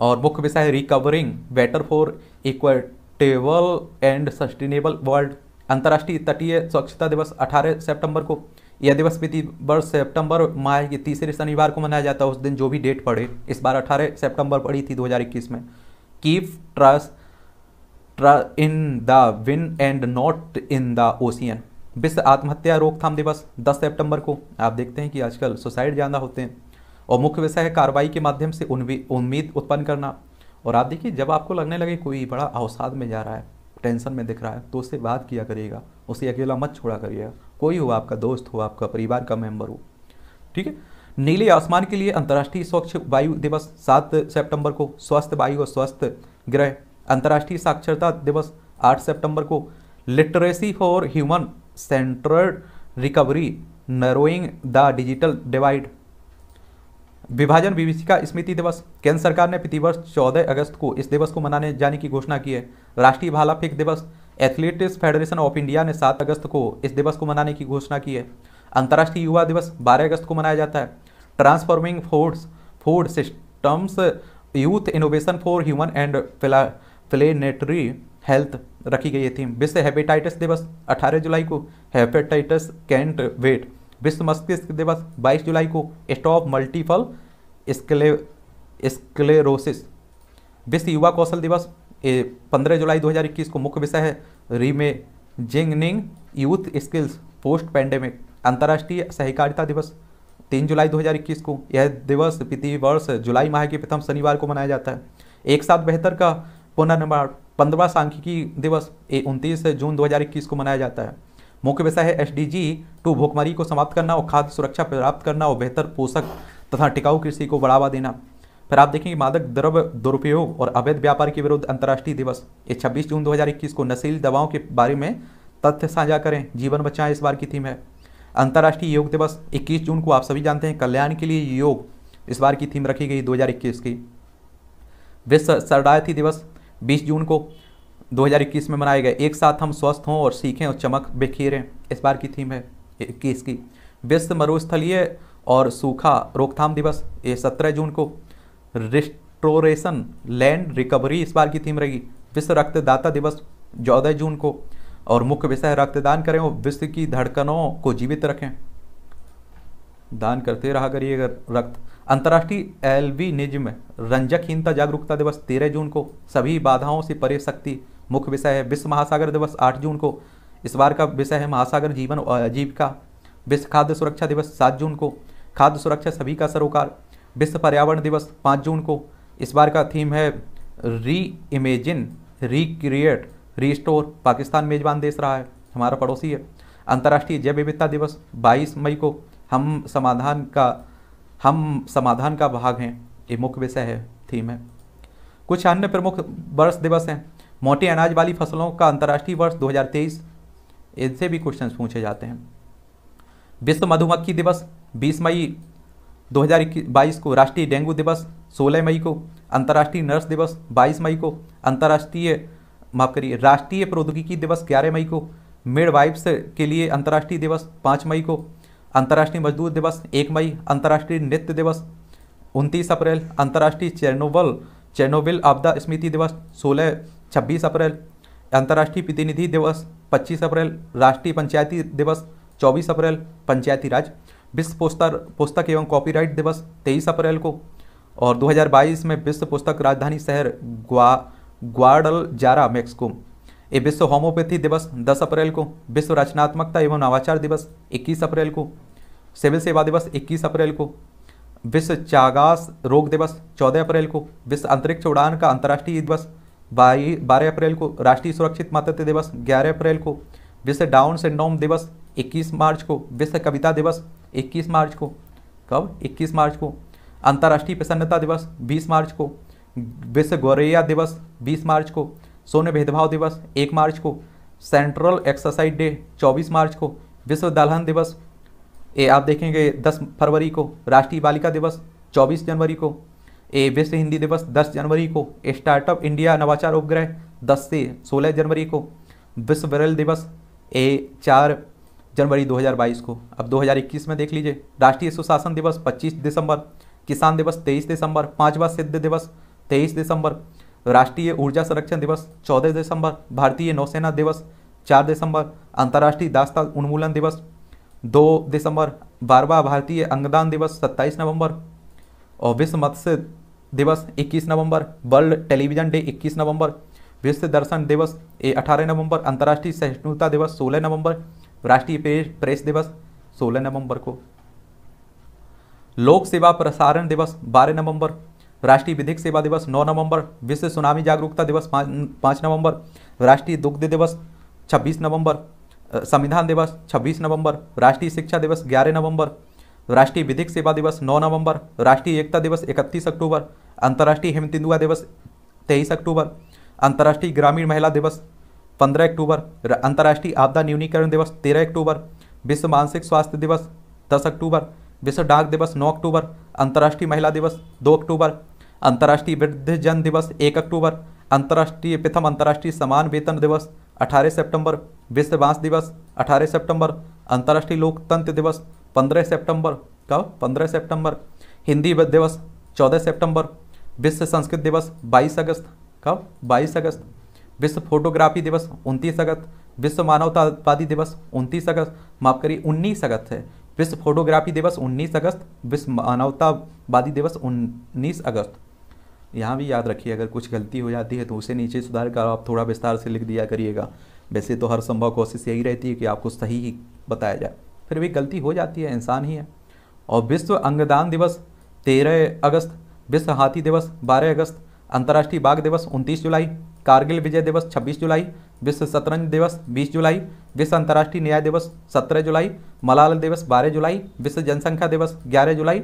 S1: और मुख्य विषय है recovering better for equitable and sustainable world अंतर्राष्ट्रीय तटीय स्वच्छता दिवस 18 सितंबर को यह दिवस प्रति वर्ष सितंबर माह के तीसरे शनिवार को मनाया जाता है उस दिन जो भी डेट पड़े इस बार 18 सितंबर पड़ी थी 2021 में कीप ट्रस्ट ट्र in the bin and not in the ocean विश्व आत्महत्या रोकथाम दिवस 10 सितंबर को आप देखते हैं कि आजकल सुसाइड ज़्यादा होते हैं और मुख्य विषय है कार्रवाई के माध्यम से उम्मीद उत्पन्न करना और आप देखिए जब आपको लगने लगे कोई बड़ा अवसाद में जा रहा है टेंशन में दिख रहा है तो उससे बात किया करिएगा उसे अकेला मत छोड़ा करिएगा कोई हो आपका दोस्त हो आपका परिवार का मेंबर हो ठीक है नीले आसमान के लिए अंतर्राष्ट्रीय स्वच्छ वायु दिवस सात सितंबर को स्वस्थ वायु और स्वस्थ ग्रह अंतर्राष्ट्रीय साक्षरता दिवस आठ सितंबर को literacy for human centred recovery narrowing the digital divide विभाजन विभिषिका स्मृति दिवस केंद्र सरकार ने प्रतिवर्ष चौदह अगस्त को इस दिवस को मनाने जाने की घोषणा की है राष्ट्रीय भाला फेंक दिवस एथलेटिक्स फेडरेशन ऑफ इंडिया ने सात अगस्त को इस दिवस को मनाने की घोषणा की है अंतर्राष्ट्रीय युवा दिवस बारह अगस्त को मनाया जाता है transforming foods food systems youth innovation for human and planetary health रखी गई थी विश्व हेपेटाइटिस दिवस 18 जुलाई को हेपेटाइटिस कैंट वेट विश्व मस्तिष्क दिवस 22 जुलाई को स्टॉप मल्टीपल स्क्ले स्क्लेरोसिस विश्व युवा कौशल दिवस पंद्रह जुलाई 2021 को मुख्य विषय है reimagining youth skills post pandemic अंतर्राष्ट्रीय सहकारिता दिवस तीन जुलाई 2021 को यह दिवस प्रति वर्ष जुलाई माह के प्रथम शनिवार को मनाया जाता है एक साथ बेहतर का पुनर्निर्माण पंद्रवा सांख्यिकी दिवस उनतीस जून 2021 को मनाया जाता है मुख्य विषय है एस डी जी टू भूखमरी को समाप्त करना और खाद्य सुरक्षा प्राप्त करना और बेहतर पोषक तथा टिकाऊ कृषि को बढ़ावा देना फिर आप देखेंगे मादक द्रव्य दुरुपयोग और अवैध व्यापार के विरुद्ध अंतर्राष्ट्रीय दिवस ये 26 जून 2021 को नशील दवाओं के बारे में तथ्य साझा करें जीवन बचाएं इस बार की थीम है अंतर्राष्ट्रीय योग दिवस 21 जून को आप सभी जानते हैं कल्याण के लिए योग इस बार की थीम रखी गई 2021 की विश्व शरणार्थी दिवस 20 जून को 2021 में बनाए गए एक साथ हम स्वस्थ हों और सीखें और चमक बिखेरें इस बार की थीम है इक्कीस की विश्व मरुस्थलीय और सूखा रोकथाम दिवस ये सत्रह जून को रिस्टोरेशन लैंड रिकवरी इस बार की थीम रहेगी विश्व रक्तदाता दिवस चौदह जून को और मुख्य विषय रक्तदान करें और विश्व की धड़कनों को जीवित रखें दान करते रहा करिएगा रक्त अंतर्राष्ट्रीय में रंजकहीनता जागरूकता दिवस तेरह जून को सभी बाधाओं से परे शक्ति मुख्य विषय है विश्व महासागर दिवस आठ जून को इस बार का विषय है महासागर जीवन आजीविका विश्व खाद्य सुरक्षा दिवस सात जून को खाद्य सुरक्षा सभी का सरोकार विश्व पर्यावरण दिवस पाँच जून को इस बार का थीम है री इमेजिन रिक्रिएट रीस्टोर पाकिस्तान मेजबान देश रहा है हमारा पड़ोसी है अंतर्राष्ट्रीय जैव विविधता दिवस 22 मई को हम समाधान का हम समाधान का भाग हैं ये मुख्य विषय है थीम है कुछ अन्य प्रमुख वर्ष दिवस हैं मोटे अनाज वाली फसलों का अंतर्राष्ट्रीय वर्ष 2023 इनसे भी क्वेश्चन पूछे जाते हैं विश्व मधुमक्खी दिवस 20 मई 2022 को राष्ट्रीय डेंगू दिवस 16 मई को अंतर्राष्ट्रीय नर्स दिवस 22 मई को अंतर्राष्ट्रीय माफ करिए राष्ट्रीय प्रौद्योगिकी दिवस 11 मई को मिड वाइफ्स के लिए अंतर्राष्ट्रीय दिवस 5 मई को अंतर्राष्ट्रीय मजदूर दिवस 1 मई अंतर्राष्ट्रीय नृत्य दिवस उनतीस अप्रैल अंतर्राष्ट्रीय चेर्नोबल चेर्नोबिल आपदा स्मृति दिवस सोलह छब्बीस अप्रैल अंतर्राष्ट्रीय प्रतिनिधि दिवस पच्चीस अप्रैल राष्ट्रीय पंचायती दिवस चौबीस अप्रैल पंचायती राज विश्व पुस्तक पुस्तक एवं कॉपीराइट दिवस तेईस अप्रैल को और 2022 में विश्व पुस्तक राजधानी शहर ग्वा ग्वाडल जारा मैक्सको ए विश्व होम्योपैथी दिवस 10 अप्रैल को विश्व रचनात्मकता एवं नवाचार दिवस 21 अप्रैल को सिविल सेवा दिवस 21 अप्रैल को विश्व चागास रोग दिवस 14 अप्रैल को विश्व अंतरिक्ष उड़ान का अंतर्राष्ट्रीय दिवस बाई बारह अप्रैल को राष्ट्रीय सुरक्षित मातृत्व दिवस ग्यारह अप्रैल को विश्व डाउन सिंड्रोम दिवस इक्कीस मार्च को विश्व कविता दिवस इक्कीस मार्च को कब इक्कीस मार्च को अंतर्राष्ट्रीय प्रसन्नता दिवस बीस मार्च को विश्व गौरैया दिवस बीस मार्च को सोने भेदभाव दिवस एक मार्च को सेंट्रल एक्सरसाइज डे चौबीस मार्च को विश्व दलहन दिवस ये आप देखेंगे दस फरवरी को राष्ट्रीय बालिका दिवस चौबीस जनवरी को ए विश्व हिंदी दिवस 10 जनवरी को स्टार्टअप इंडिया नवाचार उपग्रह 10 से 16 जनवरी को विश्व विरल दिवस ए चार जनवरी 2022 को अब 2021 में देख लीजिए राष्ट्रीय सुशासन दिवस 25 दिसंबर किसान दिवस 23 दिसंबर पाँचवा सिद्ध दिवस 23 दिसंबर राष्ट्रीय ऊर्जा संरक्षण दिवस 14 दिसंबर भारतीय नौसेना दिवस 4 दिसंबर अंतर्राष्ट्रीय दास्ता उन्मूलन दिवस 2 दिसंबर बारवा भारतीय अंगदान दिवस 27 नवंबर और विश्व मत्स्य दिवस 21 नवंबर वर्ल्ड टेलीविजन डे 21 नवंबर विश्व दर्शन दिवस 18 नवंबर अंतर्राष्ट्रीय सहिष्णुता दिवस 16 नवंबर राष्ट्रीय प्रेस दिवस 16 नवंबर को लोक सेवा प्रसारण दिवस 12 नवंबर राष्ट्रीय विधिक सेवा दिवस 9 नवंबर विश्व सुनामी जागरूकता दिवस पाँच नवंबर राष्ट्रीय दुग्ध दिवस छब्बीस नवंबर संविधान दिवस छब्बीस नवंबर राष्ट्रीय शिक्षा दिवस ग्यारह नवंबर राष्ट्रीय विधिक सेवा दिवस 9 नवंबर राष्ट्रीय एकता दिवस 31 अक्टूबर अंतर्राष्ट्रीय हिम तेंदुआ दिवस 23 अक्टूबर अंतर्राष्ट्रीय ग्रामीण महिला दिवस 15 अक्टूबर अंतर्राष्ट्रीय आपदा न्यूनीकरण दिवस 13 अक्टूबर विश्व मानसिक स्वास्थ्य दिवस 10 अक्टूबर विश्व डाक दिवस 9 अक्टूबर अंतर्राष्ट्रीय महिला दिवस 2 अक्टूबर अंतर्राष्ट्रीय वृद्धजन दिवस 1 अक्टूबर अंतर्राष्ट्रीय प्रथम अंतर्राष्ट्रीय समान वेतन दिवस अठारह सितंबर विश्व बांस दिवस अठारह सितंबर अंतर्राष्ट्रीय लोकतंत्र दिवस पंद्रह सेप्टेम्बर कब पंद्रह सेप्टेम्बर हिंदी दिवस चौदह सेप्टेम्बर विश्व संस्कृत दिवस बाईस अगस्त कब बाईस अगस्त विश्व फोटोग्राफी दिवस उनतीस अगस्त विश्व मानवतावादी दिवस उनतीस अगस्त माफ करिए उन्नीस अगस्त है विश्व फोटोग्राफी दिवस उन्नीस अगस्त विश्व मानवतावादी दिवस उन्नीस अगस्त यहाँ भी याद रखिए अगर कुछ गलती हो जाती है तो उसे नीचे सुधार कर आप थोड़ा विस्तार से लिख दिया करिएगा वैसे तो हर संभव कोशिश यही रहती है कि आपको सही ही बताया जाए फिर भी गलती हो जाती है इंसान ही है और विश्व अंगदान दिवस तेरह अगस्त विश्व हाथी दिवस बारह अगस्त अंतर्राष्ट्रीय बाघ दिवस उनतीस जुलाई कारगिल विजय दिवस 26 जुलाई विश्व शतरंज दिवस 20 जुलाई विश्व अंतर्राष्ट्रीय न्याय दिवस 17 जुलाई मलाल दिवस 12 जुलाई विश्व जनसंख्या दिवस 11 जुलाई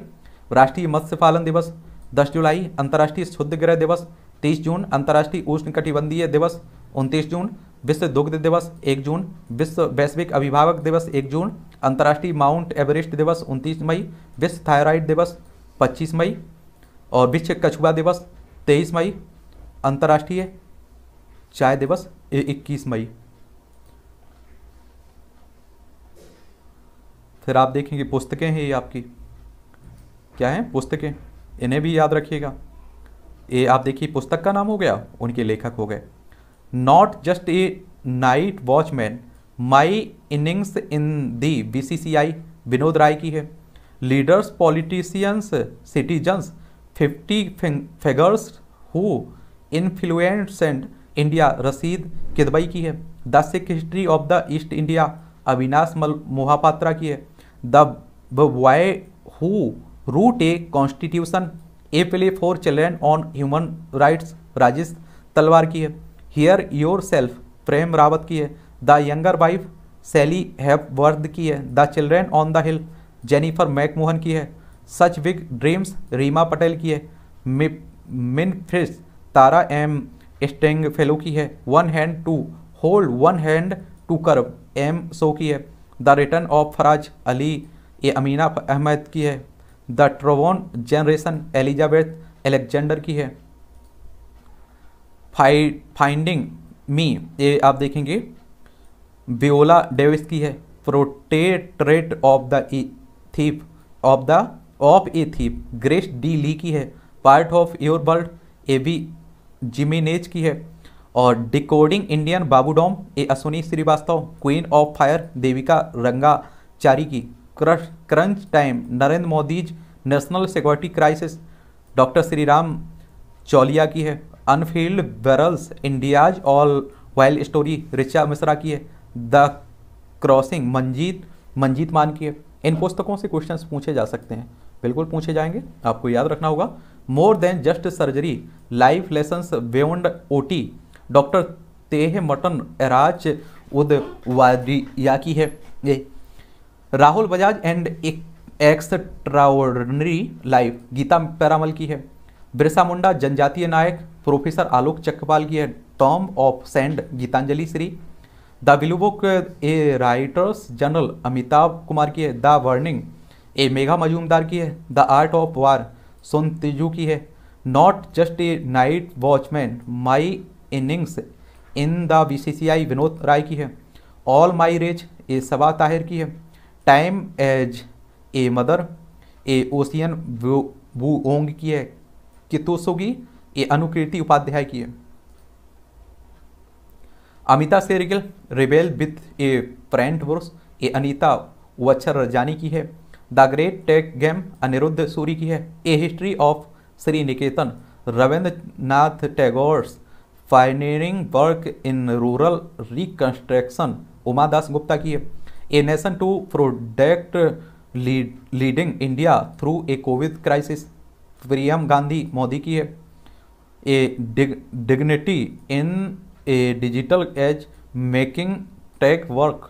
S1: राष्ट्रीय मत्स्य पालन दिवस 10 जुलाई अंतर्राष्ट्रीय शुद्ध ग्रह दिवस 30 जून अंतर्राष्ट्रीय कटिबंधीय दिवस उनतीस जून विश्व दुग्ध दिवस एक जून विश्व वैश्विक अभिभावक दिवस एक जून अंतर्राष्ट्रीय माउंट एवरेस्ट दिवस 29 मई विश्व थायराइड दिवस 25 मई और विश्व कछुआ दिवस 23 मई अंतर्राष्ट्रीय चाय दिवस 21 मई फिर आप देखेंगे पुस्तकें हैं ये आपकी क्या है पुस्तकें इन्हें भी याद रखिएगा ये आप देखिए पुस्तक का नाम हो गया उनके लेखक हो गए not just a night watchman my innings in the I Vinod Rai की है leaders politicians citizens fifty figures who influence and India Rasheed Kidwai की है the Sikh history of the East India Avinash Mal Mohapatra की है the boy who wrote a constitution a play for children on human rights Rajesh Talwar की है hear yourself Prem Rawat की है the younger wife Sally Hepworth की है the children on the hill Jennifer McMahon की है such big dreams Reema Patel की है Memphis Tara M Stringfellow की है one hand to hold one hand to कर एम सो की है the return of Faraz Ali a Aamina Ahmed की है the Trayvon generation Elizabeth Alexander की है फाइंडिंग मी ये आप देखेंगे बियोला डेविस की है portrait of the thief of the of a thief Grace D Lee की है part of your world Abby Jimenez की है और decoding Indian babudom a Ashwini Shrivastava queen of fire Devika Rangachari की crush crunch time Narendra Modi's national security crisis doctor Shriram Chaulia की है unfilled barrels India's all wild story Richa Mishra की है द क्रॉसिंग मंजीत मंजीत मान की है इन पुस्तकों से क्वेश्चंस पूछे जा सकते हैं बिल्कुल पूछे जाएंगे आपको याद रखना होगा more than just surgery life lesson beyond OT doctor Tehemton Erach Udwadia की है ये राहुल बजाज एंड एक एक्स्ट्राऑर्डनरी लाइफ गीता पैरामल की है बिरसा मुंडा जनजातीय नायक प्रोफेसर आलोक चक्रपाल की है tomb of sand Geetanjali Shree the blue book a writer's journal Amitabh Kumar की है the burning a Megha Majumdar की है the art of war Sun Tzu की है not just a night watchman my innings in the BCCI Vinod Rai की है all my rage a Sabaa Tahir की है time as a mother a Ocean Vuong की है कितोसोगी ए अनुकृति उपाध्याय की है Amrita Sher-Gil rebel with a front verse a Anita Vachharajani रजानी की है the great tech game Anirudh Suri की है a history of Sriniketan Rabindranath Tagore's pioneering work in rural reconstruction Uma Das Gupta की है a nation to protect leading India through a covid crisis Priyam Gandhi Mody की है a dignity in a digital age making tech work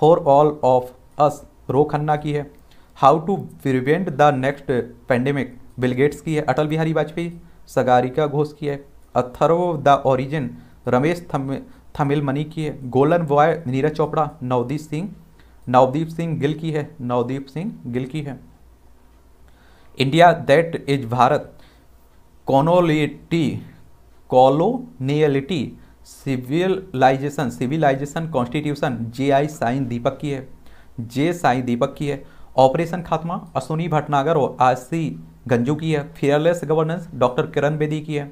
S1: for all of us रो खन्ना की है how to prevent the next pandemic Bill Gates की है अटल बिहारी वाजपेयी सगारिका घोष की है अथर्व द ओरिजिन रमेश थम थमिल मनी की है गोलन बॉय नीरज चोपड़ा नवदीप सिंह नवदीप सिंह गिल की है नवदीप सिंह गिल की है India that is Bharat coloniality coloniality civilization civilization constitution J I Sai Deepak की है जे साई दीपक की है ऑपरेशन खात्मा अश्विनी भटनागर और आर सी गंजू की है fearless governance doctor Kiran Bedi की है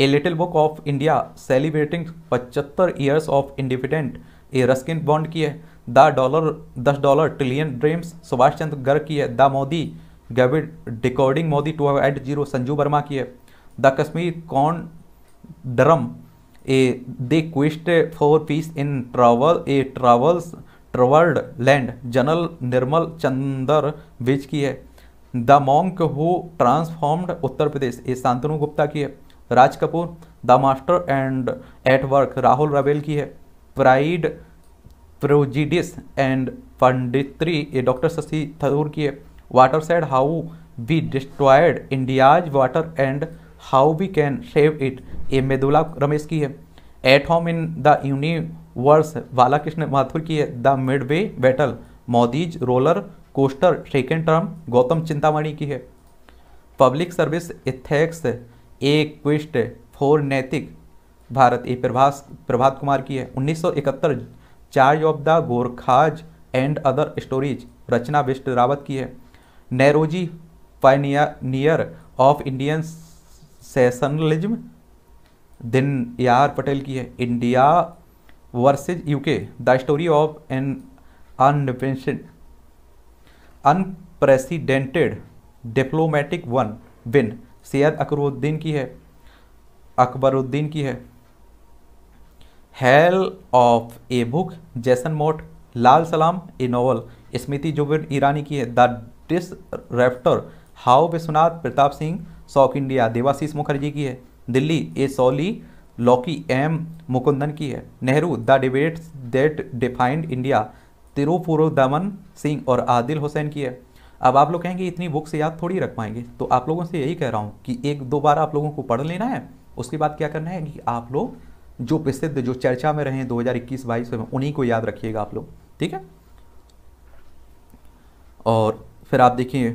S1: a little book of India celebrating पचहत्तर years of independent a Ruskin Bond की है द डॉलर दस dollar trillion dreams Subhash Chandra Garg की है the Modi gambit decoding Modi two eight zero Sanju Verma की है the Kashmir conundrum a the quest for peace in travel a travels traveled land general Nirmal Chander Vij की है the monk who transformed Uttar Pradesh ये शांतनु गुप्ता की है Raj Kapoor the master and at work Rahul Rawail की है pride prejudice and punditry a doctor Shashi Tharoor की है watershed how we destroyed India's water and how we can save it ये मेदुला रमेश की है at home in the universe Bala Krishna Mathur की है the midway battle Modi's roller coaster second term Gautam Chintamani की है public service ethics a quest for naitik Bharat a Prabhas Prabhat Kumar की है 1971 charge of the Gorkhas and other stories Rachna Bisht Rawat की है Naoroji pioneer of Indians nationalism Dinyar Patel की है India versus UK the story of an अनडिपेंशन unprecedented diplomatic one win Syed Akbaruddin की है अकबरुद्दीन की है हेल ऑफ ए बुक जैसन मोट लाल सलाम ए नॉवल स्मृति जुबिन ईरानी की है the disruptor how Vishwanath Pratap Singh shook India Debashish Mukherjee की है Delhi a soliloquy M Mukundan की है Nehru the debate that defined India Daman Singh और आदिल हुसैन की है अब आप लोग कहेंगे इतनी बुक्स याद थोड़ी रख पाएंगे तो आप लोगों से यही कह रहा हूँ कि एक दो बार आप लोगों को पढ़ लेना है उसके बाद क्या करना है कि आप लोग जो प्रसिद्ध जो चर्चा में रहे इक्कीस बाईस में उन्हीं को याद रखिएगा आप लोग ठीक है और फिर आप देखिए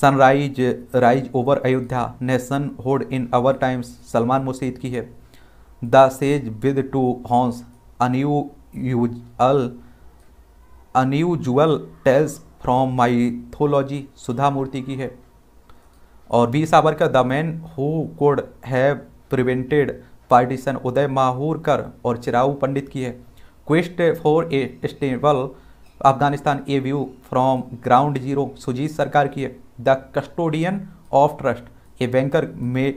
S1: sunrise rise over Ayodhya nation hood in our times Salman Murshid की है the sage with two horns unusual unusual tales from mythology Sudha Murthy की है और V Savarkar the man who could have prevented partition Uday Mahurkar और चिराऊ पंडित की है quest for a stable Afghanistan a view from ground zero Sujeet Sarkar की है the custodian of trust a banker मे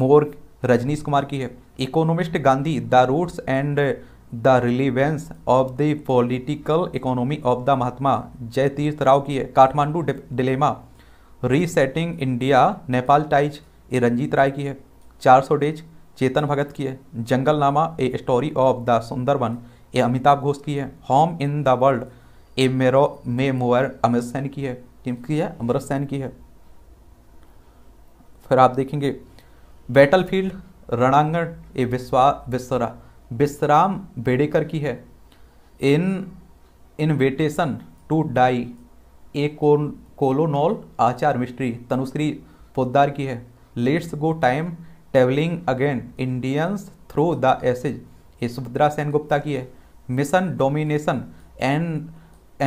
S1: मोर रजनीश कुमार की है economist Gandhi the roots and the relevance of the political economy of the Mahatma Jayateerth Rao की है Kathmandu dilemma resetting India Nepal ties A Ranjit Rai की है 400 days चेतन भगत की है Jungle Nama a story of the Sundarban A Amitav Ghosh की है home in the world a memoir may mower Amit Sen की है किसकी है अमृत सैन की है फिर आप देखेंगे बैटल फील्ड रणांगण ये विश्वा विश्वरा विश्राम बेडेकर की है इन इन्वेटेशन टू डाई ए कोलोनॉल आचार मिस्ट्री तनुश्री पोदार की है let's go time travelling again Indians through the ages ये सुभद्रा सेन गुप्ता की है mission domination and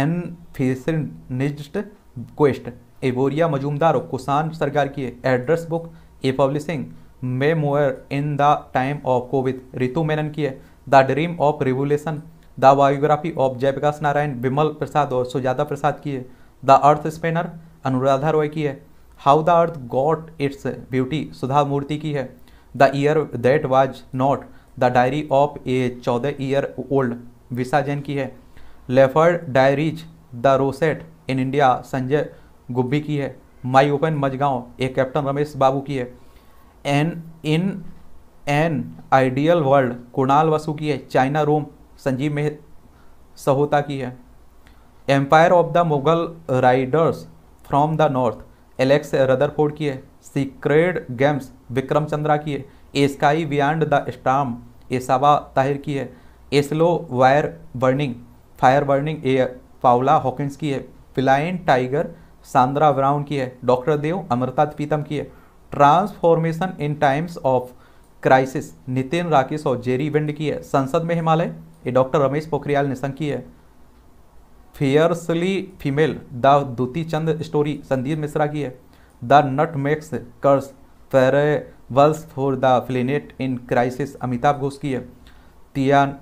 S1: an unfinished quest Boria Majumdar और कुसान सरकार की address book a publishing memoir in the time of Covid Ritu Menon की है the dream of revolution the biography of Jayaprakash Narayan Bimal Prasad और सुजाता प्रसाद की है the earth spinner Anuradha Roy की है how the earth got its beauty Sudha Murthy की है the year that was not the diary of a चौदह ईयर ओल्ड विसा जैन की है leopard diaries the rosette in India Sanjay Gubbi की है माई ओपन मजगांव एक कैप्टन रमेश बाबू की है an in an ideal world Kunal Basu की है चाइना रोम संजीव मेह सहोता की है empire of the Mughal raiders from the north Alex Rutherford की है सीक्रेड गेम्स विक्रम चंद्रा की है sky beyond the storm Sabaa Tahir की है a slow fire burning fire burning a Paula Hawkins की है फिलाइन टाइगर सांद्रा ब्राउन की है डॉक्टर देव अमृता पीतम की है transformation in times of crisis Nitin Rakesh और जेरी विंड की है संसद में हिमालय ये डॉक्टर रमेश पोखरियाल निशंक की है फियर्सली फीमेल द दूती चंद स्टोरी संदीप मिश्रा की है द नट मेक्स कर्स वर्ल्स for the planet in crisis Amitav Ghosh की है 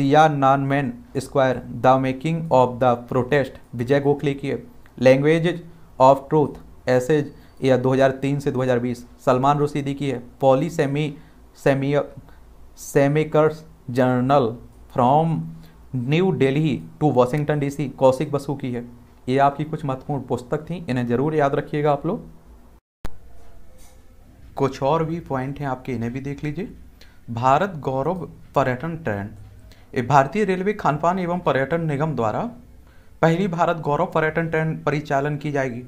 S1: Tiananmen square the making of the protest Vijay Gokhale की है लैंग्वेज ऑफ ट्रूथ एसेज या 2003 से 2020 सलमान रुशीदी की है policymaker's journal from new Delhi to Washington DC Kaushik Basu की है ये आपकी कुछ महत्वपूर्ण पुस्तक थी इन्हें ज़रूर याद रखिएगा आप लोग कुछ और भी पॉइंट हैं आपके इन्हें भी देख लीजिए भारत गौरव पर्यटन ट्रेंड भारतीय रेलवे खानपान एवं पर्यटन निगम द्वारा पहली भारत गौरव पर्यटन ट्रेन परिचालन की जाएगी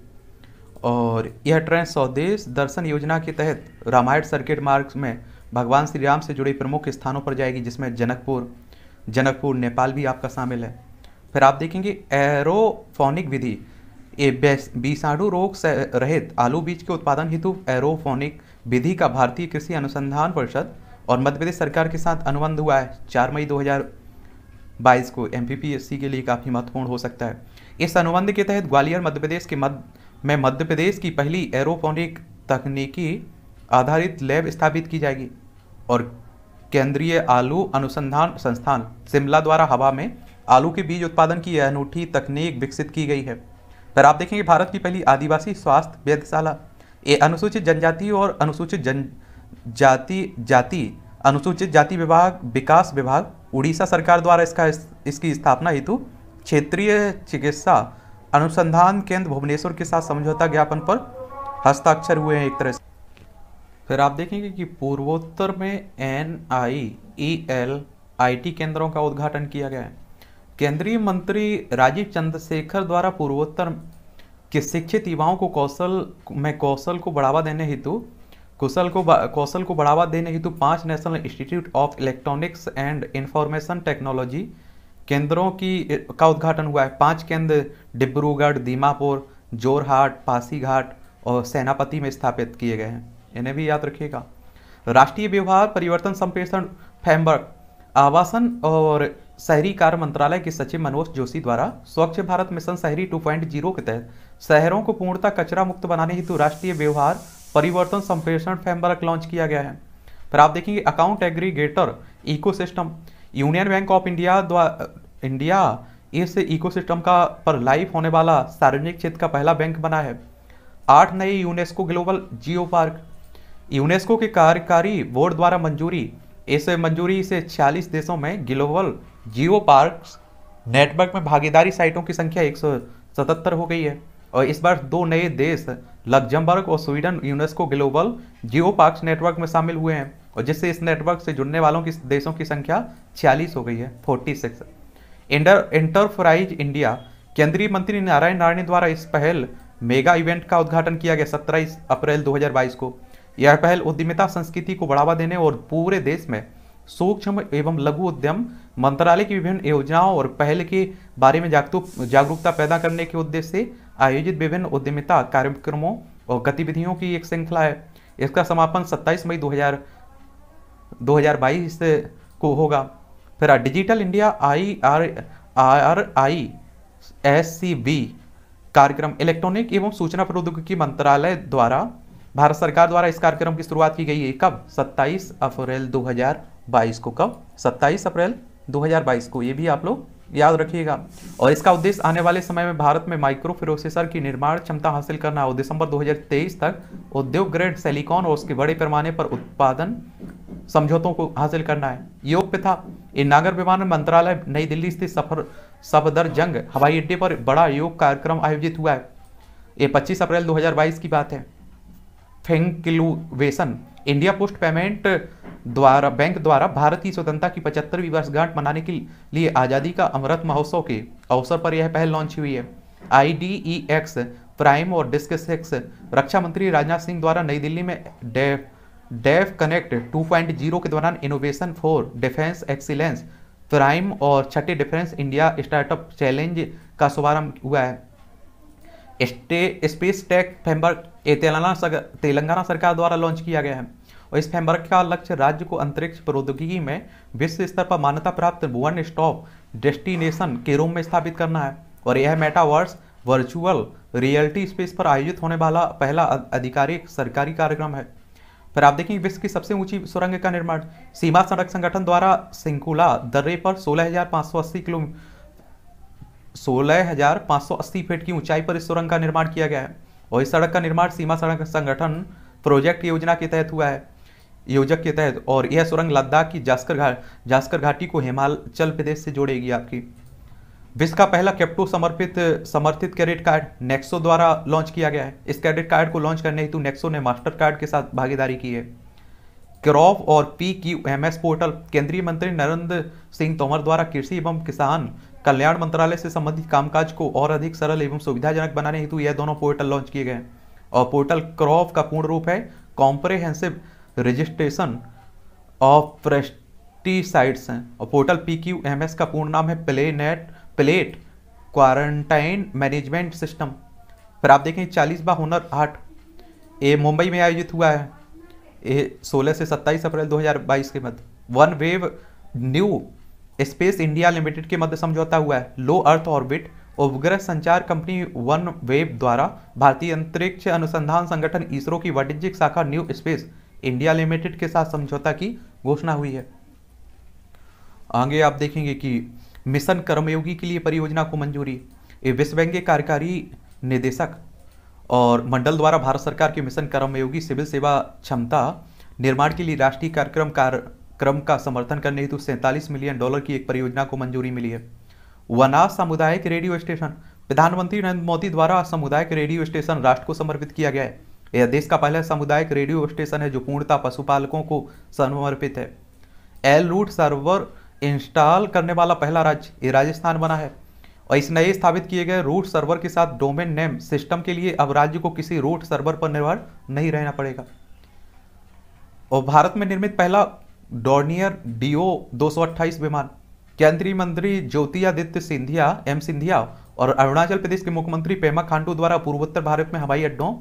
S1: और यह ट्रेन स्वदेश दर्शन योजना के तहत रामायण सर्किट मार्ग में भगवान श्री राम से जुड़े प्रमुख स्थानों पर जाएगी जिसमें जनकपुर जनकपुर नेपाल भी आपका शामिल है फिर आप देखेंगे एरोफोनिक विधि ये बीसाणु रोग से रहित आलू बीज के उत्पादन हेतु एरोफोनिक विधि का भारतीय कृषि अनुसंधान परिषद और मध्य प्रदेश सरकार के साथ अनुबंध हुआ है चार मई 2000 बाईस को एम के लिए काफ़ी महत्वपूर्ण हो सकता है इस अनुबंध के तहत ग्वालियर मध्य प्रदेश के मध्य में मध्य प्रदेश की पहली एरोपोनिक तकनीकी आधारित लैब स्थापित की जाएगी और केंद्रीय आलू अनुसंधान संस्थान शिमला द्वारा हवा में आलू के बीज उत्पादन की अनूठी तकनीक विकसित की गई है पर आप देखेंगे भारत की पहली आदिवासी स्वास्थ्य वेधशाला ये अनुसूचित जनजाति और अनुसूचित जन जाति जाति अनुसूचित जाति विभाग विकास विभाग उड़ीसा सरकार द्वारा इसका इसकी स्थापना हेतु क्षेत्रीय चिकित्सा अनुसंधान केंद्र भुवनेश्वर के साथ समझौता ज्ञापन पर हस्ताक्षर हुए हैं एक तरह से फिर आप देखेंगे कि पूर्वोत्तर में N I E L I T केंद्रों का उद्घाटन किया गया है केंद्रीय मंत्री राजीव चंद्रशेखर द्वारा पूर्वोत्तर के शिक्षित युवाओं को कौशल में कौशल को बढ़ावा देने हेतु कुशल को कौशल को बढ़ावा देने हेतु पांच national institute of electronics and information technology केंद्रों की का उद्घाटन हुआ है पांच केंद्र डिब्रूगढ़ दीमापुर जोरहाट पासीघाट और सेनापति में स्थापित किए गए हैं इन्हें भी याद रखिएगा राष्ट्रीय व्यवहार परिवर्तन संप्रेषण फ्रेमवर्क आवासन और शहरी कार्य मंत्रालय के सचिव मनोज जोशी द्वारा स्वच्छ भारत मिशन शहरी 2.0 के तहत शहरों को पूर्णतः कचरा मुक्त बनाने हेतु राष्ट्रीय व्यवहार परिवर्तन संप्रेषण फ्रेमवर्क लॉन्च किया गया है फिर आप देखेंगे account aggregator ecosystem union bank of India द्वारा इंडिया इस इकोसिस्टम का पर लाइव होने वाला सार्वजनिक क्षेत्र का पहला बैंक बना है आठ नए UNESCO global geo park UNESCO के कार्यकारी बोर्ड द्वारा मंजूरी इस मंजूरी से 46 देशों में ग्लोबल जियो पार्क नेटवर्क में भागीदारी साइटों की संख्या एक हो गई है और इस बार दो नए देश लग्जमबर्ग और Sweden UNESCO global geo parks network में शामिल हुए हैं और जिससे इस नेटवर्क से जुड़ने वालों की देशों की संख्या छियालीस हो गई है फोर्टी सिक्स इंटरप्राइज इंडिया केंद्रीय मंत्री नारायण नारायण द्वारा इस पहल मेगा इवेंट का उद्घाटन किया गया सत्ताईस अप्रैल दो को यह पहल उद्यमिता संस्कृति को बढ़ावा देने और पूरे देश में सूक्ष्म एवं लघु उद्यम मंत्रालय की विभिन्न योजनाओं और पहल के बारे में जागरूकता पैदा करने के उद्देश्य से आयोजित विभिन्न उद्यमिता कार्यक्रमों और गतिविधियों की एक श्रृंखला है इसका समापन 27 मई 2022 से को होगा फिर digital India I R R I S C B कार्यक्रम इलेक्ट्रॉनिक एवं सूचना प्रौद्योगिकी मंत्रालय द्वारा भारत सरकार द्वारा इस कार्यक्रम की शुरुआत की गई है कब 27 अप्रैल 2022 को कब 27 अप्रैल 2022 को ये भी आप लोग याद रखिएगा और इसका उद्देश्य आने वाले समय में भारत में माइक्रो प्रोसेसर की निर्माण क्षमता हासिल करना और दिसंबर 2023 तक उद्योग ग्रेड सिलिकॉन और उसके बड़े पैमाने पर उत्पादन समझौतों को हासिल करना है योग पे था नागर विमान मंत्रालय नई दिल्ली स्थित सफर सफदर जंग हवाई अड्डे पर बड़ा योग कार्यक्रम आयोजित हुआ है ये पच्चीस अप्रैल दो की बात है फेंकिलुवेशन इंडिया पोस्ट पेमेंट द्वारा बैंक द्वारा भारतीय स्वतंत्रता की पचहत्तरवीं वर्षगांठ मनाने के लिए आज़ादी का अमृत महोत्सव के अवसर पर यह पहल लॉन्च हुई है I D E X prime और डिस्क सेक्स रक्षा मंत्री राजनाथ सिंह द्वारा नई दिल्ली में डेफ डेफ कनेक्ट 2.0 के दौरान innovation for defence excellence prime और छठे डिफेंस इंडिया स्टार्टअप चैलेंज का शुभारंभ हुआ है स्पेस टेक फ्रेमवर्क तेलंगाना सरकार द्वारा लॉन्च किया गया है और इस फ्रेमवर्क का लक्ष्य राज्य को अंतरिक्ष प्रौद्योगिकी में विश्व स्तर पर मान्यता प्राप्त वन स्टॉप डेस्टिनेशन के रूप में स्थापित करना है और यह मेटावर्स वर्चुअल रियलिटी स्पेस पर आयोजित होने वाला पहला आधिकारिक सरकारी कार्यक्रम है फिर आप देखेंगे विश्व की सबसे ऊंची सुरंग का निर्माण सीमा सड़क संगठन द्वारा सिंकुला दर्रे पर 16,580 किलो 16,580 फीट की ऊंचाई पर इस सुरंग का निर्माण किया गया है और इस सड़क का निर्माण सीमा सड़क संगठन प्रोजेक्ट योजना के तहत हुआ है योजक के तहत और यह सुरंग लद्दाख की जास्कर घाट जास्कर घाटी को हिमाचल प्रदेश से जोड़ेगी आपकी विश्व का पहला कैप्टो समर्पित समर्थित क्रेडिट कार्ड नेक्सो द्वारा लॉन्च किया गया है इस क्रेडिट कार्ड को लॉन्च करने हेतु नेक्सो ने मास्टर कार्ड के साथ भागीदारी की है क्रॉप और पी की एम एस पोर्टल केंद्रीय मंत्री नरेंद्र सिंह तोमर द्वारा कृषि एवं किसान कल्याण मंत्रालय से संबंधित कामकाज को और अधिक सरल एवं सुविधाजनक बनाने हेतु यह दोनों पोर्टल लॉन्च किए गए और पोर्टल क्रॉप का पूर्ण रूप है कॉम्प्रेहेंसिव रजिस्ट्रेशन ऑफ प्रेस्टिसाइड्स हैं और portal P Q M S का पूर्ण नाम है plant plant quarantine management system पर आप देखें चालीस बा हुनर हाट ये मुंबई में आयोजित हुआ है ये 16 से 27 अप्रैल 2022 के मध्य OneWeb new space India limited के मध्य समझौता हुआ है लो अर्थ ऑर्बिट उपग्रह संचार कंपनी वन वेव द्वारा भारतीय अंतरिक्ष अनुसंधान संगठन इसरो की वाणिज्यिक शाखा न्यू स्पेस इंडिया लिमिटेड के साथ समझौता की घोषणा हुई है आगे आप देखेंगे कि मिशन कर्मयोगी के लिए परियोजना को मंजूरी ये विश्व बैंक के कार्यकारी निदेशक और मंडल द्वारा भारत सरकार के मिशन कर्मयोगी सिविल सेवा क्षमता निर्माण के लिए राष्ट्रीय कार्यक्रम कार्यक्रम का समर्थन करने हेतु सैंतालीस मिलियन डॉलर की एक परियोजना को मंजूरी मिली है वना सामुदायिक रेडियो स्टेशन प्रधानमंत्री नरेंद्र मोदी द्वारा सामुदायिक रेडियो स्टेशन राष्ट्र को समर्पित किया गया है यह देश का पहला सामुदायिक रेडियो स्टेशन है जो पूर्णतः पशुपालकों को समर्पित है एल रूट सर्वर इंस्टॉल करने वाला पहला राज्य ये राजस्थान बना है और इस नए स्थापित किए गए रूट सर्वर के साथ डोमेन नेम सिस्टम के लिए अब राज्य को किसी रूट सर्वर पर निर्भर नहीं रहना पड़ेगा और भारत में निर्मित पहला डोर्नियर डीओ 228 विमान केंद्रीय मंत्री ज्योतिरादित्य सिंधिया एम सिंधिया और अरुणाचल प्रदेश के मुख्यमंत्री पेमा खांडू द्वारा पूर्वोत्तर भारत में हवाई अड्डों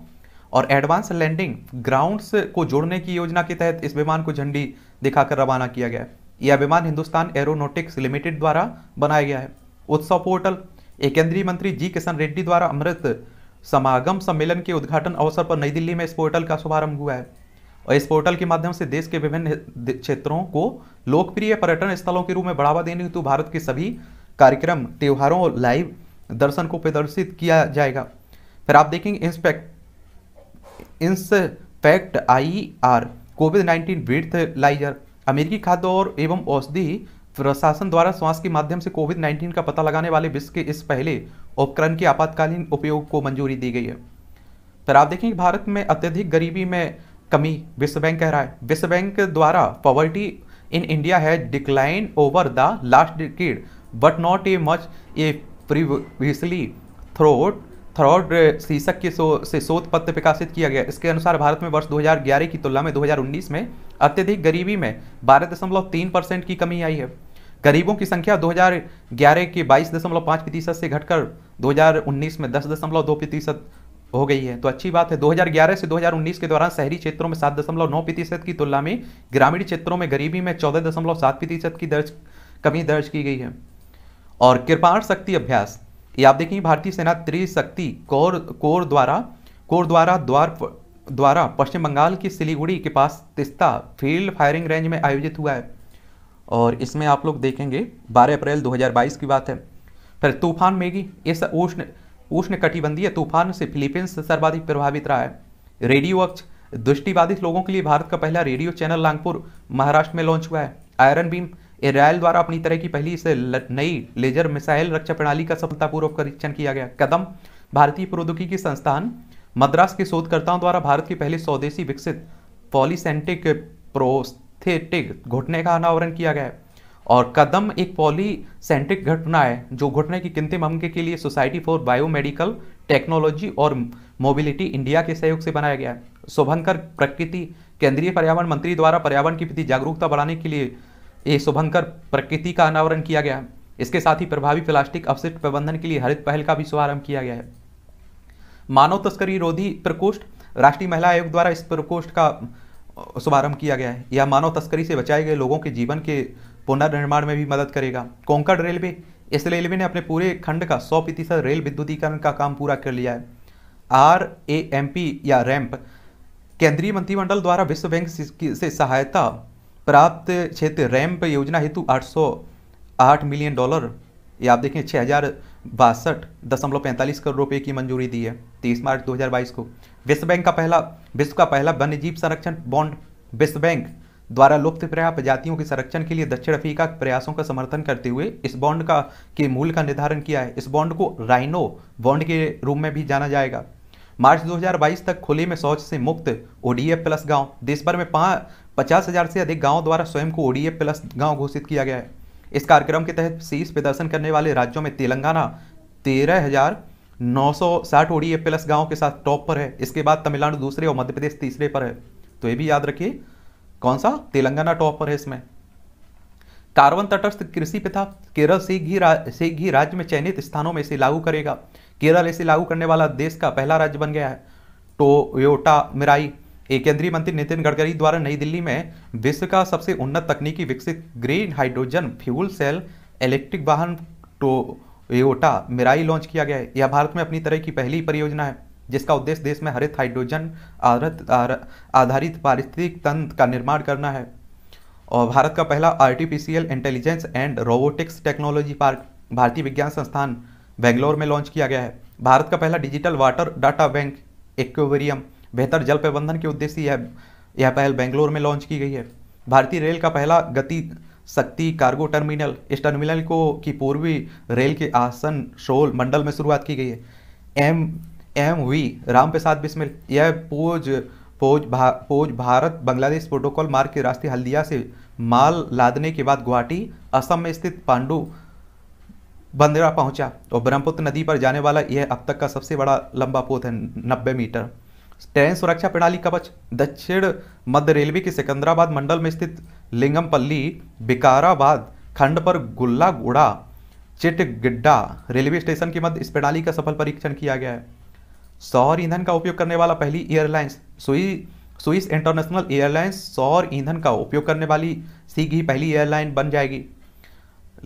S1: और एडवांस लैंडिंग ग्राउंड्स को जोड़ने की योजना के तहत इस विमान को झंडी दिखाकर रवाना किया गया है यह विमान हिंदुस्तान एरोनोटिक्स लिमिटेड द्वारा बनाया गया है उत्सव पोर्टल एक केंद्रीय मंत्री जी किशन रेड्डी द्वारा अमृत समागम सम्मेलन के उद्घाटन अवसर पर नई दिल्ली में इस पोर्टल का शुभारंभ हुआ है और इस पोर्टल के माध्यम से देश के विभिन्न क्षेत्रों को लोकप्रिय पर्यटन स्थलों के रूप में बढ़ावा देने हेतु भारत के सभी कार्यक्रम त्योहारों और लाइव दर्शन को प्रदर्शित किया जाएगा फिर आप देखेंगे inspect inspect I R Covid nineteen breathalyzer अमेरिकी खाद्य और एवं औषधि प्रशासन द्वारा श्वास के माध्यम से कोविड नाइन्टीन का पता लगाने वाले विश्व के इस पहले उपकरण के आपातकालीन उपयोग को मंजूरी दी गई है फिर आप देखें भारत में अत्यधिक गरीबी में कमी विश्व बैंक कह रहा है विश्व बैंक द्वारा पॉवर्टी इन इंडिया है decline over the last decade but not a much a previously throat थ्रॉड शीर्षक के से शोध पत्र प्रकाशित किया गया इसके अनुसार भारत में वर्ष 2011 की तुलना में 2019 में अत्यधिक गरीबी में बारह दशमलव तीन परसेंट की कमी आई है गरीबों की संख्या 2011 के बाईस दशमलव पाँच प्रतिशत से घटकर 2019 में दस दशमलव दो प्रतिशत हो गई है तो अच्छी बात है 2011 से 2019 के दौरान शहरी क्षेत्रों में सात दशमलव नौ प्रतिशत की तुलना में ग्रामीण क्षेत्रों में गरीबी में चौदह दशमलव सात प्रतिशत की दर्ज कमी दर्ज की गई है और कृपाण शक्ति अभ्यास ये आप देखेंगे भारतीय सेना त्रिशक्ति कोर कोर द्वारा कोर द्वारा द्वार द्वारा पश्चिम बंगाल की सिलीगुड़ी के पास तिस्ता फील्ड फायरिंग रेंज में आयोजित हुआ है और इसमें आप लोग देखेंगे 12 अप्रैल 2022 की बात है फिर तूफान मेगी इस उष्ण उष्ण कटिबंधीय तूफान से फिलीपींस सर्वाधिक प्रभावित रहा है रेडियो अक्ष दृष्टिबाधित लोगों के लिए भारत का पहला रेडियो चैनल लांगपुर महाराष्ट्र में लॉन्च हुआ है आयरन बीम इसराइल द्वारा अपनी तरह की पहली इसे नई लेजर मिसाइल रक्षा प्रणाली का सफलतापूर्वक परीक्षण किया गया कदम भारतीय प्रौद्योगिकी संस्थान मद्रास के शोधकर्ताओं द्वारा भारत की पहली स्वदेशी विकसित पॉलीसेंटिक प्रोस्थेटिक घुटने का अनावरण किया गया और कदम एक पॉलीसेंटिक घटना है जो घुटने की किंतिम अंग के लिए सोसाइटी फॉर बायोमेडिकल टेक्नोलॉजी और मोबिलिटी इंडिया के सहयोग से बनाया गया है शोभंकर प्रकृति केंद्रीय पर्यावरण मंत्री द्वारा पर्यावरण के प्रति जागरूकता बढ़ाने के लिए ये शुभंकर प्रकृति का अनावरण किया गया इसके साथ ही प्रभावी प्लास्टिक अवशिष्ट प्रबंधन के लिए हरित पहल का भी शुभारंभ किया गया है मानव तस्करी रोधी प्रकोष्ठ राष्ट्रीय महिला आयोग द्वारा इस प्रकोष्ठ का शुभारंभ किया गया है यह मानव तस्करी से बचाए गए लोगों के जीवन के पुनर्निर्माण में भी मदद करेगा कोंकण रेलवे इस रेलवे ने अपने पूरे खंड का सौ प्रतिशत रेल विद्युतीकरण का काम पूरा कर लिया है आर ए एम पी या रैम्प केंद्रीय मंत्रिमंडल द्वारा विश्व बैंक से सहायता प्राप्त क्षेत्र रैम्प योजना हेतु 808 मिलियन डॉलर ये आप देखें छः हज़ार बासठ दशमलव पैंतालीस करोड़ रुपए की मंजूरी दी है तीस मार्च 2022 को विश्व बैंक का पहला विश्व का पहला वन्यजीव संरक्षण बॉन्ड विश्व बैंक द्वारा लुप्त प्रया प्रजातियों के संरक्षण के लिए दक्षिण अफ्रीका प्रयासों का समर्थन करते हुए इस बॉन्ड का के मूल का निर्धारण किया है इस बॉन्ड को राइनो बॉन्ड के रूप में भी जाना जाएगा मार्च 2022 तक खुले में शौच से मुक्त ओडीएफ प्लस गांव देश भर में पाँच पचास हजार से अधिक गांवों द्वारा स्वयं को ओडीए प्लस गांव घोषित किया गया है इस कार्यक्रम के तहत शीर्ष प्रदर्शन करने वाले राज्यों में तेलंगाना तेरह हजार नौ सौ साठ ओडीए प्लस गाँव के साथ टॉप पर है इसके बाद तमिलनाडु दूसरे और मध्य प्रदेश तीसरे पर है तो ये भी याद रखिए कौन सा तेलंगाना टॉप पर है इसमें कार्बन तटस्थ कृषि प्रथा केरल से ही से राज्य में चयनित स्थानों में इसे लागू करेगा केरल इसे लागू करने वाला देश का पहला राज्य बन गया है टोयोटा मिराई केंद्रीय मंत्री नितिन गडकरी द्वारा नई दिल्ली में विश्व का सबसे उन्नत तकनीकी विकसित green hydrogen fuel cell electric वाहन टोयोटा मिराई लॉन्च किया गया है यह भारत में अपनी तरह की पहली परियोजना है जिसका उद्देश्य देश में हरित हाइड्रोजन आधारित पारिस्थितिक तंत्र का निर्माण करना है और भारत का पहला artificial intelligence and robotics technology park भारतीय विज्ञान संस्थान बेंगलोर में लॉन्च किया गया है भारत का पहला digital water data bank aquarium बेहतर जल प्रबंधन के उद्देश्य यह यह पहल बेंगलोर में लॉन्च की गई है भारतीय रेल का पहला गति शक्ति कार्गो टर्मिनल इस टर्मिनल को की पूर्वी रेल के आसन शोल मंडल में शुरुआत की गई है M M V Ram Prasad Bismil यह पोज पोज भा, पोज भारत बांग्लादेश प्रोटोकॉल मार्ग के रास्ते हल्दिया से माल लादने के बाद गुवाहाटी असम में स्थित पांडु बंदरा पहुंचा और ब्रह्मपुत्र नदी पर जाने वाला यह अब तक का सबसे बड़ा लंबा पोत है नब्बे मीटर ट्रेन सुरक्षा प्रणाली कवच दक्षिण मध्य रेलवे के सिकंदराबाद मंडल में स्थित लिंगमपल्ली बिकाराबाद खंड पर गुल्ला गुड़ा चिटगिड्डा रेलवे स्टेशन के मध्य इस प्रणाली का सफल परीक्षण किया गया है सौर ईंधन का उपयोग करने वाला पहली एयरलाइंस सुई स्विस इंटरनेशनल एयरलाइंस सौर ईंधन का उपयोग करने वाली सीघी पहली एयरलाइन बन जाएगी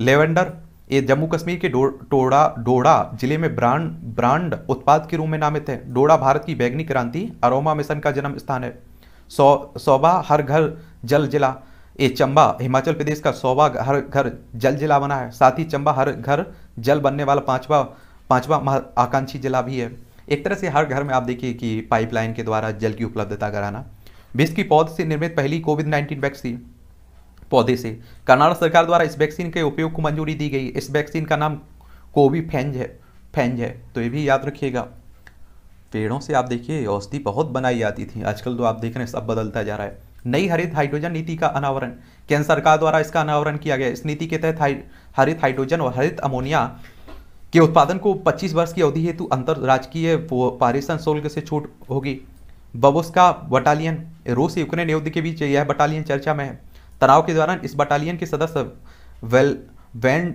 S1: लेवेंडर ये जम्मू कश्मीर के डोड़ा टोड़ा डोडा जिले में ब्रांड ब्रांड उत्पाद के रूप में नामित है डोडा भारत की बैगनी क्रांति अरोमा मिशन का जन्म स्थान है सौ सौबा हर घर जल जिला ये चंबा हिमाचल प्रदेश का सौबा हर घर जल जिला बना है साथ ही चंबा हर घर जल बनने वाला पांचवा पांचवा आकांक्षी जिला भी है एक तरह से हर घर में आप देखिए कि पाइपलाइन के द्वारा जल की उपलब्धता कराना विश्व की पौध से निर्मित पहली कोविड नाइन्टीन वैक्सीन पौधे से कर्नाटक सरकार द्वारा इस वैक्सीन के उपयोग को मंजूरी दी गई इस वैक्सीन का नाम कोवी फेंज है फेंज है तो ये भी याद रखिएगा पेड़ों से आप देखिए औषधि बहुत बनाई जाती थी आजकल तो आप देख रहे हैं सब बदलता जा रहा है नई हरित हाइड्रोजन नीति का अनावरण केंद्र सरकार द्वारा इसका अनावरण किया गया इस नीति के तहत हरित हाइड्रोजन और हरित अमोनिया के उत्पादन को 25 वर्ष की अवधि हेतु अंतर राजकीय पारिशन शुल्क से छूट होगी बबोस्का बटालियन रूस यूक्रेन युद्ध के बीच यह बटालियन चर्चा में है तनाव के दौरान इस बटालियन के सदस्य वेल वैन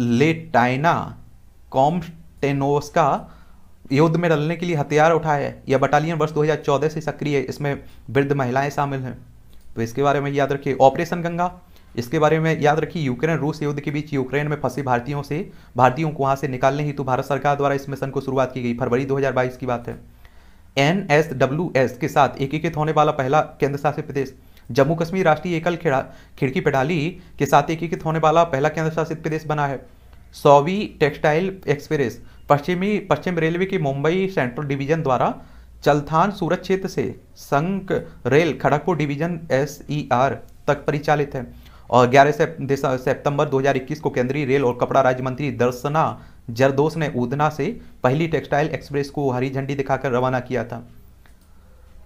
S1: लेटाइना कॉम्टेनोस्का युद्ध में डलने के लिए हथियार उठाया है यह बटालियन वर्ष 2014 से सक्रिय है इसमें वृद्ध महिलाएं शामिल हैं तो इसके बारे में याद रखिए ऑपरेशन गंगा इसके बारे में याद रखिए यूक्रेन रूस युद्ध के बीच यूक्रेन में फंसे भारतीयों से भारतीयों को वहां से निकालने हेतु भारत सरकार द्वारा इस मिशन को शुरुआत की गई फरवरी 2022 की बात है एन के साथ एकीकृत होने वाला पहला केंद्र शासित प्रदेश जम्मू कश्मीर राष्ट्रीय एकल खिड़की पेडाली के साथ एकीकृत होने वाला पहला केंद्र शासित प्रदेश बना है सौवी टेक्सटाइल एक्सप्रेस पश्चिमी पश्चिम रेलवे की मुंबई सेंट्रल डिवीजन द्वारा चलथान सूरत क्षेत्र से Sankrail Kharagpur division S E R तक परिचालित है और 11 सितंबर 2021 को केंद्रीय रेल और कपड़ा राज्य मंत्री दर्शना जरदोस ने उदना से पहली टेक्सटाइल एक्सप्रेस को हरी झंडी दिखाकर रवाना किया था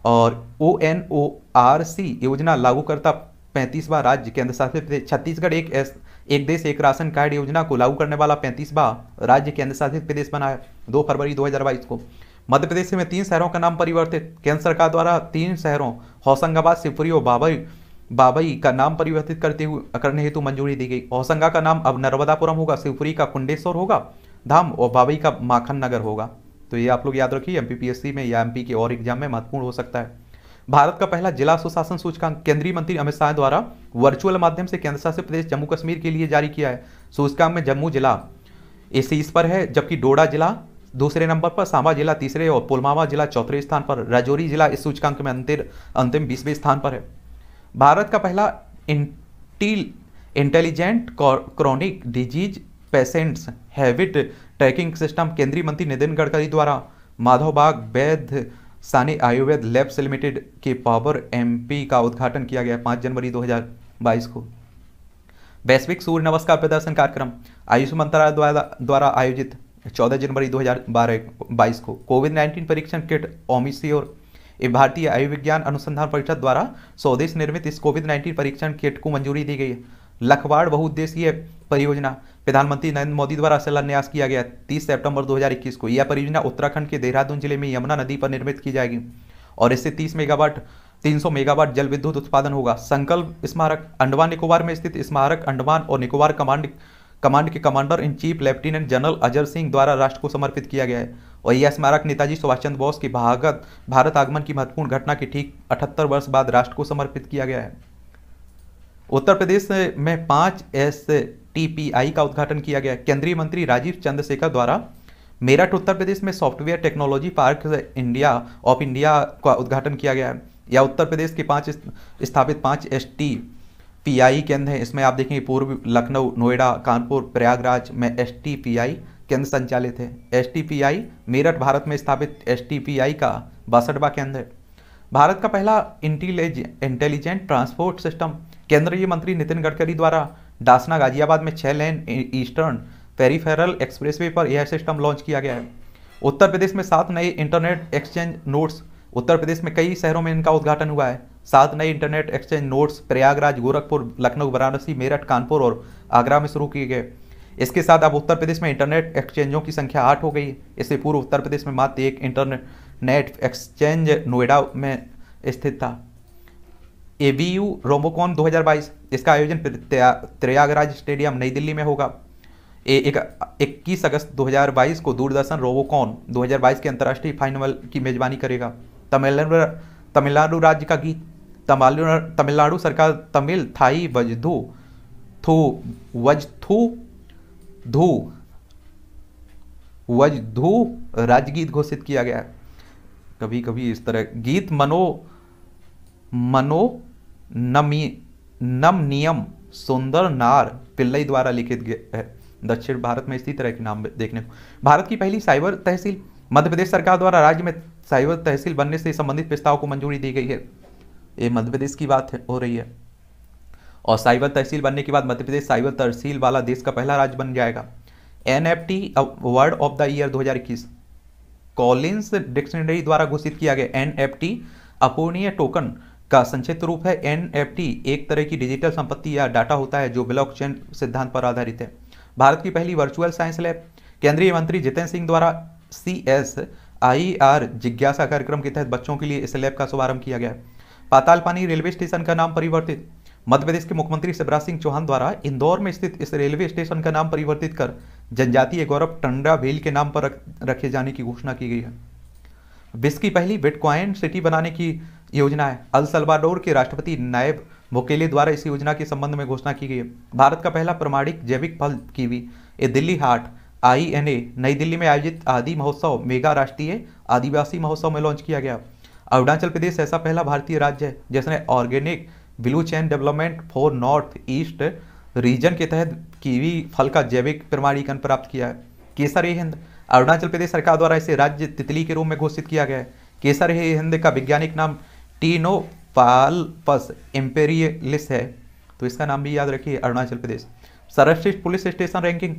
S1: और O N O R C योजना लागू करता पैंतीसवा राज्य केंद्र शासित प्रदेश छत्तीसगढ़ एक एस, एक देश एक राशन कार्ड योजना को लागू करने वाला पैंतीसवा राज्य केंद्र शासित प्रदेश बना है दो फरवरी 2022 को मध्य प्रदेश में तीन शहरों का नाम परिवर्तित केंद्र सरकार द्वारा तीन शहरों होशंगाबाद शिवपुरी और बाबई बाबई का नाम परिवर्तित करते हुए करने हेतु मंजूरी दी गई होशंगा का नाम अब नर्मदापुरम होगा शिवपुरी का कुंडेश्वर होगा धाम और बाबई का माखन नगर होगा तो ये आप लोग याद रखिए एमपीपीएससी में या एमपी के और एग्जाम में महत्वपूर्ण हो सकता है भारत का पहला जिला सुशासन सूचकांक केंद्रीय मंत्री अमित शाह द्वारा वर्चुअल माध्यम से केंद्र शासित प्रदेश जम्मू कश्मीर के लिए जारी किया है सूचकांक में जम्मू जिला इस पर है जबकि डोडा जिला दूसरे नंबर पर सांबा जिला तीसरे और पुलवामा जिला चौथे स्थान पर राजौरी जिला इस सूचकांक में अंतिम अंतिम बीसवें स्थान पर है भारत का पहला intelligent intelligent chronic disease patients habit tracking system केंद्रीय मंत्री नितिन गडकरी द्वारा माधवबाग बाग वैध सानी आयुर्वेद लैब्स लिमिटेड के पावर एमपी का उद्घाटन किया गया पाँच जनवरी 2022 को वैश्विक सूर्य नमस्कार प्रदर्शन कार्यक्रम आयुष मंत्रालय द्वारा द्वारा आयोजित 14 जनवरी 2022 को कोविड 19 परीक्षण किट ओमिसी और भारतीय आयुर्विज्ञान अनुसंधान परिषद द्वारा स्वदेश निर्मित इस कोविड नाइन्टीन परीक्षण किट को मंजूरी दी गई लखवाड़ बहुउद्देशीय परियोजना प्रधानमंत्री नरेंद्र मोदी द्वारा शिलान्यास किया गया 30 सितंबर 2021 को यह परियोजना उत्तराखंड के देहरादून जिले में यमुना नदी पर निर्मित की जाएगी और इससे 30 मेगावाट 300 मेगावाट जल विद्युत उत्पादन होगा संकल्प स्मारक अंडमान निकोबार में स्थित स्मारक अंडमान और निकोबार कमांड कमांड के commander in chief lieutenant general Ajay Singh द्वारा राष्ट्र को समर्पित किया गया है और यह स्मारक नेताजी सुभाष चंद्र बोस के भागत भारत आगमन की महत्वपूर्ण घटना के ठीक अठहत्तर वर्ष बाद राष्ट्र को समर्पित किया गया है उत्तर प्रदेश में पांच ऐसे टीपीआई का उद्घाटन किया गया केंद्रीय मंत्री राजीव चंद्रशेखर द्वारा मेरठ उत्तर प्रदेश में software technology park India of India का उद्घाटन किया गया है या उत्तर प्रदेश के पांच स्थापित पांच एस टी केंद्र हैं इसमें आप देखेंगे पूर्व लखनऊ नोएडा कानपुर प्रयागराज में एस टी पी आई केंद्र संचालित है S T P I Meerut Bharat में स्थापित एस का बासठवा केंद्र भारत का पहला इंटेलिजेंट ट्रांसपोर्ट सिस्टम केंद्रीय मंत्री नितिन गडकरी द्वारा डासना गाजियाबाद में छः लेन ईस्टर्न पेरीफेरल एक्सप्रेसवे पर यह सिस्टम लॉन्च किया गया है उत्तर प्रदेश में सात नए internet exchange nodes Uttar Pradesh में कई शहरों में इनका उद्घाटन हुआ है सात नए internet exchange nodes Prayagraj Gorakhpur Lucknow Varanasi Meerut Kanpur और आगरा में शुरू किए गए इसके साथ अब उत्तर प्रदेश में इंटरनेट एक्सचेंजों की संख्या आठ हो गई इससे पूर्व उत्तर प्रदेश में मात्र एक इंटरनेट एक्सचेंज नोएडा में स्थित था एबीयू रोमोकॉन 2022 इसका आयोजन प्रयागराज स्टेडियम नई दिल्ली में होगा इक्कीस अगस्त 2022 को दूरदर्शन रोबोकॉन 2022 के अंतर्राष्ट्रीय फाइनल की मेजबानी करेगा तमिलनाडु तमिलनाडु राज्य का गीत तमिलनाडु सरकार तमिल थाई वजधु थू थू धू धू राजगीत घोषित किया गया है कभी कभी इस तरह गीत मनो मनो नम नियम सुंदर नार पिल्लई द्वारा लिखित है दक्षिण भारत में इसी तरह के नाम देखने को भारत की पहली साइबर तहसील मध्य प्रदेश सरकार द्वारा राज्य में साइबर तहसील बनने से संबंधित प्रस्ताव को मंजूरी दी गई है ये मध्य प्रदेश की बात हो रही है और साइबर तहसील बनने के बाद मध्य प्रदेश साइबर तहसील वाला देश का पहला राज्य बन जाएगा N F T word of the year 2021 Collins dictionary द्वारा घोषित किया गया एन एफ टी अपूर्णीय टोकन का संक्षिप्त रूप है एन एक तरह की डिजिटल संपत्ति या डाटा होता है जो ब्लॉक सिद्धांत पर आधारित है भारत की पहली वर्चुअल साइंस लैब केंद्रीय मंत्री जितेंद्र सिंह द्वारा सी एस आई आर जिज्ञासा कार्यक्रम के तहत बच्चों के लिए इस लैब का शुभारंभ किया गया पाताल पानी रेलवे स्टेशन का नाम परिवर्तित मध्य प्रदेश के मुख्यमंत्री शिवराज सिंह चौहान द्वारा इंदौर में स्थित इस रेलवे स्टेशन का नाम परिवर्तित कर जनजातीय गौरव टंडा भेल के नाम पर रखे जाने की घोषणा की गई है विश्व की पहली बिटकॉइन सिटी बनाने की योजना है अल सलवाडोर के राष्ट्रपति नायब मोकेले द्वारा इस योजना के संबंध में घोषणा की गई है भारत का पहला प्रमाणिक जैविक फल कीवी ये दिल्ली हाट आई नई दिल्ली में आयोजित आदि महोत्सव मेगा राष्ट्रीय आदिवासी महोत्सव में लॉन्च किया गया अरुणाचल प्रदेश ऐसा पहला भारतीय राज्य है जिसने organic value chain development for north east region के तहत कीवी फल का जैविक प्रमाणीकरण प्राप्त किया है केसर ए हिंद अरुणाचल प्रदेश सरकार द्वारा इसे राज्य तितली के रूप में घोषित किया गया है केसर ए हिंद का वैज्ञानिक नाम टीनो पालपस एम्पेरियलिस है तो इसका नाम भी याद रखिए अरुणाचल प्रदेश सर्वश्रेष्ठ पुलिस स्टेशन रैंकिंग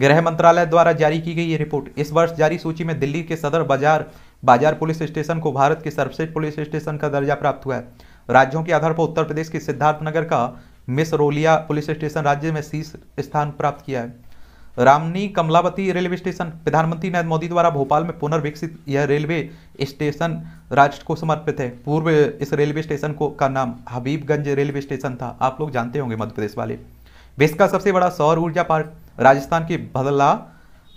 S1: गृह मंत्रालय द्वारा जारी की गई ये रिपोर्ट इस वर्ष जारी सूची में दिल्ली के सदर बाजार बाजार पुलिस स्टेशन को भारत के सर्वश्रेष्ठ पुलिस स्टेशन का दर्जा प्राप्त हुआ है राज्यों के आधार पर उत्तर प्रदेश के सिद्धार्थनगर का मिस रोलिया पुलिस स्टेशन राज्य में शीर्ष स्थान प्राप्त किया है रामनी कमलावती रेलवे स्टेशन प्रधानमंत्री नरेंद्र मोदी द्वारा भोपाल में पुनर्विकसित यह रेलवे स्टेशन राष्ट्र को समर्पित है पूर्व इस रेलवे स्टेशन को का नाम हबीबगंज रेलवे स्टेशन था आप लोग जानते होंगे मध्य प्रदेश वाले विश्व का सबसे बड़ा सौर ऊर्जा पार्क राजस्थान के भदला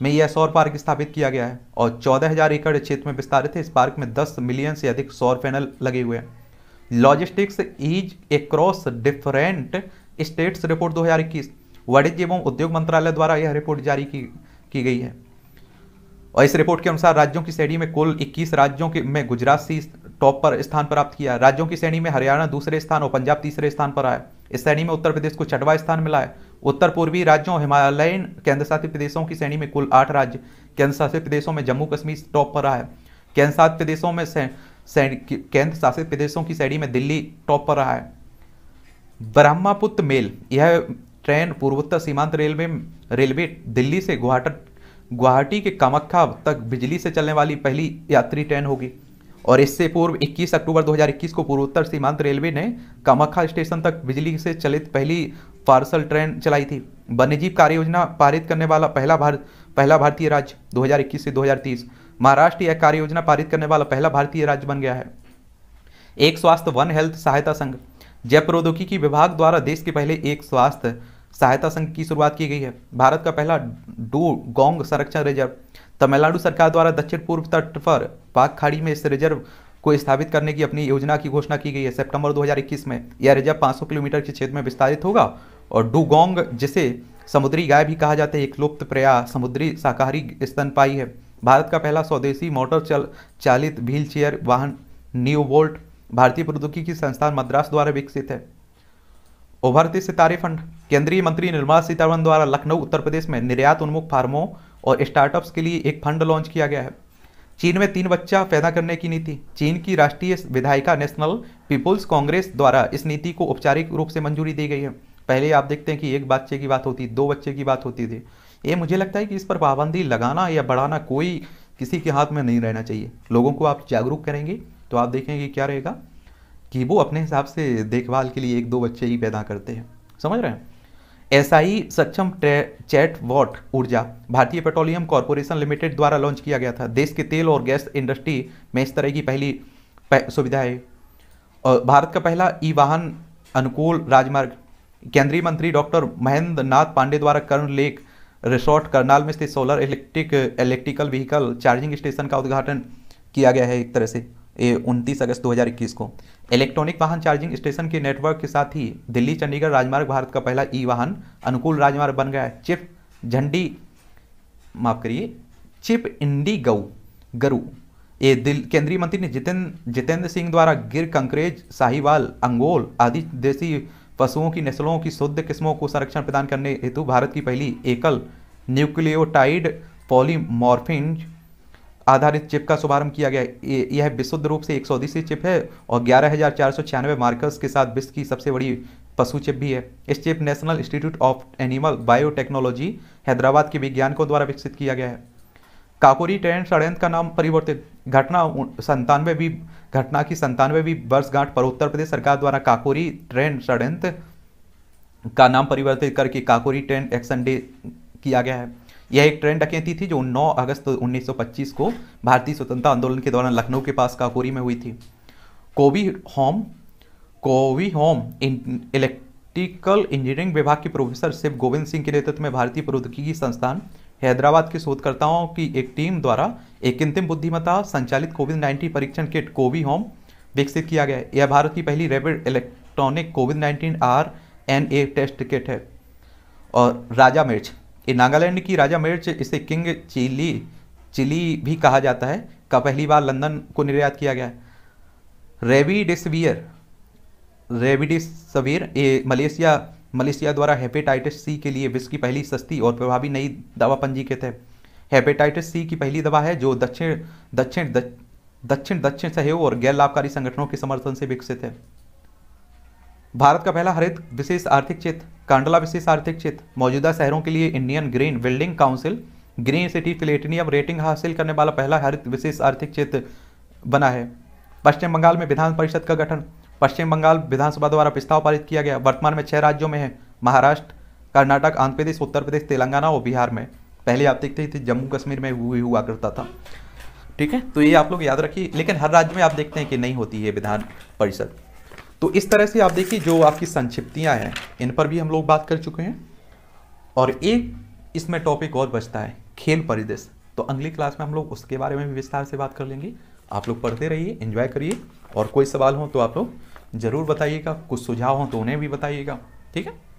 S1: में यह सौर पार्क स्थापित किया गया है और चौदह हजार एकड़ क्षेत्र में विस्तारित है इस पार्क में दस मिलियन से अधिक सौर पैनल लगे हुए हैं logistics ease a different states report दो वाणिज्य एवं उद्योग मंत्रालय द्वारा यह रिपोर्ट जारी की, की गई है और इस रिपोर्ट के अनुसार राज्यों की श्रेणी में कुल 21 राज्यों के में गुजरात सी टॉप पर स्थान प्राप्त किया राज्यों की श्रेणी में हरियाणा दूसरे स्थान और पंजाब तीसरे स्थान पर आया इस श्रेणी में उत्तर प्रदेश को छठवां स्थान मिला है उत्तर पूर्वी राज्यों हिमालयन केंद्रशासित प्रदेशों की श्रेणी में कुल आठ राज्य केंद्रशासित प्रदेशों में जम्मू कश्मीर टॉप पर रहा है केंद्रशासित प्रदेशों में केंद्र शासित प्रदेशों की श्रेणी में दिल्ली टॉप पर रहा है ब्रह्मापुत्र मेल यह ट्रेन पूर्वोत्तर सीमांत रेलवे रेलवे दिल्ली से गुवाहाटी गुवाहाटी के कामाख्या तक बिजली से चलने वाली पहली यात्री ट्रेन होगी और इससे पूर्व 21 अक्टूबर 2021 को पूर्वोत्तर सीमांत रेलवे ने कामाख्या स्टेशन तक बिजली से चलित पहली पार्सल ट्रेन चलाई थी वन्यजीव कार्य योजना पारित करने वाला पहला भारत पहला भारतीय राज्य 2021 से 2030 महाराष्ट्र यह कार्य योजना पारित करने वाला पहला भारतीय राज्य बन गया है एक स्वास्थ्य वन हेल्थ सहायता संघ जय प्रौद्योगिकी विभाग द्वारा देश के पहले एक स्वास्थ्य सहायता संघ की शुरुआत की गई है भारत का पहला डू गोंग संरक्षण रिजर्व तमिलनाडु सरकार द्वारा दक्षिण पूर्व तट पर पाक खाड़ी में इस रिजर्व को स्थापित करने की अपनी योजना की घोषणा की गई है सितंबर 2021 में यह रिजर्व 500 किलोमीटर के क्षेत्र में विस्तारित होगा और गोंग जिसे समुद्री गाय भी कहा जाता है एक लुप्त प्रया समुद्री शाकाहारी स्तनपाई है भारत का पहला स्वदेशी मोटर चल चालित व्हील चेयर वाहन न्यू वोल्ट भारतीय प्रौद्योगिकी संस्थान मद्रास द्वारा विकसित है उभरती सितारे फंड केंद्रीय मंत्री निर्मला सीतारमण द्वारा लखनऊ उत्तर प्रदेश में निर्यात उन्मुख फार्मों और स्टार्टअप्स के लिए एक फंड लॉन्च किया गया है चीन में तीन बच्चा पैदा करने की नीति चीन की राष्ट्रीय विधायिका नेशनल पीपुल्स कांग्रेस द्वारा इस नीति को औपचारिक रूप से मंजूरी दी गई है पहले आप देखते हैं कि एक बच्चे की बात होती दो बच्चे की बात होती थी ये मुझे लगता है कि इस पर पाबंदी लगाना या बढ़ाना कोई किसी के हाथ में नहीं रहना चाहिए लोगों को आप जागरूक करेंगे तो आप देखेंगे क्या रहेगा कि वो अपने हिसाब से देखभाल के लिए एक दो बच्चे ही पैदा करते हैं समझ रहे हैं एस आई सक्षम चैट वॉट ऊर्जा भारतीय पेट्रोलियम कॉरपोरेशन लिमिटेड द्वारा लॉन्च किया गया था देश के तेल और गैस इंडस्ट्री में इस तरह की पहली सुविधा है और भारत का पहला ई वाहन अनुकूल राजमार्ग केंद्रीय मंत्री डॉक्टर महेंद्र नाथ पांडे द्वारा कर्ण लेक रिसोर्ट करनाल में स्थित solar electric electrical vehicle charging station का उद्घाटन किया गया है एक तरह से उनतीस अगस्त 2021 को इलेक्ट्रॉनिक वाहन चार्जिंग स्टेशन के नेटवर्क के साथ ही दिल्ली चंडीगढ़ राजमार्ग भारत का पहला ई वाहन अनुकूल राजमार्ग बन गया चिप झंडी माफ करिए चिप इंडी गौ गरु ये दिल केंद्रीय मंत्री ने जितेंद्र जितेंद्र सिंह द्वारा गिर कंकरेज साहिवाल अंगोल आदि देसी पशुओं की नस्लों की शुद्ध किस्मों को संरक्षण प्रदान करने हेतु भारत की पहली एकल न्यूक्लियोटाइड पॉलीमॉर्फिन आधारित चिप का शुभारंभ किया गया यह विशुद्ध रूप से एक चिप है और ग्यारह मार्कर्स के साथ विश्व की सबसे बड़ी पशु चिप भी है इस chip national institute of animal biotechnology Hyderabad के वैज्ञानिकों द्वारा विकसित किया गया है काकोरी ट्रेन षडयंत्र का नाम परिवर्तित घटना भी घटना की भी वर्षगांठ पर उत्तर प्रदेश सरकार द्वारा काकोरी ट्रेन षडयंत्र का नाम परिवर्तित करके काकोरी ट्रेन एक्शन डे किया गया है यह एक ट्रेन डकैती थी जो 9 अगस्त 1925 को भारतीय स्वतंत्रता आंदोलन के दौरान लखनऊ के पास काकोरी में हुई थी CoviHome CoviHome electrical engineering विभाग के प्रोफेसर शिव गोविंद सिंह के नेतृत्व में भारतीय प्रौद्योगिकी संस्थान हैदराबाद के शोधकर्ताओं की एक टीम द्वारा एक अंतिम बुद्धिमत्ता संचालित कोविड नाइन्टीन परीक्षण किट कोवी होम विकसित किया गया यह भारत की पहली rapid electronic Covid nineteen R N A test kit है और राजा मिर्च ये नागालैंड की राजा मिर्च इसे किंग चिली चिली भी कहा जाता है का पहली बार लंदन को निर्यात किया गया रेविडिसवियर रेविडिसवियर ये मलेशिया मलेशिया द्वारा हेपेटाइटिस सी के लिए विश्व की पहली सस्ती और प्रभावी नई दवा पंजीकृत है हेपेटाइटिस सी की पहली दवा है जो दक्षिण दक्षिण दक्षिण दक्षिण सहयोग और गैर लाभकारी संगठनों के समर्थन से विकसित है भारत का पहला हरित विशेष आर्थिक क्षेत्र कांडला विशेष आर्थिक क्षेत्र मौजूदा शहरों के लिए Indian green building council green city platinum rating हासिल करने वाला पहला हरित विशेष आर्थिक क्षेत्र बना है पश्चिम बंगाल में विधान परिषद का गठन पश्चिम बंगाल विधानसभा द्वारा प्रस्ताव पारित किया गया वर्तमान में छह राज्यों में है महाराष्ट्र कर्नाटक आंध्र प्रदेश उत्तर प्रदेश तेलंगाना और बिहार में पहले आप देखते थे जम्मू कश्मीर में हुई हुआ करता था ठीक है तो ये आप लोग याद रखिए लेकिन हर राज्य में आप देखते हैं कि नहीं होती है विधान परिषद तो इस तरह से आप देखिए जो आपकी संक्षिप्तियाँ हैं इन पर भी हम लोग बात कर चुके हैं और एक इसमें टॉपिक और बचता है खेल परिदृश्य तो अगली क्लास में हम लोग उसके बारे में भी विस्तार से बात कर लेंगे आप लोग पढ़ते रहिए एंजॉय करिए और कोई सवाल हो तो आप लोग ज़रूर बताइएगा कुछ सुझाव हो तो उन्हें भी बताइएगा ठीक है